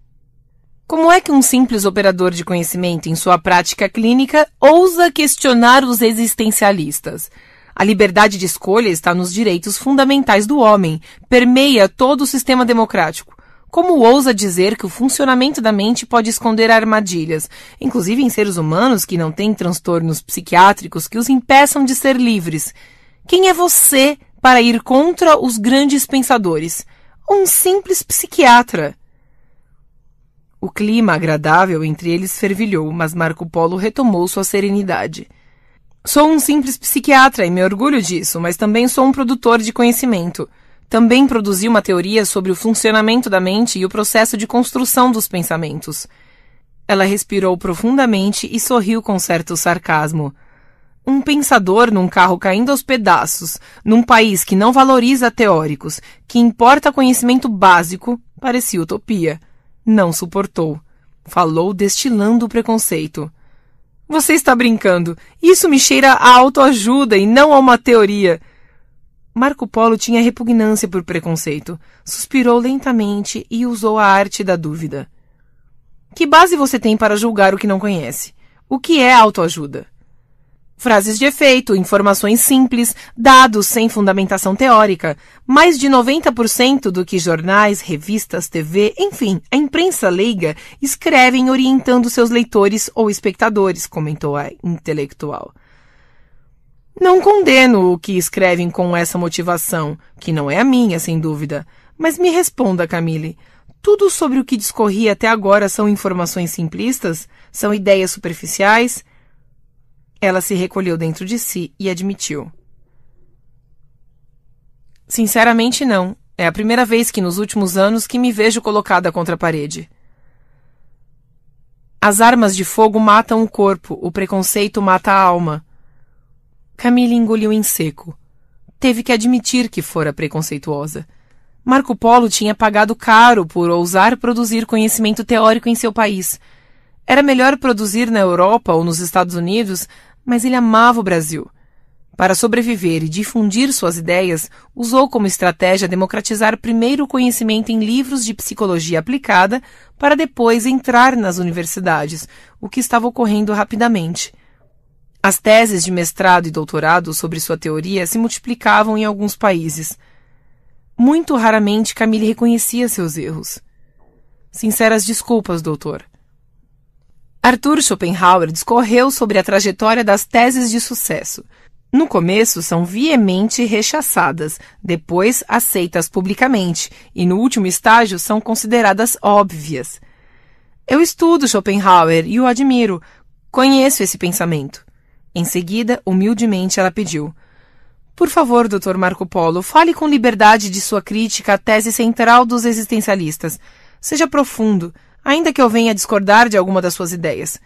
Speaker 1: Como é que um simples operador de conhecimento em sua prática clínica ousa questionar os existencialistas? A liberdade de escolha está nos direitos fundamentais do homem, permeia todo o sistema democrático. Como ousa dizer que o funcionamento da mente pode esconder armadilhas, inclusive em seres humanos que não têm transtornos psiquiátricos que os impeçam de ser livres? Quem é você para ir contra os grandes pensadores? Um simples psiquiatra. O clima agradável entre eles fervilhou, mas Marco Polo retomou sua serenidade. Sou um simples psiquiatra e me orgulho disso, mas também sou um produtor de conhecimento. Também produzi uma teoria sobre o funcionamento da mente e o processo de construção dos pensamentos. Ela respirou profundamente e sorriu com certo sarcasmo. Um pensador num carro caindo aos pedaços, num país que não valoriza teóricos, que importa conhecimento básico, parecia utopia não suportou. Falou destilando o preconceito. Você está brincando. Isso me cheira a autoajuda e não a uma teoria. Marco Polo tinha repugnância por preconceito. Suspirou lentamente e usou a arte da dúvida. Que base você tem para julgar o que não conhece? O que é autoajuda? Frases de efeito, informações simples, dados sem fundamentação teórica. Mais de 90% do que jornais, revistas, TV, enfim, a imprensa leiga escrevem orientando seus leitores ou espectadores, comentou a intelectual. Não condeno o que escrevem com essa motivação, que não é a minha, sem dúvida. Mas me responda, Camille. Tudo sobre o que discorri até agora são informações simplistas? São ideias superficiais? Ela se recolheu dentro de si e admitiu: Sinceramente, não. É a primeira vez que nos últimos anos que me vejo colocada contra a parede. As armas de fogo matam o corpo, o preconceito mata a alma. Camila engoliu em seco. Teve que admitir que fora preconceituosa. Marco Polo tinha pagado caro por ousar produzir conhecimento teórico em seu país. Era melhor produzir na Europa ou nos Estados Unidos mas ele amava o Brasil. Para sobreviver e difundir suas ideias, usou como estratégia democratizar primeiro o conhecimento em livros de psicologia aplicada, para depois entrar nas universidades, o que estava ocorrendo rapidamente. As teses de mestrado e doutorado sobre sua teoria se multiplicavam em alguns países. Muito raramente Camille reconhecia seus erros. Sinceras desculpas, doutor. Arthur Schopenhauer discorreu sobre a trajetória das teses de sucesso. No começo são veemente rechaçadas, depois aceitas publicamente e no último estágio são consideradas óbvias. Eu estudo Schopenhauer e o admiro. Conheço esse pensamento. Em seguida, humildemente, ela pediu: Por favor, Dr. Marco Polo, fale com liberdade de sua crítica à tese central dos existencialistas. Seja profundo, ainda que eu venha discordar de alguma das suas ideias.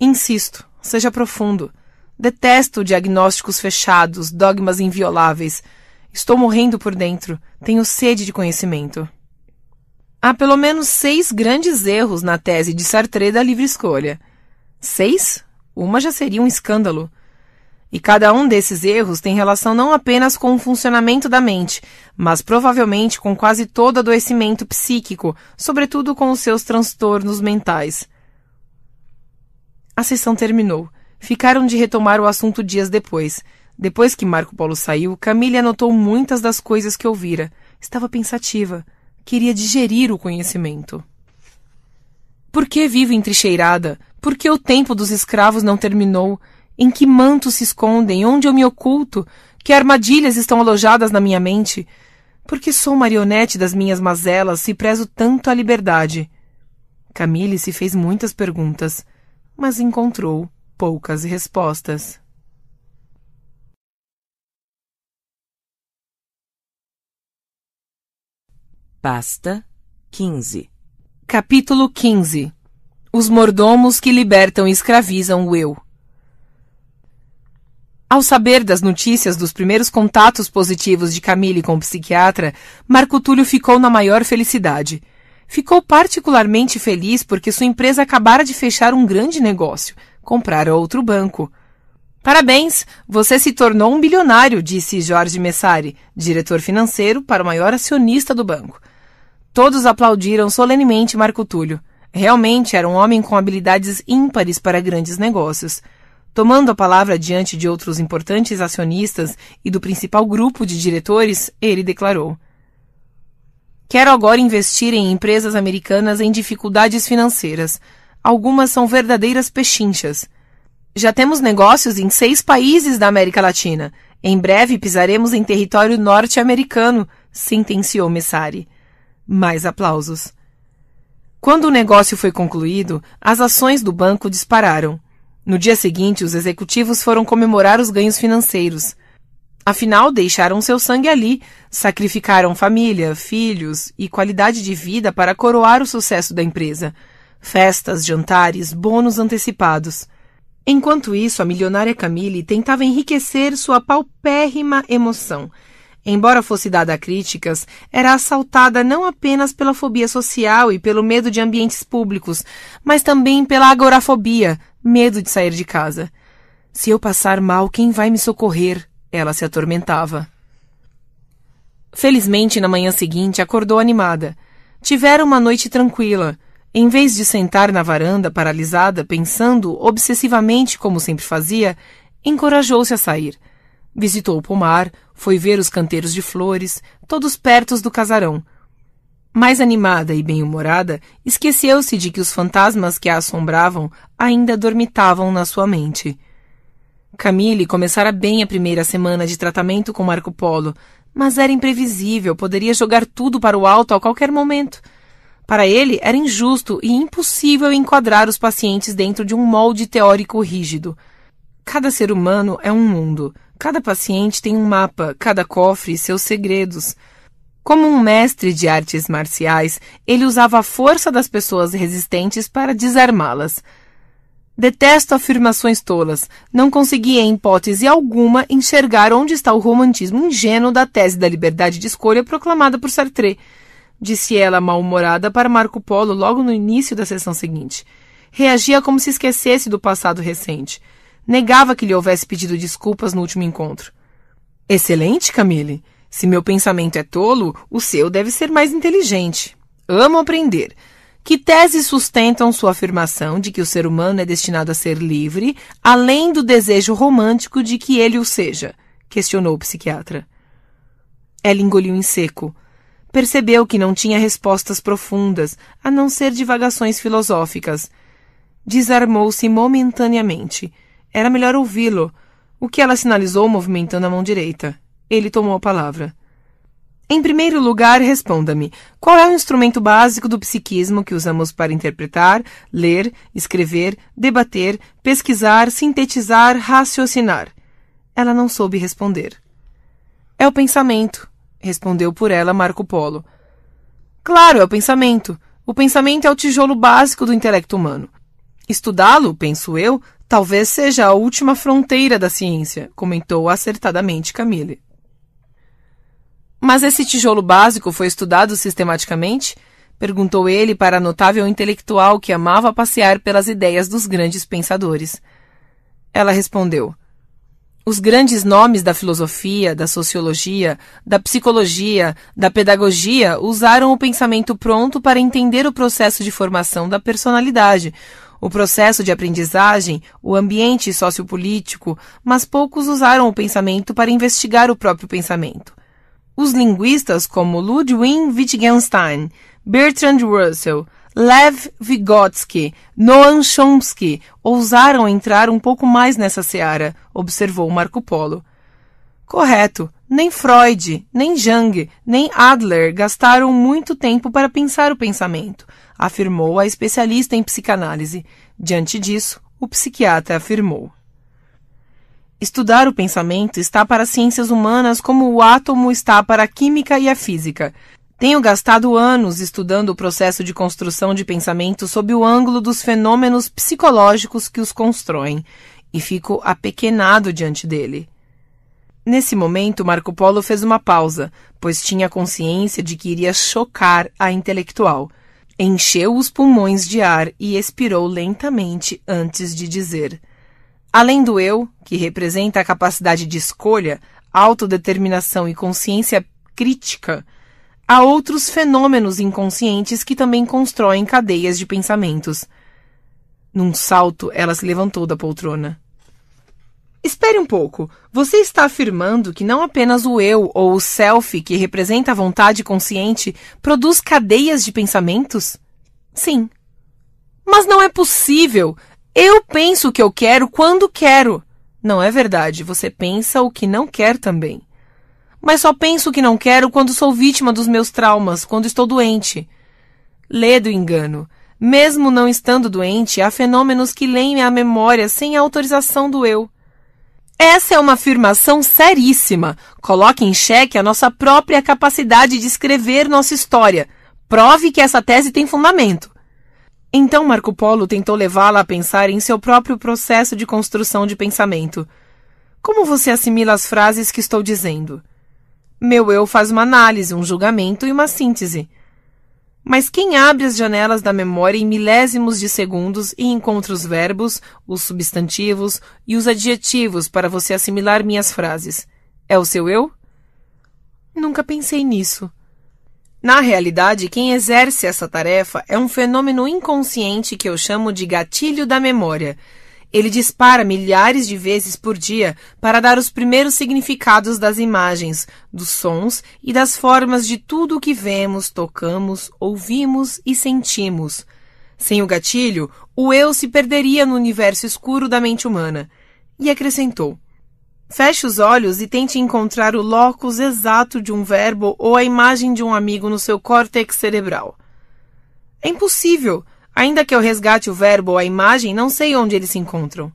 Speaker 1: Insisto, seja profundo. Detesto diagnósticos fechados, dogmas invioláveis. Estou morrendo por dentro. Tenho sede de conhecimento. Há pelo menos seis grandes erros na tese de Sartre da livre escolha. Seis? Uma já seria um escândalo. E cada um desses erros tem relação não apenas com o funcionamento da mente, mas provavelmente com quase todo adoecimento psíquico, sobretudo com os seus transtornos mentais. A sessão terminou. Ficaram de retomar o assunto dias depois. Depois que Marco Polo saiu, Camila anotou muitas das coisas que ouvira. Estava pensativa. Queria digerir o conhecimento. Por que vivo entrincheirada? Por que o tempo dos escravos não terminou? Em que manto se escondem? Onde eu me oculto? Que armadilhas estão alojadas na minha mente? Porque sou marionete das minhas mazelas e prezo tanto a liberdade? Camille se fez muitas perguntas, mas encontrou
Speaker 2: poucas respostas. Pasta 15
Speaker 1: Capítulo 15 Os mordomos que libertam e escravizam o eu. Ao saber das notícias dos primeiros contatos positivos de Camille com o psiquiatra, Marco Túlio ficou na maior felicidade. Ficou particularmente feliz porque sua empresa acabara de fechar um grande negócio, comprar outro banco. Parabéns, você se tornou um bilionário, disse Jorge Messari, diretor financeiro para o maior acionista do banco. Todos aplaudiram solenemente Marco Túlio. Realmente era um homem com habilidades ímpares para grandes negócios. Tomando a palavra diante de outros importantes acionistas e do principal grupo de diretores, ele declarou: Quero agora investir em empresas americanas em dificuldades financeiras. Algumas são verdadeiras pechinchas. Já temos negócios em seis países da América Latina. Em breve pisaremos em território norte-americano, sentenciou Messari. Mais aplausos. Quando o negócio foi concluído, as ações do banco dispararam. No dia seguinte, os executivos foram comemorar os ganhos financeiros. Afinal, deixaram seu sangue ali, sacrificaram família, filhos e qualidade de vida para coroar o sucesso da empresa. Festas, jantares, bônus antecipados. Enquanto isso, a milionária Camille tentava enriquecer sua paupérrima emoção – Embora fosse dada a críticas, era assaltada não apenas pela fobia social e pelo medo de ambientes públicos, mas também pela agorafobia, medo de sair de casa. Se eu passar mal, quem vai me socorrer? Ela se atormentava. Felizmente, na manhã seguinte, acordou animada. Tiveram uma noite tranquila. Em vez de sentar na varanda, paralisada, pensando obsessivamente como sempre fazia, encorajou-se a sair. Visitou o pomar, foi ver os canteiros de flores, todos perto do casarão. Mais animada e bem-humorada, esqueceu-se de que os fantasmas que a assombravam ainda dormitavam na sua mente. Camille começara bem a primeira semana de tratamento com Marco Polo, mas era imprevisível, poderia jogar tudo para o alto a qualquer momento. Para ele, era injusto e impossível enquadrar os pacientes dentro de um molde teórico rígido. Cada ser humano é um mundo. Cada paciente tem um mapa, cada cofre seus segredos. Como um mestre de artes marciais, ele usava a força das pessoas resistentes para desarmá-las. Detesto afirmações tolas. Não consegui, em hipótese alguma, enxergar onde está o romantismo ingênuo da tese da liberdade de escolha proclamada por Sartre, disse ela mal-humorada para Marco Polo logo no início da sessão seguinte. Reagia como se esquecesse do passado recente. Negava que lhe houvesse pedido desculpas no último encontro. Excelente, Camille. Se meu pensamento é tolo, o seu deve ser mais inteligente. Amo aprender. Que teses sustentam sua afirmação de que o ser humano é destinado a ser livre, além do desejo romântico de que ele o seja? questionou o psiquiatra. Ela engoliu em seco. Percebeu que não tinha respostas profundas, a não ser divagações filosóficas. Desarmou-se momentaneamente. Era melhor ouvi-lo, o que ela sinalizou movimentando a mão direita. Ele tomou a palavra. Em primeiro lugar, responda-me: qual é o instrumento básico do psiquismo que usamos para interpretar, ler, escrever, debater, pesquisar, sintetizar, raciocinar? Ela não soube responder. É o pensamento, respondeu por ela Marco Polo. Claro, é o pensamento. O pensamento é o tijolo básico do intelecto humano. Estudá-lo, penso eu, Talvez seja a última fronteira da ciência, comentou acertadamente Camille. Mas esse tijolo básico foi estudado sistematicamente? perguntou ele para a notável intelectual que amava passear pelas ideias dos grandes pensadores. Ela respondeu: Os grandes nomes da filosofia, da sociologia, da psicologia, da pedagogia usaram o pensamento pronto para entender o processo de formação da personalidade, o processo de aprendizagem, o ambiente sociopolítico, mas poucos usaram o pensamento para investigar o próprio pensamento. Os linguistas como Ludwig Wittgenstein, Bertrand Russell, Lev Vygotsky, Noam Chomsky ousaram entrar um pouco mais nessa seara, observou Marco Polo. Correto, nem Freud, nem Jung, nem Adler gastaram muito tempo para pensar o pensamento afirmou a especialista em psicanálise. Diante disso, o psiquiatra afirmou. Estudar o pensamento está para as ciências humanas como o átomo está para a química e a física. Tenho gastado anos estudando o processo de construção de pensamento sob o ângulo dos fenômenos psicológicos que os constroem, e fico apequenado diante dele. Nesse momento, Marco Polo fez uma pausa, pois tinha consciência de que iria chocar a intelectual. Encheu os pulmões de ar e expirou lentamente antes de dizer. Além do eu, que representa a capacidade de escolha, autodeterminação e consciência crítica, há outros fenômenos inconscientes que também constroem cadeias de pensamentos. Num salto, ela se levantou da poltrona. Espere um pouco. Você está afirmando que não apenas o eu ou o self, que representa a vontade consciente, produz cadeias de pensamentos? Sim. Mas não é possível! Eu penso o que eu quero quando quero. Não é verdade, você pensa o que não quer também. Mas só penso o que não quero quando sou vítima dos meus traumas, quando estou doente. Lê do engano. Mesmo não estando doente, há fenômenos que leem a memória sem a autorização do eu. Essa é uma afirmação seríssima. Coloque em xeque a nossa própria capacidade de escrever nossa história. Prove que essa tese tem fundamento. Então Marco Polo tentou levá-la a pensar em seu próprio processo de construção de pensamento. Como você assimila as frases que estou dizendo? Meu eu faz uma análise, um julgamento e uma síntese. Mas quem abre as janelas da memória em milésimos de segundos e encontra os verbos, os substantivos e os adjetivos para você assimilar minhas frases? É o seu eu? Nunca pensei nisso. Na realidade, quem exerce essa tarefa é um fenômeno inconsciente que eu chamo de gatilho da memória. Ele dispara milhares de vezes por dia para dar os primeiros significados das imagens, dos sons e das formas de tudo o que vemos, tocamos, ouvimos e sentimos. Sem o gatilho, o eu se perderia no universo escuro da mente humana. E acrescentou: Feche os olhos e tente encontrar o locus exato de um verbo ou a imagem de um amigo no seu córtex cerebral. É impossível! Ainda que eu resgate o verbo ou a imagem, não sei onde eles se encontram.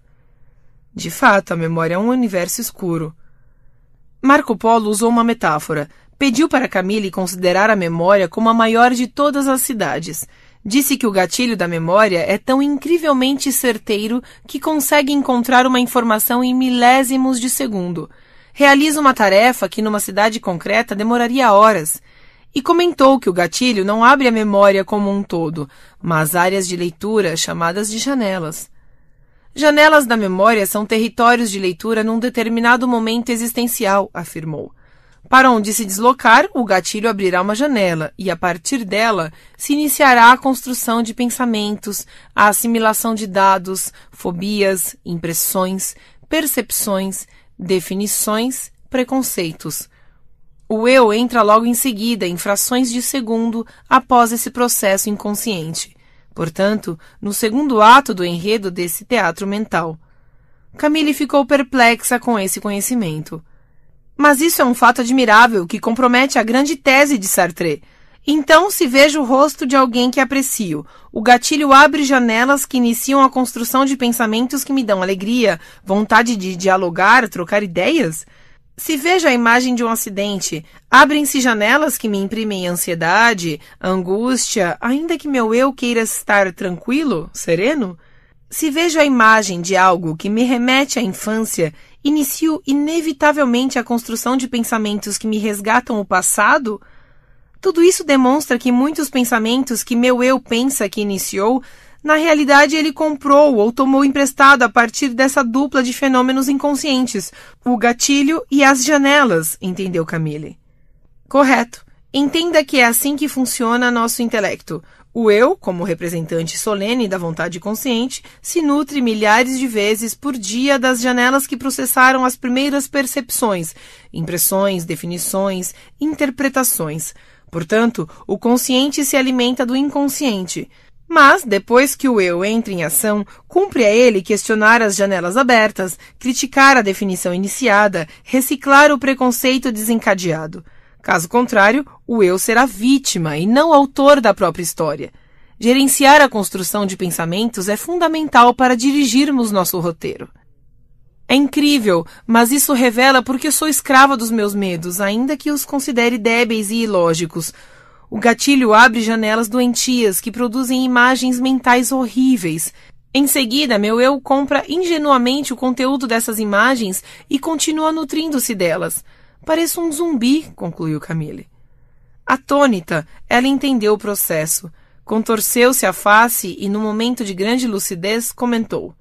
Speaker 1: De fato, a memória é um universo escuro. Marco Polo usou uma metáfora. Pediu para Camille considerar a memória como a maior de todas as cidades. Disse que o gatilho da memória é tão incrivelmente certeiro que consegue encontrar uma informação em milésimos de segundo. Realiza uma tarefa que numa cidade concreta demoraria horas e comentou que o gatilho não abre a memória como um todo, mas áreas de leitura chamadas de janelas. Janelas da memória são territórios de leitura num determinado momento existencial, afirmou. Para onde se deslocar, o gatilho abrirá uma janela, e a partir dela se iniciará a construção de pensamentos, a assimilação de dados, fobias, impressões, percepções, definições, preconceitos. O eu entra logo em seguida, em frações de segundo, após esse processo inconsciente. Portanto, no segundo ato do enredo desse teatro mental. Camille ficou perplexa com esse conhecimento. Mas isso é um fato admirável que compromete a grande tese de Sartre. Então, se vejo o rosto de alguém que aprecio, o gatilho abre janelas que iniciam a construção de pensamentos que me dão alegria, vontade de dialogar, trocar ideias? Se vejo a imagem de um acidente, abrem-se janelas que me imprimem ansiedade, angústia, ainda que meu eu queira estar tranquilo, sereno. Se vejo a imagem de algo que me remete à infância, inicio inevitavelmente a construção de pensamentos que me resgatam o passado. Tudo isso demonstra que muitos pensamentos que meu eu pensa que iniciou na realidade, ele comprou ou tomou emprestado a partir dessa dupla de fenômenos inconscientes, o gatilho e as janelas, entendeu Camille. Correto. Entenda que é assim que funciona nosso intelecto. O eu, como representante solene da vontade consciente, se nutre milhares de vezes por dia das janelas que processaram as primeiras percepções, impressões, definições, interpretações. Portanto, o consciente se alimenta do inconsciente. Mas, depois que o eu entra em ação, cumpre a ele questionar as janelas abertas, criticar a definição iniciada, reciclar o preconceito desencadeado. Caso contrário, o eu será vítima e não autor da própria história. Gerenciar a construção de pensamentos é fundamental para dirigirmos nosso roteiro. É incrível, mas isso revela porque sou escrava dos meus medos, ainda que os considere débeis e ilógicos. O gatilho abre janelas doentias que produzem imagens mentais horríveis. Em seguida, meu eu compra ingenuamente o conteúdo dessas imagens e continua nutrindo-se delas. Pareço um zumbi, concluiu Camille. Atônita, ela entendeu o processo. Contorceu-se a face e, no momento de grande lucidez, comentou: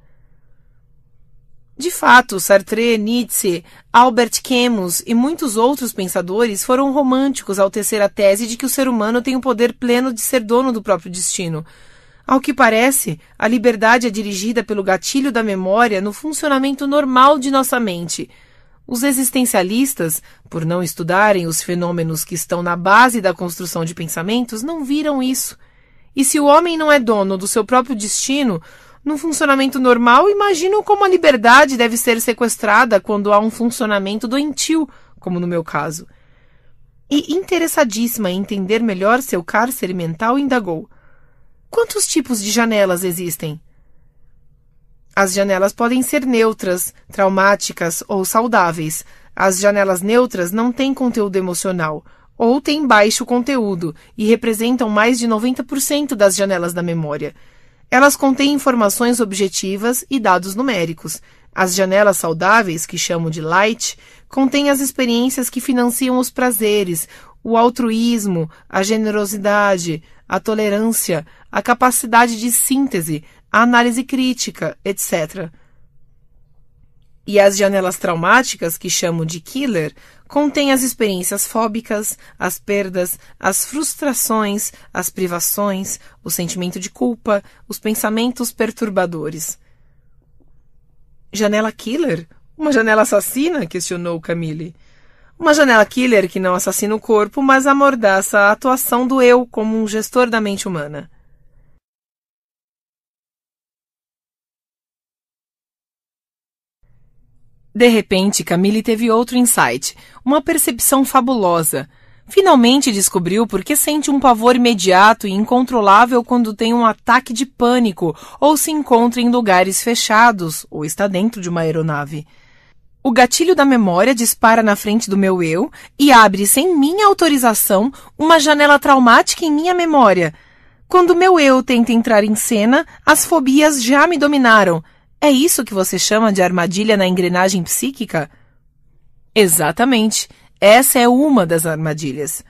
Speaker 1: de fato, Sartre, Nietzsche, Albert Camus e muitos outros pensadores foram românticos ao tecer a tese de que o ser humano tem o poder pleno de ser dono do próprio destino. Ao que parece, a liberdade é dirigida pelo gatilho da memória no funcionamento normal de nossa mente. Os existencialistas, por não estudarem os fenômenos que estão na base da construção de pensamentos, não viram isso. E se o homem não é dono do seu próprio destino, num funcionamento normal, imagino como a liberdade deve ser sequestrada quando há um funcionamento doentio, como no meu caso. E, interessadíssima em entender melhor seu cárcere mental, indagou: Quantos tipos de janelas existem? As janelas podem ser neutras, traumáticas ou saudáveis. As janelas neutras não têm conteúdo emocional, ou têm baixo conteúdo, e representam mais de 90% das janelas da memória. Elas contêm informações objetivas e dados numéricos. As janelas saudáveis, que chamam de light, contêm as experiências que financiam os prazeres, o altruísmo, a generosidade, a tolerância, a capacidade de síntese, a análise crítica, etc. E as janelas traumáticas, que chamam de killer, contém as experiências fóbicas, as perdas, as frustrações, as privações, o sentimento de culpa, os pensamentos perturbadores. Janela killer? Uma janela assassina? questionou Camille. Uma janela killer que não assassina o corpo, mas amordaça a atuação do eu como um gestor da mente humana. De repente, Camille teve outro insight, uma percepção fabulosa. Finalmente descobriu por que sente um pavor imediato e incontrolável quando tem um ataque de pânico ou se encontra em lugares fechados ou está dentro de uma aeronave. O gatilho da memória dispara na frente do meu eu e abre, sem minha autorização, uma janela traumática em minha memória. Quando meu eu tenta entrar em cena, as fobias já me dominaram. É isso que você chama de armadilha na engrenagem psíquica? Exatamente. Essa é uma das armadilhas.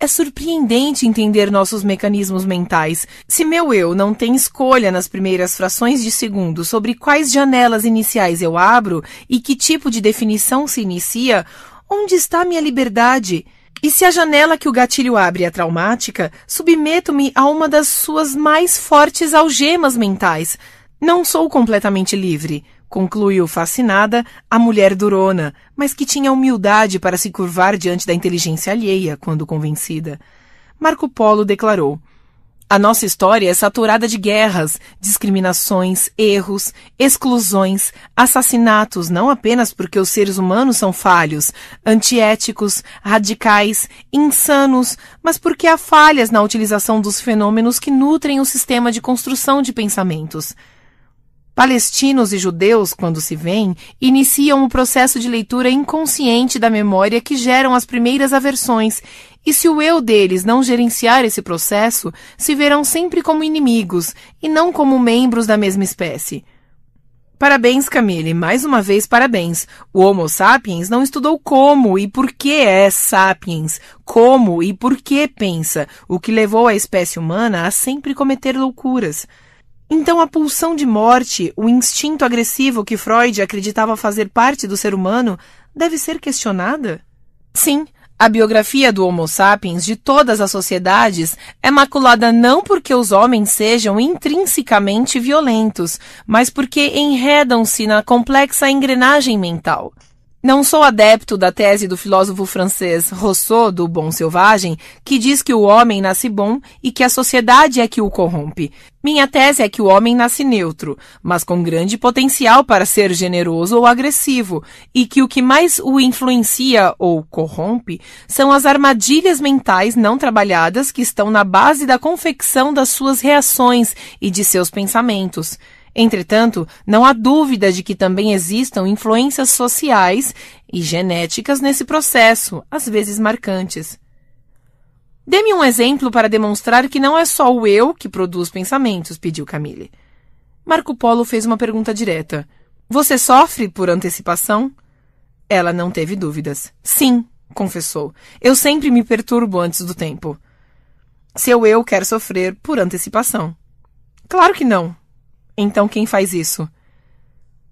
Speaker 1: É surpreendente entender nossos mecanismos mentais. Se meu eu não tem escolha nas primeiras frações de segundo sobre quais janelas iniciais eu abro e que tipo de definição se inicia, onde está minha liberdade? E se a janela que o gatilho abre é traumática, submeto-me a uma das suas mais fortes algemas mentais, não sou completamente livre, concluiu fascinada a mulher durona, mas que tinha humildade para se curvar diante da inteligência alheia quando convencida. Marco Polo declarou: A nossa história é saturada de guerras, discriminações, erros, exclusões, assassinatos, não apenas porque os seres humanos são falhos, antiéticos, radicais, insanos, mas porque há falhas na utilização dos fenômenos que nutrem o sistema de construção de pensamentos. Palestinos e judeus, quando se veem, iniciam o um processo de leitura inconsciente da memória que geram as primeiras aversões, e se o eu deles não gerenciar esse processo, se verão sempre como inimigos e não como membros da mesma espécie. Parabéns, Camille. Mais uma vez, parabéns. O Homo sapiens não estudou como e por que é sapiens, como e por que pensa, o que levou a espécie humana a sempre cometer loucuras. Então, a pulsão de morte, o instinto agressivo que Freud acreditava fazer parte do ser humano, deve ser questionada? Sim, a biografia do Homo sapiens de todas as sociedades é maculada não porque os homens sejam intrinsecamente violentos, mas porque enredam-se na complexa engrenagem mental. Não sou adepto da tese do filósofo francês Rousseau do Bom Selvagem, que diz que o homem nasce bom e que a sociedade é que o corrompe. Minha tese é que o homem nasce neutro, mas com grande potencial para ser generoso ou agressivo, e que o que mais o influencia ou corrompe são as armadilhas mentais não trabalhadas que estão na base da confecção das suas reações e de seus pensamentos. Entretanto, não há dúvida de que também existam influências sociais e genéticas nesse processo, às vezes marcantes. Dê-me um exemplo para demonstrar que não é só o eu que produz pensamentos, pediu Camille. Marco Polo fez uma pergunta direta. Você sofre por antecipação? Ela não teve dúvidas. Sim, confessou. Eu sempre me perturbo antes do tempo. Seu eu quer sofrer por antecipação. Claro que não, então quem faz isso?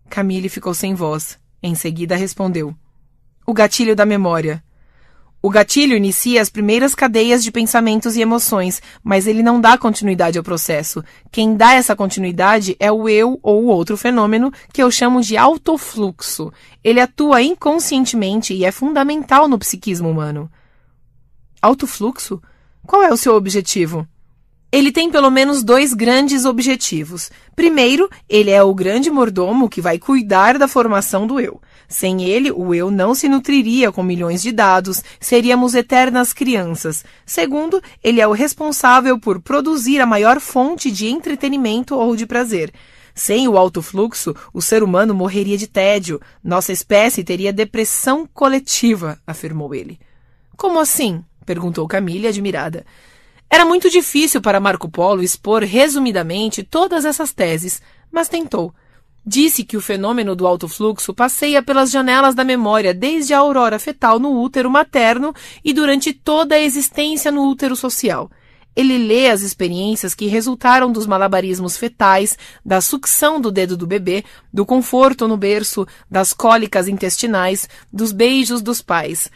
Speaker 1: Camille ficou sem voz. Em seguida respondeu: O gatilho da memória. O gatilho inicia as primeiras cadeias de pensamentos e emoções, mas ele não dá continuidade ao processo. Quem dá essa continuidade é o eu ou outro fenômeno que eu chamo de autofluxo. Ele atua inconscientemente e é fundamental no psiquismo humano. Autofluxo? Qual é o seu objetivo? Ele tem pelo menos dois grandes objetivos. Primeiro, ele é o grande mordomo que vai cuidar da formação do eu. Sem ele, o eu não se nutriria com milhões de dados, seríamos eternas crianças. Segundo, ele é o responsável por produzir a maior fonte de entretenimento ou de prazer. Sem o alto fluxo, o ser humano morreria de tédio. Nossa espécie teria depressão coletiva, afirmou ele. Como assim? perguntou Camille admirada. Era muito difícil para Marco Polo expor resumidamente todas essas teses, mas tentou. Disse que o fenômeno do alto fluxo passeia pelas janelas da memória desde a aurora fetal no útero materno e durante toda a existência no útero social. Ele lê as experiências que resultaram dos malabarismos fetais, da sucção do dedo do bebê, do conforto no berço, das cólicas intestinais, dos beijos dos pais.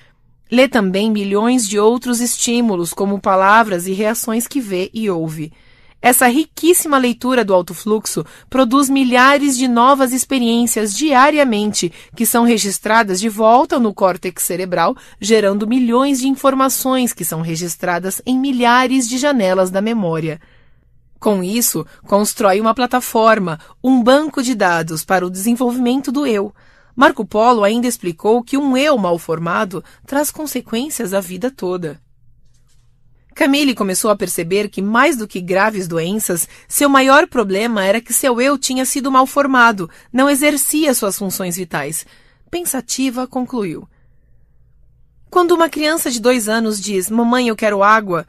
Speaker 1: Lê também milhões de outros estímulos, como palavras e reações que vê e ouve. Essa riquíssima leitura do alto fluxo produz milhares de novas experiências diariamente, que são registradas de volta no córtex cerebral, gerando milhões de informações que são registradas em milhares de janelas da memória. Com isso, constrói uma plataforma, um banco de dados para o desenvolvimento do eu. Marco Polo ainda explicou que um eu mal formado traz consequências a vida toda. Camille começou a perceber que, mais do que graves doenças, seu maior problema era que seu eu tinha sido mal formado, não exercia suas funções vitais. Pensativa, concluiu. Quando uma criança de dois anos diz: Mamãe, eu quero água,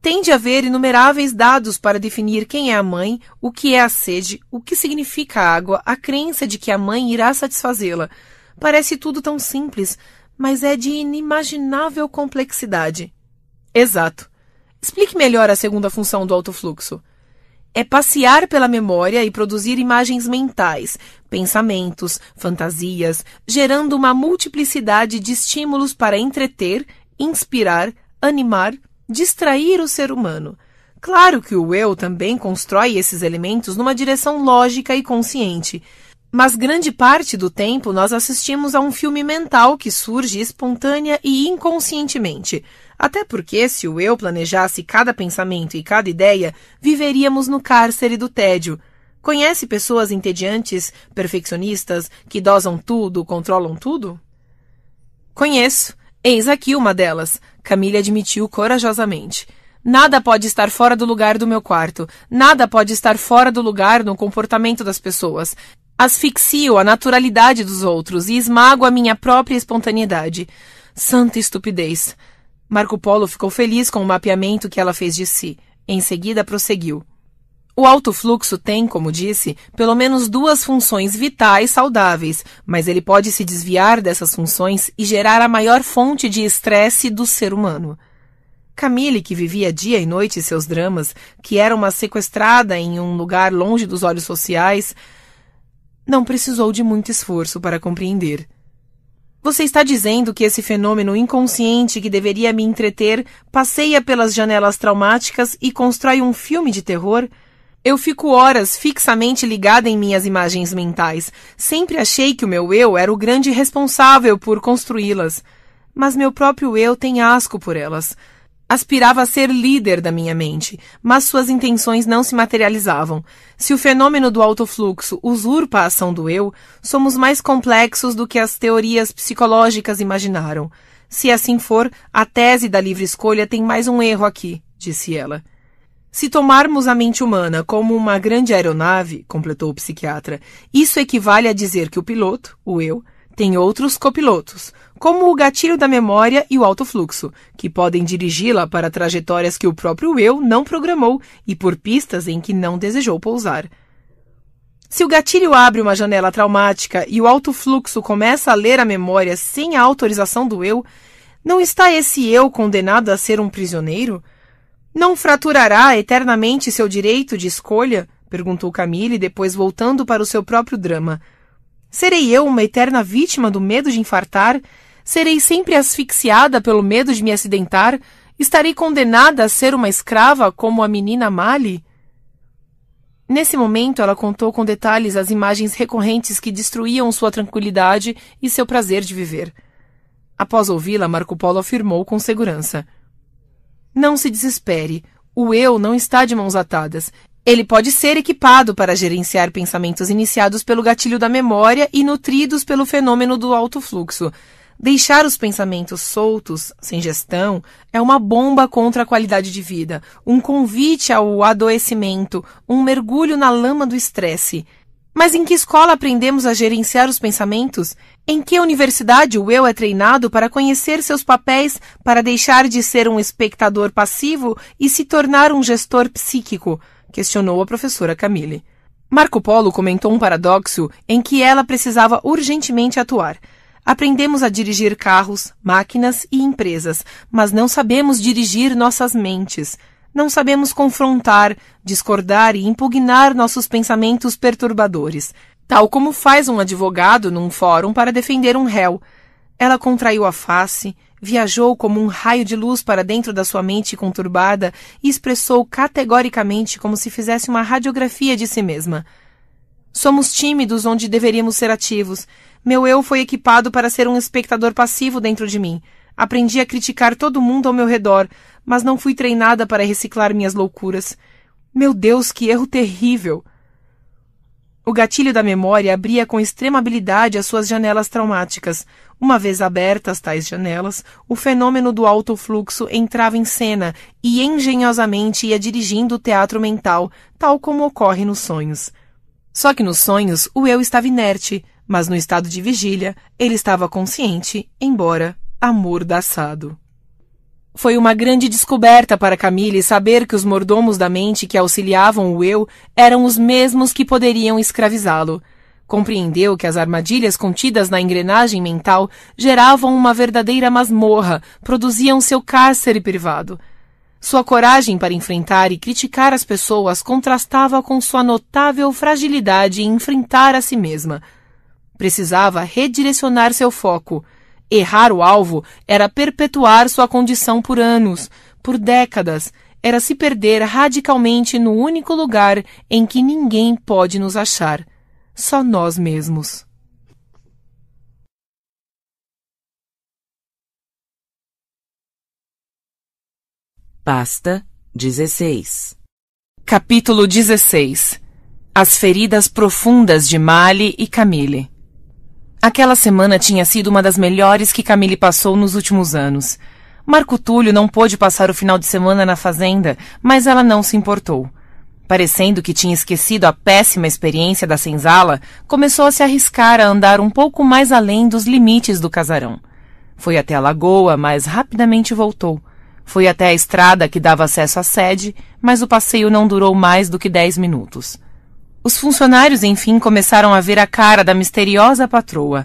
Speaker 1: tende a haver inumeráveis dados para definir quem é a mãe, o que é a sede, o que significa a água, a crença de que a mãe irá satisfazê-la. Parece tudo tão simples, mas é de inimaginável complexidade. Exato. Explique melhor a segunda função do autofluxo. É passear pela memória e produzir imagens mentais, pensamentos, fantasias, gerando uma multiplicidade de estímulos para entreter, inspirar, animar, distrair o ser humano. Claro que o eu também constrói esses elementos numa direção lógica e consciente, mas grande parte do tempo nós assistimos a um filme mental que surge espontânea e inconscientemente. Até porque, se o eu planejasse cada pensamento e cada ideia, viveríamos no cárcere do tédio. Conhece pessoas entediantes, perfeccionistas, que dosam tudo, controlam tudo? Conheço. Eis aqui uma delas, Camille admitiu corajosamente. Nada pode estar fora do lugar do meu quarto. Nada pode estar fora do lugar no comportamento das pessoas. Asfixio a naturalidade dos outros e esmago a minha própria espontaneidade. Santa estupidez! Marco Polo ficou feliz com o mapeamento que ela fez de si. Em seguida, prosseguiu. O alto fluxo tem, como disse, pelo menos duas funções vitais saudáveis, mas ele pode se desviar dessas funções e gerar a maior fonte de estresse do ser humano. Camille, que vivia dia e noite seus dramas, que era uma sequestrada em um lugar longe dos olhos sociais, não precisou de muito esforço para compreender. Você está dizendo que esse fenômeno inconsciente que deveria me entreter passeia pelas janelas traumáticas e constrói um filme de terror? Eu fico horas fixamente ligada em minhas imagens mentais. Sempre achei que o meu eu era o grande responsável por construí-las. Mas meu próprio eu tem asco por elas. Aspirava a ser líder da minha mente, mas suas intenções não se materializavam. Se o fenômeno do autofluxo usurpa a ação do eu, somos mais complexos do que as teorias psicológicas imaginaram. Se assim for, a tese da livre escolha tem mais um erro aqui, disse ela. Se tomarmos a mente humana como uma grande aeronave, completou o psiquiatra, isso equivale a dizer que o piloto, o eu, tem outros copilotos, como o gatilho da memória e o alto fluxo, que podem dirigi-la para trajetórias que o próprio eu não programou e por pistas em que não desejou pousar. Se o gatilho abre uma janela traumática e o alto fluxo começa a ler a memória sem a autorização do eu, não está esse eu condenado a ser um prisioneiro? Não fraturará eternamente seu direito de escolha? perguntou Camille, depois voltando para o seu próprio drama. Serei eu uma eterna vítima do medo de infartar? Serei sempre asfixiada pelo medo de me acidentar? Estarei condenada a ser uma escrava como a menina Mali? Nesse momento, ela contou com detalhes as imagens recorrentes que destruíam sua tranquilidade e seu prazer de viver. Após ouvi-la, Marco Polo afirmou com segurança: não se desespere. O eu não está de mãos atadas. Ele pode ser equipado para gerenciar pensamentos iniciados pelo gatilho da memória e nutridos pelo fenômeno do alto fluxo. Deixar os pensamentos soltos, sem gestão, é uma bomba contra a qualidade de vida, um convite ao adoecimento, um mergulho na lama do estresse. Mas em que escola aprendemos a gerenciar os pensamentos? Em que universidade o eu é treinado para conhecer seus papéis, para deixar de ser um espectador passivo e se tornar um gestor psíquico? questionou a professora Camille. Marco Polo comentou um paradoxo em que ela precisava urgentemente atuar. Aprendemos a dirigir carros, máquinas e empresas, mas não sabemos dirigir nossas mentes não sabemos confrontar, discordar e impugnar nossos pensamentos perturbadores, tal como faz um advogado num fórum para defender um réu. Ela contraiu a face, viajou como um raio de luz para dentro da sua mente conturbada e expressou categoricamente como se fizesse uma radiografia de si mesma. Somos tímidos onde deveríamos ser ativos. Meu eu foi equipado para ser um espectador passivo dentro de mim. Aprendi a criticar todo mundo ao meu redor, mas não fui treinada para reciclar minhas loucuras. Meu Deus, que erro terrível! O gatilho da memória abria com extrema habilidade as suas janelas traumáticas. Uma vez abertas tais janelas, o fenômeno do alto fluxo entrava em cena e engenhosamente ia dirigindo o teatro mental, tal como ocorre nos sonhos. Só que nos sonhos o eu estava inerte, mas no estado de vigília ele estava consciente, embora amordaçado. Foi uma grande descoberta para Camille saber que os mordomos da mente que auxiliavam o eu eram os mesmos que poderiam escravizá-lo. Compreendeu que as armadilhas contidas na engrenagem mental geravam uma verdadeira masmorra, produziam seu cárcere privado. Sua coragem para enfrentar e criticar as pessoas contrastava com sua notável fragilidade em enfrentar a si mesma. Precisava redirecionar seu foco, Errar o alvo era perpetuar sua condição por anos, por décadas, era se perder radicalmente no único lugar em que ninguém pode nos achar só nós mesmos.
Speaker 2: Pasta 16 Capítulo
Speaker 1: 16 As feridas profundas de Mali e Camille Aquela semana tinha sido uma das melhores que Camille passou nos últimos anos. Marco Túlio não pôde passar o final de semana na fazenda, mas ela não se importou. Parecendo que tinha esquecido a péssima experiência da senzala, começou a se arriscar a andar um pouco mais além dos limites do casarão. Foi até a lagoa, mas rapidamente voltou. Foi até a estrada que dava acesso à sede, mas o passeio não durou mais do que dez minutos. Os funcionários, enfim, começaram a ver a cara da misteriosa patroa.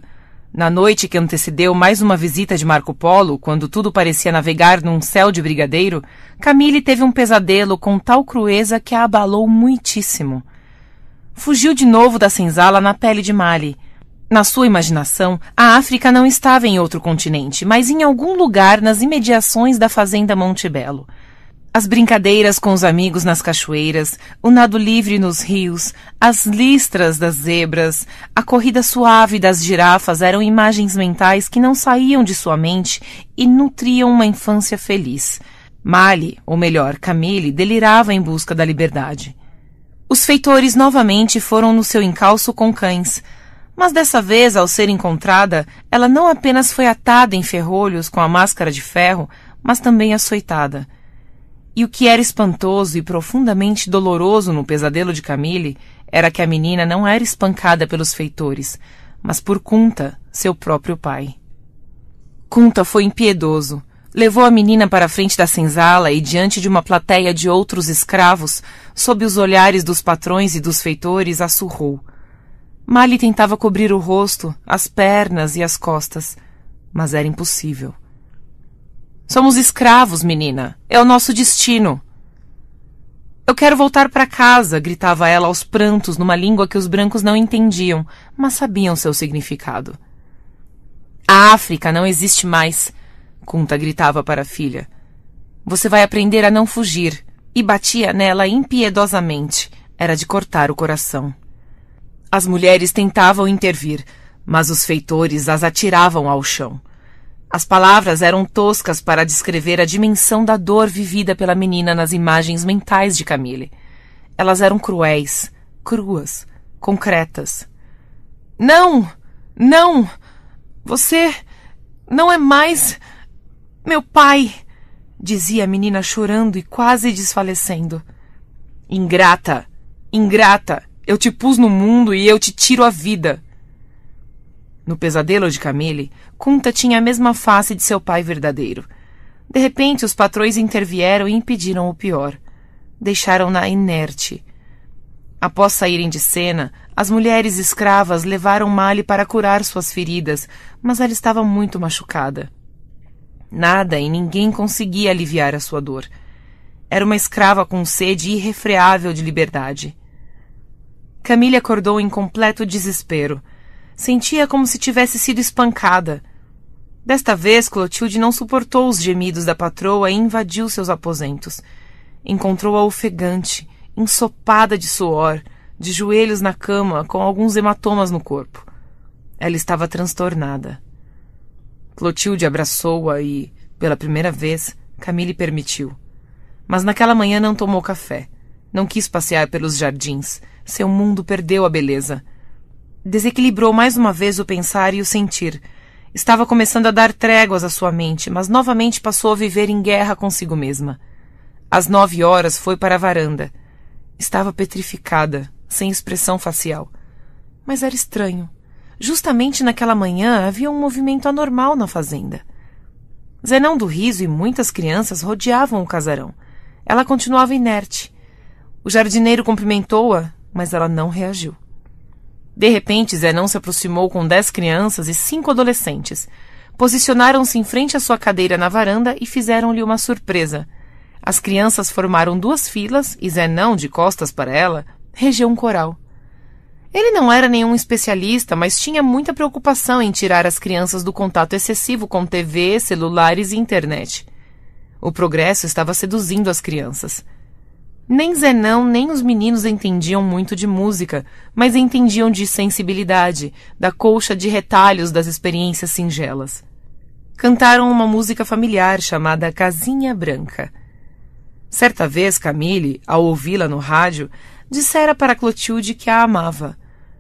Speaker 1: Na noite que antecedeu mais uma visita de Marco Polo, quando tudo parecia navegar num céu de brigadeiro, Camille teve um pesadelo com tal crueza que a abalou muitíssimo. Fugiu de novo da senzala na pele de Mali. Na sua imaginação, a África não estava em outro continente, mas em algum lugar nas imediações da fazenda Montebello. As brincadeiras com os amigos nas cachoeiras, o nado livre nos rios, as listras das zebras, a corrida suave das girafas eram imagens mentais que não saíam de sua mente e nutriam uma infância feliz. Mali, ou melhor, Camille, delirava em busca da liberdade. Os feitores novamente foram no seu encalço com cães, mas dessa vez, ao ser encontrada, ela não apenas foi atada em ferrolhos com a máscara de ferro, mas também açoitada. E o que era espantoso e profundamente doloroso no pesadelo de Camille era que a menina não era espancada pelos feitores, mas por Kunta, seu próprio pai. Kunta foi impiedoso. Levou a menina para a frente da senzala e diante de uma plateia de outros escravos, sob os olhares dos patrões e dos feitores, a surrou. Mali tentava cobrir o rosto, as pernas e as costas, mas era impossível. Somos escravos, menina. É o nosso destino. Eu quero voltar para casa, gritava ela aos prantos numa língua que os brancos não entendiam, mas sabiam seu significado. A África não existe mais, Kunta gritava para a filha. Você vai aprender a não fugir. E batia nela impiedosamente. Era de cortar o coração. As mulheres tentavam intervir, mas os feitores as atiravam ao chão. As palavras eram toscas para descrever a dimensão da dor vivida pela menina nas imagens mentais de Camille. Elas eram cruéis, cruas, concretas. Não! Não! Você não é mais meu pai! dizia a menina chorando e quase desfalecendo. Ingrata! Ingrata! Eu te pus no mundo e eu te tiro a vida! No pesadelo de Camille, Kunta tinha a mesma face de seu pai verdadeiro. De repente, os patrões intervieram e impediram o pior. Deixaram-na inerte. Após saírem de cena, as mulheres escravas levaram Mali para curar suas feridas, mas ela estava muito machucada. Nada e ninguém conseguia aliviar a sua dor. Era uma escrava com sede irrefreável de liberdade. Camille acordou em completo desespero. Sentia como se tivesse sido espancada. Desta vez, Clotilde não suportou os gemidos da patroa e invadiu seus aposentos. Encontrou-a ofegante, ensopada de suor, de joelhos na cama, com alguns hematomas no corpo. Ela estava transtornada. Clotilde abraçou-a e, pela primeira vez, Camille permitiu. Mas naquela manhã não tomou café. Não quis passear pelos jardins. Seu mundo perdeu a beleza. Desequilibrou mais uma vez o pensar e o sentir. Estava começando a dar tréguas à sua mente, mas novamente passou a viver em guerra consigo mesma. Às nove horas foi para a varanda. Estava petrificada, sem expressão facial. Mas era estranho. Justamente naquela manhã havia um movimento anormal na fazenda. Zenão do Riso e muitas crianças rodeavam o casarão. Ela continuava inerte. O jardineiro cumprimentou-a, mas ela não reagiu. De repente, Zé não se aproximou com dez crianças e cinco adolescentes. Posicionaram-se em frente à sua cadeira na varanda e fizeram-lhe uma surpresa. As crianças formaram duas filas e Zé não, de costas para ela, regeu um coral. Ele não era nenhum especialista, mas tinha muita preocupação em tirar as crianças do contato excessivo com TV, celulares e internet. O progresso estava seduzindo as crianças. Nem Zenão nem os meninos entendiam muito de música, mas entendiam de sensibilidade, da colcha de retalhos das experiências singelas. Cantaram uma música familiar chamada Casinha Branca. Certa vez, Camille, ao ouvi-la no rádio, dissera para Clotilde que a amava.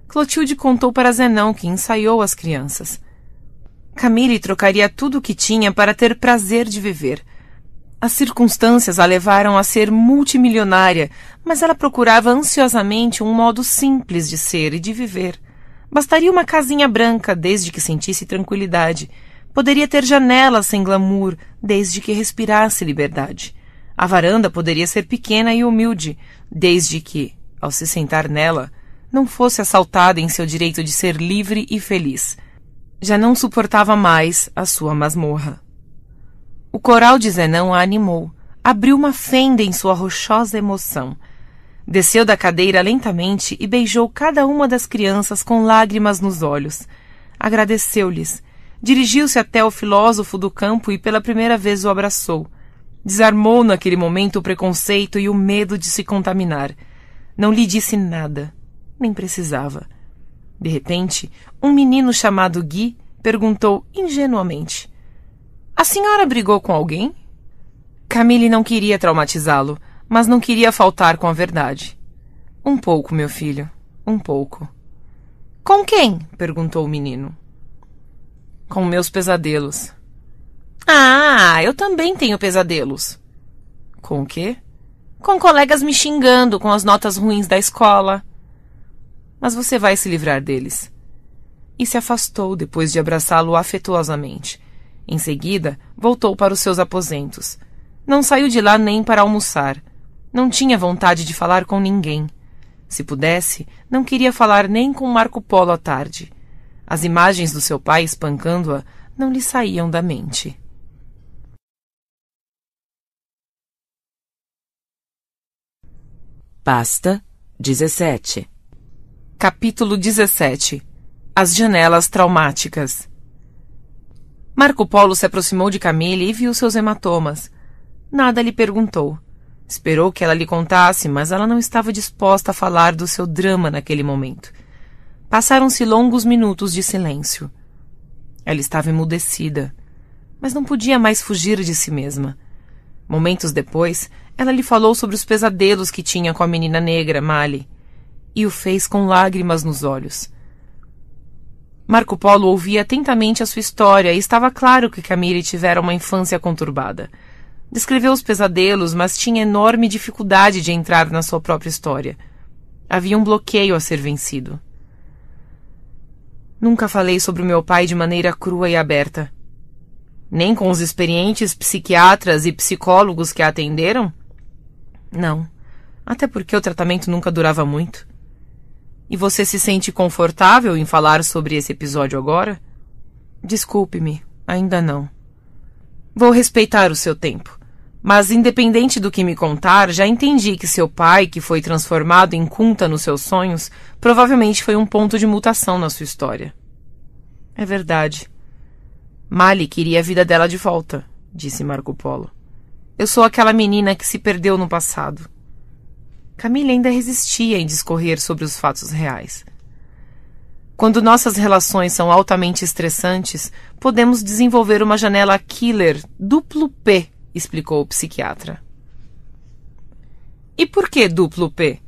Speaker 1: Clotilde contou para Zenão, que ensaiou as crianças. Camille trocaria tudo o que tinha para ter prazer de viver – as circunstâncias a levaram a ser multimilionária, mas ela procurava ansiosamente um modo simples de ser e de viver. Bastaria uma casinha branca, desde que sentisse tranquilidade. Poderia ter janelas sem glamour, desde que respirasse liberdade. A varanda poderia ser pequena e humilde, desde que, ao se sentar nela, não fosse assaltada em seu direito de ser livre e feliz. Já não suportava mais a sua masmorra. O coral de Zenão a animou, abriu uma fenda em sua rochosa emoção. Desceu da cadeira lentamente e beijou cada uma das crianças com lágrimas nos olhos. Agradeceu-lhes. Dirigiu-se até o filósofo do campo e pela primeira vez o abraçou. Desarmou naquele momento o preconceito e o medo de se contaminar. Não lhe disse nada. Nem precisava. De repente, um menino chamado Gui perguntou ingenuamente: a senhora brigou com alguém? Camille não queria traumatizá-lo, mas não queria faltar com a verdade. Um pouco, meu filho, um pouco. Com quem? perguntou o menino. Com meus pesadelos. Ah, eu também tenho pesadelos. Com o quê? Com colegas me xingando com as notas ruins da escola. Mas você vai se livrar deles. E se afastou depois de abraçá-lo afetuosamente em seguida, voltou para os seus aposentos. Não saiu de lá nem para almoçar. Não tinha vontade de falar com ninguém. Se pudesse, não queria falar nem com Marco Polo à tarde. As imagens do seu pai espancando-a não lhe saíam da mente.
Speaker 2: Pasta 17 Capítulo 17 As janelas
Speaker 1: traumáticas Marco Polo se aproximou de Camille e viu seus hematomas. Nada lhe perguntou. Esperou que ela lhe contasse, mas ela não estava disposta a falar do seu drama naquele momento. Passaram-se longos minutos de silêncio. Ela estava emudecida, mas não podia mais fugir de si mesma. Momentos depois, ela lhe falou sobre os pesadelos que tinha com a menina negra, Mali, e o fez com lágrimas nos olhos. Marco Polo ouvia atentamente a sua história e estava claro que Camille tivera uma infância conturbada. Descreveu os pesadelos, mas tinha enorme dificuldade de entrar na sua própria história. Havia um bloqueio a ser vencido. Nunca falei sobre o meu pai de maneira crua e aberta. Nem com os experientes psiquiatras e psicólogos que a atenderam? Não. Até porque o tratamento nunca durava muito. E você se sente confortável em falar sobre esse episódio agora? Desculpe-me, ainda não. Vou respeitar o seu tempo. Mas, independente do que me contar, já entendi que seu pai, que foi transformado em Kunta nos seus sonhos, provavelmente foi um ponto de mutação na sua história. É verdade. Mali queria a vida dela de volta, disse Marco Polo. Eu sou aquela menina que se perdeu no passado. Camille ainda resistia em discorrer sobre os fatos reais. Quando nossas relações são altamente estressantes, podemos desenvolver uma janela killer duplo P, explicou o psiquiatra. E por que duplo P?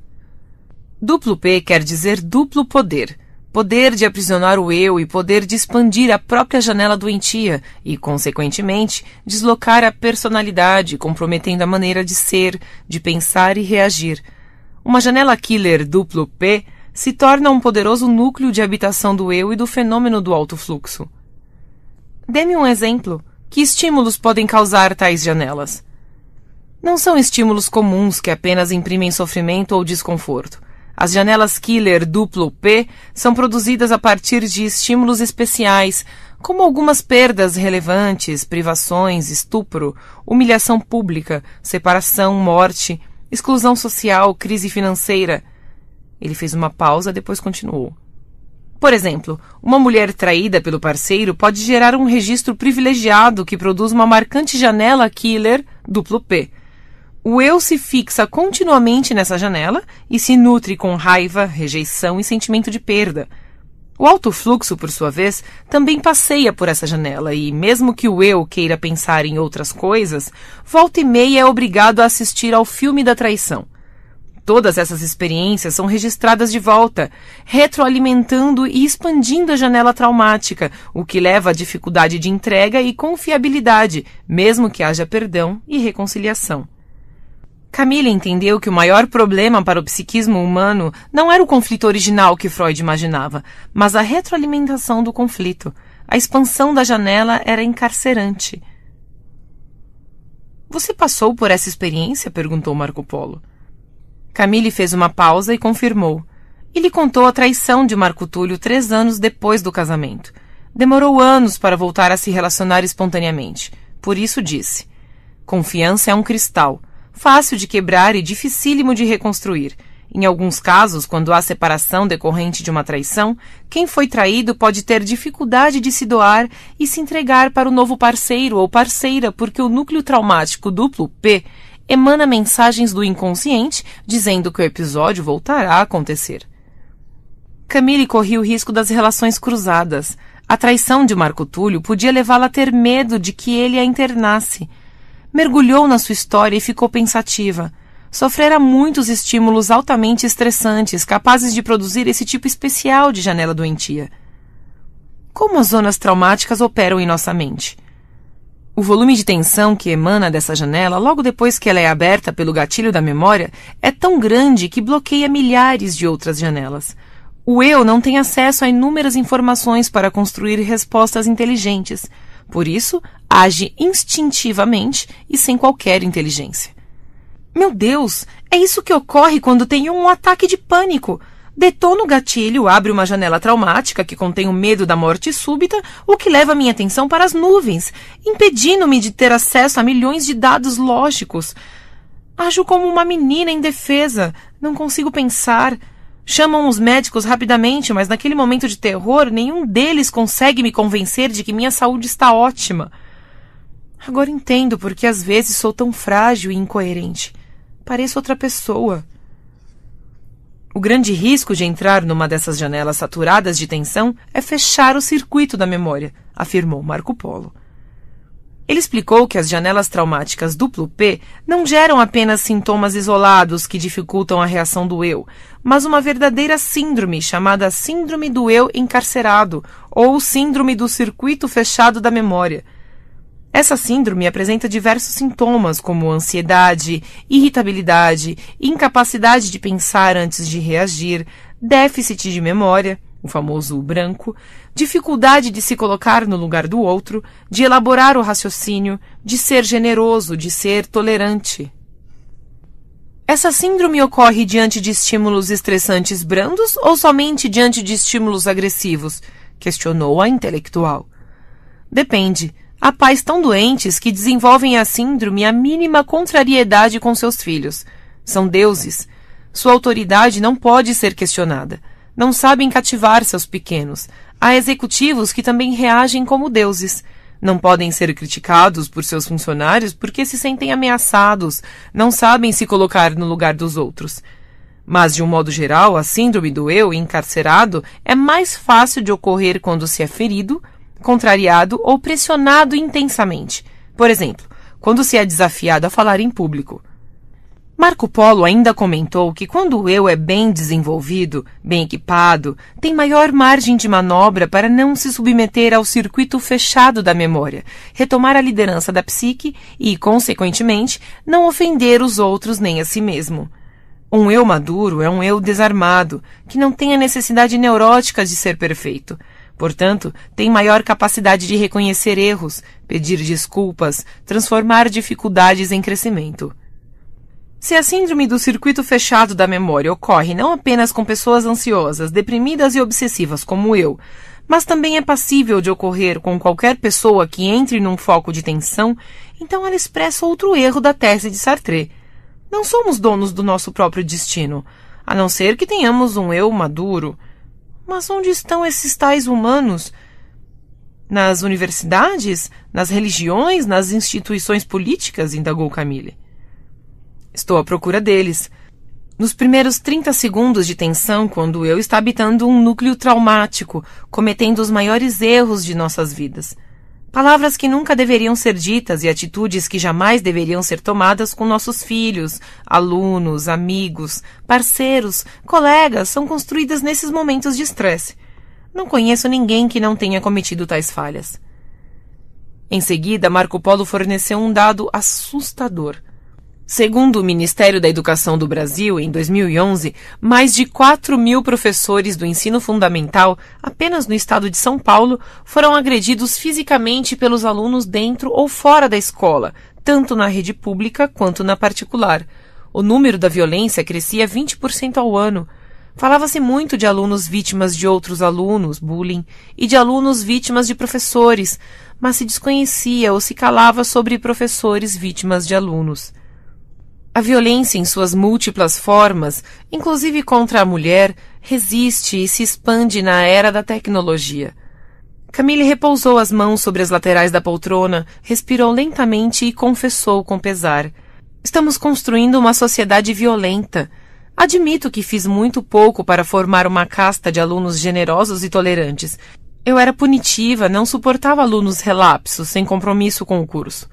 Speaker 1: Duplo P quer dizer duplo poder. Poder de aprisionar o eu e poder de expandir a própria janela doentia e, consequentemente, deslocar a personalidade, comprometendo a maneira de ser, de pensar e reagir uma janela killer duplo P se torna um poderoso núcleo de habitação do eu e do fenômeno do alto fluxo. Dê-me um exemplo. Que estímulos podem causar tais janelas? Não são estímulos comuns que apenas imprimem sofrimento ou desconforto. As janelas killer duplo P são produzidas a partir de estímulos especiais, como algumas perdas relevantes, privações, estupro, humilhação pública, separação, morte, Exclusão social, crise financeira. Ele fez uma pausa, depois continuou. Por exemplo, uma mulher traída pelo parceiro pode gerar um registro privilegiado que produz uma marcante janela killer duplo P. O eu se fixa continuamente nessa janela e se nutre com raiva, rejeição e sentimento de perda. O alto fluxo, por sua vez, também passeia por essa janela e, mesmo que o eu queira pensar em outras coisas, volta e meia é obrigado a assistir ao filme da traição. Todas essas experiências são registradas de volta, retroalimentando e expandindo a janela traumática, o que leva à dificuldade de entrega e confiabilidade, mesmo que haja perdão e reconciliação. Camille entendeu que o maior problema para o psiquismo humano não era o conflito original que Freud imaginava, mas a retroalimentação do conflito. A expansão da janela era encarcerante. Você passou por essa experiência? perguntou Marco Polo. Camille fez uma pausa e confirmou. E lhe contou a traição de Marco Túlio três anos depois do casamento. Demorou anos para voltar a se relacionar espontaneamente. Por isso disse: Confiança é um cristal fácil de quebrar e dificílimo de reconstruir. Em alguns casos, quando há separação decorrente de uma traição, quem foi traído pode ter dificuldade de se doar e se entregar para o novo parceiro ou parceira porque o núcleo traumático duplo P emana mensagens do inconsciente dizendo que o episódio voltará a acontecer. Camille corria o risco das relações cruzadas. A traição de Marco Túlio podia levá-la a ter medo de que ele a internasse mergulhou na sua história e ficou pensativa. Sofrera muitos estímulos altamente estressantes, capazes de produzir esse tipo especial de janela doentia. Como as zonas traumáticas operam em nossa mente? O volume de tensão que emana dessa janela logo depois que ela é aberta pelo gatilho da memória é tão grande que bloqueia milhares de outras janelas. O eu não tem acesso a inúmeras informações para construir respostas inteligentes. Por isso, age instintivamente e sem qualquer inteligência. Meu Deus, é isso que ocorre quando tenho um ataque de pânico. Detono o gatilho, abre uma janela traumática que contém o medo da morte súbita, o que leva minha atenção para as nuvens, impedindo-me de ter acesso a milhões de dados lógicos. Ajo como uma menina indefesa, não consigo pensar, Chamam os médicos rapidamente, mas naquele momento de terror, nenhum deles consegue me convencer de que minha saúde está ótima. Agora entendo por que às vezes sou tão frágil e incoerente. Pareço outra pessoa. O grande risco de entrar numa dessas janelas saturadas de tensão é fechar o circuito da memória, afirmou Marco Polo. Ele explicou que as janelas traumáticas duplo P não geram apenas sintomas isolados que dificultam a reação do eu, mas uma verdadeira síndrome chamada Síndrome do Eu Encarcerado ou Síndrome do Circuito Fechado da Memória. Essa síndrome apresenta diversos sintomas, como ansiedade, irritabilidade, incapacidade de pensar antes de reagir, déficit de memória, o famoso branco, dificuldade de se colocar no lugar do outro, de elaborar o raciocínio, de ser generoso, de ser tolerante. Essa síndrome ocorre diante de estímulos estressantes brandos ou somente diante de estímulos agressivos? questionou a intelectual. Depende. Há pais tão doentes que desenvolvem a síndrome a mínima contrariedade com seus filhos. São deuses. Sua autoridade não pode ser questionada. Não sabem cativar seus pequenos. Há executivos que também reagem como deuses. Não podem ser criticados por seus funcionários porque se sentem ameaçados, não sabem se colocar no lugar dos outros. Mas, de um modo geral, a síndrome do eu encarcerado é mais fácil de ocorrer quando se é ferido, contrariado ou pressionado intensamente. Por exemplo, quando se é desafiado a falar em público. Marco Polo ainda comentou que quando o eu é bem desenvolvido, bem equipado, tem maior margem de manobra para não se submeter ao circuito fechado da memória, retomar a liderança da psique e, consequentemente, não ofender os outros nem a si mesmo. Um eu maduro é um eu desarmado, que não tem a necessidade neurótica de ser perfeito. Portanto, tem maior capacidade de reconhecer erros, pedir desculpas, transformar dificuldades em crescimento. Se a síndrome do circuito fechado da memória ocorre não apenas com pessoas ansiosas, deprimidas e obsessivas como eu, mas também é passível de ocorrer com qualquer pessoa que entre num foco de tensão, então ela expressa outro erro da tese de Sartre. Não somos donos do nosso próprio destino, a não ser que tenhamos um eu maduro. Mas onde estão esses tais humanos? Nas universidades? Nas religiões? Nas instituições políticas? indagou Camille. Estou à procura deles. Nos primeiros 30 segundos de tensão, quando eu está habitando um núcleo traumático, cometendo os maiores erros de nossas vidas. Palavras que nunca deveriam ser ditas e atitudes que jamais deveriam ser tomadas com nossos filhos, alunos, amigos, parceiros, colegas são construídas nesses momentos de estresse. Não conheço ninguém que não tenha cometido tais falhas. Em seguida, Marco Polo forneceu um dado assustador. Segundo o Ministério da Educação do Brasil, em 2011, mais de 4 mil professores do ensino fundamental, apenas no estado de São Paulo, foram agredidos fisicamente pelos alunos dentro ou fora da escola, tanto na rede pública quanto na particular. O número da violência crescia 20% ao ano. Falava-se muito de alunos vítimas de outros alunos, bullying, e de alunos vítimas de professores, mas se desconhecia ou se calava sobre professores vítimas de alunos. A violência, em suas múltiplas formas, inclusive contra a mulher, resiste e se expande na era da tecnologia. Camille repousou as mãos sobre as laterais da poltrona, respirou lentamente e confessou com pesar: Estamos construindo uma sociedade violenta. Admito que fiz muito pouco para formar uma casta de alunos generosos e tolerantes. Eu era punitiva, não suportava alunos relapsos, sem compromisso com o curso.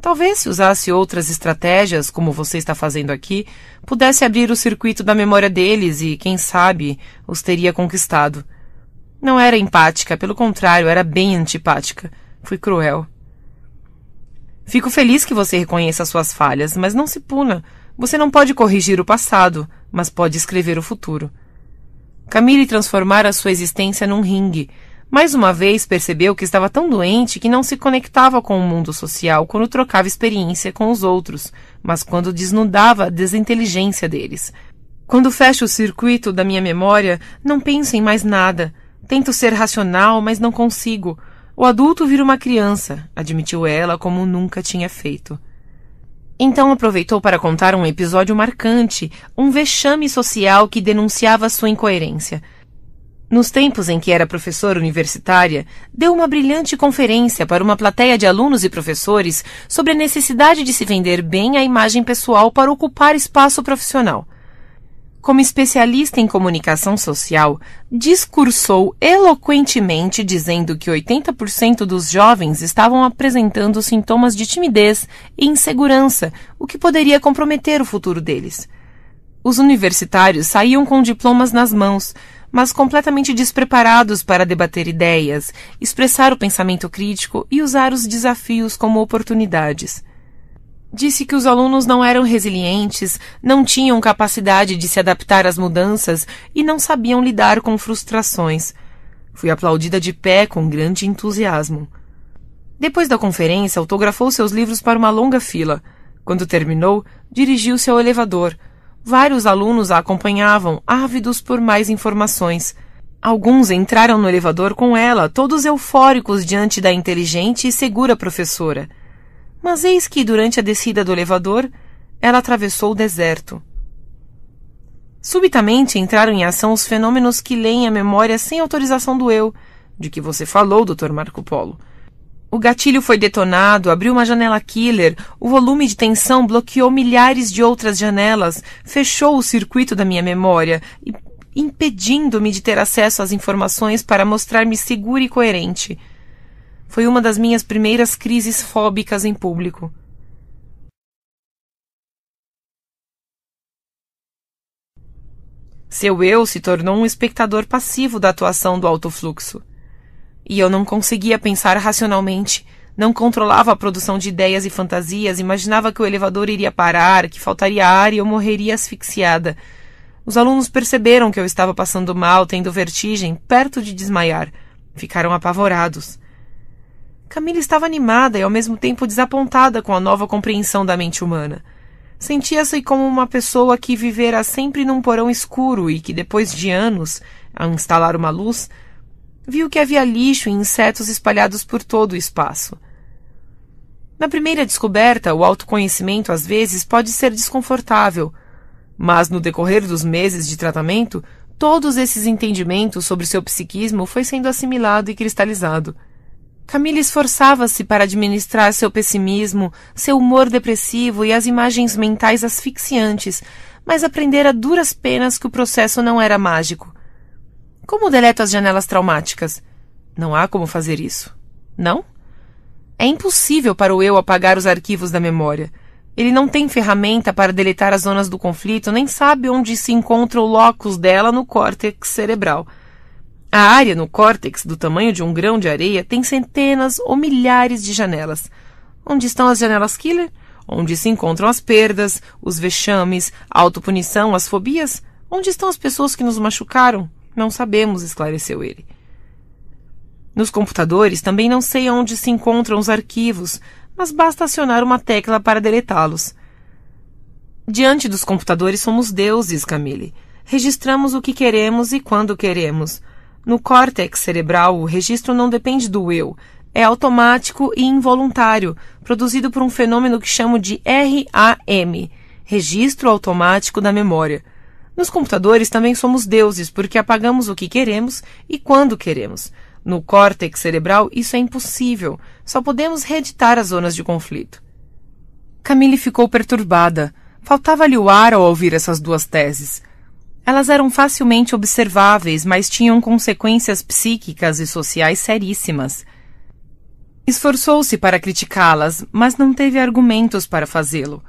Speaker 1: Talvez se usasse outras estratégias, como você está fazendo aqui, pudesse abrir o circuito da memória deles e, quem sabe, os teria conquistado. Não era empática, pelo contrário, era bem antipática. Fui cruel. Fico feliz que você reconheça suas falhas, mas não se puna. Você não pode corrigir o passado, mas pode escrever o futuro. Camille transformara sua existência num ringue, mais uma vez percebeu que estava tão doente que não se conectava com o mundo social quando trocava experiência com os outros, mas quando desnudava a desinteligência deles. Quando fecho o circuito da minha memória, não penso em mais nada. Tento ser racional, mas não consigo. O adulto vira uma criança, admitiu ela como nunca tinha feito. Então aproveitou para contar um episódio marcante, um vexame social que denunciava sua incoerência. Nos tempos em que era professora universitária, deu uma brilhante conferência para uma plateia de alunos e professores sobre a necessidade de se vender bem a imagem pessoal para ocupar espaço profissional. Como especialista em comunicação social, discursou eloquentemente dizendo que 80% dos jovens estavam apresentando sintomas de timidez e insegurança, o que poderia comprometer o futuro deles. Os universitários saíam com diplomas nas mãos, mas completamente despreparados para debater ideias, expressar o pensamento crítico e usar os desafios como oportunidades. Disse que os alunos não eram resilientes, não tinham capacidade de se adaptar às mudanças e não sabiam lidar com frustrações. Fui aplaudida de pé com grande entusiasmo. Depois da conferência, autografou seus livros para uma longa fila. Quando terminou, dirigiu-se ao elevador, Vários alunos a acompanhavam, ávidos por mais informações. Alguns entraram no elevador com ela, todos eufóricos diante da inteligente e segura professora. Mas eis que, durante a descida do elevador, ela atravessou o deserto. Subitamente entraram em ação os fenômenos que leem a memória sem autorização do eu, de que você falou, Dr. Marco Polo. O gatilho foi detonado, abriu uma janela killer, o volume de tensão bloqueou milhares de outras janelas, fechou o circuito da minha memória, impedindo-me de ter acesso às informações para mostrar-me segura e coerente. Foi uma das minhas primeiras crises fóbicas em público. Seu eu se tornou um espectador passivo da atuação do alto fluxo. E eu não conseguia pensar racionalmente. Não controlava a produção de ideias e fantasias, imaginava que o elevador iria parar, que faltaria ar e eu morreria asfixiada. Os alunos perceberam que eu estava passando mal, tendo vertigem, perto de desmaiar. Ficaram apavorados. Camila estava animada e ao mesmo tempo desapontada com a nova compreensão da mente humana. Sentia-se como uma pessoa que vivera sempre num porão escuro e que, depois de anos, a instalar uma luz, viu que havia lixo e insetos espalhados por todo o espaço. Na primeira descoberta, o autoconhecimento às vezes pode ser desconfortável, mas no decorrer dos meses de tratamento, todos esses entendimentos sobre seu psiquismo foi sendo assimilado e cristalizado. Camille esforçava-se para administrar seu pessimismo, seu humor depressivo e as imagens mentais asfixiantes, mas aprendera a duras penas que o processo não era mágico. Como deleto as janelas traumáticas? Não há como fazer isso. Não? É impossível para o eu apagar os arquivos da memória. Ele não tem ferramenta para deletar as zonas do conflito, nem sabe onde se encontra o locus dela no córtex cerebral. A área no córtex, do tamanho de um grão de areia, tem centenas ou milhares de janelas. Onde estão as janelas killer? Onde se encontram as perdas, os vexames, a autopunição, as fobias? Onde estão as pessoas que nos machucaram, não sabemos, esclareceu ele. Nos computadores também não sei onde se encontram os arquivos, mas basta acionar uma tecla para deletá-los. Diante dos computadores somos deuses, Camille. Registramos o que queremos e quando queremos. No córtex cerebral, o registro não depende do eu. É automático e involuntário, produzido por um fenômeno que chamo de RAM registro automático da memória. Nos computadores também somos deuses, porque apagamos o que queremos e quando queremos. No córtex cerebral, isso é impossível. Só podemos reeditar as zonas de conflito. Camille ficou perturbada. Faltava-lhe o ar ao ouvir essas duas teses. Elas eram facilmente observáveis, mas tinham consequências psíquicas e sociais seríssimas. Esforçou-se para criticá-las, mas não teve argumentos para fazê-lo.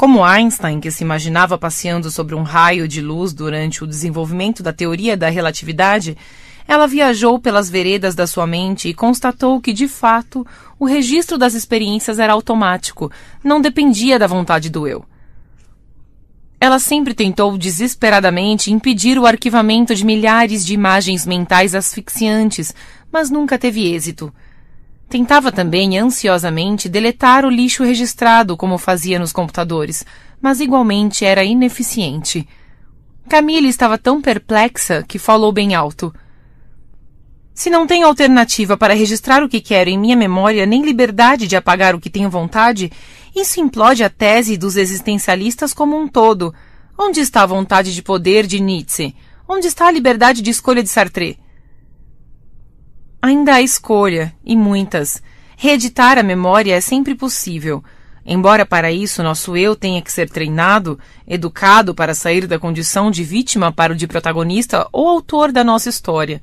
Speaker 1: Como Einstein, que se imaginava passeando sobre um raio de luz durante o desenvolvimento da teoria da relatividade, ela viajou pelas veredas da sua mente e constatou que, de fato, o registro das experiências era automático, não dependia da vontade do eu. Ela sempre tentou desesperadamente impedir o arquivamento de milhares de imagens mentais asfixiantes, mas nunca teve êxito. Tentava também, ansiosamente, deletar o lixo registrado, como fazia nos computadores, mas igualmente era ineficiente. Camille estava tão perplexa que falou bem alto. Se não tenho alternativa para registrar o que quero em minha memória, nem liberdade de apagar o que tenho vontade, isso implode a tese dos existencialistas como um todo. Onde está a vontade de poder de Nietzsche? Onde está a liberdade de escolha de Sartre? Ainda há escolha, e muitas. Reeditar a memória é sempre possível. Embora para isso nosso eu tenha que ser treinado, educado para sair da condição de vítima para o de protagonista ou autor da nossa história.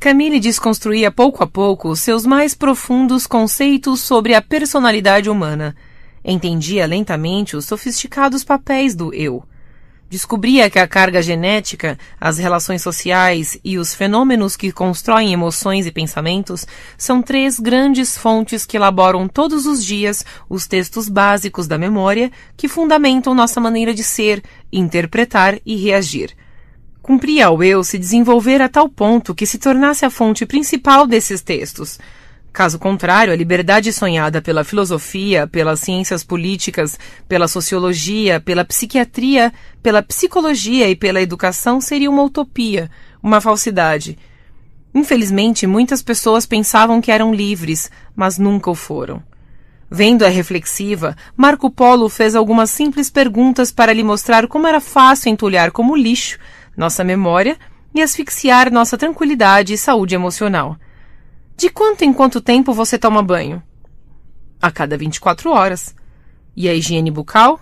Speaker 1: Camille desconstruía pouco a pouco seus mais profundos conceitos sobre a personalidade humana. Entendia lentamente os sofisticados papéis do eu descobria que a carga genética, as relações sociais e os fenômenos que constroem emoções e pensamentos são três grandes fontes que elaboram todos os dias os textos básicos da memória que fundamentam nossa maneira de ser, interpretar e reagir. Cumpria ao eu se desenvolver a tal ponto que se tornasse a fonte principal desses textos Caso contrário, a liberdade sonhada pela filosofia, pelas ciências políticas, pela sociologia, pela psiquiatria, pela psicologia e pela educação seria uma utopia, uma falsidade. Infelizmente, muitas pessoas pensavam que eram livres, mas nunca o foram. Vendo-a reflexiva, Marco Polo fez algumas simples perguntas para lhe mostrar como era fácil entulhar como lixo nossa memória e asfixiar nossa tranquilidade e saúde emocional. De quanto em quanto tempo você toma banho? A cada 24 horas. E a higiene bucal?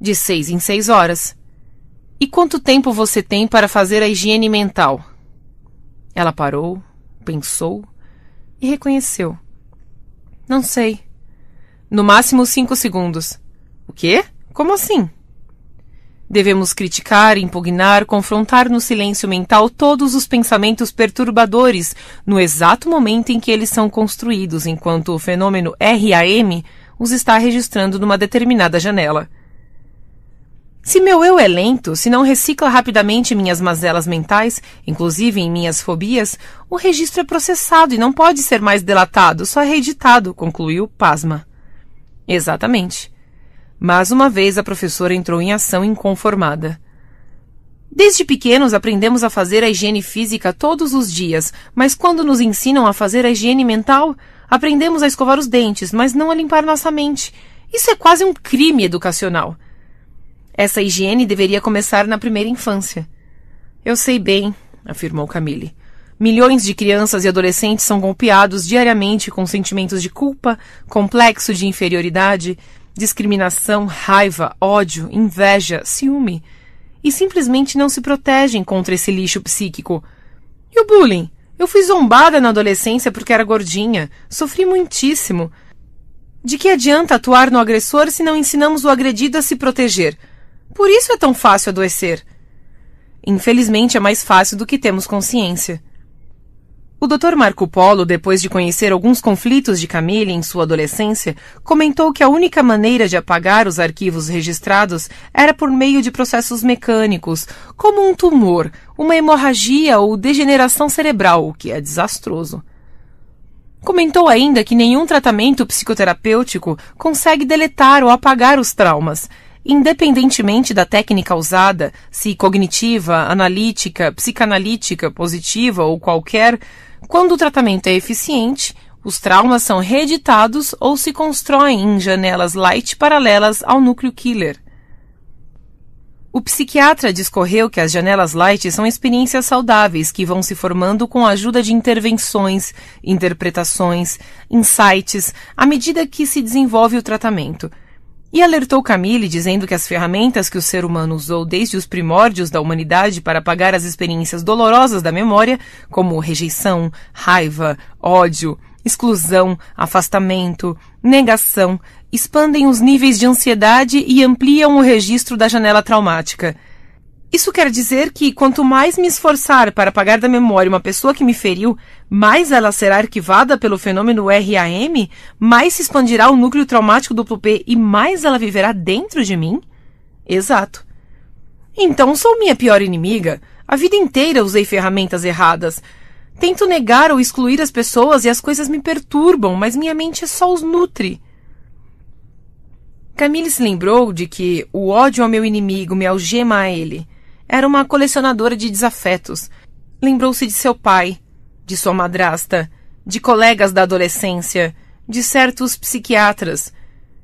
Speaker 1: De 6 em 6 horas. E quanto tempo você tem para fazer a higiene mental? Ela parou, pensou e reconheceu. Não sei. No máximo cinco segundos. O quê? Como assim? Devemos criticar, impugnar, confrontar no silêncio mental todos os pensamentos perturbadores no exato momento em que eles são construídos, enquanto o fenômeno RAM os está registrando numa determinada janela. Se meu eu é lento, se não recicla rapidamente minhas mazelas mentais, inclusive em minhas fobias, o registro é processado e não pode ser mais delatado, só é reeditado, concluiu Pasma. Exatamente. Mas uma vez a professora entrou em ação inconformada. Desde pequenos aprendemos a fazer a higiene física todos os dias, mas quando nos ensinam a fazer a higiene mental, aprendemos a escovar os dentes, mas não a limpar nossa mente. Isso é quase um crime educacional. Essa higiene deveria começar na primeira infância. Eu sei bem, afirmou Camille. Milhões de crianças e adolescentes são golpeados diariamente com sentimentos de culpa, complexo de inferioridade, discriminação, raiva, ódio, inveja, ciúme. E simplesmente não se protegem contra esse lixo psíquico. E o bullying? Eu fui zombada na adolescência porque era gordinha, sofri muitíssimo. De que adianta atuar no agressor se não ensinamos o agredido a se proteger? Por isso é tão fácil adoecer. Infelizmente é mais fácil do que temos consciência. O Dr. Marco Polo, depois de conhecer alguns conflitos de Camille em sua adolescência, comentou que a única maneira de apagar os arquivos registrados era por meio de processos mecânicos, como um tumor, uma hemorragia ou degeneração cerebral, o que é desastroso. Comentou ainda que nenhum tratamento psicoterapêutico consegue deletar ou apagar os traumas, independentemente da técnica usada, se cognitiva, analítica, psicanalítica, positiva ou qualquer, quando o tratamento é eficiente, os traumas são reeditados ou se constroem em janelas light paralelas ao núcleo killer. O psiquiatra discorreu que as janelas light são experiências saudáveis que vão se formando com a ajuda de intervenções, interpretações, insights, à medida que se desenvolve o tratamento. E alertou Camille dizendo que as ferramentas que o ser humano usou desde os primórdios da humanidade para apagar as experiências dolorosas da memória, como rejeição, raiva, ódio, exclusão, afastamento, negação, expandem os níveis de ansiedade e ampliam o registro da janela traumática. Isso quer dizer que, quanto mais me esforçar para apagar da memória uma pessoa que me feriu, mais ela será arquivada pelo fenômeno RAM, mais se expandirá o núcleo traumático do P e mais ela viverá dentro de mim? Exato. Então sou minha pior inimiga. A vida inteira usei ferramentas erradas. Tento negar ou excluir as pessoas e as coisas me perturbam, mas minha mente é só os nutre. Camille se lembrou de que o ódio ao meu inimigo me algema a ele. Era uma colecionadora de desafetos. Lembrou-se de seu pai, de sua madrasta, de colegas da adolescência, de certos psiquiatras.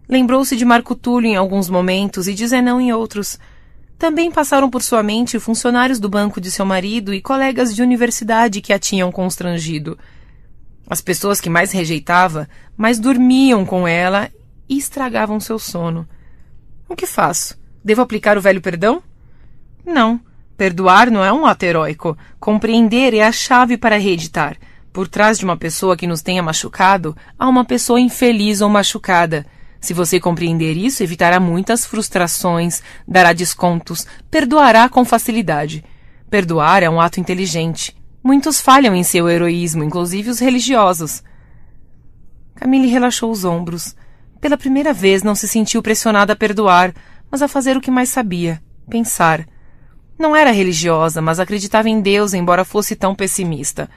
Speaker 1: Lembrou-se de Marco Túlio em alguns momentos e de Zenão em outros. Também passaram por sua mente funcionários do banco de seu marido e colegas de universidade que a tinham constrangido. As pessoas que mais rejeitava, mais dormiam com ela e estragavam seu sono. O que faço? Devo aplicar o velho perdão? Não. Perdoar não é um ato heróico. Compreender é a chave para reeditar. Por trás de uma pessoa que nos tenha machucado, há uma pessoa infeliz ou machucada. Se você compreender isso, evitará muitas frustrações, dará descontos, perdoará com facilidade. Perdoar é um ato inteligente. Muitos falham em seu heroísmo, inclusive os religiosos. Camille relaxou os ombros. Pela primeira vez não se sentiu pressionada a perdoar, mas a fazer o que mais sabia: pensar. Não era religiosa, mas acreditava em Deus, embora fosse tão pessimista.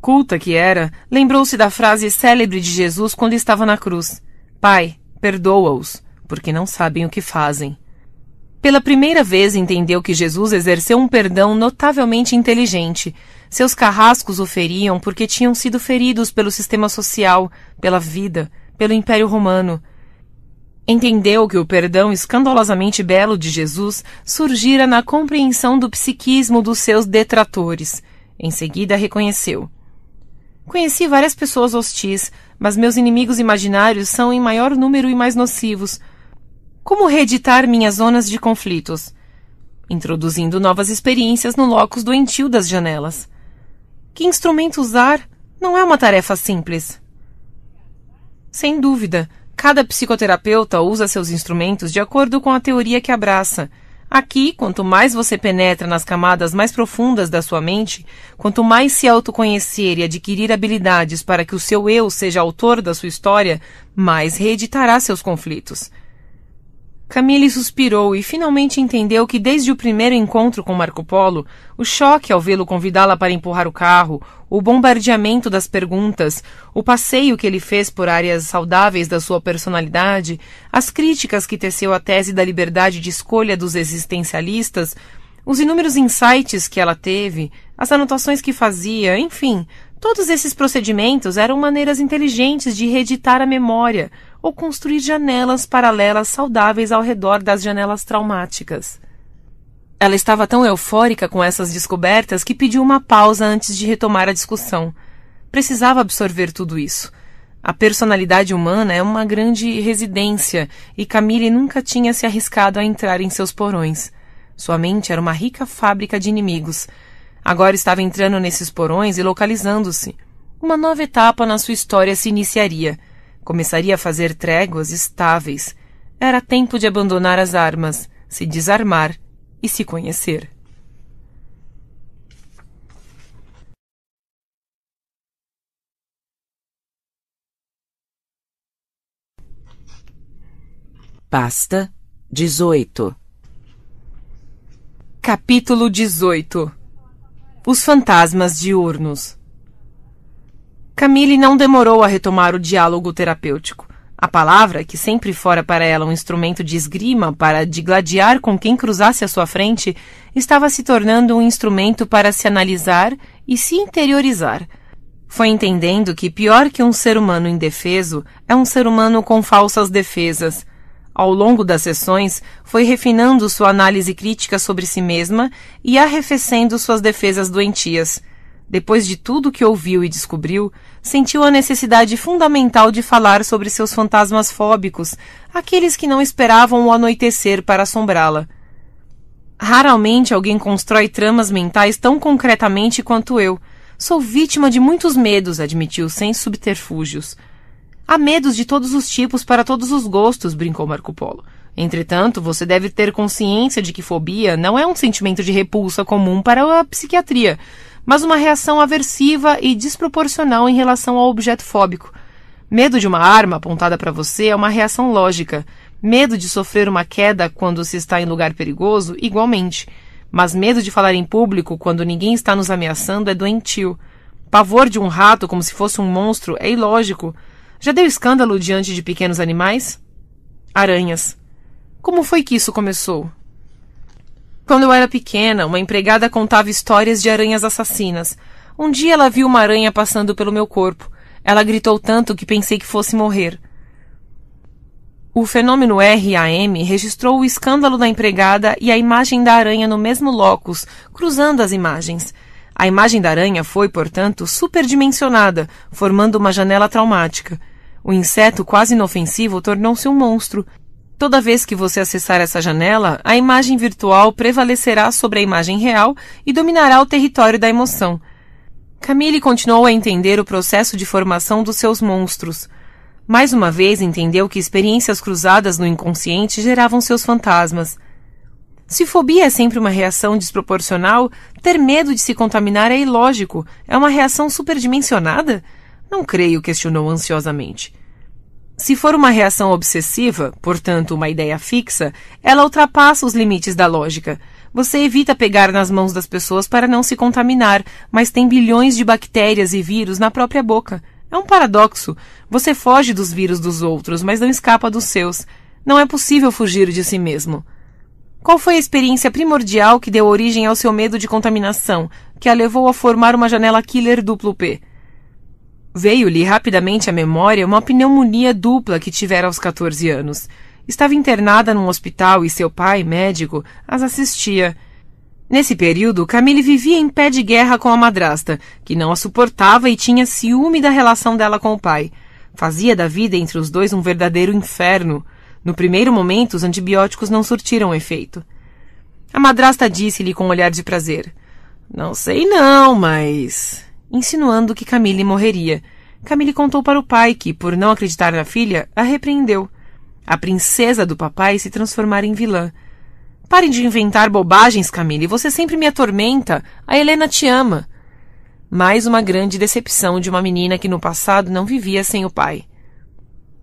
Speaker 1: Culta que era, lembrou-se da frase célebre de Jesus quando estava na cruz: Pai, perdoa-os, porque não sabem o que fazem. Pela primeira vez entendeu que Jesus exerceu um perdão notavelmente inteligente. Seus carrascos o feriam porque tinham sido feridos pelo sistema social, pela vida, pelo Império Romano. Entendeu que o perdão escandalosamente belo de Jesus surgira na compreensão do psiquismo dos seus detratores. Em seguida, reconheceu: Conheci várias pessoas hostis, mas meus inimigos imaginários são em maior número e mais nocivos. Como reeditar minhas zonas de conflitos? Introduzindo novas experiências no locus doentio das janelas. Que instrumento usar não é uma tarefa simples. Sem dúvida Cada psicoterapeuta usa seus instrumentos de acordo com a teoria que abraça. Aqui, quanto mais você penetra nas camadas mais profundas da sua mente, quanto mais se autoconhecer e adquirir habilidades para que o seu eu seja autor da sua história, mais reeditará seus conflitos. Camille suspirou e finalmente entendeu que desde o primeiro encontro com Marco Polo, o choque ao vê-lo convidá-la para empurrar o carro, o bombardeamento das perguntas, o passeio que ele fez por áreas saudáveis da sua personalidade, as críticas que teceu à tese da liberdade de escolha dos existencialistas, os inúmeros insights que ela teve, as anotações que fazia, enfim, todos esses procedimentos eram maneiras inteligentes de reeditar a memória ou construir janelas paralelas saudáveis ao redor das janelas traumáticas. Ela estava tão eufórica com essas descobertas que pediu uma pausa antes de retomar a discussão. Precisava absorver tudo isso. A personalidade humana é uma grande residência e Camille nunca tinha se arriscado a entrar em seus porões. Sua mente era uma rica fábrica de inimigos. Agora estava entrando nesses porões e localizando-se. Uma nova etapa na sua história se iniciaria. Começaria a fazer tréguas estáveis. Era tempo de abandonar as armas, se desarmar e se conhecer.
Speaker 2: Pasta 18 Capítulo 18
Speaker 1: Os fantasmas diurnos Camille não demorou a retomar o diálogo terapêutico. A palavra, que sempre fora para ela um instrumento de esgrima para digladiar com quem cruzasse à sua frente, estava se tornando um instrumento para se analisar e se interiorizar. Foi entendendo que pior que um ser humano indefeso é um ser humano com falsas defesas. Ao longo das sessões, foi refinando sua análise crítica sobre si mesma e arrefecendo suas defesas doentias. Depois de tudo que ouviu e descobriu, sentiu a necessidade fundamental de falar sobre seus fantasmas fóbicos, aqueles que não esperavam o anoitecer para assombrá-la. Raramente alguém constrói tramas mentais tão concretamente quanto eu. Sou vítima de muitos medos, admitiu sem subterfúgios. Há medos de todos os tipos para todos os gostos, brincou Marco Polo. Entretanto, você deve ter consciência de que fobia não é um sentimento de repulsa comum para a psiquiatria, mas uma reação aversiva e desproporcional em relação ao objeto fóbico. Medo de uma arma apontada para você é uma reação lógica. Medo de sofrer uma queda quando se está em lugar perigoso, igualmente. Mas medo de falar em público quando ninguém está nos ameaçando é doentio. Pavor de um rato como se fosse um monstro é ilógico. Já deu escândalo diante de pequenos animais? Aranhas. Como foi que isso começou? Quando eu era pequena, uma empregada contava histórias de aranhas assassinas. Um dia ela viu uma aranha passando pelo meu corpo. Ela gritou tanto que pensei que fosse morrer. O fenômeno RAM registrou o escândalo da empregada e a imagem da aranha no mesmo locus, cruzando as imagens. A imagem da aranha foi, portanto, superdimensionada, formando uma janela traumática. O inseto quase inofensivo tornou-se um monstro, Toda vez que você acessar essa janela, a imagem virtual prevalecerá sobre a imagem real e dominará o território da emoção. Camille continuou a entender o processo de formação dos seus monstros. Mais uma vez entendeu que experiências cruzadas no inconsciente geravam seus fantasmas. Se fobia é sempre uma reação desproporcional, ter medo de se contaminar é ilógico. É uma reação superdimensionada? Não creio, questionou ansiosamente. Se for uma reação obsessiva, portanto uma ideia fixa, ela ultrapassa os limites da lógica. Você evita pegar nas mãos das pessoas para não se contaminar, mas tem bilhões de bactérias e vírus na própria boca. É um paradoxo. Você foge dos vírus dos outros, mas não escapa dos seus. Não é possível fugir de si mesmo. Qual foi a experiência primordial que deu origem ao seu medo de contaminação, que a levou a formar uma janela killer duplo P? Veio-lhe rapidamente à memória uma pneumonia dupla que tivera aos 14 anos. Estava internada num hospital e seu pai, médico, as assistia. Nesse período, Camille vivia em pé de guerra com a madrasta, que não a suportava e tinha ciúme da relação dela com o pai. Fazia da vida entre os dois um verdadeiro inferno. No primeiro momento, os antibióticos não surtiram efeito. A madrasta disse-lhe com um olhar de prazer: Não sei não, mas insinuando que Camille morreria. Camille contou para o pai, que, por não acreditar na filha, a repreendeu. A princesa do papai se transformara em vilã. Pare de inventar bobagens, Camille. Você sempre me atormenta. A Helena te ama. Mais uma grande decepção de uma menina que no passado não vivia sem o pai.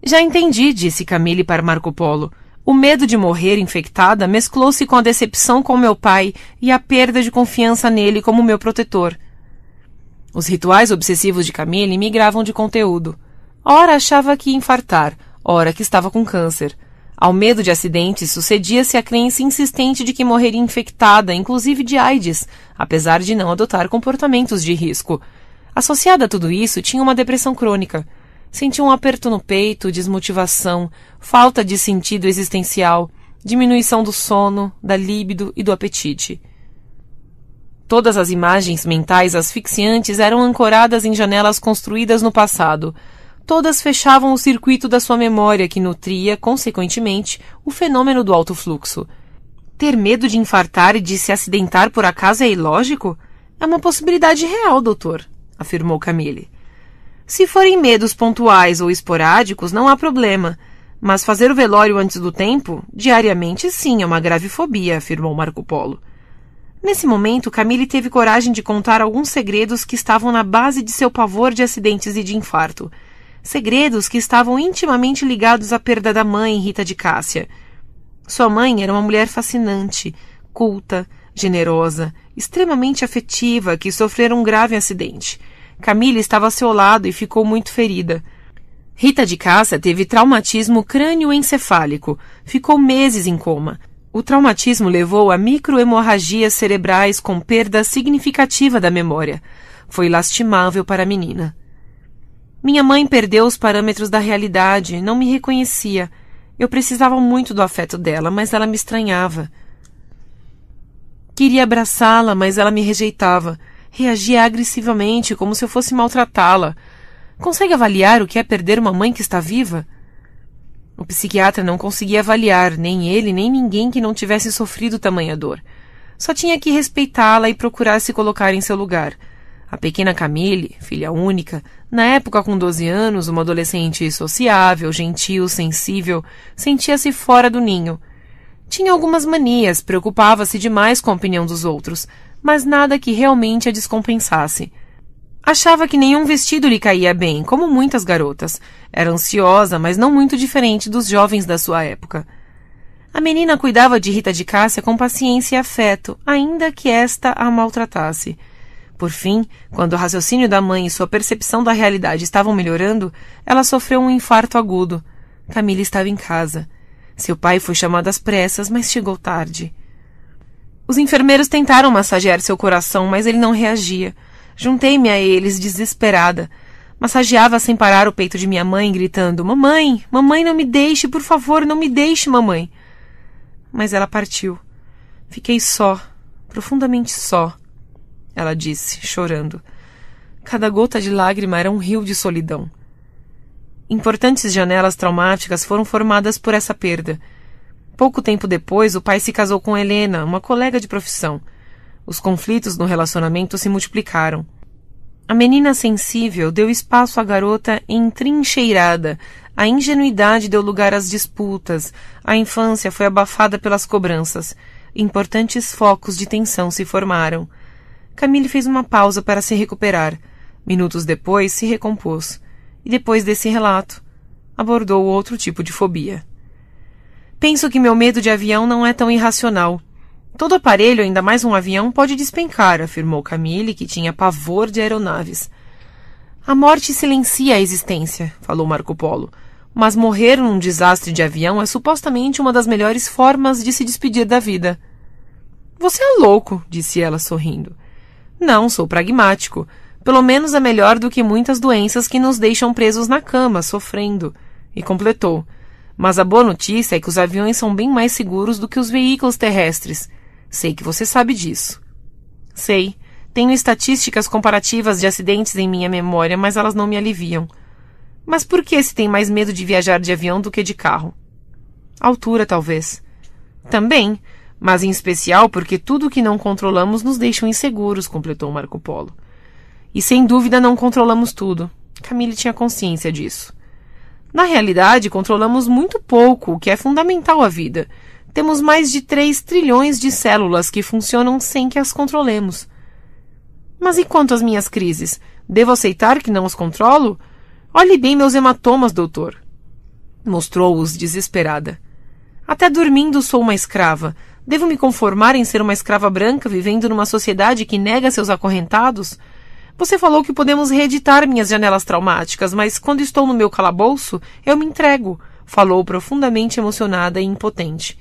Speaker 1: Já entendi, disse Camille para Marco Polo. O medo de morrer infectada mesclou-se com a decepção com meu pai e a perda de confiança nele como meu protetor. Os rituais obsessivos de Camille migravam de conteúdo. Ora achava que ia infartar, ora que estava com câncer. Ao medo de acidentes sucedia-se a crença insistente de que morreria infectada, inclusive de AIDS, apesar de não adotar comportamentos de risco. Associada a tudo isso, tinha uma depressão crônica. Sentia um aperto no peito, desmotivação, falta de sentido existencial, diminuição do sono, da líbido e do apetite. Todas as imagens mentais asfixiantes eram ancoradas em janelas construídas no passado. Todas fechavam o circuito da sua memória, que nutria, consequentemente, o fenômeno do alto fluxo. Ter medo de infartar e de se acidentar por acaso é ilógico? É uma possibilidade real, doutor, afirmou Camille. Se forem medos pontuais ou esporádicos, não há problema. Mas fazer o velório antes do tempo, diariamente, sim, é uma grave fobia, afirmou Marco Polo. Nesse momento, Camille teve coragem de contar alguns segredos que estavam na base de seu pavor de acidentes e de infarto. Segredos que estavam intimamente ligados à perda da mãe, Rita de Cássia. Sua mãe era uma mulher fascinante, culta, generosa, extremamente afetiva, que sofrera um grave acidente. Camille estava a seu lado e ficou muito ferida. Rita de Cássia teve traumatismo crânioencefálico, ficou meses em coma. O traumatismo levou a microhemorragias cerebrais com perda significativa da memória. Foi lastimável para a menina. Minha mãe perdeu os parâmetros da realidade, não me reconhecia. Eu precisava muito do afeto dela, mas ela me estranhava. Queria abraçá-la, mas ela me rejeitava. Reagia agressivamente, como se eu fosse maltratá-la. Consegue avaliar o que é perder uma mãe que está viva? O psiquiatra não conseguia avaliar nem ele nem ninguém que não tivesse sofrido tamanha dor. Só tinha que respeitá-la e procurar se colocar em seu lugar. A pequena Camille, filha única, na época com 12 anos, uma adolescente sociável, gentil, sensível, sentia-se fora do ninho. Tinha algumas manias, preocupava-se demais com a opinião dos outros, mas nada que realmente a descompensasse. Achava que nenhum vestido lhe caía bem, como muitas garotas. Era ansiosa, mas não muito diferente dos jovens da sua época. A menina cuidava de Rita de Cássia com paciência e afeto, ainda que esta a maltratasse. Por fim, quando o raciocínio da mãe e sua percepção da realidade estavam melhorando, ela sofreu um infarto agudo. Camila estava em casa. Seu pai foi chamado às pressas, mas chegou tarde. Os enfermeiros tentaram massagear seu coração, mas ele não reagia. Juntei-me a eles, desesperada. Massageava sem parar o peito de minha mãe, gritando: Mamãe, mamãe, não me deixe, por favor, não me deixe, mamãe. Mas ela partiu. Fiquei só, profundamente só, ela disse, chorando. Cada gota de lágrima era um rio de solidão. Importantes janelas traumáticas foram formadas por essa perda. Pouco tempo depois, o pai se casou com Helena, uma colega de profissão. Os conflitos no relacionamento se multiplicaram. A menina sensível deu espaço à garota entrincheirada. A ingenuidade deu lugar às disputas. A infância foi abafada pelas cobranças. Importantes focos de tensão se formaram. Camille fez uma pausa para se recuperar. Minutos depois, se recompôs. E depois desse relato, abordou outro tipo de fobia. Penso que meu medo de avião não é tão irracional. Todo aparelho, ainda mais um avião, pode despencar, afirmou Camille, que tinha pavor de aeronaves. A morte silencia a existência, falou Marco Polo. Mas morrer num desastre de avião é supostamente uma das melhores formas de se despedir da vida. Você é louco, disse ela sorrindo. Não, sou pragmático. Pelo menos é melhor do que muitas doenças que nos deixam presos na cama, sofrendo. E completou. Mas a boa notícia é que os aviões são bem mais seguros do que os veículos terrestres. Sei que você sabe disso. Sei. Tenho estatísticas comparativas de acidentes em minha memória, mas elas não me aliviam. Mas por que se tem mais medo de viajar de avião do que de carro? Altura, talvez. Também, mas em especial porque tudo o que não controlamos nos deixa inseguros, completou Marco Polo. E sem dúvida não controlamos tudo. Camille tinha consciência disso. Na realidade, controlamos muito pouco, o que é fundamental à vida. Temos mais de 3 trilhões de células que funcionam sem que as controlemos. Mas e quanto às minhas crises? Devo aceitar que não as controlo? Olhe bem meus hematomas, doutor. Mostrou-os desesperada. Até dormindo sou uma escrava. Devo me conformar em ser uma escrava branca vivendo numa sociedade que nega seus acorrentados? Você falou que podemos reeditar minhas janelas traumáticas, mas quando estou no meu calabouço, eu me entrego, falou profundamente emocionada e impotente.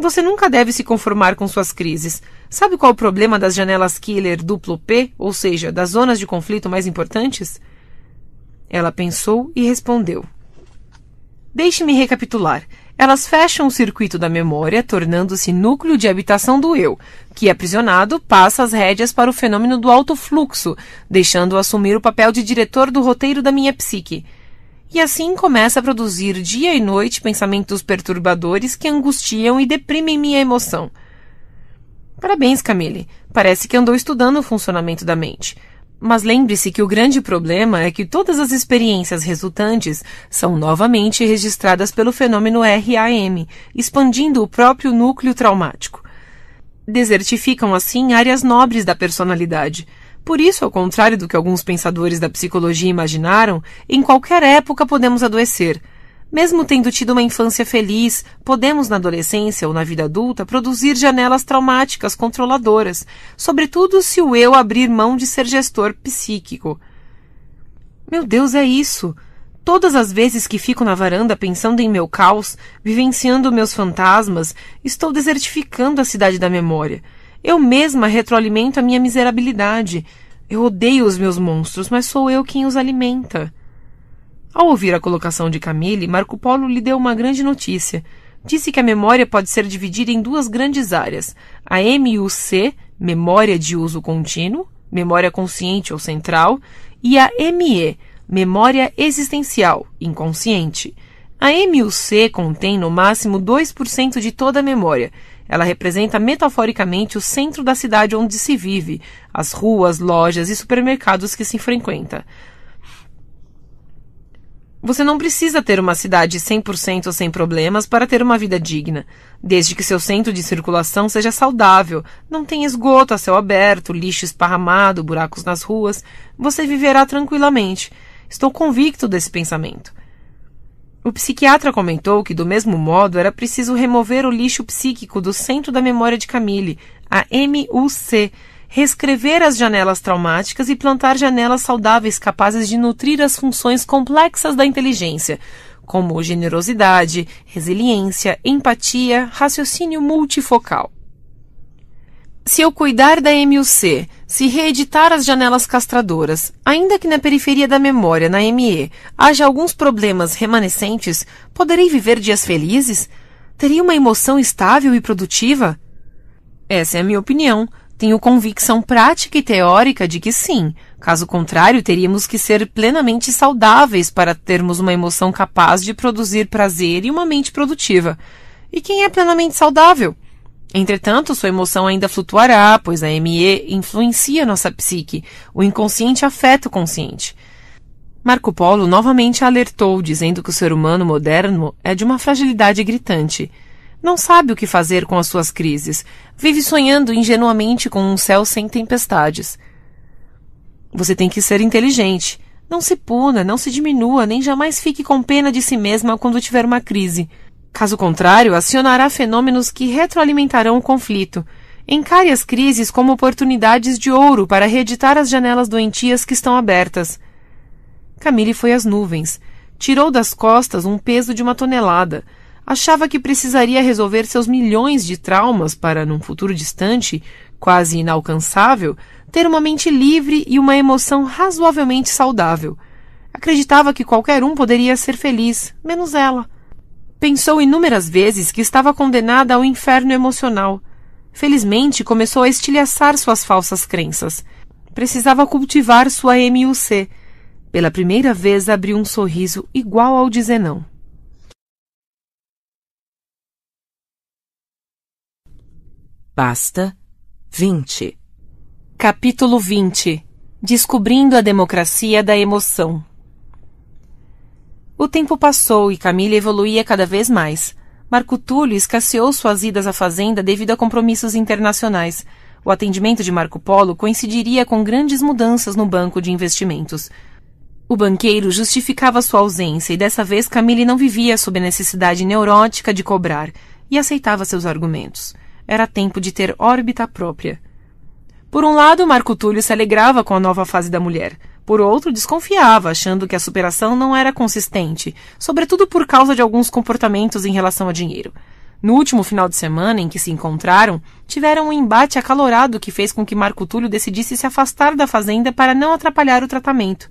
Speaker 1: Você nunca deve se conformar com suas crises. Sabe qual o problema das janelas killer duplo P, ou seja, das zonas de conflito mais importantes? Ela pensou e respondeu. Deixe-me recapitular. Elas fecham o circuito da memória, tornando-se núcleo de habitação do eu, que, aprisionado, passa as rédeas para o fenômeno do alto fluxo, deixando-o assumir o papel de diretor do roteiro da minha psique e assim começa a produzir dia e noite pensamentos perturbadores que angustiam e deprimem minha emoção. Parabéns, Camille. Parece que andou estudando o funcionamento da mente. Mas lembre-se que o grande problema é que todas as experiências resultantes são novamente registradas pelo fenômeno RAM, expandindo o próprio núcleo traumático. Desertificam assim áreas nobres da personalidade por isso, ao contrário do que alguns pensadores da psicologia imaginaram, em qualquer época podemos adoecer. Mesmo tendo tido uma infância feliz, podemos na adolescência ou na vida adulta produzir janelas traumáticas controladoras, sobretudo se o eu abrir mão de ser gestor psíquico. Meu Deus, é isso! Todas as vezes que fico na varanda pensando em meu caos, vivenciando meus fantasmas, estou desertificando a cidade da memória. Eu mesma retroalimento a minha miserabilidade. Eu odeio os meus monstros, mas sou eu quem os alimenta. Ao ouvir a colocação de Camille, Marco Polo lhe deu uma grande notícia. Disse que a memória pode ser dividida em duas grandes áreas: a MUC, memória de uso contínuo, memória consciente ou central, e a ME, memória existencial, inconsciente. A MUC contém no máximo 2% de toda a memória ela representa metaforicamente o centro da cidade onde se vive, as ruas, lojas e supermercados que se frequenta. Você não precisa ter uma cidade 100% sem problemas para ter uma vida digna, desde que seu centro de circulação seja saudável, não tenha esgoto a céu aberto, lixo esparramado, buracos nas ruas, você viverá tranquilamente. Estou convicto desse pensamento. O psiquiatra comentou que, do mesmo modo, era preciso remover o lixo psíquico do centro da memória de Camille, a MUC, reescrever as janelas traumáticas e plantar janelas saudáveis capazes de nutrir as funções complexas da inteligência, como generosidade, resiliência, empatia, raciocínio multifocal. Se eu cuidar da MUC, se reeditar as janelas castradoras, ainda que na periferia da memória, na ME, haja alguns problemas remanescentes, poderei viver dias felizes? Teria uma emoção estável e produtiva? Essa é a minha opinião. Tenho convicção prática e teórica de que sim. Caso contrário, teríamos que ser plenamente saudáveis para termos uma emoção capaz de produzir prazer e uma mente produtiva. E quem é plenamente saudável? Entretanto, sua emoção ainda flutuará, pois a ME influencia nossa psique. O inconsciente afeta o consciente. Marco Polo novamente alertou, dizendo que o ser humano moderno é de uma fragilidade gritante. Não sabe o que fazer com as suas crises. Vive sonhando ingenuamente com um céu sem tempestades. Você tem que ser inteligente. Não se puna, não se diminua, nem jamais fique com pena de si mesma quando tiver uma crise. Caso contrário, acionará fenômenos que retroalimentarão o conflito. Encare as crises como oportunidades de ouro para reeditar as janelas doentias que estão abertas. Camille foi às nuvens. Tirou das costas um peso de uma tonelada. Achava que precisaria resolver seus milhões de traumas para, num futuro distante, quase inalcançável, ter uma mente livre e uma emoção razoavelmente saudável. Acreditava que qualquer um poderia ser feliz, menos ela. Pensou inúmeras vezes que estava condenada ao inferno emocional. Felizmente, começou a estilhaçar suas falsas crenças. Precisava cultivar sua MUC. Pela primeira vez abriu um sorriso igual ao de Zenão.
Speaker 2: Basta
Speaker 1: 20 Capítulo 20 Descobrindo a democracia da emoção o tempo passou e Camila evoluía cada vez mais. Marco Túlio escasseou suas idas à fazenda devido a compromissos internacionais. O atendimento de Marco Polo coincidiria com grandes mudanças no banco de investimentos. O banqueiro justificava sua ausência e dessa vez Camille não vivia sob a necessidade neurótica de cobrar e aceitava seus argumentos. Era tempo de ter órbita própria. Por um lado, Marco Túlio se alegrava com a nova fase da mulher. Por outro, desconfiava, achando que a superação não era consistente, sobretudo por causa de alguns comportamentos em relação a dinheiro. No último final de semana em que se encontraram, tiveram um embate acalorado que fez com que Marco Túlio decidisse se afastar da fazenda para não atrapalhar o tratamento.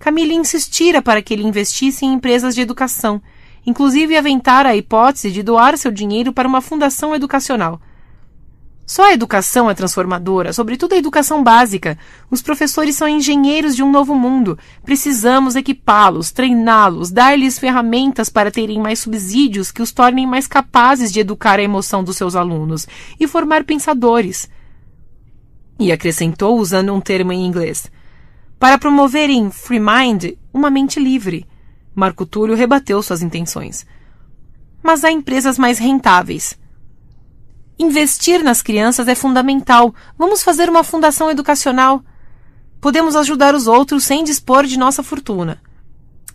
Speaker 1: Camille insistira para que ele investisse em empresas de educação, inclusive aventara a hipótese de doar seu dinheiro para uma fundação educacional. Só a educação é transformadora, sobretudo a educação básica. Os professores são engenheiros de um novo mundo. Precisamos equipá-los, treiná-los, dar-lhes ferramentas para terem mais subsídios que os tornem mais capazes de educar a emoção dos seus alunos e formar pensadores. E acrescentou usando um termo em inglês. Para promoverem free mind, uma mente livre. Marco Túlio rebateu suas intenções. Mas há empresas mais rentáveis Investir nas crianças é fundamental. Vamos fazer uma fundação educacional. Podemos ajudar os outros sem dispor de nossa fortuna.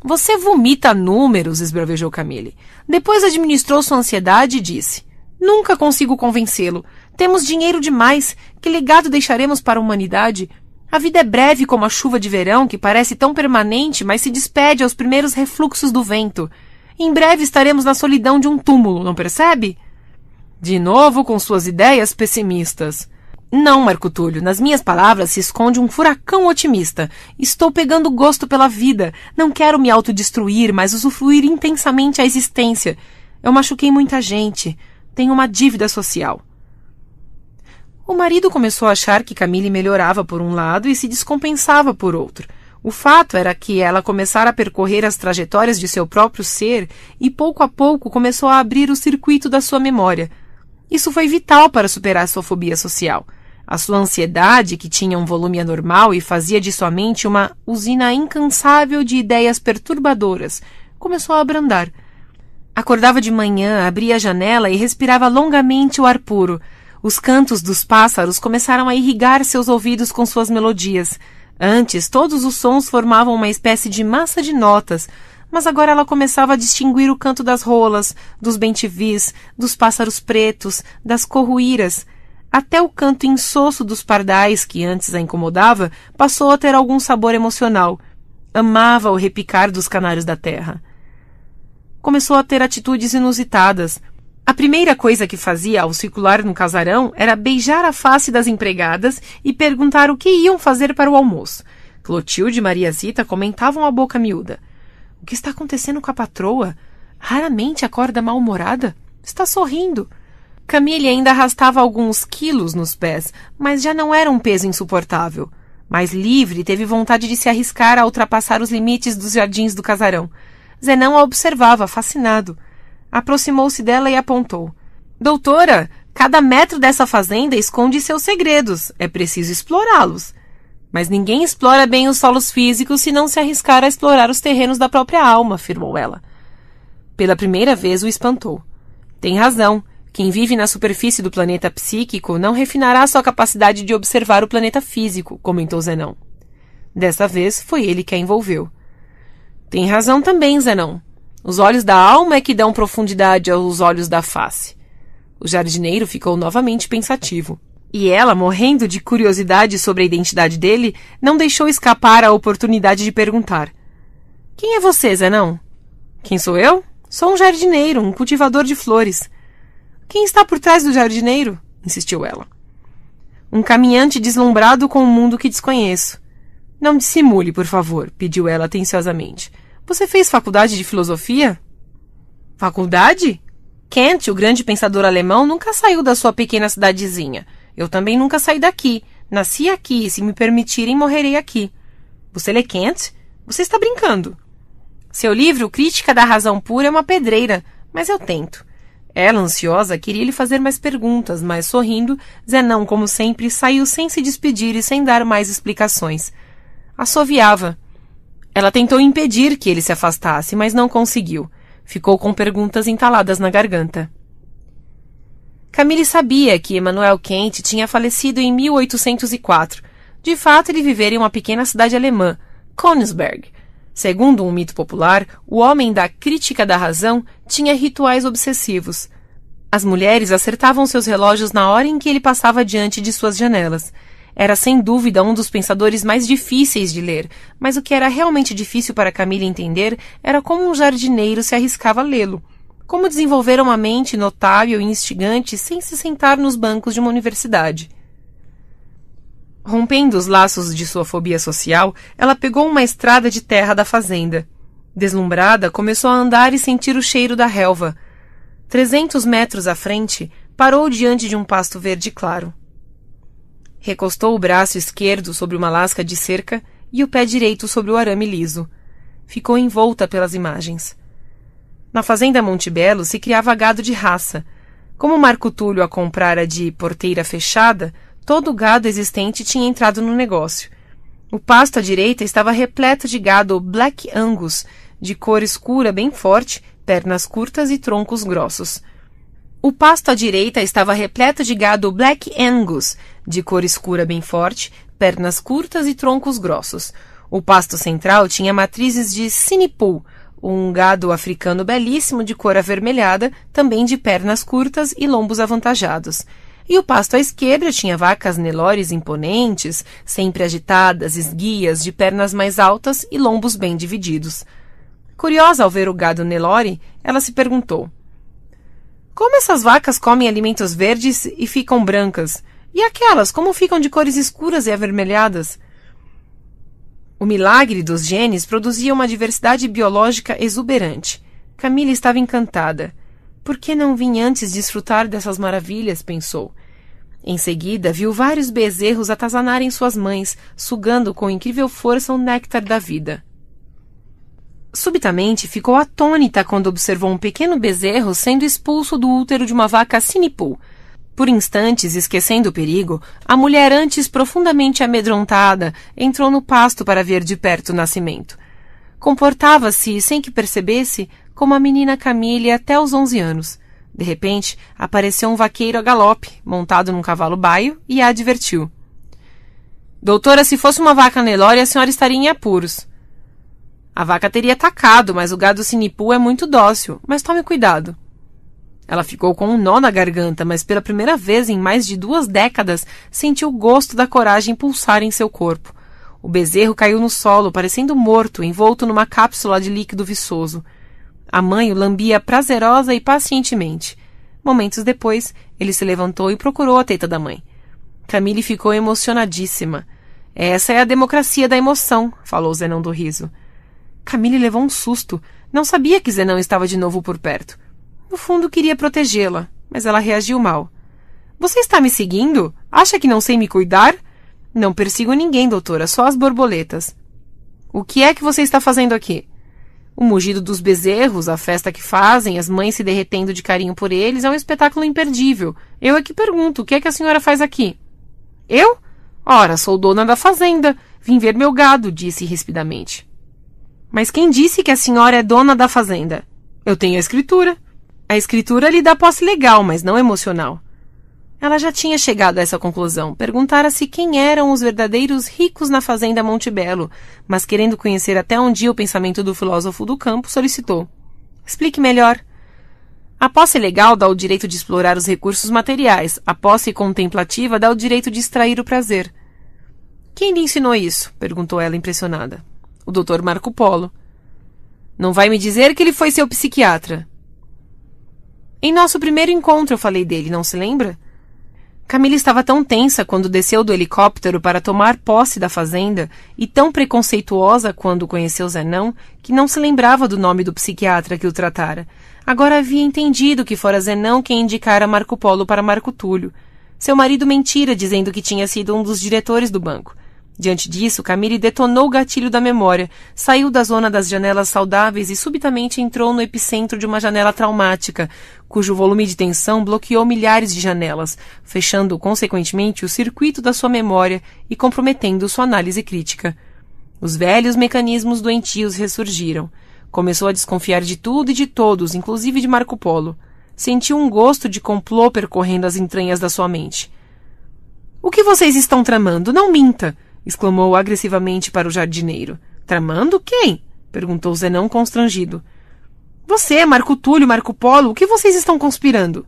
Speaker 1: Você vomita números, esbravejou Camille. Depois administrou sua ansiedade e disse: Nunca consigo convencê-lo. Temos dinheiro demais. Que legado deixaremos para a humanidade? A vida é breve como a chuva de verão, que parece tão permanente, mas se despede aos primeiros refluxos do vento. Em breve estaremos na solidão de um túmulo, não percebe? De novo com suas ideias pessimistas. Não, Marco Túlio, nas minhas palavras se esconde um furacão otimista. Estou pegando gosto pela vida. Não quero me autodestruir, mas usufruir intensamente a existência. Eu machuquei muita gente. Tenho uma dívida social. O marido começou a achar que Camille melhorava por um lado e se descompensava por outro. O fato era que ela começara a percorrer as trajetórias de seu próprio ser e pouco a pouco começou a abrir o circuito da sua memória. Isso foi vital para superar sua fobia social. A sua ansiedade, que tinha um volume anormal e fazia de sua mente uma usina incansável de ideias perturbadoras, começou a abrandar. Acordava de manhã, abria a janela e respirava longamente o ar puro. Os cantos dos pássaros começaram a irrigar seus ouvidos com suas melodias. Antes, todos os sons formavam uma espécie de massa de notas, mas agora ela começava a distinguir o canto das rolas, dos bentivis, dos pássaros pretos, das corruíras. Até o canto insosso dos pardais, que antes a incomodava, passou a ter algum sabor emocional. Amava o repicar dos canários da terra. Começou a ter atitudes inusitadas. A primeira coisa que fazia ao circular no casarão era beijar a face das empregadas e perguntar o que iam fazer para o almoço. Clotilde e Maria Zita comentavam a boca miúda. O que está acontecendo com a patroa? Raramente acorda mal-humorada. Está sorrindo. Camille ainda arrastava alguns quilos nos pés, mas já não era um peso insuportável. Mais livre, teve vontade de se arriscar a ultrapassar os limites dos jardins do casarão. Zenão a observava, fascinado. Aproximou-se dela e apontou. Doutora, cada metro dessa fazenda esconde seus segredos. É preciso explorá-los. Mas ninguém explora bem os solos físicos se não se arriscar a explorar os terrenos da própria alma, afirmou ela. Pela primeira vez o espantou. Tem razão. Quem vive na superfície do planeta psíquico não refinará sua capacidade de observar o planeta físico, comentou Zenão. Dessa vez foi ele que a envolveu. Tem razão também, Zenão. Os olhos da alma é que dão profundidade aos olhos da face. O jardineiro ficou novamente pensativo. E ela, morrendo de curiosidade sobre a identidade dele, não deixou escapar a oportunidade de perguntar: Quem é você, Zenão? Quem sou eu? Sou um jardineiro, um cultivador de flores. Quem está por trás do jardineiro? insistiu ela. Um caminhante deslumbrado com um mundo que desconheço. Não dissimule, por favor, pediu ela atenciosamente. Você fez faculdade de filosofia? Faculdade? Kant, o grande pensador alemão, nunca saiu da sua pequena cidadezinha. Eu também nunca saí daqui. Nasci aqui e, se me permitirem, morrerei aqui. Você lê Kant? Você está brincando. Seu livro, Crítica da Razão Pura, é uma pedreira, mas eu tento. Ela, ansiosa, queria lhe fazer mais perguntas, mas, sorrindo, Zenão, como sempre, saiu sem se despedir e sem dar mais explicações. Assoviava. Ela tentou impedir que ele se afastasse, mas não conseguiu. Ficou com perguntas entaladas na garganta. Camille sabia que Emanuel Kant tinha falecido em 1804. De fato, ele vivera em uma pequena cidade alemã, Königsberg. Segundo um mito popular, o homem da crítica da razão tinha rituais obsessivos. As mulheres acertavam seus relógios na hora em que ele passava diante de suas janelas. Era sem dúvida um dos pensadores mais difíceis de ler, mas o que era realmente difícil para Camille entender era como um jardineiro se arriscava a lê-lo. Como desenvolver uma mente notável e instigante sem se sentar nos bancos de uma universidade? Rompendo os laços de sua fobia social, ela pegou uma estrada de terra da fazenda. Deslumbrada, começou a andar e sentir o cheiro da relva. Trezentos metros à frente, parou diante de um pasto verde claro. Recostou o braço esquerdo sobre uma lasca de cerca e o pé direito sobre o arame liso. Ficou envolta pelas imagens. Na fazenda Montebello se criava gado de raça. Como Marco Túlio a comprara de porteira fechada, todo o gado existente tinha entrado no negócio. O pasto à direita estava repleto de gado Black Angus, de cor escura bem forte, pernas curtas e troncos grossos. O pasto à direita estava repleto de gado Black Angus, de cor escura bem forte, pernas curtas e troncos grossos. O pasto central tinha matrizes de Sinipool, um gado africano belíssimo de cor avermelhada, também de pernas curtas e lombos avantajados. E o pasto à esquerda tinha vacas nelores imponentes, sempre agitadas, esguias, de pernas mais altas e lombos bem divididos. Curiosa ao ver o gado Nelore, ela se perguntou: Como essas vacas comem alimentos verdes e ficam brancas? E aquelas, como ficam de cores escuras e avermelhadas? O milagre dos genes produzia uma diversidade biológica exuberante. Camila estava encantada. Por que não vim antes desfrutar dessas maravilhas? pensou. Em seguida, viu vários bezerros atazanarem suas mães, sugando com incrível força o néctar da vida. Subitamente ficou atônita quando observou um pequeno bezerro sendo expulso do útero de uma vaca sinipul, por instantes, esquecendo o perigo, a mulher, antes profundamente amedrontada, entrou no pasto para ver de perto o nascimento. Comportava-se, sem que percebesse, como a menina Camille até os onze anos. De repente, apareceu um vaqueiro a galope, montado num cavalo baio, e a advertiu. Doutora, se fosse uma vaca Nelore, a senhora estaria em apuros. A vaca teria atacado, mas o gado sinipu é muito dócil, mas tome cuidado. Ela ficou com um nó na garganta, mas pela primeira vez em mais de duas décadas sentiu o gosto da coragem pulsar em seu corpo. O bezerro caiu no solo, parecendo morto, envolto numa cápsula de líquido viçoso. A mãe o lambia prazerosa e pacientemente. Momentos depois, ele se levantou e procurou a teta da mãe. Camille ficou emocionadíssima. Essa é a democracia da emoção, falou Zenão do riso. Camille levou um susto. Não sabia que Zenão estava de novo por perto. No fundo, queria protegê-la, mas ela reagiu mal. Você está me seguindo? Acha que não sei me cuidar? Não persigo ninguém, doutora, só as borboletas. O que é que você está fazendo aqui? O mugido dos bezerros, a festa que fazem, as mães se derretendo de carinho por eles, é um espetáculo imperdível. Eu é que pergunto, o que é que a senhora faz aqui? Eu? Ora, sou dona da fazenda. Vim ver meu gado, disse rispidamente. Mas quem disse que a senhora é dona da fazenda? Eu tenho a escritura. A escritura lhe dá posse legal, mas não emocional. Ela já tinha chegado a essa conclusão. Perguntara-se quem eram os verdadeiros ricos na fazenda Montebello, mas querendo conhecer até um dia o pensamento do filósofo do campo, solicitou: Explique melhor. A posse legal dá o direito de explorar os recursos materiais. A posse contemplativa dá o direito de extrair o prazer. Quem lhe ensinou isso? perguntou ela impressionada. O doutor Marco Polo. Não vai me dizer que ele foi seu psiquiatra. Em nosso primeiro encontro eu falei dele, não se lembra? Camila estava tão tensa quando desceu do helicóptero para tomar posse da fazenda e tão preconceituosa quando conheceu Zenão que não se lembrava do nome do psiquiatra que o tratara. Agora havia entendido que fora Zenão quem indicara Marco Polo para Marco Túlio. Seu marido mentira dizendo que tinha sido um dos diretores do banco. Diante disso, Camille detonou o gatilho da memória, saiu da zona das janelas saudáveis e subitamente entrou no epicentro de uma janela traumática, cujo volume de tensão bloqueou milhares de janelas, fechando, consequentemente, o circuito da sua memória e comprometendo sua análise crítica. Os velhos mecanismos doentios ressurgiram. Começou a desconfiar de tudo e de todos, inclusive de Marco Polo. Sentiu um gosto de complô percorrendo as entranhas da sua mente. O que vocês estão tramando? Não minta! exclamou agressivamente para o jardineiro. Tramando quem? perguntou Zenão constrangido. Você, Marco Túlio, Marco Polo, o que vocês estão conspirando?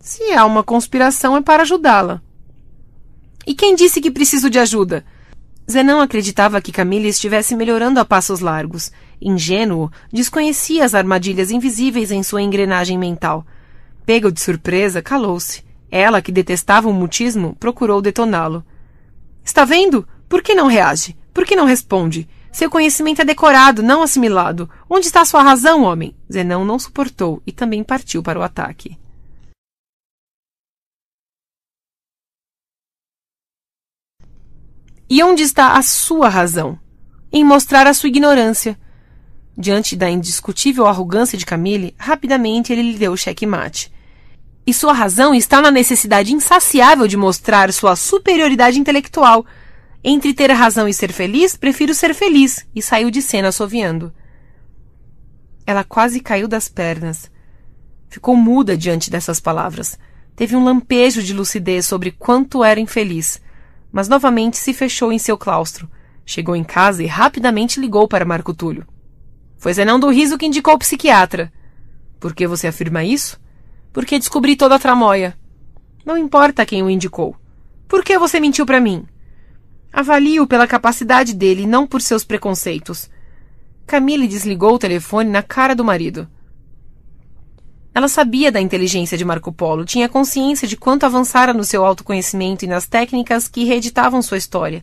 Speaker 1: Se há uma conspiração, é para ajudá-la. E quem disse que preciso de ajuda? Zenão acreditava que Camila estivesse melhorando a passos largos. Ingênuo, desconhecia as armadilhas invisíveis em sua engrenagem mental. Pego de surpresa, calou-se. Ela, que detestava o mutismo, procurou detoná-lo. Está vendo? Por que não reage? Por que não responde? Seu conhecimento é decorado, não assimilado. Onde está sua razão, homem? Zenão não suportou e também partiu para o ataque. E onde está a sua razão? Em mostrar a sua ignorância. Diante da indiscutível arrogância de Camille, rapidamente ele lhe deu o checkmate. E sua razão está na necessidade insaciável de mostrar sua superioridade intelectual. Entre ter razão e ser feliz, prefiro ser feliz, e saiu de cena assoviando. Ela quase caiu das pernas. Ficou muda diante dessas palavras. Teve um lampejo de lucidez sobre quanto era infeliz, mas novamente se fechou em seu claustro. Chegou em casa e rapidamente ligou para Marco Túlio. Foi Zenão do Riso que indicou o psiquiatra. Por que você afirma isso? porque descobri toda a tramóia. Não importa quem o indicou. Por que você mentiu para mim? Avalio pela capacidade dele, não por seus preconceitos. Camille desligou o telefone na cara do marido. Ela sabia da inteligência de Marco Polo, tinha consciência de quanto avançara no seu autoconhecimento e nas técnicas que reeditavam sua história,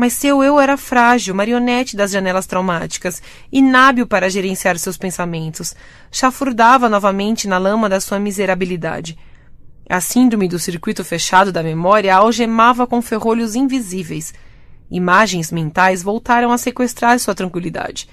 Speaker 1: mas seu eu era frágil, marionete das janelas traumáticas, inábil para gerenciar seus pensamentos. Chafurdava novamente na lama da sua miserabilidade. A síndrome do circuito fechado da memória algemava com ferrolhos invisíveis. Imagens mentais voltaram a sequestrar sua tranquilidade.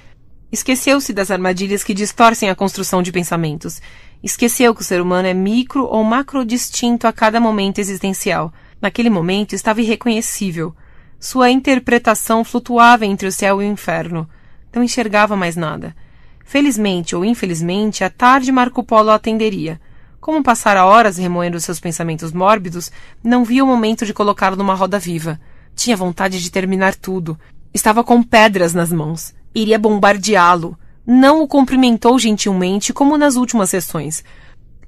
Speaker 1: Esqueceu-se das armadilhas que distorcem a construção de pensamentos. Esqueceu que o ser humano é micro ou macro distinto a cada momento existencial. Naquele momento estava irreconhecível. Sua interpretação flutuava entre o céu e o inferno. Não enxergava mais nada. Felizmente ou infelizmente, à tarde Marco Polo atenderia. Como passara horas remoendo seus pensamentos mórbidos, não via o momento de colocá-lo numa roda viva. Tinha vontade de terminar tudo. Estava com pedras nas mãos. Iria bombardeá-lo. Não o cumprimentou gentilmente como nas últimas sessões.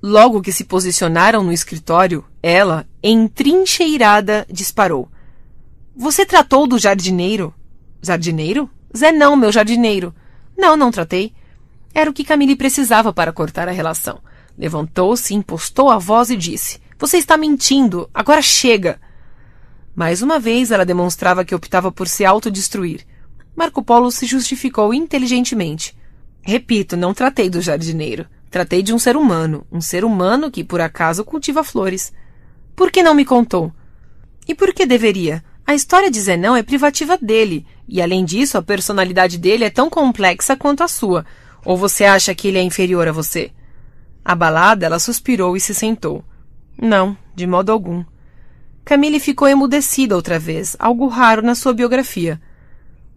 Speaker 1: Logo que se posicionaram no escritório, ela, entrincheirada, disparou. Você tratou do jardineiro? Jardineiro? Zé, não, meu jardineiro. Não, não tratei. Era o que Camille precisava para cortar a relação. Levantou-se, impostou a voz e disse: Você está mentindo, agora chega. Mais uma vez ela demonstrava que optava por se autodestruir. Marco Polo se justificou inteligentemente. Repito, não tratei do jardineiro. Tratei de um ser humano, um ser humano que por acaso cultiva flores. Por que não me contou? E por que deveria? A história de Zenão é privativa dele, e além disso, a personalidade dele é tão complexa quanto a sua. Ou você acha que ele é inferior a você? Abalada, ela suspirou e se sentou. Não, de modo algum. Camille ficou emudecida outra vez, algo raro na sua biografia.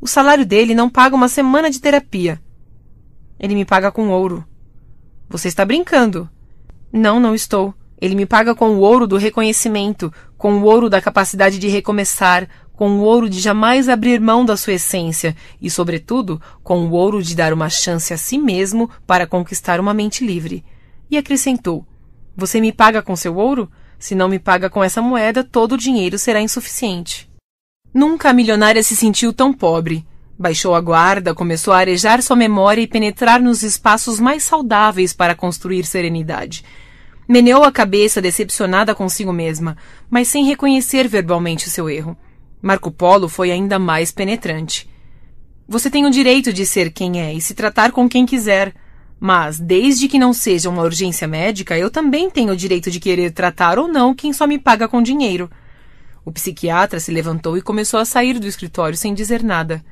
Speaker 1: O salário dele não paga uma semana de terapia. Ele me paga com ouro. Você está brincando? Não, não estou. Ele me paga com o ouro do reconhecimento, com o ouro da capacidade de recomeçar, com o ouro de jamais abrir mão da sua essência e, sobretudo, com o ouro de dar uma chance a si mesmo para conquistar uma mente livre. E acrescentou: Você me paga com seu ouro? Se não me paga com essa moeda, todo o dinheiro será insuficiente. Nunca a milionária se sentiu tão pobre. Baixou a guarda, começou a arejar sua memória e penetrar nos espaços mais saudáveis para construir serenidade. Meneou a cabeça decepcionada consigo mesma, mas sem reconhecer verbalmente o seu erro. Marco Polo foi ainda mais penetrante. Você tem o direito de ser quem é e se tratar com quem quiser. Mas, desde que não seja uma urgência médica, eu também tenho o direito de querer tratar ou não quem só me paga com dinheiro. O psiquiatra se levantou e começou a sair do escritório sem dizer nada.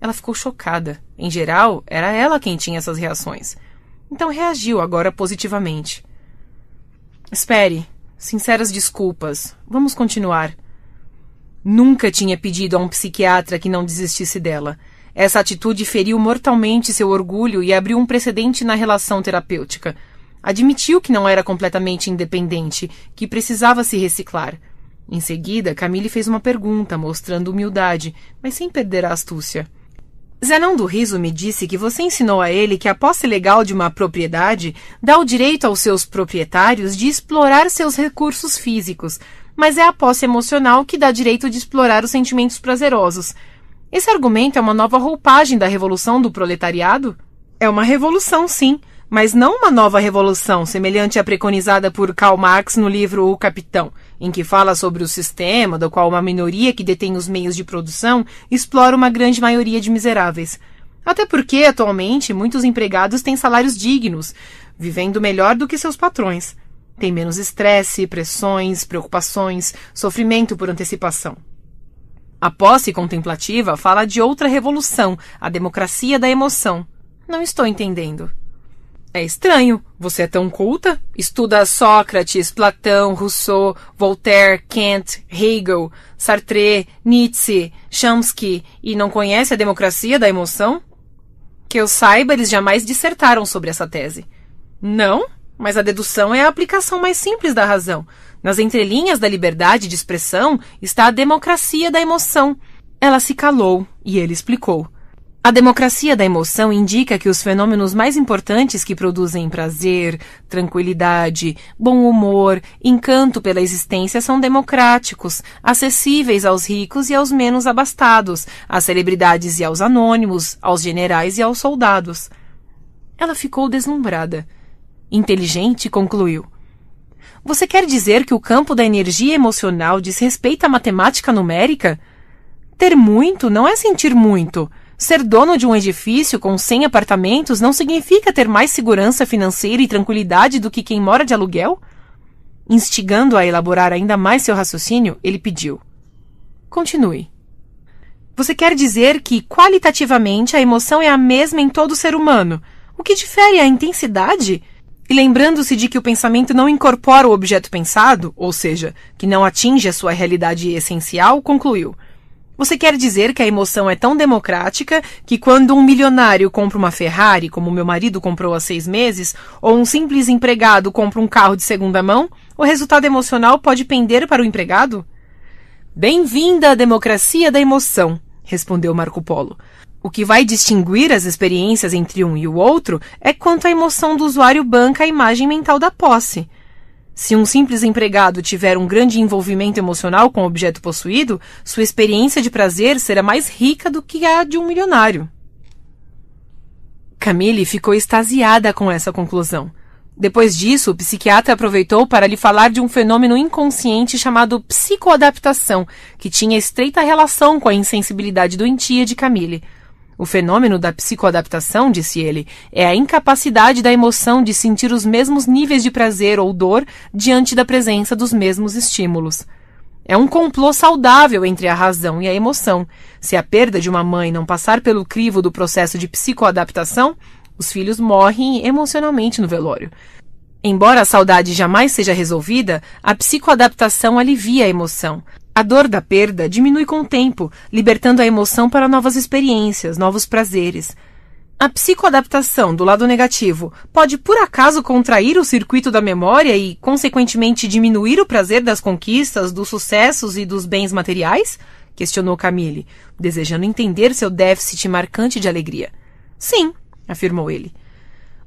Speaker 1: Ela ficou chocada. Em geral, era ela quem tinha essas reações. Então reagiu agora positivamente. Espere. Sinceras desculpas. Vamos continuar. Nunca tinha pedido a um psiquiatra que não desistisse dela. Essa atitude feriu mortalmente seu orgulho e abriu um precedente na relação terapêutica. Admitiu que não era completamente independente, que precisava se reciclar. Em seguida, Camille fez uma pergunta, mostrando humildade, mas sem perder a astúcia. Zenão do Riso me disse que você ensinou a ele que a posse legal de uma propriedade dá o direito aos seus proprietários de explorar seus recursos físicos, mas é a posse emocional que dá direito de explorar os sentimentos prazerosos. Esse argumento é uma nova roupagem da revolução do proletariado? É uma revolução, sim, mas não uma nova revolução semelhante à preconizada por Karl Marx no livro O Capitão em que fala sobre o sistema do qual uma minoria que detém os meios de produção explora uma grande maioria de miseráveis. Até porque, atualmente, muitos empregados têm salários dignos, vivendo melhor do que seus patrões. Tem menos estresse, pressões, preocupações, sofrimento por antecipação. A posse contemplativa fala de outra revolução, a democracia da emoção. Não estou entendendo. É estranho. Você é tão culta? Estuda Sócrates, Platão, Rousseau, Voltaire, Kant, Hegel, Sartre, Nietzsche, Chomsky e não conhece a democracia da emoção? Que eu saiba, eles jamais dissertaram sobre essa tese. Não, mas a dedução é a aplicação mais simples da razão. Nas entrelinhas da liberdade de expressão está a democracia da emoção. Ela se calou e ele explicou. A democracia da emoção indica que os fenômenos mais importantes que produzem prazer, tranquilidade, bom humor, encanto pela existência são democráticos, acessíveis aos ricos e aos menos abastados, às celebridades e aos anônimos, aos generais e aos soldados. Ela ficou deslumbrada. Inteligente, concluiu. Você quer dizer que o campo da energia emocional diz respeito à matemática numérica? Ter muito não é sentir muito Ser dono de um edifício com 100 apartamentos não significa ter mais segurança financeira e tranquilidade do que quem mora de aluguel? Instigando-a a elaborar ainda mais seu raciocínio, ele pediu: Continue. Você quer dizer que, qualitativamente, a emoção é a mesma em todo ser humano? O que difere é a intensidade? E lembrando-se de que o pensamento não incorpora o objeto pensado, ou seja, que não atinge a sua realidade essencial, concluiu. Você quer dizer que a emoção é tão democrática que quando um milionário compra uma Ferrari, como meu marido comprou há seis meses, ou um simples empregado compra um carro de segunda mão, o resultado emocional pode pender para o empregado? Bem-vinda à democracia da emoção, respondeu Marco Polo. O que vai distinguir as experiências entre um e o outro é quanto a emoção do usuário banca a imagem mental da posse. Se um simples empregado tiver um grande envolvimento emocional com o objeto possuído, sua experiência de prazer será mais rica do que a de um milionário. Camille ficou extasiada com essa conclusão. Depois disso, o psiquiatra aproveitou para lhe falar de um fenômeno inconsciente chamado psicoadaptação, que tinha estreita relação com a insensibilidade doentia de Camille. O fenômeno da psicoadaptação, disse ele, é a incapacidade da emoção de sentir os mesmos níveis de prazer ou dor diante da presença dos mesmos estímulos. É um complô saudável entre a razão e a emoção. Se a perda de uma mãe não passar pelo crivo do processo de psicoadaptação, os filhos morrem emocionalmente no velório. Embora a saudade jamais seja resolvida, a psicoadaptação alivia a emoção. A dor da perda diminui com o tempo, libertando a emoção para novas experiências, novos prazeres. A psicoadaptação do lado negativo pode por acaso contrair o circuito da memória e, consequentemente, diminuir o prazer das conquistas, dos sucessos e dos bens materiais? questionou Camille, desejando entender seu déficit marcante de alegria. Sim, afirmou ele.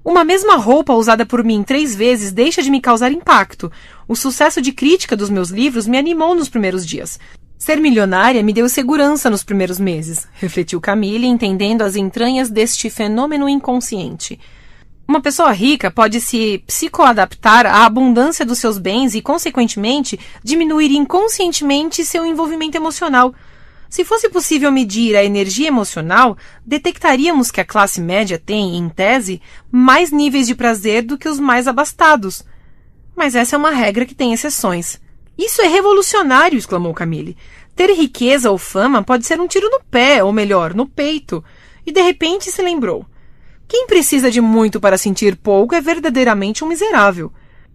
Speaker 1: Uma mesma roupa usada por mim três vezes deixa de me causar impacto. O sucesso de crítica dos meus livros me animou nos primeiros dias. Ser milionária me deu segurança nos primeiros meses, refletiu Camille, entendendo as entranhas deste fenômeno inconsciente. Uma pessoa rica pode se psicoadaptar à abundância dos seus bens e, consequentemente, diminuir inconscientemente seu envolvimento emocional. Se fosse possível medir a energia emocional, detectaríamos que a classe média tem, em tese, mais níveis de prazer do que os mais abastados. Mas essa é uma regra que tem exceções. Isso é revolucionário, exclamou Camille. Ter riqueza ou fama pode ser um tiro no pé, ou melhor, no peito. E de repente se lembrou. Quem precisa de muito para sentir pouco é verdadeiramente um miserável.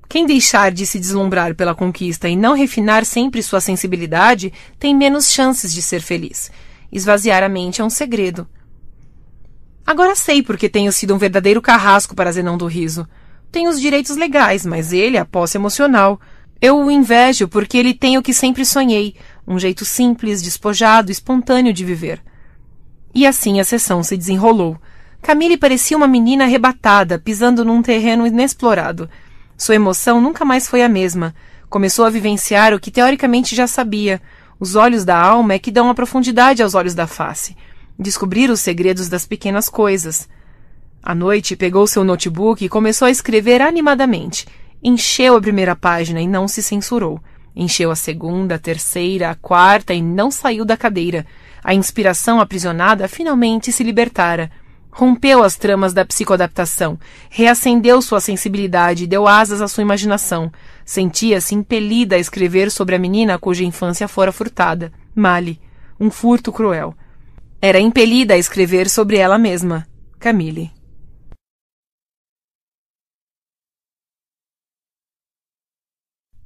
Speaker 1: Quem deixar de se deslumbrar pela conquista e não refinar sempre sua sensibilidade tem menos chances de ser feliz. Esvaziar a mente é um segredo. Agora sei porque tenho sido um verdadeiro carrasco para Zenão do Riso tem os direitos legais, mas ele é a posse emocional. Eu o invejo porque ele tem o que sempre sonhei, um jeito simples, despojado, espontâneo de viver. E assim a sessão se desenrolou. Camille parecia uma menina arrebatada, pisando num terreno inexplorado. Sua emoção nunca mais foi a mesma. Começou a vivenciar o que teoricamente já sabia. Os olhos da alma é que dão a profundidade aos olhos da face. Descobrir os segredos das pequenas coisas. À noite, pegou seu notebook e começou a escrever animadamente. Encheu a primeira página e não se censurou. Encheu a segunda, a terceira, a quarta e não saiu da cadeira. A inspiração aprisionada finalmente se libertara. Rompeu as tramas da psicoadaptação, reacendeu sua sensibilidade e deu asas à sua imaginação. Sentia-se impelida a escrever sobre a menina cuja infância fora furtada, Mali, um furto cruel. Era impelida a escrever sobre ela mesma, Camille.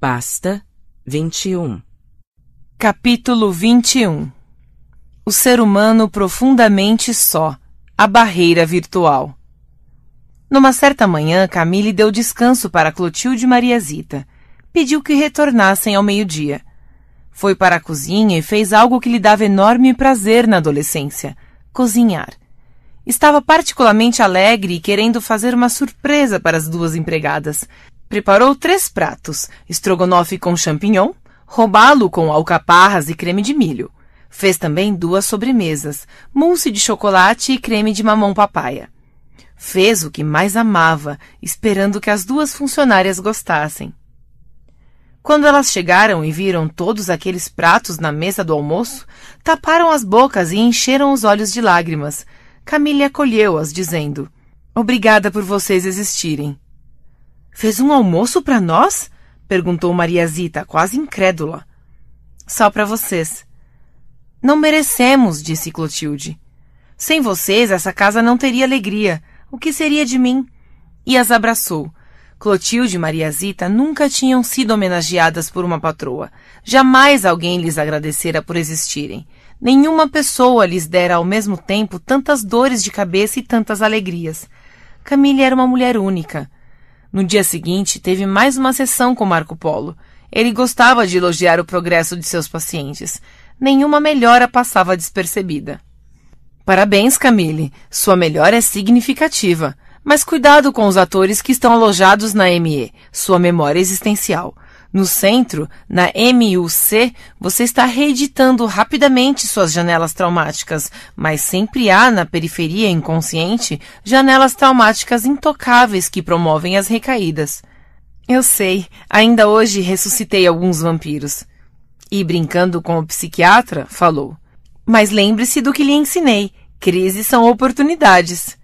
Speaker 2: Pasta 21 Capítulo 21
Speaker 1: O ser humano profundamente só, a barreira virtual. Numa certa manhã, Camille deu descanso para Clotilde e Mariazita. Pediu que retornassem ao meio-dia. Foi para a cozinha e fez algo que lhe dava enorme prazer na adolescência: cozinhar. Estava particularmente alegre e querendo fazer uma surpresa para as duas empregadas, Preparou três pratos: estrogonofe com champignon, robalo com alcaparras e creme de milho. Fez também duas sobremesas: mousse de chocolate e creme de mamão papaya. Fez o que mais amava, esperando que as duas funcionárias gostassem. Quando elas chegaram e viram todos aqueles pratos na mesa do almoço, taparam as bocas e encheram os olhos de lágrimas. Camille acolheu-as, dizendo: Obrigada por vocês existirem. Fez um almoço para nós? perguntou Mariazita, quase incrédula. Só para vocês. Não merecemos, disse Clotilde. Sem vocês, essa casa não teria alegria. O que seria de mim? E as abraçou. Clotilde e Mariazita nunca tinham sido homenageadas por uma patroa. Jamais alguém lhes agradecera por existirem. Nenhuma pessoa lhes dera ao mesmo tempo tantas dores de cabeça e tantas alegrias. Camille era uma mulher única. No dia seguinte, teve mais uma sessão com Marco Polo. Ele gostava de elogiar o progresso de seus pacientes. Nenhuma melhora passava despercebida. Parabéns, Camille. Sua melhora é significativa. Mas cuidado com os atores que estão alojados na ME, sua memória é existencial. No centro, na MUC, você está reeditando rapidamente suas janelas traumáticas, mas sempre há na periferia inconsciente janelas traumáticas intocáveis que promovem as recaídas. Eu sei, ainda hoje ressuscitei alguns vampiros. E brincando com o psiquiatra, falou: Mas lembre-se do que lhe ensinei: crises são oportunidades.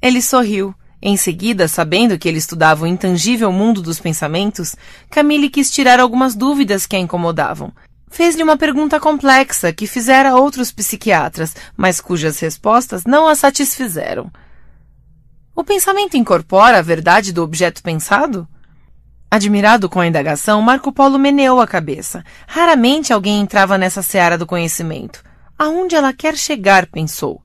Speaker 1: Ele sorriu em seguida, sabendo que ele estudava o intangível mundo dos pensamentos, Camille quis tirar algumas dúvidas que a incomodavam. Fez-lhe uma pergunta complexa que fizera outros psiquiatras, mas cujas respostas não a satisfizeram. O pensamento incorpora a verdade do objeto pensado? Admirado com a indagação, Marco Polo meneou a cabeça. Raramente alguém entrava nessa seara do conhecimento. Aonde ela quer chegar, pensou.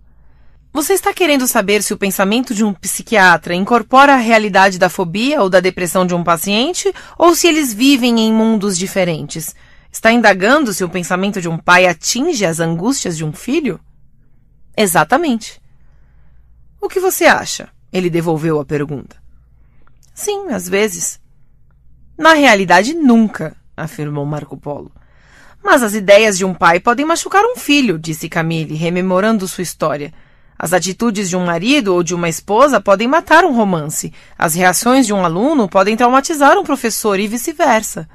Speaker 1: Você está querendo saber se o pensamento de um psiquiatra incorpora a realidade da fobia ou da depressão de um paciente ou se eles vivem em mundos diferentes? Está indagando se o pensamento de um pai atinge as angústias de um filho? Exatamente. O que você acha? Ele devolveu a pergunta. Sim, às vezes. Na realidade, nunca, afirmou Marco Polo. Mas as ideias de um pai podem machucar um filho, disse Camille, rememorando sua história. As atitudes de um marido ou de uma esposa podem matar um romance. As reações de um aluno podem traumatizar um professor e vice-versa.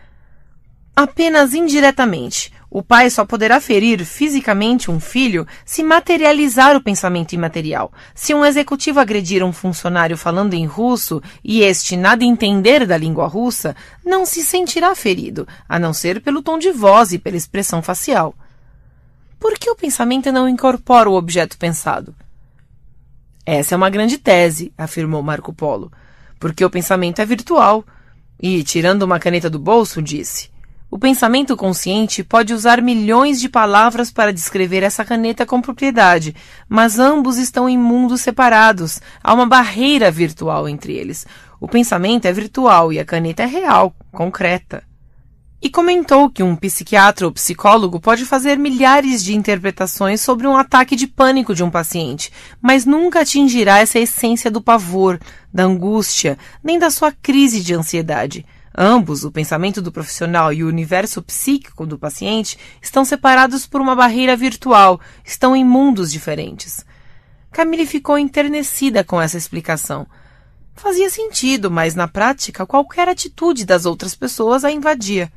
Speaker 1: Apenas indiretamente, o pai só poderá ferir fisicamente um filho se materializar o pensamento imaterial. Se um executivo agredir um funcionário falando em russo e este nada entender da língua russa, não se sentirá ferido, a não ser pelo tom de voz e pela expressão facial. Por que o pensamento não incorpora o objeto pensado? Essa é uma grande tese, afirmou Marco Polo, porque o pensamento é virtual. E, tirando uma caneta do bolso, disse: O pensamento consciente pode usar milhões de palavras para descrever essa caneta com propriedade, mas ambos estão em mundos separados. Há uma barreira virtual entre eles. O pensamento é virtual e a caneta é real, concreta e comentou que um psiquiatra ou psicólogo pode fazer milhares de interpretações sobre um ataque de pânico de um paciente, mas nunca atingirá essa essência do pavor, da angústia, nem da sua crise de ansiedade. Ambos, o pensamento do profissional e o universo psíquico do paciente, estão separados por uma barreira virtual, estão em mundos diferentes. Camille ficou enternecida com essa explicação. Fazia sentido, mas na prática qualquer atitude das outras pessoas a invadia.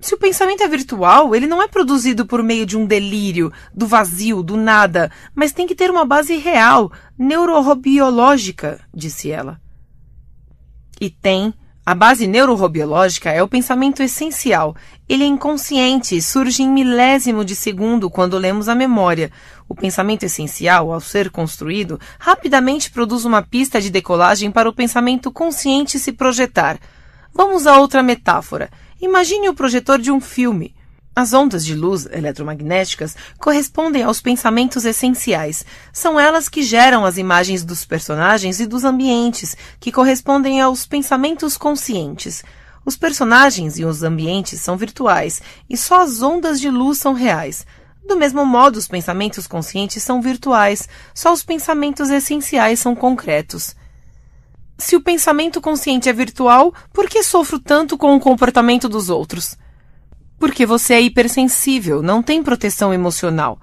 Speaker 1: Se o pensamento é virtual, ele não é produzido por meio de um delírio, do vazio, do nada, mas tem que ter uma base real, neurobiológica, disse ela. E tem. A base neurobiológica é o pensamento essencial. Ele é inconsciente surge em milésimo de segundo quando lemos a memória. O pensamento essencial, ao ser construído, rapidamente produz uma pista de decolagem para o pensamento consciente se projetar. Vamos a outra metáfora. Imagine o projetor de um filme. As ondas de luz eletromagnéticas correspondem aos pensamentos essenciais. São elas que geram as imagens dos personagens e dos ambientes, que correspondem aos pensamentos conscientes. Os personagens e os ambientes são virtuais e só as ondas de luz são reais. Do mesmo modo, os pensamentos conscientes são virtuais, só os pensamentos essenciais são concretos. Se o pensamento consciente é virtual, por que sofro tanto com o comportamento dos outros? Porque você é hipersensível, não tem proteção emocional.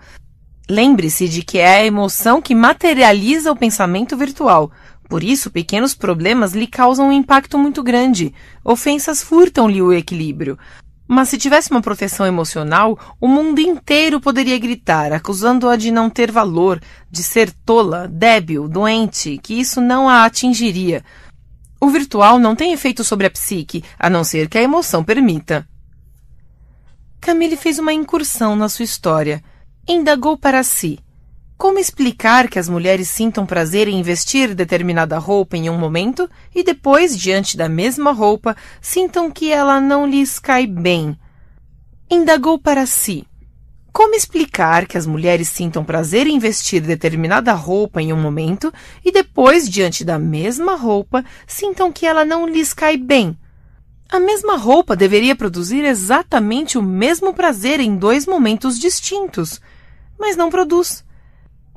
Speaker 1: Lembre-se de que é a emoção que materializa o pensamento virtual. Por isso, pequenos problemas lhe causam um impacto muito grande. Ofensas furtam-lhe o equilíbrio. Mas se tivesse uma proteção emocional, o mundo inteiro poderia gritar, acusando-a de não ter valor, de ser tola, débil, doente, que isso não a atingiria. O virtual não tem efeito sobre a psique, a não ser que a emoção permita. Camille fez uma incursão na sua história. Indagou para si. Como explicar que as mulheres sintam prazer em vestir determinada roupa em um momento e depois, diante da mesma roupa, sintam que ela não lhes cai bem? Indagou para si. Como explicar que as mulheres sintam prazer em vestir determinada roupa em um momento e depois, diante da mesma roupa, sintam que ela não lhes cai bem? A mesma roupa deveria produzir exatamente o mesmo prazer em dois momentos distintos, mas não produz.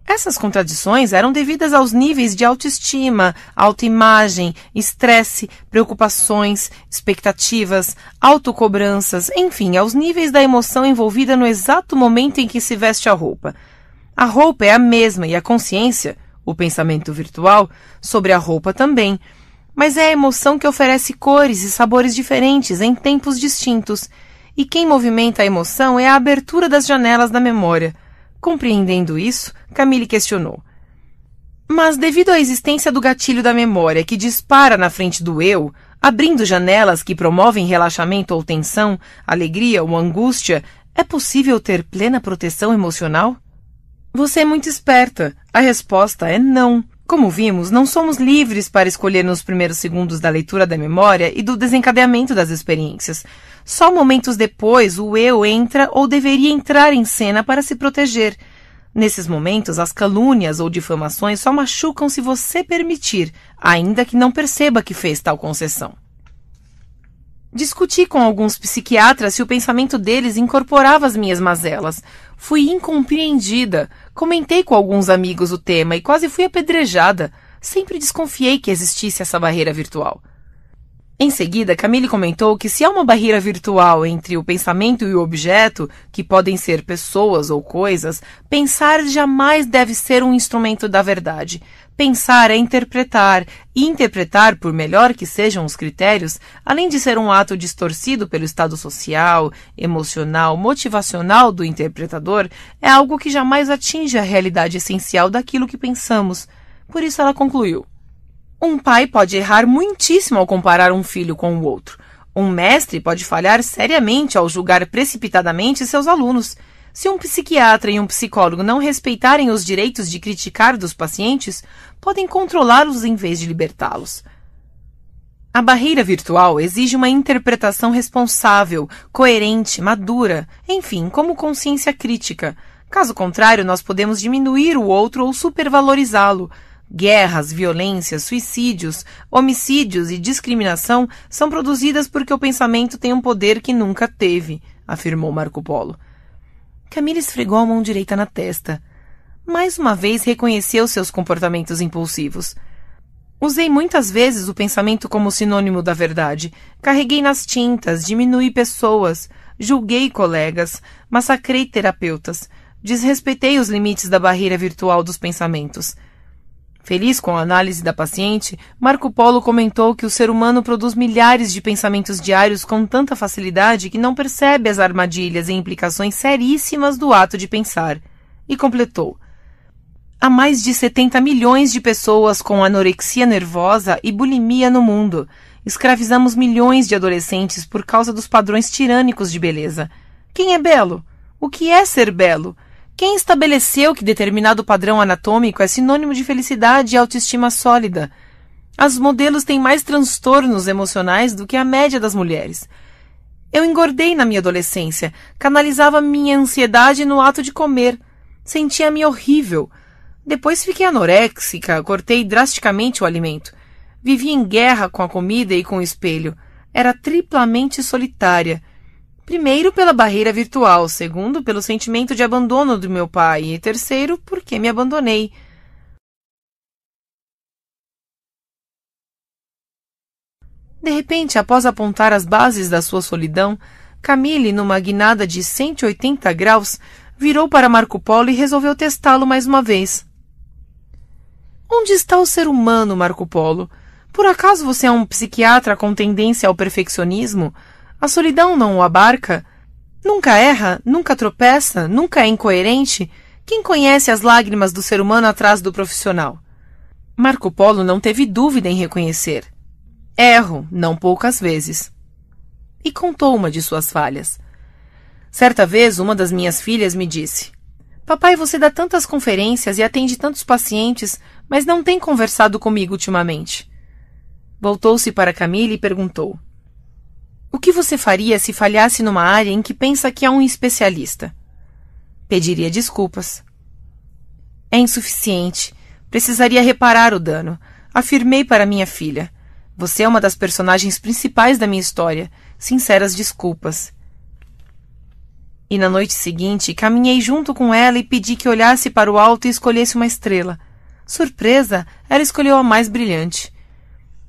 Speaker 1: Essas contradições eram devidas aos níveis de autoestima, autoimagem, estresse, preocupações, expectativas, autocobranças, enfim, aos níveis da emoção envolvida no exato momento em que se veste a roupa. A roupa é a mesma e a consciência, o pensamento virtual, sobre a roupa também. Mas é a emoção que oferece cores e sabores diferentes em tempos distintos. E quem movimenta a emoção é a abertura das janelas da memória. Compreendendo isso, Camille questionou: Mas devido à existência do gatilho da memória que dispara na frente do eu, abrindo janelas que promovem relaxamento ou tensão, alegria ou angústia, é possível ter plena proteção emocional? Você é muito esperta. A resposta é não. Como vimos, não somos livres para escolher nos primeiros segundos da leitura da memória e do desencadeamento das experiências. Só momentos depois, o eu entra ou deveria entrar em cena para se proteger. Nesses momentos, as calúnias ou difamações só machucam se você permitir, ainda que não perceba que fez tal concessão. Discuti com alguns psiquiatras se o pensamento deles incorporava as minhas mazelas. Fui incompreendida. Comentei com alguns amigos o tema e quase fui apedrejada. Sempre desconfiei que existisse essa barreira virtual. Em seguida, Camille comentou que se há uma barreira virtual entre o pensamento e o objeto, que podem ser pessoas ou coisas, pensar jamais deve ser um instrumento da verdade. Pensar é interpretar, e interpretar, por melhor que sejam os critérios, além de ser um ato distorcido pelo estado social, emocional, motivacional do interpretador, é algo que jamais atinge a realidade essencial daquilo que pensamos. Por isso ela concluiu. Um pai pode errar muitíssimo ao comparar um filho com o outro. Um mestre pode falhar seriamente ao julgar precipitadamente seus alunos. Se um psiquiatra e um psicólogo não respeitarem os direitos de criticar dos pacientes, podem controlá-los em vez de libertá-los. A barreira virtual exige uma interpretação responsável, coerente, madura, enfim, como consciência crítica. Caso contrário, nós podemos diminuir o outro ou supervalorizá-lo, Guerras, violências, suicídios, homicídios e discriminação são produzidas porque o pensamento tem um poder que nunca teve, afirmou Marco Polo. Camila esfregou a mão direita na testa. Mais uma vez reconheceu seus comportamentos impulsivos. Usei muitas vezes o pensamento como sinônimo da verdade. Carreguei nas tintas, diminui pessoas, julguei colegas, massacrei terapeutas, desrespeitei os limites da barreira virtual dos pensamentos. Feliz com a análise da paciente, Marco Polo comentou que o ser humano produz milhares de pensamentos diários com tanta facilidade que não percebe as armadilhas e implicações seríssimas do ato de pensar. E completou: Há mais de 70 milhões de pessoas com anorexia nervosa e bulimia no mundo. Escravizamos milhões de adolescentes por causa dos padrões tirânicos de beleza. Quem é belo? O que é ser belo? Quem estabeleceu que determinado padrão anatômico é sinônimo de felicidade e autoestima sólida? As modelos têm mais transtornos emocionais do que a média das mulheres. Eu engordei na minha adolescência, canalizava minha ansiedade no ato de comer, sentia-me horrível. Depois fiquei anoréxica, cortei drasticamente o alimento. Vivia em guerra com a comida e com o espelho. Era triplamente solitária. Primeiro, pela barreira virtual. Segundo, pelo sentimento de abandono do meu pai. E terceiro, porque me abandonei. De repente, após apontar as bases da sua solidão, Camille, numa guinada de 180 graus, virou para Marco Polo e resolveu testá-lo mais uma vez. Onde está o ser humano, Marco Polo? Por acaso você é um psiquiatra com tendência ao perfeccionismo? A solidão não o abarca. Nunca erra, nunca tropeça, nunca é incoerente. Quem conhece as lágrimas do ser humano atrás do profissional? Marco Polo não teve dúvida em reconhecer. Erro, não poucas vezes. E contou uma de suas falhas. Certa vez, uma das minhas filhas me disse: Papai, você dá tantas conferências e atende tantos pacientes, mas não tem conversado comigo ultimamente. Voltou-se para Camille e perguntou: o que você faria se falhasse numa área em que pensa que há é um especialista? Pediria desculpas. É insuficiente. Precisaria reparar o dano. Afirmei para minha filha. Você é uma das personagens principais da minha história. Sinceras desculpas. E na noite seguinte, caminhei junto com ela e pedi que olhasse para o alto e escolhesse uma estrela. Surpresa, ela escolheu a mais brilhante.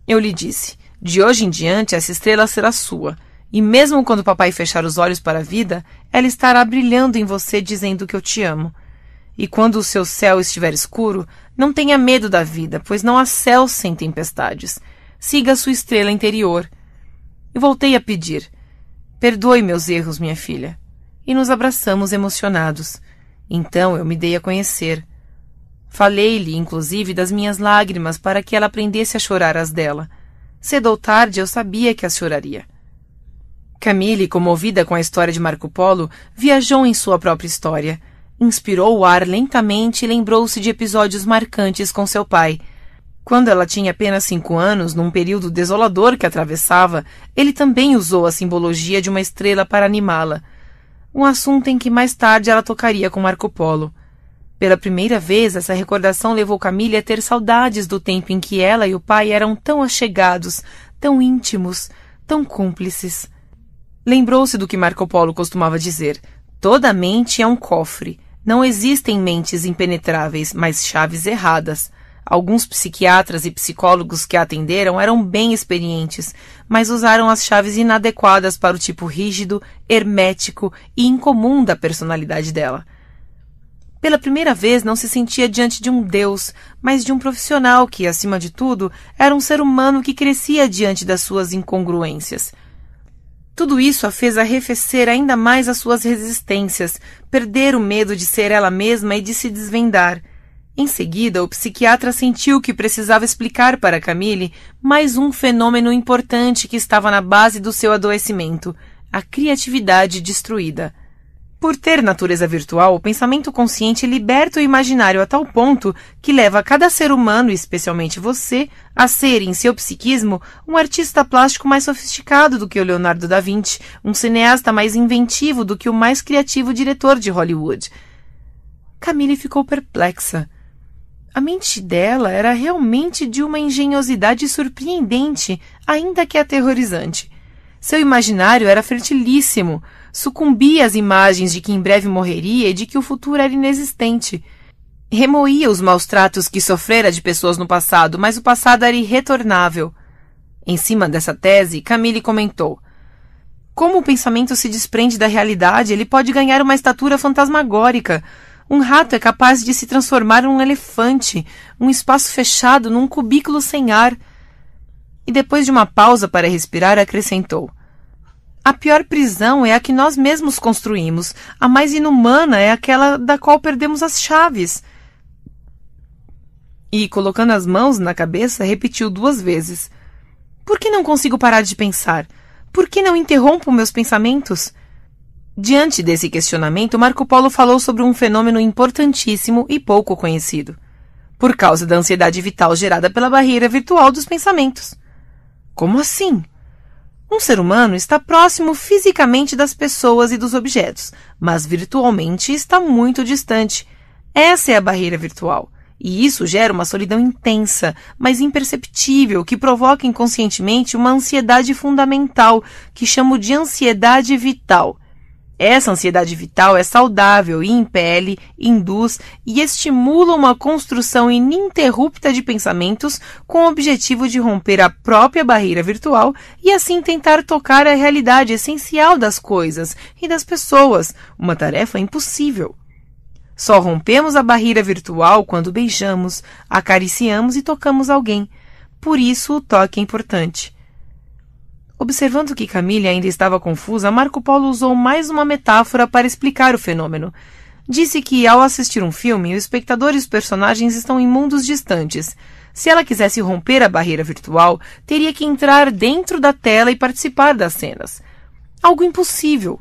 Speaker 1: Eu lhe disse: de hoje em diante, essa estrela será sua, e mesmo quando papai fechar os olhos para a vida, ela estará brilhando em você dizendo que eu te amo. E quando o seu céu estiver escuro, não tenha medo da vida, pois não há céu sem tempestades. Siga a sua estrela interior. E voltei a pedir: Perdoe meus erros, minha filha. E nos abraçamos emocionados. Então eu me dei a conhecer. Falei-lhe, inclusive, das minhas lágrimas para que ela aprendesse a chorar as dela. Cedo ou tarde eu sabia que a choraria. Camille, comovida com a história de Marco Polo, viajou em sua própria história. Inspirou o ar lentamente e lembrou-se de episódios marcantes com seu pai. Quando ela tinha apenas cinco anos, num período desolador que atravessava, ele também usou a simbologia de uma estrela para animá-la. Um assunto em que mais tarde ela tocaria com Marco Polo. Pela primeira vez, essa recordação levou Camila a ter saudades do tempo em que ela e o pai eram tão achegados, tão íntimos, tão cúmplices. Lembrou-se do que Marco Polo costumava dizer: toda mente é um cofre. Não existem mentes impenetráveis, mas chaves erradas. Alguns psiquiatras e psicólogos que a atenderam eram bem experientes, mas usaram as chaves inadequadas para o tipo rígido, hermético e incomum da personalidade dela. Pela primeira vez não se sentia diante de um Deus, mas de um profissional que, acima de tudo, era um ser humano que crescia diante das suas incongruências. Tudo isso a fez arrefecer ainda mais as suas resistências, perder o medo de ser ela mesma e de se desvendar. Em seguida, o psiquiatra sentiu que precisava explicar para Camille mais um fenômeno importante que estava na base do seu adoecimento: a criatividade destruída. Por ter natureza virtual, o pensamento consciente liberta o imaginário a tal ponto que leva cada ser humano, especialmente você, a ser, em seu psiquismo, um artista plástico mais sofisticado do que o Leonardo da Vinci, um cineasta mais inventivo do que o mais criativo diretor de Hollywood. Camille ficou perplexa. A mente dela era realmente de uma engenhosidade surpreendente, ainda que aterrorizante. Seu imaginário era fertilíssimo Sucumbia às imagens de que em breve morreria e de que o futuro era inexistente. Remoía os maus tratos que sofrera de pessoas no passado, mas o passado era irretornável. Em cima dessa tese, Camille comentou: Como o pensamento se desprende da realidade, ele pode ganhar uma estatura fantasmagórica. Um rato é capaz de se transformar num elefante, um espaço fechado num cubículo sem ar. E depois de uma pausa para respirar, acrescentou: a pior prisão é a que nós mesmos construímos. A mais inumana é aquela da qual perdemos as chaves. E, colocando as mãos na cabeça, repetiu duas vezes: Por que não consigo parar de pensar? Por que não interrompo meus pensamentos? Diante desse questionamento, Marco Polo falou sobre um fenômeno importantíssimo e pouco conhecido, por causa da ansiedade vital gerada pela barreira virtual dos pensamentos. Como assim? Um ser humano está próximo fisicamente das pessoas e dos objetos, mas virtualmente está muito distante. Essa é a barreira virtual. E isso gera uma solidão intensa, mas imperceptível, que provoca inconscientemente uma ansiedade fundamental, que chamo de ansiedade vital. Essa ansiedade vital é saudável e impele, induz e estimula uma construção ininterrupta de pensamentos com o objetivo de romper a própria barreira virtual e assim tentar tocar a realidade essencial das coisas e das pessoas, uma tarefa impossível. Só rompemos a barreira virtual quando beijamos, acariciamos e tocamos alguém. Por isso, o toque é importante. Observando que Camille ainda estava confusa, Marco Polo usou mais uma metáfora para explicar o fenômeno. Disse que, ao assistir um filme, o espectador e os personagens estão em mundos distantes. Se ela quisesse romper a barreira virtual, teria que entrar dentro da tela e participar das cenas. Algo impossível.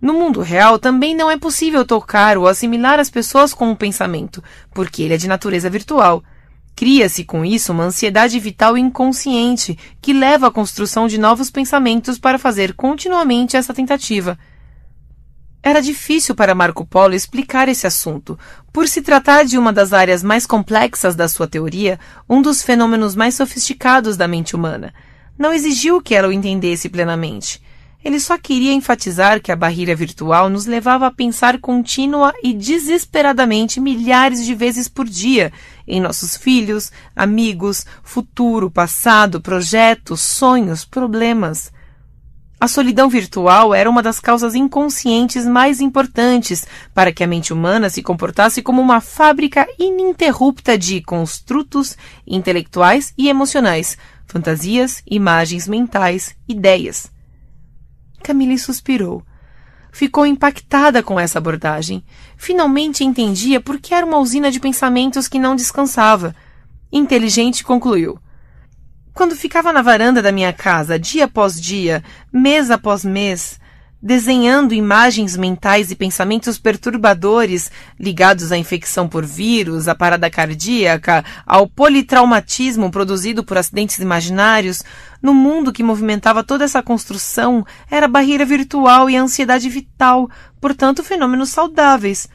Speaker 1: No mundo real, também não é possível tocar ou assimilar as pessoas com o pensamento, porque ele é de natureza virtual. Cria-se com isso uma ansiedade vital inconsciente que leva à construção de novos pensamentos para fazer continuamente essa tentativa. Era difícil para Marco Polo explicar esse assunto. Por se tratar de uma das áreas mais complexas da sua teoria, um dos fenômenos mais sofisticados da mente humana, não exigiu que ela o entendesse plenamente. Ele só queria enfatizar que a barreira virtual nos levava a pensar contínua e desesperadamente milhares de vezes por dia em nossos filhos, amigos, futuro, passado, projetos, sonhos, problemas. A solidão virtual era uma das causas inconscientes mais importantes para que a mente humana se comportasse como uma fábrica ininterrupta de construtos intelectuais e emocionais, fantasias, imagens mentais, ideias. Camille suspirou ficou impactada com essa abordagem. Finalmente entendia por que era uma usina de pensamentos que não descansava. Inteligente concluiu. Quando ficava na varanda da minha casa, dia após dia, mês após mês, desenhando imagens mentais e pensamentos perturbadores ligados à infecção por vírus, à parada cardíaca, ao politraumatismo produzido por acidentes imaginários, no mundo que movimentava toda essa construção era a barreira virtual e a ansiedade vital, portanto, fenômenos saudáveis.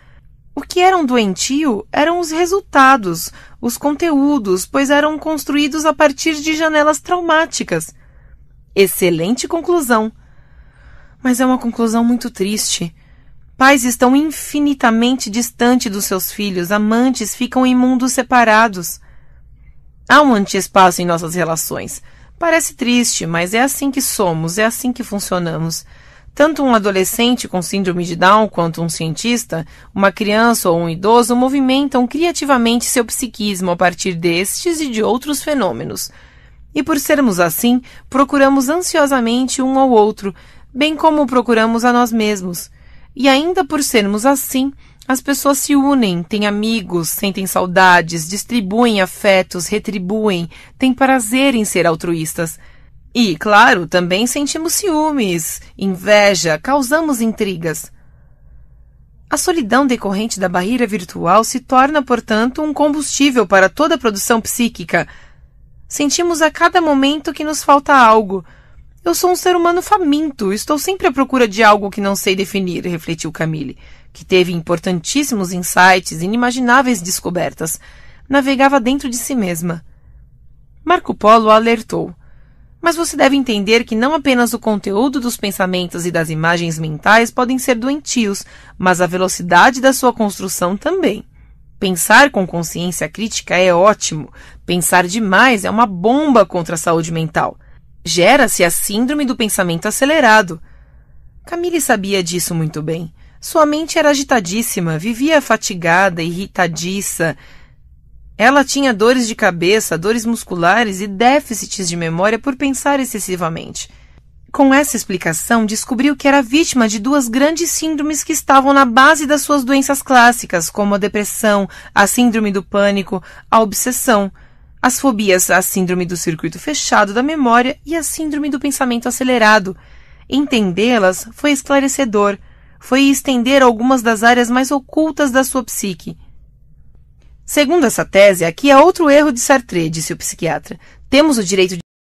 Speaker 1: O que eram um doentio eram os resultados, os conteúdos, pois eram construídos a partir de janelas traumáticas. Excelente conclusão! Mas é uma conclusão muito triste. Pais estão infinitamente distantes dos seus filhos, amantes ficam em mundos separados. Há um antiespaço em nossas relações. Parece triste, mas é assim que somos, é assim que funcionamos. Tanto um adolescente com síndrome de Down quanto um cientista, uma criança ou um idoso movimentam criativamente seu psiquismo a partir destes e de outros fenômenos. E por sermos assim, procuramos ansiosamente um ao outro, bem como procuramos a nós mesmos. E ainda por sermos assim, as pessoas se unem, têm amigos, sentem saudades, distribuem afetos, retribuem, têm prazer em ser altruístas. E, claro, também sentimos ciúmes, inveja, causamos intrigas. A solidão decorrente da barreira virtual se torna, portanto, um combustível para toda a produção psíquica. Sentimos a cada momento que nos falta algo, eu sou um ser humano faminto, estou sempre à procura de algo que não sei definir, refletiu Camille, que teve importantíssimos insights, inimagináveis descobertas. Navegava dentro de si mesma. Marco Polo alertou. Mas você deve entender que não apenas o conteúdo dos pensamentos e das imagens mentais podem ser doentios, mas a velocidade da sua construção também. Pensar com consciência crítica é ótimo, pensar demais é uma bomba contra a saúde mental. Gera-se a síndrome do pensamento acelerado. Camille sabia disso muito bem. Sua mente era agitadíssima, vivia fatigada, irritadiça. Ela tinha dores de cabeça, dores musculares e déficits de memória por pensar excessivamente. Com essa explicação, descobriu que era vítima de duas grandes síndromes que estavam na base das suas doenças clássicas, como a depressão, a síndrome do pânico, a obsessão. As fobias, a síndrome do circuito fechado da memória e a síndrome do pensamento acelerado. Entendê-las foi esclarecedor, foi estender algumas das áreas mais ocultas da sua psique.
Speaker 2: Segundo essa tese, aqui há outro erro de Sartre, disse o psiquiatra. Temos o direito de